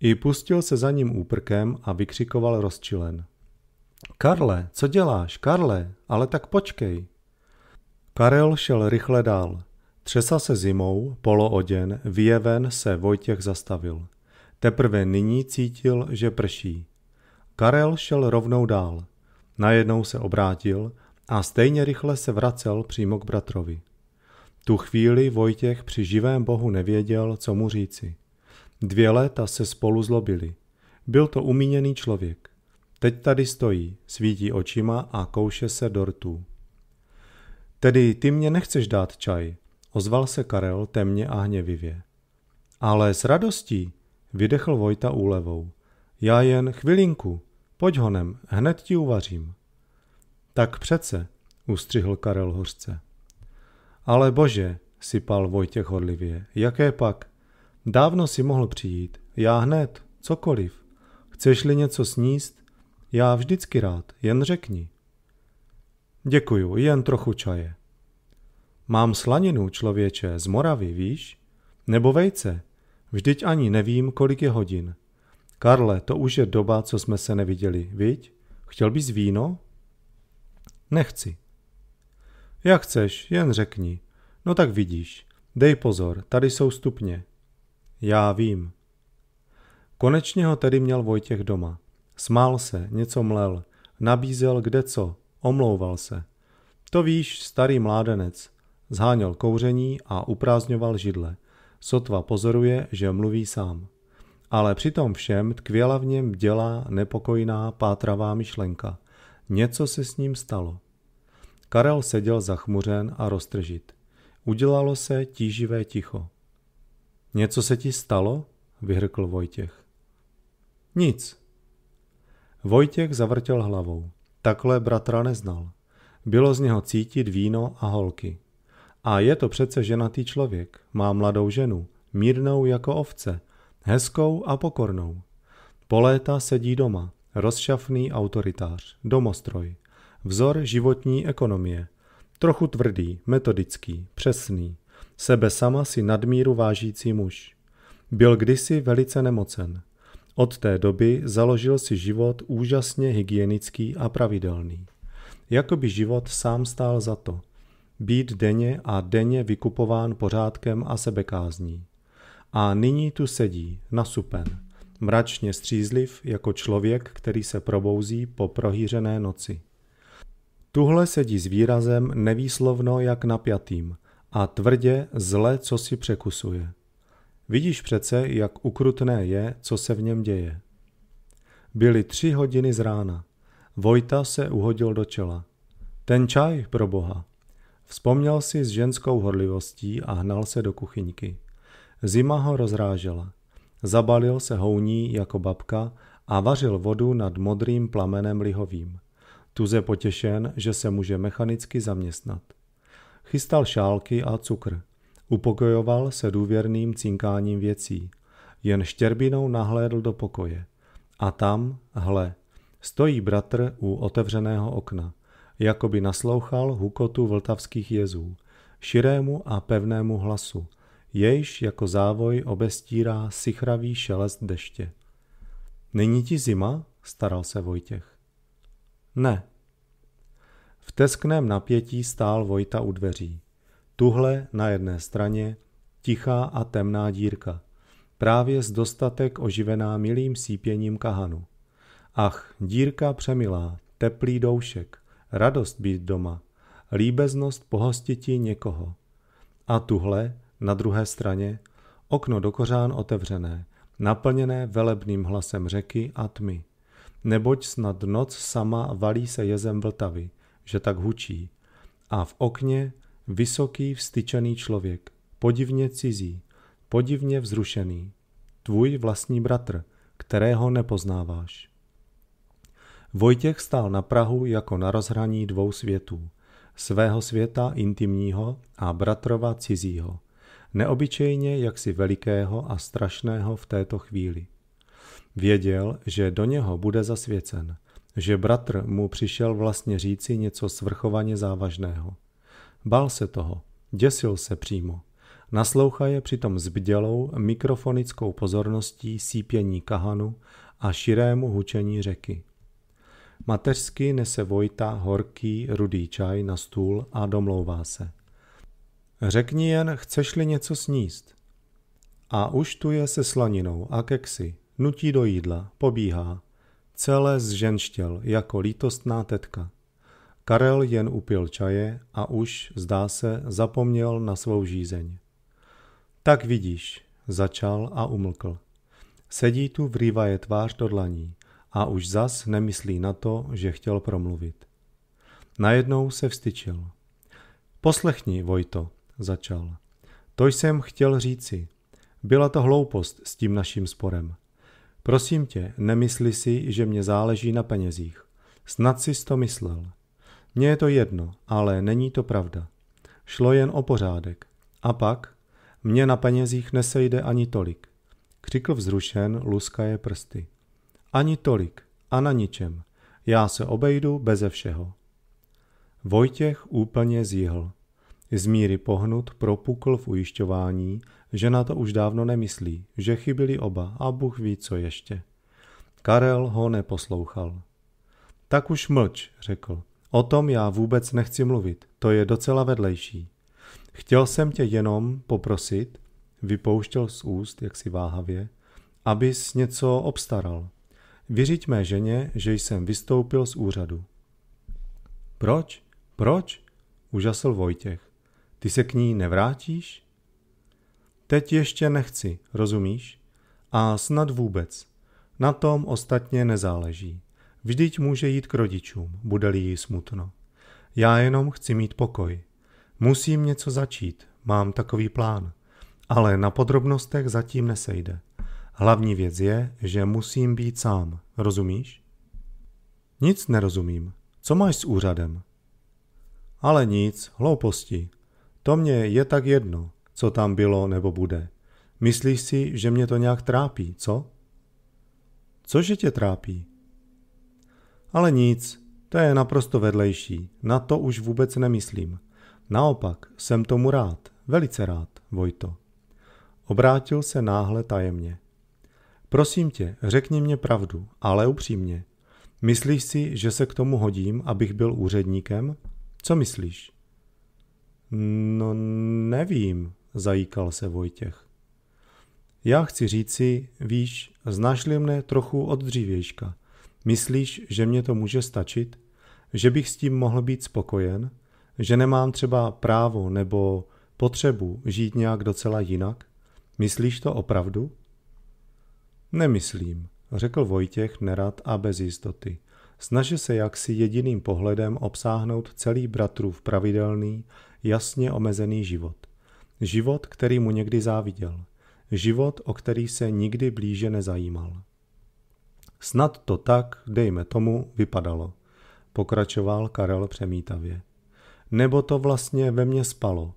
I pustil se za ním úprkem a vykřikoval rozčilen. Karle, co děláš, Karle, ale tak počkej. Karel šel rychle dál. Třesa se zimou, polooděn, vyjeven se Vojtěch zastavil. Teprve nyní cítil, že prší. Karel šel rovnou dál. Najednou se obrátil a stejně rychle se vracel přímo k bratrovi. Tu chvíli Vojtěch při živém bohu nevěděl, co mu říci. Dvě léta se spolu zlobili. Byl to umíněný člověk. Teď tady stojí, svítí očima a kouše se dortů. Tedy ty mě nechceš dát čaj, ozval se Karel temně a hněvivě. Ale s radostí, vydechl Vojta úlevou. Já jen chvilinku, Pojď honem, hned ti uvařím. Tak přece, ustřihl Karel hořce. Ale bože, sypal Vojtěch horlivě, jaké pak? Dávno si mohl přijít, já hned, cokoliv. Chceš-li něco sníst? Já vždycky rád, jen řekni. Děkuju, jen trochu čaje. Mám slaninu, člověče, z Moravy, víš? Nebo vejce. Vždyť ani nevím, kolik je hodin. Karle, to už je doba, co jsme se neviděli, viď? Chtěl bys víno? Nechci. Jak chceš, jen řekni. No tak vidíš. Dej pozor, tady jsou stupně. Já vím. Konečně ho tedy měl Vojtěch doma. Smál se, něco mlel, nabízel kde co, omlouval se. To víš, starý mládenec. Zháněl kouření a uprázdňoval židle. Sotva pozoruje, že mluví sám ale přitom všem tkvěla v něm dělá nepokojná pátravá myšlenka. Něco se s ním stalo. Karel seděl zachmuřen a roztržit. Udělalo se tíživé ticho. Něco se ti stalo? vyhrkl Vojtěch. Nic. Vojtěch zavrtěl hlavou. Takhle bratra neznal. Bylo z něho cítit víno a holky. A je to přece ženatý člověk, má mladou ženu, mírnou jako ovce – Hezkou a pokornou. Po léta sedí doma, rozšafný autoritář, domostroj, vzor životní ekonomie, trochu tvrdý, metodický, přesný, sebe sama si nadmíru vážící muž. Byl kdysi velice nemocen. Od té doby založil si život úžasně hygienický a pravidelný. Jakoby život sám stál za to. Být denně a denně vykupován pořádkem a sebekázní. A nyní tu sedí, nasupen, mračně střízliv jako člověk, který se probouzí po prohýřené noci. Tuhle sedí s výrazem nevýslovno jak napjatým a tvrdě zle, co si překusuje. Vidíš přece, jak ukrutné je, co se v něm děje. Byly tři hodiny z rána. Vojta se uhodil do čela. Ten čaj, pro boha. Vzpomněl si s ženskou horlivostí a hnal se do kuchyňky. Zima ho rozrážela. Zabalil se houní jako babka a vařil vodu nad modrým plamenem lihovým. Tuze potěšen, že se může mechanicky zaměstnat. Chystal šálky a cukr. Upokojoval se důvěrným cinkáním věcí. Jen štěrbinou nahlédl do pokoje. A tam, hle, stojí bratr u otevřeného okna, jako by naslouchal hukotu vltavských jezů, širému a pevnému hlasu – jejž jako závoj obestírá sichravý šelest deště. Není ti zima? staral se Vojtěch. Ne. V teskném napětí stál Vojta u dveří. Tuhle na jedné straně tichá a temná dírka, právě z dostatek oživená milým sípěním kahanu. Ach, dírka přemilá, teplý doušek, radost být doma, líbeznost pohostiti někoho. A tuhle na druhé straně, okno do kořán otevřené, naplněné velebným hlasem řeky a tmy. Neboť snad noc sama valí se jezem Vltavy, že tak hučí. A v okně vysoký vstyčený člověk, podivně cizí, podivně vzrušený, tvůj vlastní bratr, kterého nepoznáváš. Vojtěch stál na Prahu jako na rozhraní dvou světů, svého světa intimního a bratrova cizího – neobyčejně jaksi velikého a strašného v této chvíli. Věděl, že do něho bude zasvěcen, že bratr mu přišel vlastně říci něco svrchovaně závažného. Bál se toho, děsil se přímo. Naslouchá je přitom zbdělou mikrofonickou pozorností sípění kahanu a širému hučení řeky. Mateřsky nese Vojta horký, rudý čaj na stůl a domlouvá se – Řekni jen, chceš-li něco sníst. A už tu je se slaninou a keksy, nutí do jídla, pobíhá. Celé zženštěl, jako lítostná tetka. Karel jen upil čaje a už, zdá se, zapomněl na svou žízeň. Tak vidíš, začal a umlkl. Sedí tu, vrývá je tvář do dlaní a už zas nemyslí na to, že chtěl promluvit. Najednou se vstyčil. Poslechni, Vojto, začal. To jsem chtěl říci. Byla to hloupost s tím naším sporem. Prosím tě, nemysli si, že mě záleží na penězích. Snad si to myslel. Mně je to jedno, ale není to pravda. Šlo jen o pořádek. A pak? Mně na penězích nesejde ani tolik. Křikl vzrušen, luskaje prsty. Ani tolik, a na ničem. Já se obejdu beze všeho. Vojtěch úplně zjihl. Z míry pohnut propukl v ujišťování, že na to už dávno nemyslí, že chybili oba a Bůh ví, co ještě. Karel ho neposlouchal. Tak už mlč, řekl. O tom já vůbec nechci mluvit, to je docela vedlejší. Chtěl jsem tě jenom poprosit, vypouštěl z úst, jak si váhavě, abys něco obstaral. Vyřiď mé ženě, že jsem vystoupil z úřadu. Proč? Proč? Užasl Vojtěch. Ty se k ní nevrátíš? Teď ještě nechci, rozumíš? A snad vůbec. Na tom ostatně nezáleží. Vždyť může jít k rodičům, bude-li jí smutno. Já jenom chci mít pokoj. Musím něco začít, mám takový plán. Ale na podrobnostech zatím nesejde. Hlavní věc je, že musím být sám, rozumíš? Nic nerozumím. Co máš s úřadem? Ale nic, hlouposti. To mě je tak jedno, co tam bylo nebo bude. Myslíš si, že mě to nějak trápí, co? Cože tě trápí? Ale nic, to je naprosto vedlejší, na to už vůbec nemyslím. Naopak, jsem tomu rád, velice rád, Vojto. Obrátil se náhle tajemně. Prosím tě, řekni mě pravdu, ale upřímně. Myslíš si, že se k tomu hodím, abych byl úředníkem? Co myslíš? No nevím, zajíkal se Vojtěch. Já chci říci, víš, znašli mne trochu od dřívějška. Myslíš, že mě to může stačit? Že bych s tím mohl být spokojen? Že nemám třeba právo nebo potřebu žít nějak docela jinak? Myslíš to opravdu? Nemyslím, řekl Vojtěch nerad a bez jistoty. Snaže se jaksi jediným pohledem obsáhnout celý bratrův pravidelný, jasně omezený život. Život, který mu někdy záviděl. Život, o který se nikdy blíže nezajímal. Snad to tak, dejme tomu, vypadalo, pokračoval Karel přemítavě. Nebo to vlastně ve mně spalo.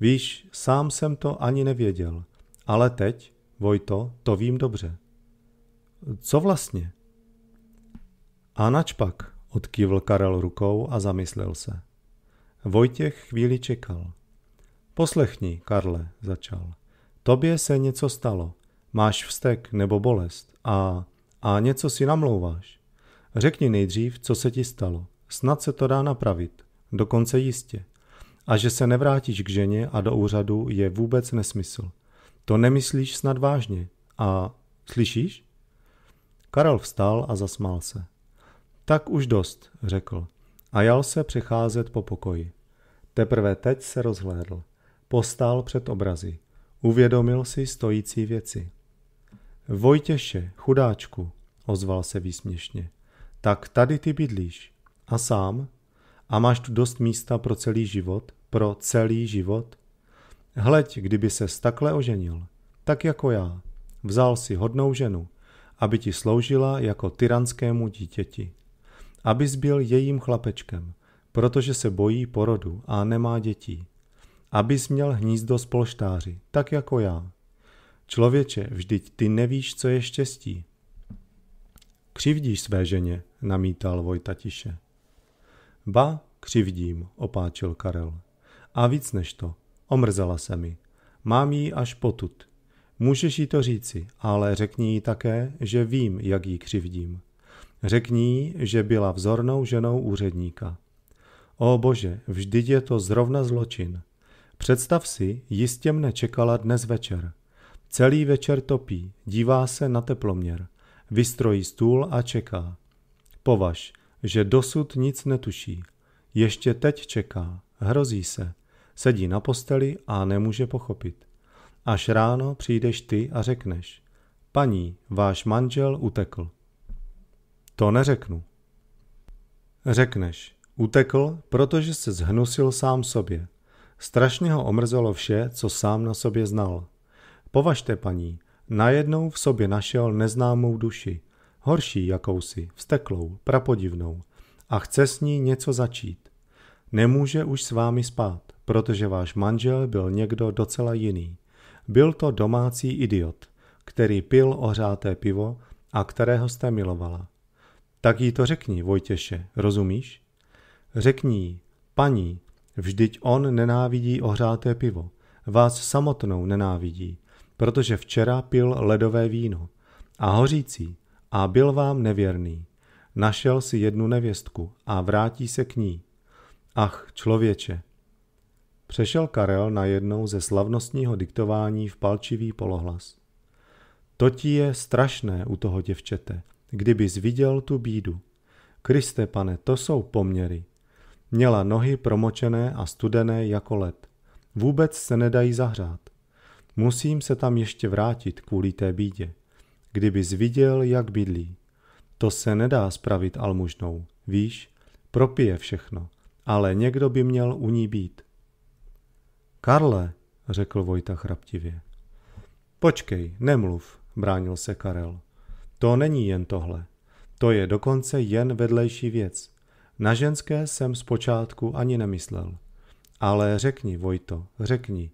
Víš, sám jsem to ani nevěděl. Ale teď, Vojto, to vím dobře. Co vlastně? A načpak, odkývl Karel rukou a zamyslel se. Vojtěch chvíli čekal. Poslechni, Karle, začal. Tobě se něco stalo. Máš vztek nebo bolest a, a něco si namlouváš. Řekni nejdřív, co se ti stalo. Snad se to dá napravit. Dokonce jistě. A že se nevrátíš k ženě a do úřadu je vůbec nesmysl. To nemyslíš snad vážně. A slyšíš? Karel vstal a zasmál se. Tak už dost, řekl. A jal se přecházet po pokoji. Teprve teď se rozhlédl. Postál před obrazy. Uvědomil si stojící věci. Vojtěše, chudáčku, ozval se výsměšně. Tak tady ty bydlíš. A sám? A máš tu dost místa pro celý život? Pro celý život? Hleď, kdyby se takhle oženil. Tak jako já. Vzal si hodnou ženu, aby ti sloužila jako tyranskému dítěti. abys byl jejím chlapečkem – protože se bojí porodu a nemá dětí. Abys měl hnízdo z polštáři, tak jako já. Člověče, vždyť ty nevíš, co je štěstí. Křivdíš své ženě, namítal Vojta tiše. Ba, křivdím, opáčil Karel. A víc než to, omrzela se mi. Mám jí až potud. Můžeš jí to říci, ale řekni jí také, že vím, jak jí křivdím. Řekni jí, že byla vzornou ženou úředníka. O bože, vždyť je to zrovna zločin. Představ si, jistě mne čekala dnes večer. Celý večer topí, dívá se na teploměr, vystrojí stůl a čeká. Považ, že dosud nic netuší. Ještě teď čeká, hrozí se, sedí na posteli a nemůže pochopit. Až ráno přijdeš ty a řekneš, paní, váš manžel utekl. To neřeknu. Řekneš, Utekl, protože se zhnusil sám sobě. Strašně ho omrzelo vše, co sám na sobě znal. Považte, paní, najednou v sobě našel neznámou duši, horší jakousi, vsteklou, prapodivnou, a chce s ní něco začít. Nemůže už s vámi spát, protože váš manžel byl někdo docela jiný. Byl to domácí idiot, který pil ohřáté pivo a kterého jste milovala. Tak jí to řekni, Vojtěše, rozumíš? Řekni jí, paní, vždyť on nenávidí ohřáté pivo, vás samotnou nenávidí, protože včera pil ledové víno a hořící a byl vám nevěrný. Našel si jednu nevěstku a vrátí se k ní. Ach, člověče! Přešel Karel na jednou ze slavnostního diktování v palčivý polohlas. To ti je strašné u toho děvčete, kdybys viděl tu bídu. Kriste, pane, to jsou poměry. Měla nohy promočené a studené jako led. Vůbec se nedají zahřát. Musím se tam ještě vrátit kvůli té bídě. Kdyby zviděl, jak bydlí. To se nedá spravit almužnou, víš, propije všechno, ale někdo by měl u ní být. Karle, řekl Vojta chraptivě. Počkej, nemluv, bránil se Karel. To není jen tohle. To je dokonce jen vedlejší věc. Na ženské jsem zpočátku ani nemyslel. Ale řekni, Vojto, řekni,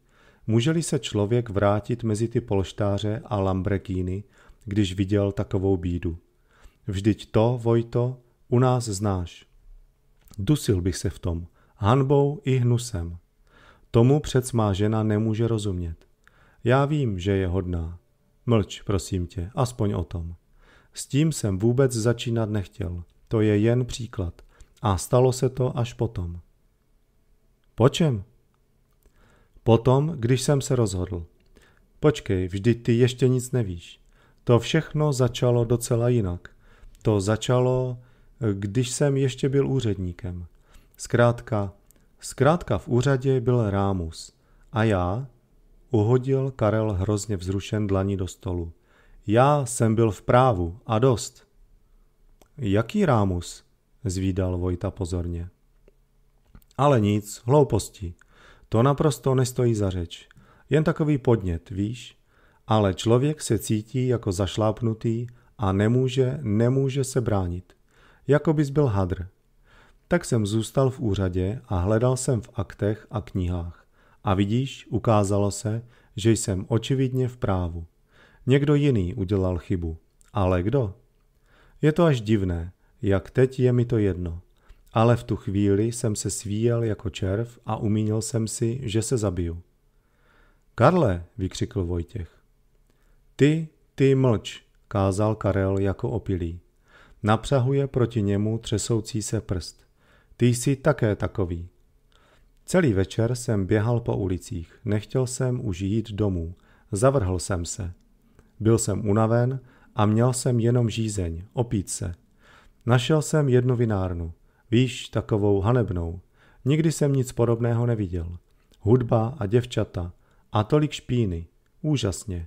může-li se člověk vrátit mezi ty polštáře a lambrekíny, když viděl takovou bídu? Vždyť to, Vojto, u nás znáš. Dusil bych se v tom, hanbou i hnusem. Tomu přec má žena nemůže rozumět. Já vím, že je hodná. Mlč, prosím tě, aspoň o tom. S tím jsem vůbec začínat nechtěl. To je jen příklad. A stalo se to až potom. Po čem? Potom, když jsem se rozhodl. Počkej, vždyť ty ještě nic nevíš. To všechno začalo docela jinak. To začalo, když jsem ještě byl úředníkem. Zkrátka, zkrátka v úřadě byl Rámus. A já, uhodil Karel hrozně vzrušen dlaní do stolu. Já jsem byl v právu a dost. Jaký Rámus? zvídal Vojta pozorně. Ale nic, hlouposti. To naprosto nestojí za řeč. Jen takový podnět, víš? Ale člověk se cítí jako zašlápnutý a nemůže, nemůže se bránit. Jako bys byl hadr. Tak jsem zůstal v úřadě a hledal jsem v aktech a knihách. A vidíš, ukázalo se, že jsem očividně v právu. Někdo jiný udělal chybu. Ale kdo? Je to až divné, jak teď je mi to jedno. Ale v tu chvíli jsem se svíjel jako červ a umínil jsem si, že se zabiju. Karle, vykřikl Vojtěch. Ty, ty mlč, kázal Karel jako opilý. Napřahuje proti němu třesoucí se prst. Ty jsi také takový. Celý večer jsem běhal po ulicích, nechtěl jsem už jít domů, zavrhl jsem se. Byl jsem unaven a měl jsem jenom žízeň, opít se. Našel jsem jednu vinárnu, víš, takovou hanebnou. Nikdy jsem nic podobného neviděl. Hudba a děvčata a tolik špíny. Úžasně.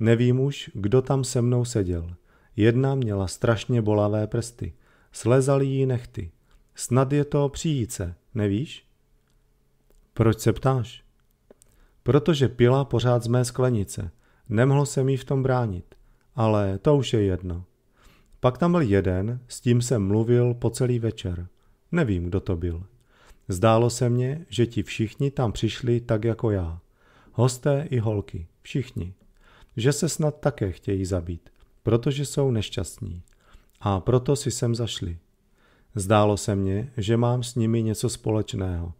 Nevím už, kdo tam se mnou seděl. Jedna měla strašně bolavé prsty. Slezali jí nechty. Snad je to přijíce, nevíš? Proč se ptáš? Protože pila pořád z mé sklenice. Nemohl jsem jí v tom bránit. Ale to už je jedno. Pak tam byl jeden, s tím jsem mluvil po celý večer. Nevím, kdo to byl. Zdálo se mně, že ti všichni tam přišli tak jako já. Hosté i holky, všichni. Že se snad také chtějí zabít, protože jsou nešťastní. A proto si sem zašli. Zdálo se mně, že mám s nimi něco společného,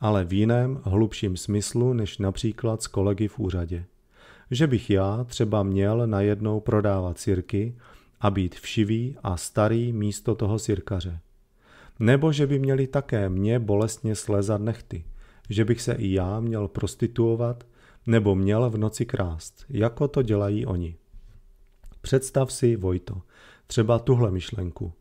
ale v jiném, hlubším smyslu než například s kolegy v úřadě. Že bych já třeba měl najednou prodávat cirky, a být všivý a starý místo toho sirkaře. Nebo že by měli také mě bolestně slezat nechty, že bych se i já měl prostituovat nebo měl v noci krást, jako to dělají oni. Představ si, Vojto, třeba tuhle myšlenku.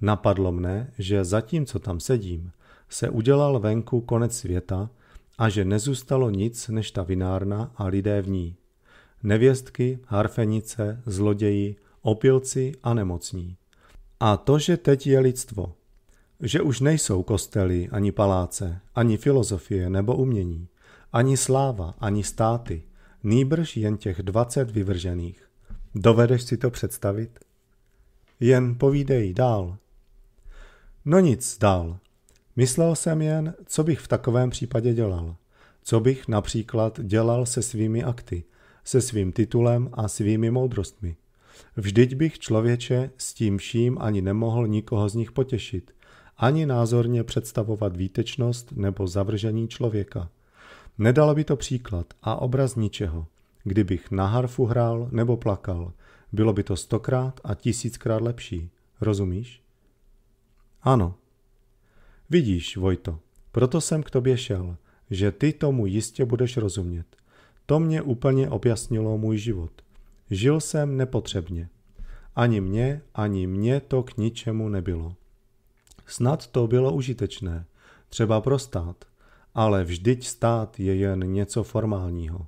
Napadlo mne, že zatímco tam sedím, se udělal venku konec světa a že nezůstalo nic než ta vinárna a lidé v ní. Nevěstky, harfenice, zloději, opilci a nemocní. A to, že teď je lidstvo, že už nejsou kostely, ani paláce, ani filozofie nebo umění, ani sláva, ani státy, nýbrž jen těch dvacet vyvržených. Dovedeš si to představit? Jen povídej dál. No nic, dál. Myslel jsem jen, co bych v takovém případě dělal. Co bych například dělal se svými akty, se svým titulem a svými moudrostmi. Vždyť bych člověče s tím vším ani nemohl nikoho z nich potěšit, ani názorně představovat výtečnost nebo zavržení člověka. Nedalo by to příklad a obraz ničeho. Kdybych na harfu hrál nebo plakal, bylo by to stokrát a tisíckrát lepší. Rozumíš? Ano. Vidíš, Vojto, proto jsem k tobě šel, že ty tomu jistě budeš rozumět. To mě úplně objasnilo můj život. Žil jsem nepotřebně. Ani mě, ani mě to k ničemu nebylo. Snad to bylo užitečné, třeba pro stát, ale vždyť stát je jen něco formálního.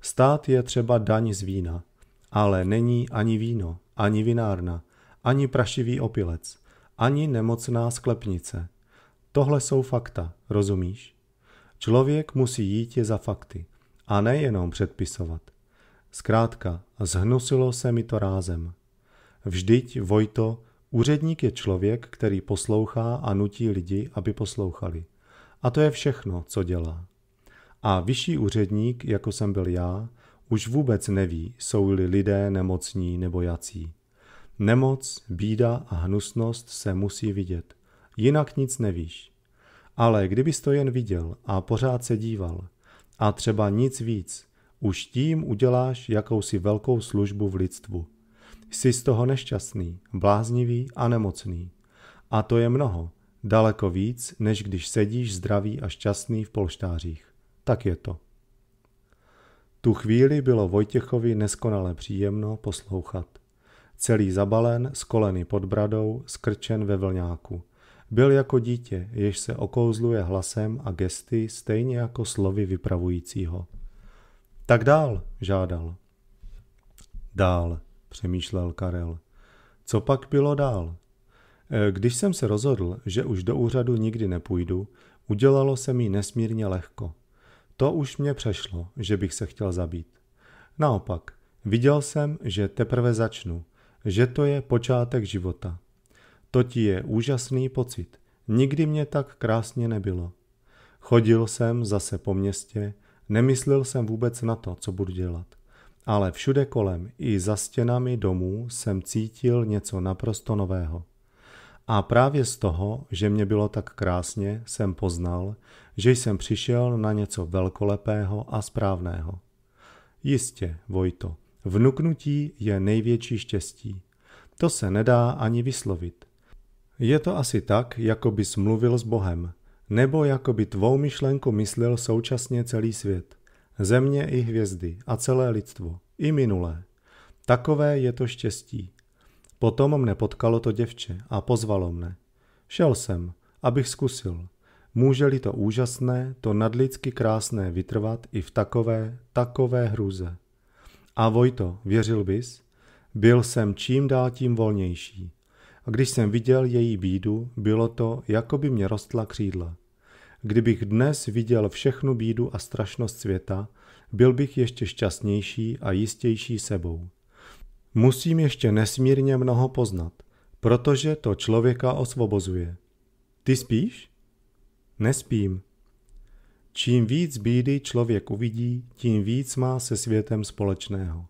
Stát je třeba daň z vína, ale není ani víno, ani vinárna, ani prašivý opilec, ani nemocná sklepnice. Tohle jsou fakta, rozumíš? Člověk musí jít je za fakty a nejenom předpisovat – Zkrátka, zhnusilo se mi to rázem. Vždyť, Vojto, úředník je člověk, který poslouchá a nutí lidi, aby poslouchali. A to je všechno, co dělá. A vyšší úředník, jako jsem byl já, už vůbec neví, jsou-li lidé nemocní nebo jací. Nemoc, bída a hnusnost se musí vidět, jinak nic nevíš. Ale kdybys to jen viděl a pořád se díval, a třeba nic víc, už tím uděláš jakousi velkou službu v lidstvu. Jsi z toho nešťastný, bláznivý a nemocný. A to je mnoho, daleko víc, než když sedíš zdravý a šťastný v polštářích. Tak je to. Tu chvíli bylo Vojtěchovi neskonale příjemno poslouchat. Celý zabalen, s koleny pod bradou, skrčen ve vlňáku. Byl jako dítě, jež se okouzluje hlasem a gesty stejně jako slovy vypravujícího. Tak dál, žádal. Dál, přemýšlel Karel. Co pak bylo dál? Eh, když jsem se rozhodl, že už do úřadu nikdy nepůjdu, udělalo se mi nesmírně lehko. To už mě přešlo, že bych se chtěl zabít. Naopak, viděl jsem, že teprve začnu, že to je počátek života. To ti je úžasný pocit. Nikdy mě tak krásně nebylo. Chodil jsem zase po městě, Nemyslel jsem vůbec na to, co budu dělat. Ale všude kolem, i za stěnami domů, jsem cítil něco naprosto nového. A právě z toho, že mě bylo tak krásně, jsem poznal, že jsem přišel na něco velkolepého a správného. Jistě, Vojto, vnuknutí je největší štěstí. To se nedá ani vyslovit. Je to asi tak, jako bys mluvil s Bohem, nebo jako by tvou myšlenku myslel současně celý svět, země i hvězdy a celé lidstvo, i minulé. Takové je to štěstí. Potom mne potkalo to děvče a pozvalo mne. Šel jsem, abych zkusil. Může-li to úžasné, to nadlidsky krásné vytrvat i v takové, takové hruze. A Vojto, věřil bys? Byl jsem čím dál tím volnější a když jsem viděl její bídu, bylo to, jako by mě rostla křídla. Kdybych dnes viděl všechnu bídu a strašnost světa, byl bych ještě šťastnější a jistější sebou. Musím ještě nesmírně mnoho poznat, protože to člověka osvobozuje. Ty spíš? Nespím. Čím víc bídy člověk uvidí, tím víc má se světem společného.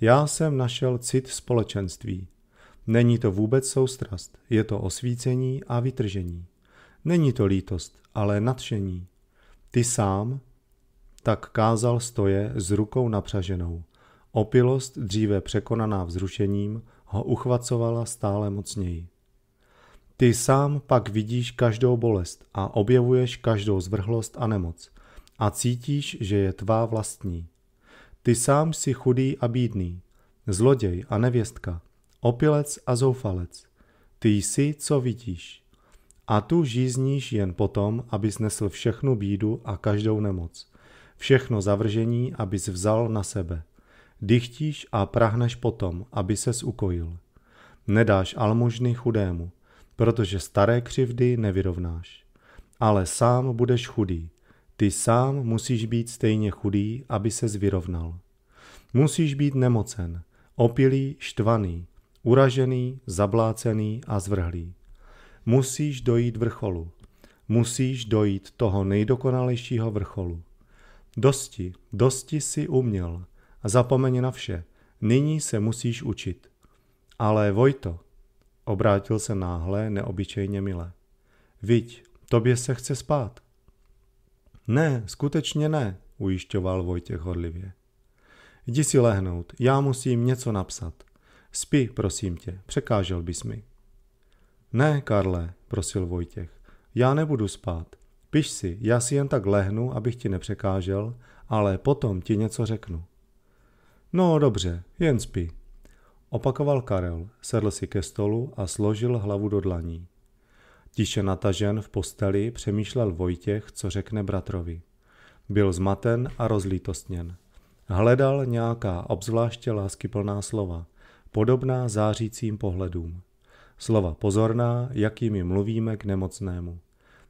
Já jsem našel cit společenství – Není to vůbec soustrast, je to osvícení a vytržení. Není to lítost, ale nadšení. Ty sám tak kázal stoje s rukou napřaženou. Opilost, dříve překonaná vzrušením, ho uchvacovala stále mocněji. Ty sám pak vidíš každou bolest a objevuješ každou zvrhlost a nemoc a cítíš, že je tvá vlastní. Ty sám si chudý a bídný, zloděj a nevěstka, opilec a zoufalec. Ty jsi, co vidíš. A tu žízníš jen potom, aby nesl všechnu bídu a každou nemoc. Všechno zavržení, abys vzal na sebe. Dychtíš a prahneš potom, aby ses ukojil. Nedáš almužny chudému, protože staré křivdy nevyrovnáš. Ale sám budeš chudý. Ty sám musíš být stejně chudý, aby ses vyrovnal. Musíš být nemocen, opilý, štvaný, uražený, zablácený a zvrhlý. Musíš dojít vrcholu. Musíš dojít toho nejdokonalejšího vrcholu. Dosti, dosti si uměl. Zapomeň na vše. Nyní se musíš učit. Ale Vojto, obrátil se náhle, neobyčejně mile. Viď, tobě se chce spát. Ne, skutečně ne, ujišťoval Vojtěch horlivě. Jdi si lehnout, já musím něco napsat. Spi, prosím tě, překážel bys mi. Ne, Karle, prosil Vojtěch, já nebudu spát. Piš si, já si jen tak lehnu, abych ti nepřekážel, ale potom ti něco řeknu. No dobře, jen spí. Opakoval Karel, sedl si ke stolu a složil hlavu do dlaní. Tiše natažen v posteli přemýšlel Vojtěch, co řekne bratrovi. Byl zmaten a rozlítostněn. Hledal nějaká obzvláště láskyplná slova – podobná zářícím pohledům. Slova pozorná, jakými mluvíme k nemocnému.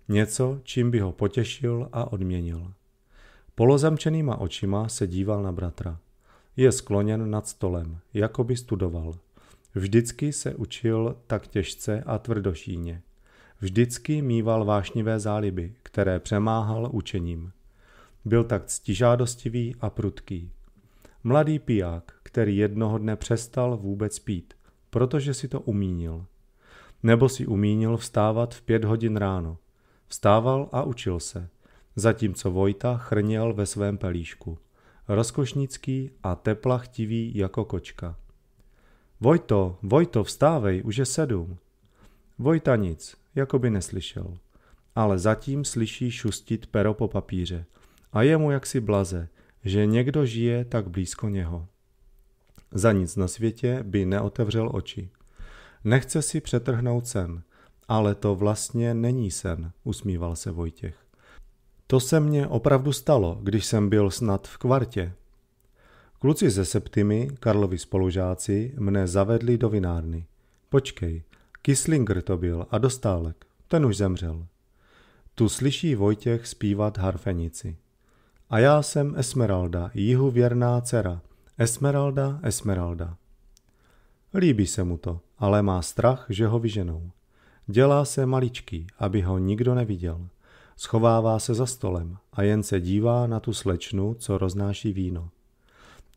Něco, čím by ho potěšil a odměnil. Polozamčenýma očima se díval na bratra. Je skloněn nad stolem, jako by studoval. Vždycky se učil tak těžce a tvrdošíně. Vždycky mýval vášnivé záliby, které přemáhal učením. Byl tak ctižádostivý a prudký. Mladý piják, který jednoho dne přestal vůbec pít, protože si to umínil. Nebo si umínil vstávat v pět hodin ráno. Vstával a učil se, zatímco Vojta chrněl ve svém pelíšku. Rozkošnický a teplachtivý jako kočka. Vojto, Vojto, vstávej, už je sedm. Vojta nic, jako by neslyšel. Ale zatím slyší šustit pero po papíře. A je mu jaksi blaze, že někdo žije tak blízko něho. Za nic na světě by neotevřel oči. Nechce si přetrhnout sen, ale to vlastně není sen, usmíval se Vojtěch. To se mně opravdu stalo, když jsem byl snad v kvartě. Kluci ze Septimy, Karlovi spolužáci, mne zavedli do vinárny. Počkej, Kislinger to byl a dostálek, ten už zemřel. Tu slyší Vojtěch zpívat harfenici. A já jsem Esmeralda, jihu věrná dcera. Esmeralda, Esmeralda. Líbí se mu to, ale má strach, že ho vyženou. Dělá se maličký, aby ho nikdo neviděl. Schovává se za stolem a jen se dívá na tu slečnu, co roznáší víno.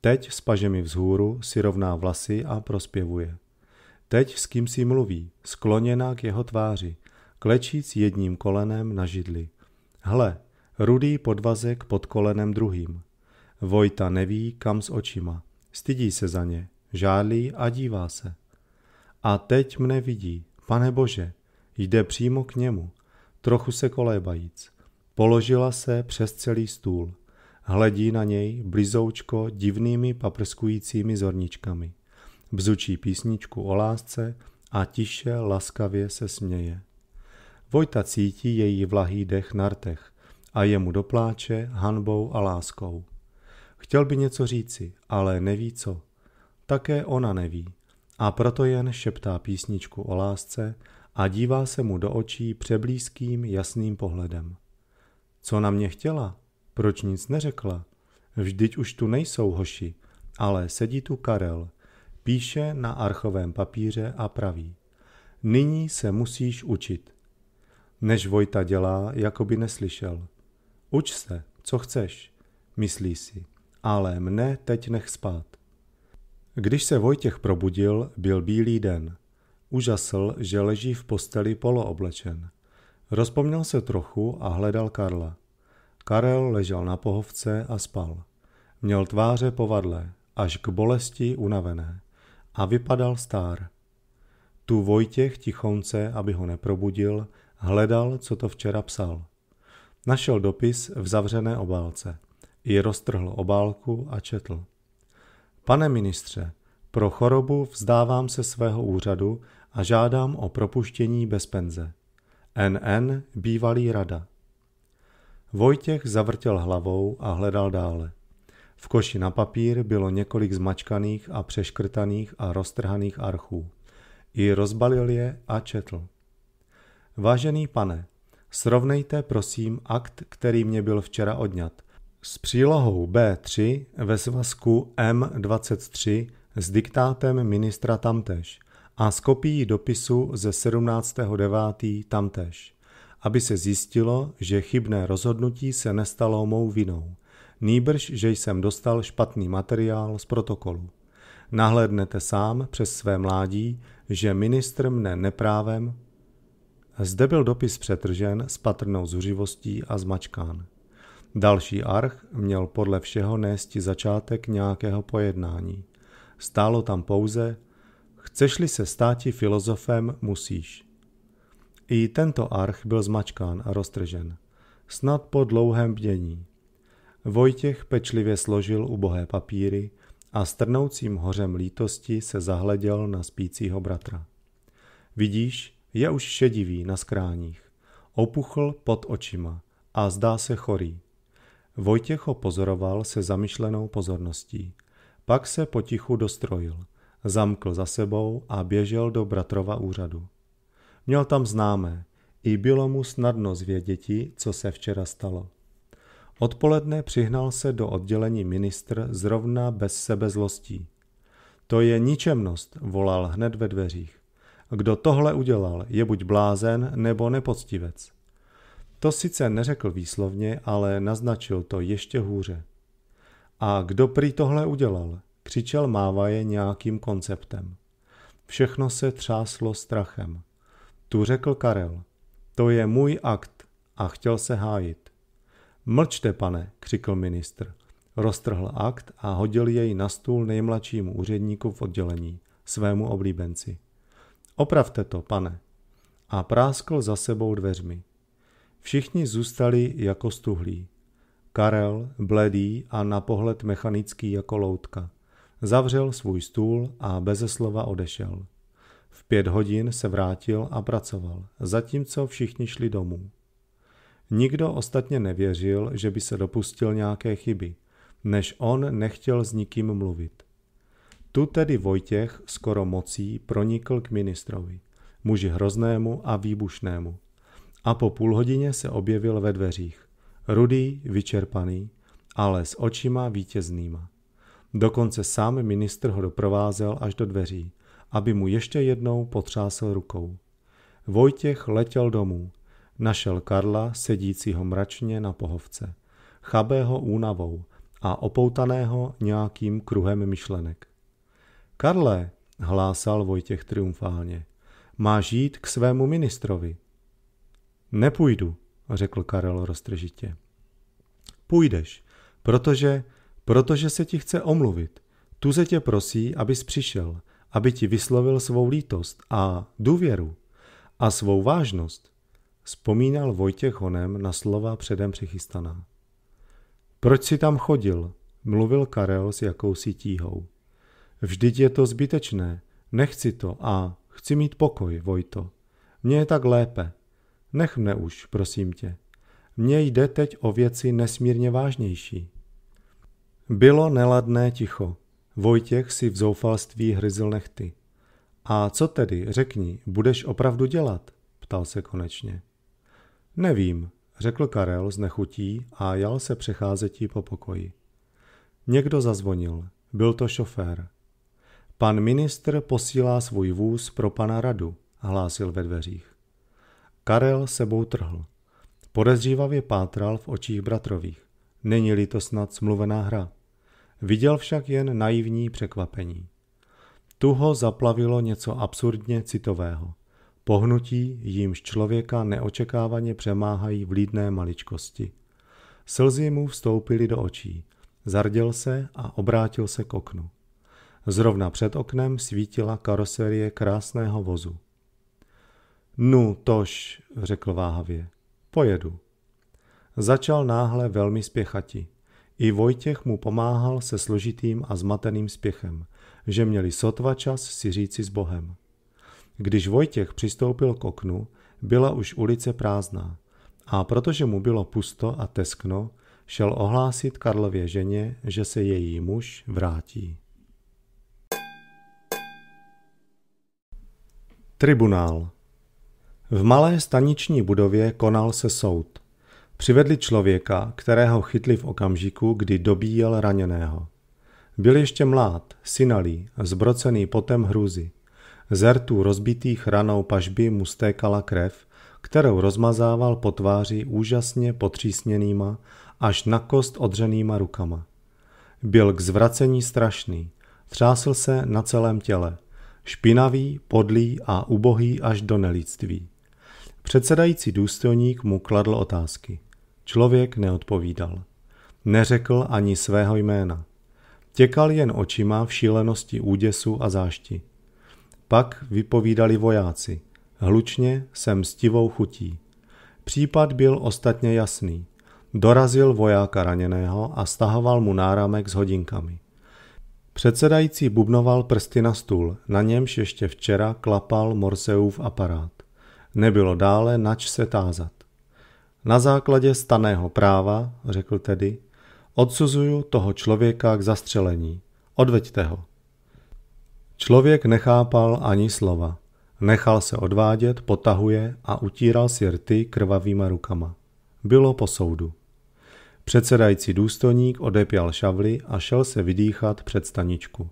Teď s pažemi vzhůru si rovná vlasy a prospěvuje. Teď s kým si mluví, skloněná k jeho tváři, klečíc jedním kolenem na židli. Hle, Rudý podvazek pod kolenem druhým. Vojta neví, kam s očima. Stydí se za ně, žádlí a dívá se. A teď mne vidí, pane bože, jde přímo k němu, trochu se kolébajíc. Položila se přes celý stůl. Hledí na něj blizoučko divnými paprskujícími zorničkami. Bzučí písničku o lásce a tiše laskavě se směje. Vojta cítí její vlahý dech na rtech a jemu dopláče hanbou a láskou. Chtěl by něco říci, ale neví co. Také ona neví a proto jen šeptá písničku o lásce a dívá se mu do očí přeblízkým jasným pohledem. Co na mě chtěla? Proč nic neřekla? Vždyť už tu nejsou hoši, ale sedí tu Karel. Píše na archovém papíře a praví. Nyní se musíš učit. Než Vojta dělá, jako by neslyšel. Uč se, co chceš, myslí si, ale mne teď nech spát. Když se Vojtěch probudil, byl bílý den. Užasl, že leží v posteli polooblečen. Rozpomněl se trochu a hledal Karla. Karel ležel na pohovce a spal. Měl tváře povadlé, až k bolesti unavené a vypadal stár. Tu Vojtěch tichonce, aby ho neprobudil, hledal, co to včera psal. Našel dopis v zavřené obálce. I roztrhl obálku a četl. Pane ministře, pro chorobu vzdávám se svého úřadu a žádám o propuštění bez penze. NN, bývalý rada. Vojtěch zavrtěl hlavou a hledal dále. V koši na papír bylo několik zmačkaných a přeškrtaných a roztrhaných archů. I rozbalil je a četl. Vážený pane, Srovnejte prosím akt, který mě byl včera odňat, s přílohou B3 ve svazku M23 s diktátem ministra tamtež a s kopií dopisu ze 17.9. tamtež, aby se zjistilo, že chybné rozhodnutí se nestalo mou vinou. Nýbrž, že jsem dostal špatný materiál z protokolu. Nahlédnete sám přes své mládí, že ministr mne neprávem zde byl dopis přetržen s patrnou zuřivostí a zmačkán. Další arch měl podle všeho nést začátek nějakého pojednání. Stálo tam pouze Chceš-li se státi filozofem, musíš. I tento arch byl zmačkán a roztržen. Snad po dlouhém bdění. Vojtěch pečlivě složil ubohé papíry a strnoucím hořem lítosti se zahleděl na spícího bratra. Vidíš, je už šedivý na skráních. Opuchl pod očima a zdá se chorý. Vojtěch ho pozoroval se zamyšlenou pozorností. Pak se potichu dostrojil. Zamkl za sebou a běžel do bratrova úřadu. Měl tam známé. I bylo mu snadno zvěděti, co se včera stalo. Odpoledne přihnal se do oddělení ministr zrovna bez sebezlostí. To je ničemnost, volal hned ve dveřích. Kdo tohle udělal, je buď blázen nebo nepoctivec. To sice neřekl výslovně, ale naznačil to ještě hůře. A kdo prý tohle udělal, křičel Mávaje nějakým konceptem. Všechno se třáslo strachem. Tu řekl Karel. To je můj akt a chtěl se hájit. Mlčte, pane, křikl ministr. Roztrhl akt a hodil jej na stůl nejmladšímu úředníku v oddělení, svému oblíbenci. Opravte to, pane. A práskl za sebou dveřmi. Všichni zůstali jako stuhlí. Karel, bledý a na pohled mechanický jako loutka. Zavřel svůj stůl a beze slova odešel. V pět hodin se vrátil a pracoval, zatímco všichni šli domů. Nikdo ostatně nevěřil, že by se dopustil nějaké chyby, než on nechtěl s nikým mluvit. Tu tedy Vojtěch skoro mocí pronikl k ministrovi, muži hroznému a výbušnému. A po půl hodině se objevil ve dveřích, rudý, vyčerpaný, ale s očima vítěznýma. Dokonce sám ministr ho doprovázel až do dveří, aby mu ještě jednou potřásl rukou. Vojtěch letěl domů. Našel Karla sedícího mračně na pohovce, chabého únavou a opoutaného nějakým kruhem myšlenek. Karle, hlásal Vojtěch triumfálně, Má žít k svému ministrovi. Nepůjdu, řekl Karel roztržitě. Půjdeš, protože, protože se ti chce omluvit. Tuze tě prosí, abys přišel, aby ti vyslovil svou lítost a důvěru a svou vážnost. Vzpomínal Vojtěch honem na slova předem přichystaná. Proč si tam chodil? Mluvil Karel s jakousi tíhou. Vždyť je to zbytečné. Nechci to a chci mít pokoj, Vojto. Mně je tak lépe. Nech mne už, prosím tě. Mně jde teď o věci nesmírně vážnější. Bylo neladné ticho. Vojtěch si v zoufalství hryzl nechty. A co tedy, řekni, budeš opravdu dělat? Ptal se konečně. Nevím, řekl Karel z nechutí a jal se přecházetí po pokoji. Někdo zazvonil. Byl to šofér. Pan ministr posílá svůj vůz pro pana radu, hlásil ve dveřích. Karel sebou trhl. Podezřívavě pátral v očích bratrových. Není-li to snad smluvená hra. Viděl však jen naivní překvapení. Tu ho zaplavilo něco absurdně citového. Pohnutí, jímž člověka neočekávaně přemáhají lídné maličkosti. Slzy mu vstoupily do očí. Zarděl se a obrátil se k oknu. Zrovna před oknem svítila karoserie krásného vozu. Nu, tož, řekl váhavě, pojedu. Začal náhle velmi spěchati. I Vojtěch mu pomáhal se složitým a zmateným spěchem, že měli sotva čas si říci s Bohem. Když Vojtěch přistoupil k oknu, byla už ulice prázdná a protože mu bylo pusto a teskno, šel ohlásit Karlově ženě, že se její muž vrátí. Tribunál. V malé staniční budově konal se soud. Přivedli člověka, kterého chytli v okamžiku, kdy dobíjel raněného. Byl ještě mlád, synalý, zbrocený potem hrůzy. Z rtů rozbitých ranou pažby mu stékala krev, kterou rozmazával po tváři úžasně potřísněnýma až na kost odřenýma rukama. Byl k zvracení strašný, třásil se na celém těle – špinavý, podlý a ubohý až do nelidství. Předsedající důstojník mu kladl otázky. Člověk neodpovídal. Neřekl ani svého jména. Těkal jen očima v šílenosti úděsu a zášti. Pak vypovídali vojáci. Hlučně se mstivou chutí. Případ byl ostatně jasný. Dorazil vojáka raněného a stahoval mu náramek s hodinkami. Předsedající bubnoval prsty na stůl, na němž ještě včera klapal Morseův aparát. Nebylo dále nač se tázat. Na základě staného práva, řekl tedy, odsuzuju toho člověka k zastřelení. Odveďte ho. Člověk nechápal ani slova. Nechal se odvádět, potahuje a utíral si rty krvavýma rukama. Bylo po soudu. Předsedající důstojník odepěl šavly a šel se vydýchat před staničku.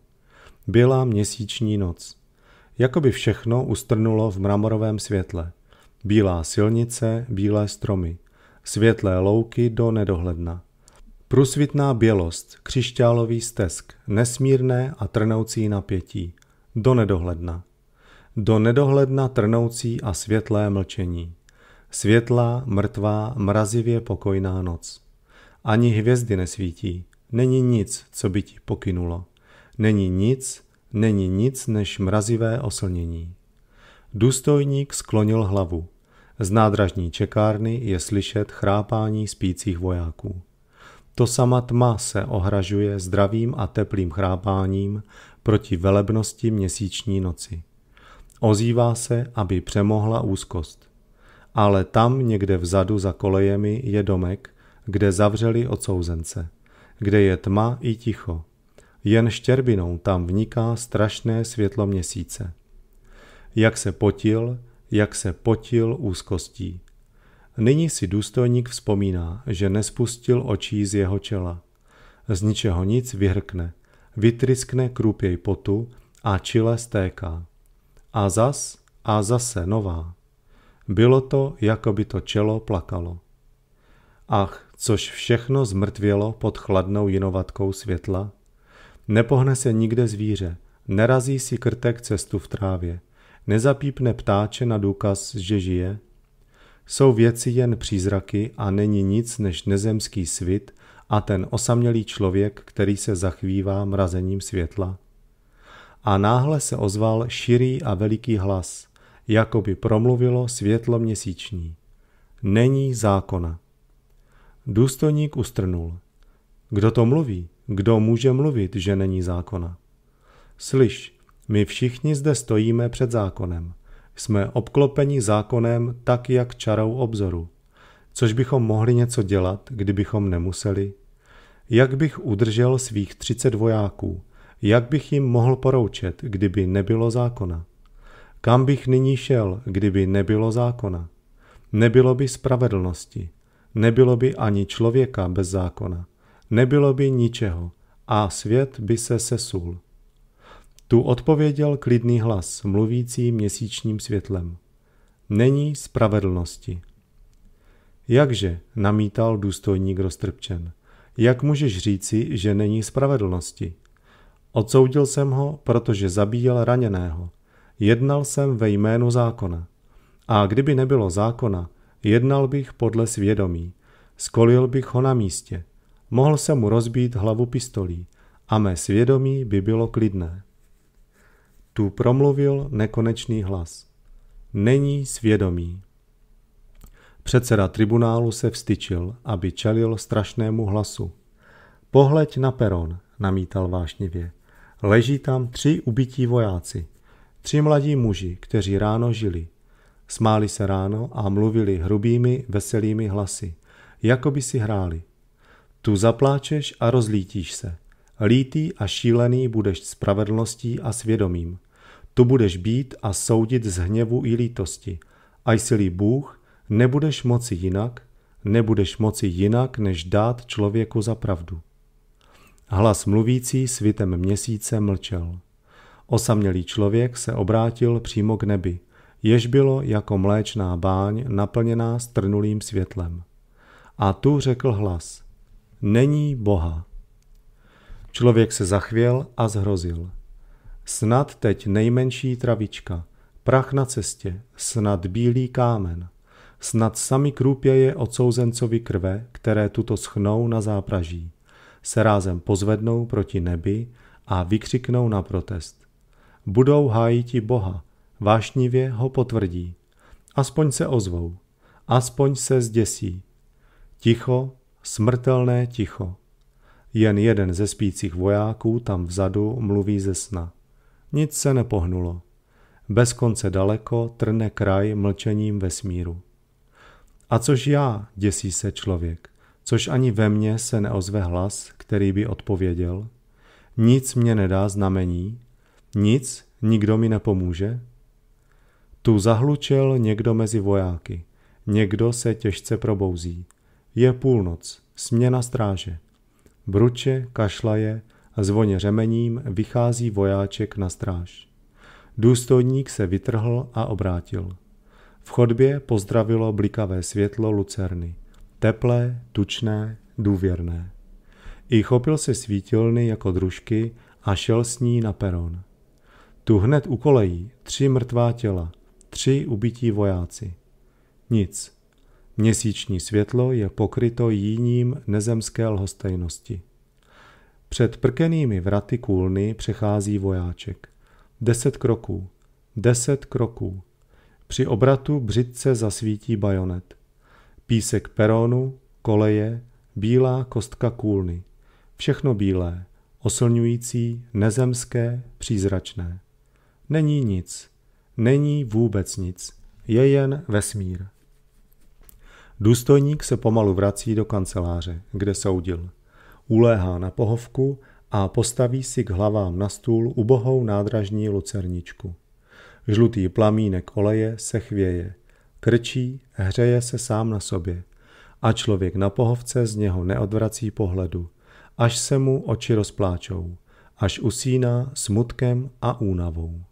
Byla měsíční noc. Jakoby všechno ustrnulo v mramorovém světle. Bílá silnice, bílé stromy, světlé louky do nedohledna. Prusvitná bělost, křišťálový stesk, nesmírné a trnoucí napětí. Do nedohledna. Do nedohledna trnoucí a světlé mlčení. Světlá, mrtvá, mrazivě pokojná noc. Ani hvězdy nesvítí. Není nic, co by ti pokynulo. Není nic, není nic než mrazivé oslnění. Důstojník sklonil hlavu. Z nádražní čekárny je slyšet chrápání spících vojáků. To sama tma se ohražuje zdravým a teplým chrápáním proti velebnosti měsíční noci. Ozývá se, aby přemohla úzkost. Ale tam někde vzadu za kolejemi je domek, kde zavřeli odsouzence, kde je tma i ticho. Jen štěrbinou tam vniká strašné světlo měsíce. Jak se potil, jak se potil úzkostí. Nyní si důstojník vzpomíná, že nespustil očí z jeho čela. Z ničeho nic vyhrkne, vytryskne krůpěj potu a čile stéká. A zas a zase nová. Bylo to, jako by to čelo plakalo. Ach, což všechno zmrtvělo pod chladnou jinovatkou světla. Nepohne se nikde zvíře, nerazí si krtek cestu v trávě, nezapípne ptáče na důkaz, že žije. Jsou věci jen přízraky a není nic než nezemský svit a ten osamělý člověk, který se zachvívá mrazením světla. A náhle se ozval širý a veliký hlas, jako by promluvilo světlo měsíční. Není zákona. Důstojník ustrnul. Kdo to mluví? Kdo může mluvit, že není zákona? Slyš, my všichni zde stojíme před zákonem. Jsme obklopeni zákonem tak, jak čarou obzoru. Což bychom mohli něco dělat, kdybychom nemuseli? Jak bych udržel svých třicet vojáků? Jak bych jim mohl poroučet, kdyby nebylo zákona? Kam bych nyní šel, kdyby nebylo zákona? Nebylo by spravedlnosti nebylo by ani člověka bez zákona, nebylo by ničeho a svět by se sesul. Tu odpověděl klidný hlas, mluvící měsíčním světlem. Není spravedlnosti. Jakže, namítal důstojník roztrpčen, jak můžeš říci, že není spravedlnosti? Odsoudil jsem ho, protože zabíjel raněného. Jednal jsem ve jménu zákona. A kdyby nebylo zákona, Jednal bych podle svědomí. Skolil bych ho na místě. Mohl se mu rozbít hlavu pistolí a mé svědomí by bylo klidné. Tu promluvil nekonečný hlas. Není svědomí. Předseda tribunálu se vstyčil, aby čelil strašnému hlasu. Pohleď na peron, namítal vášnivě. Leží tam tři ubití vojáci. Tři mladí muži, kteří ráno žili. Smáli se ráno a mluvili hrubými, veselými hlasy, jako by si hráli. Tu zapláčeš a rozlítíš se. Lítý a šílený budeš spravedlností a svědomím. Tu budeš být a soudit z hněvu i lítosti. A jsi Bůh, nebudeš moci jinak, nebudeš moci jinak, než dát člověku za pravdu. Hlas mluvící svitem měsíce mlčel. Osamělý člověk se obrátil přímo k nebi jež bylo jako mléčná báň naplněná strnulým světlem. A tu řekl hlas, není Boha. Člověk se zachvěl a zhrozil. Snad teď nejmenší travička, prach na cestě, snad bílý kámen, snad sami krůpěje odsouzencovi krve, které tuto schnou na zápraží, se rázem pozvednou proti nebi a vykřiknou na protest. Budou hájiti Boha, vášnivě ho potvrdí. Aspoň se ozvou, aspoň se zděsí. Ticho, smrtelné ticho. Jen jeden ze spících vojáků tam vzadu mluví ze sna. Nic se nepohnulo. Bez konce daleko trne kraj mlčením vesmíru. A což já, děsí se člověk, což ani ve mně se neozve hlas, který by odpověděl. Nic mě nedá znamení, nic, nikdo mi nepomůže. Tu zahlučel někdo mezi vojáky. Někdo se těžce probouzí. Je půlnoc, směna stráže. Bruče, kašlaje a zvoně řemením vychází vojáček na stráž. Důstojník se vytrhl a obrátil. V chodbě pozdravilo blikavé světlo lucerny. Teplé, tučné, důvěrné. I chopil se svítilny jako družky a šel s ní na peron. Tu hned u kolejí tři mrtvá těla – tři ubití vojáci. Nic. Měsíční světlo je pokryto jiním nezemské lhostejnosti. Před prkenými vraty kůlny přechází vojáček. Deset kroků. Deset kroků. Při obratu břitce zasvítí bajonet. Písek peronu, koleje, bílá kostka kůlny. Všechno bílé, oslňující, nezemské, přízračné. Není nic, není vůbec nic, je jen vesmír. Důstojník se pomalu vrací do kanceláře, kde soudil. Uléhá na pohovku a postaví si k hlavám na stůl ubohou nádražní lucerničku. Žlutý plamínek oleje se chvěje, krčí, hřeje se sám na sobě a člověk na pohovce z něho neodvrací pohledu, až se mu oči rozpláčou, až usíná smutkem a únavou.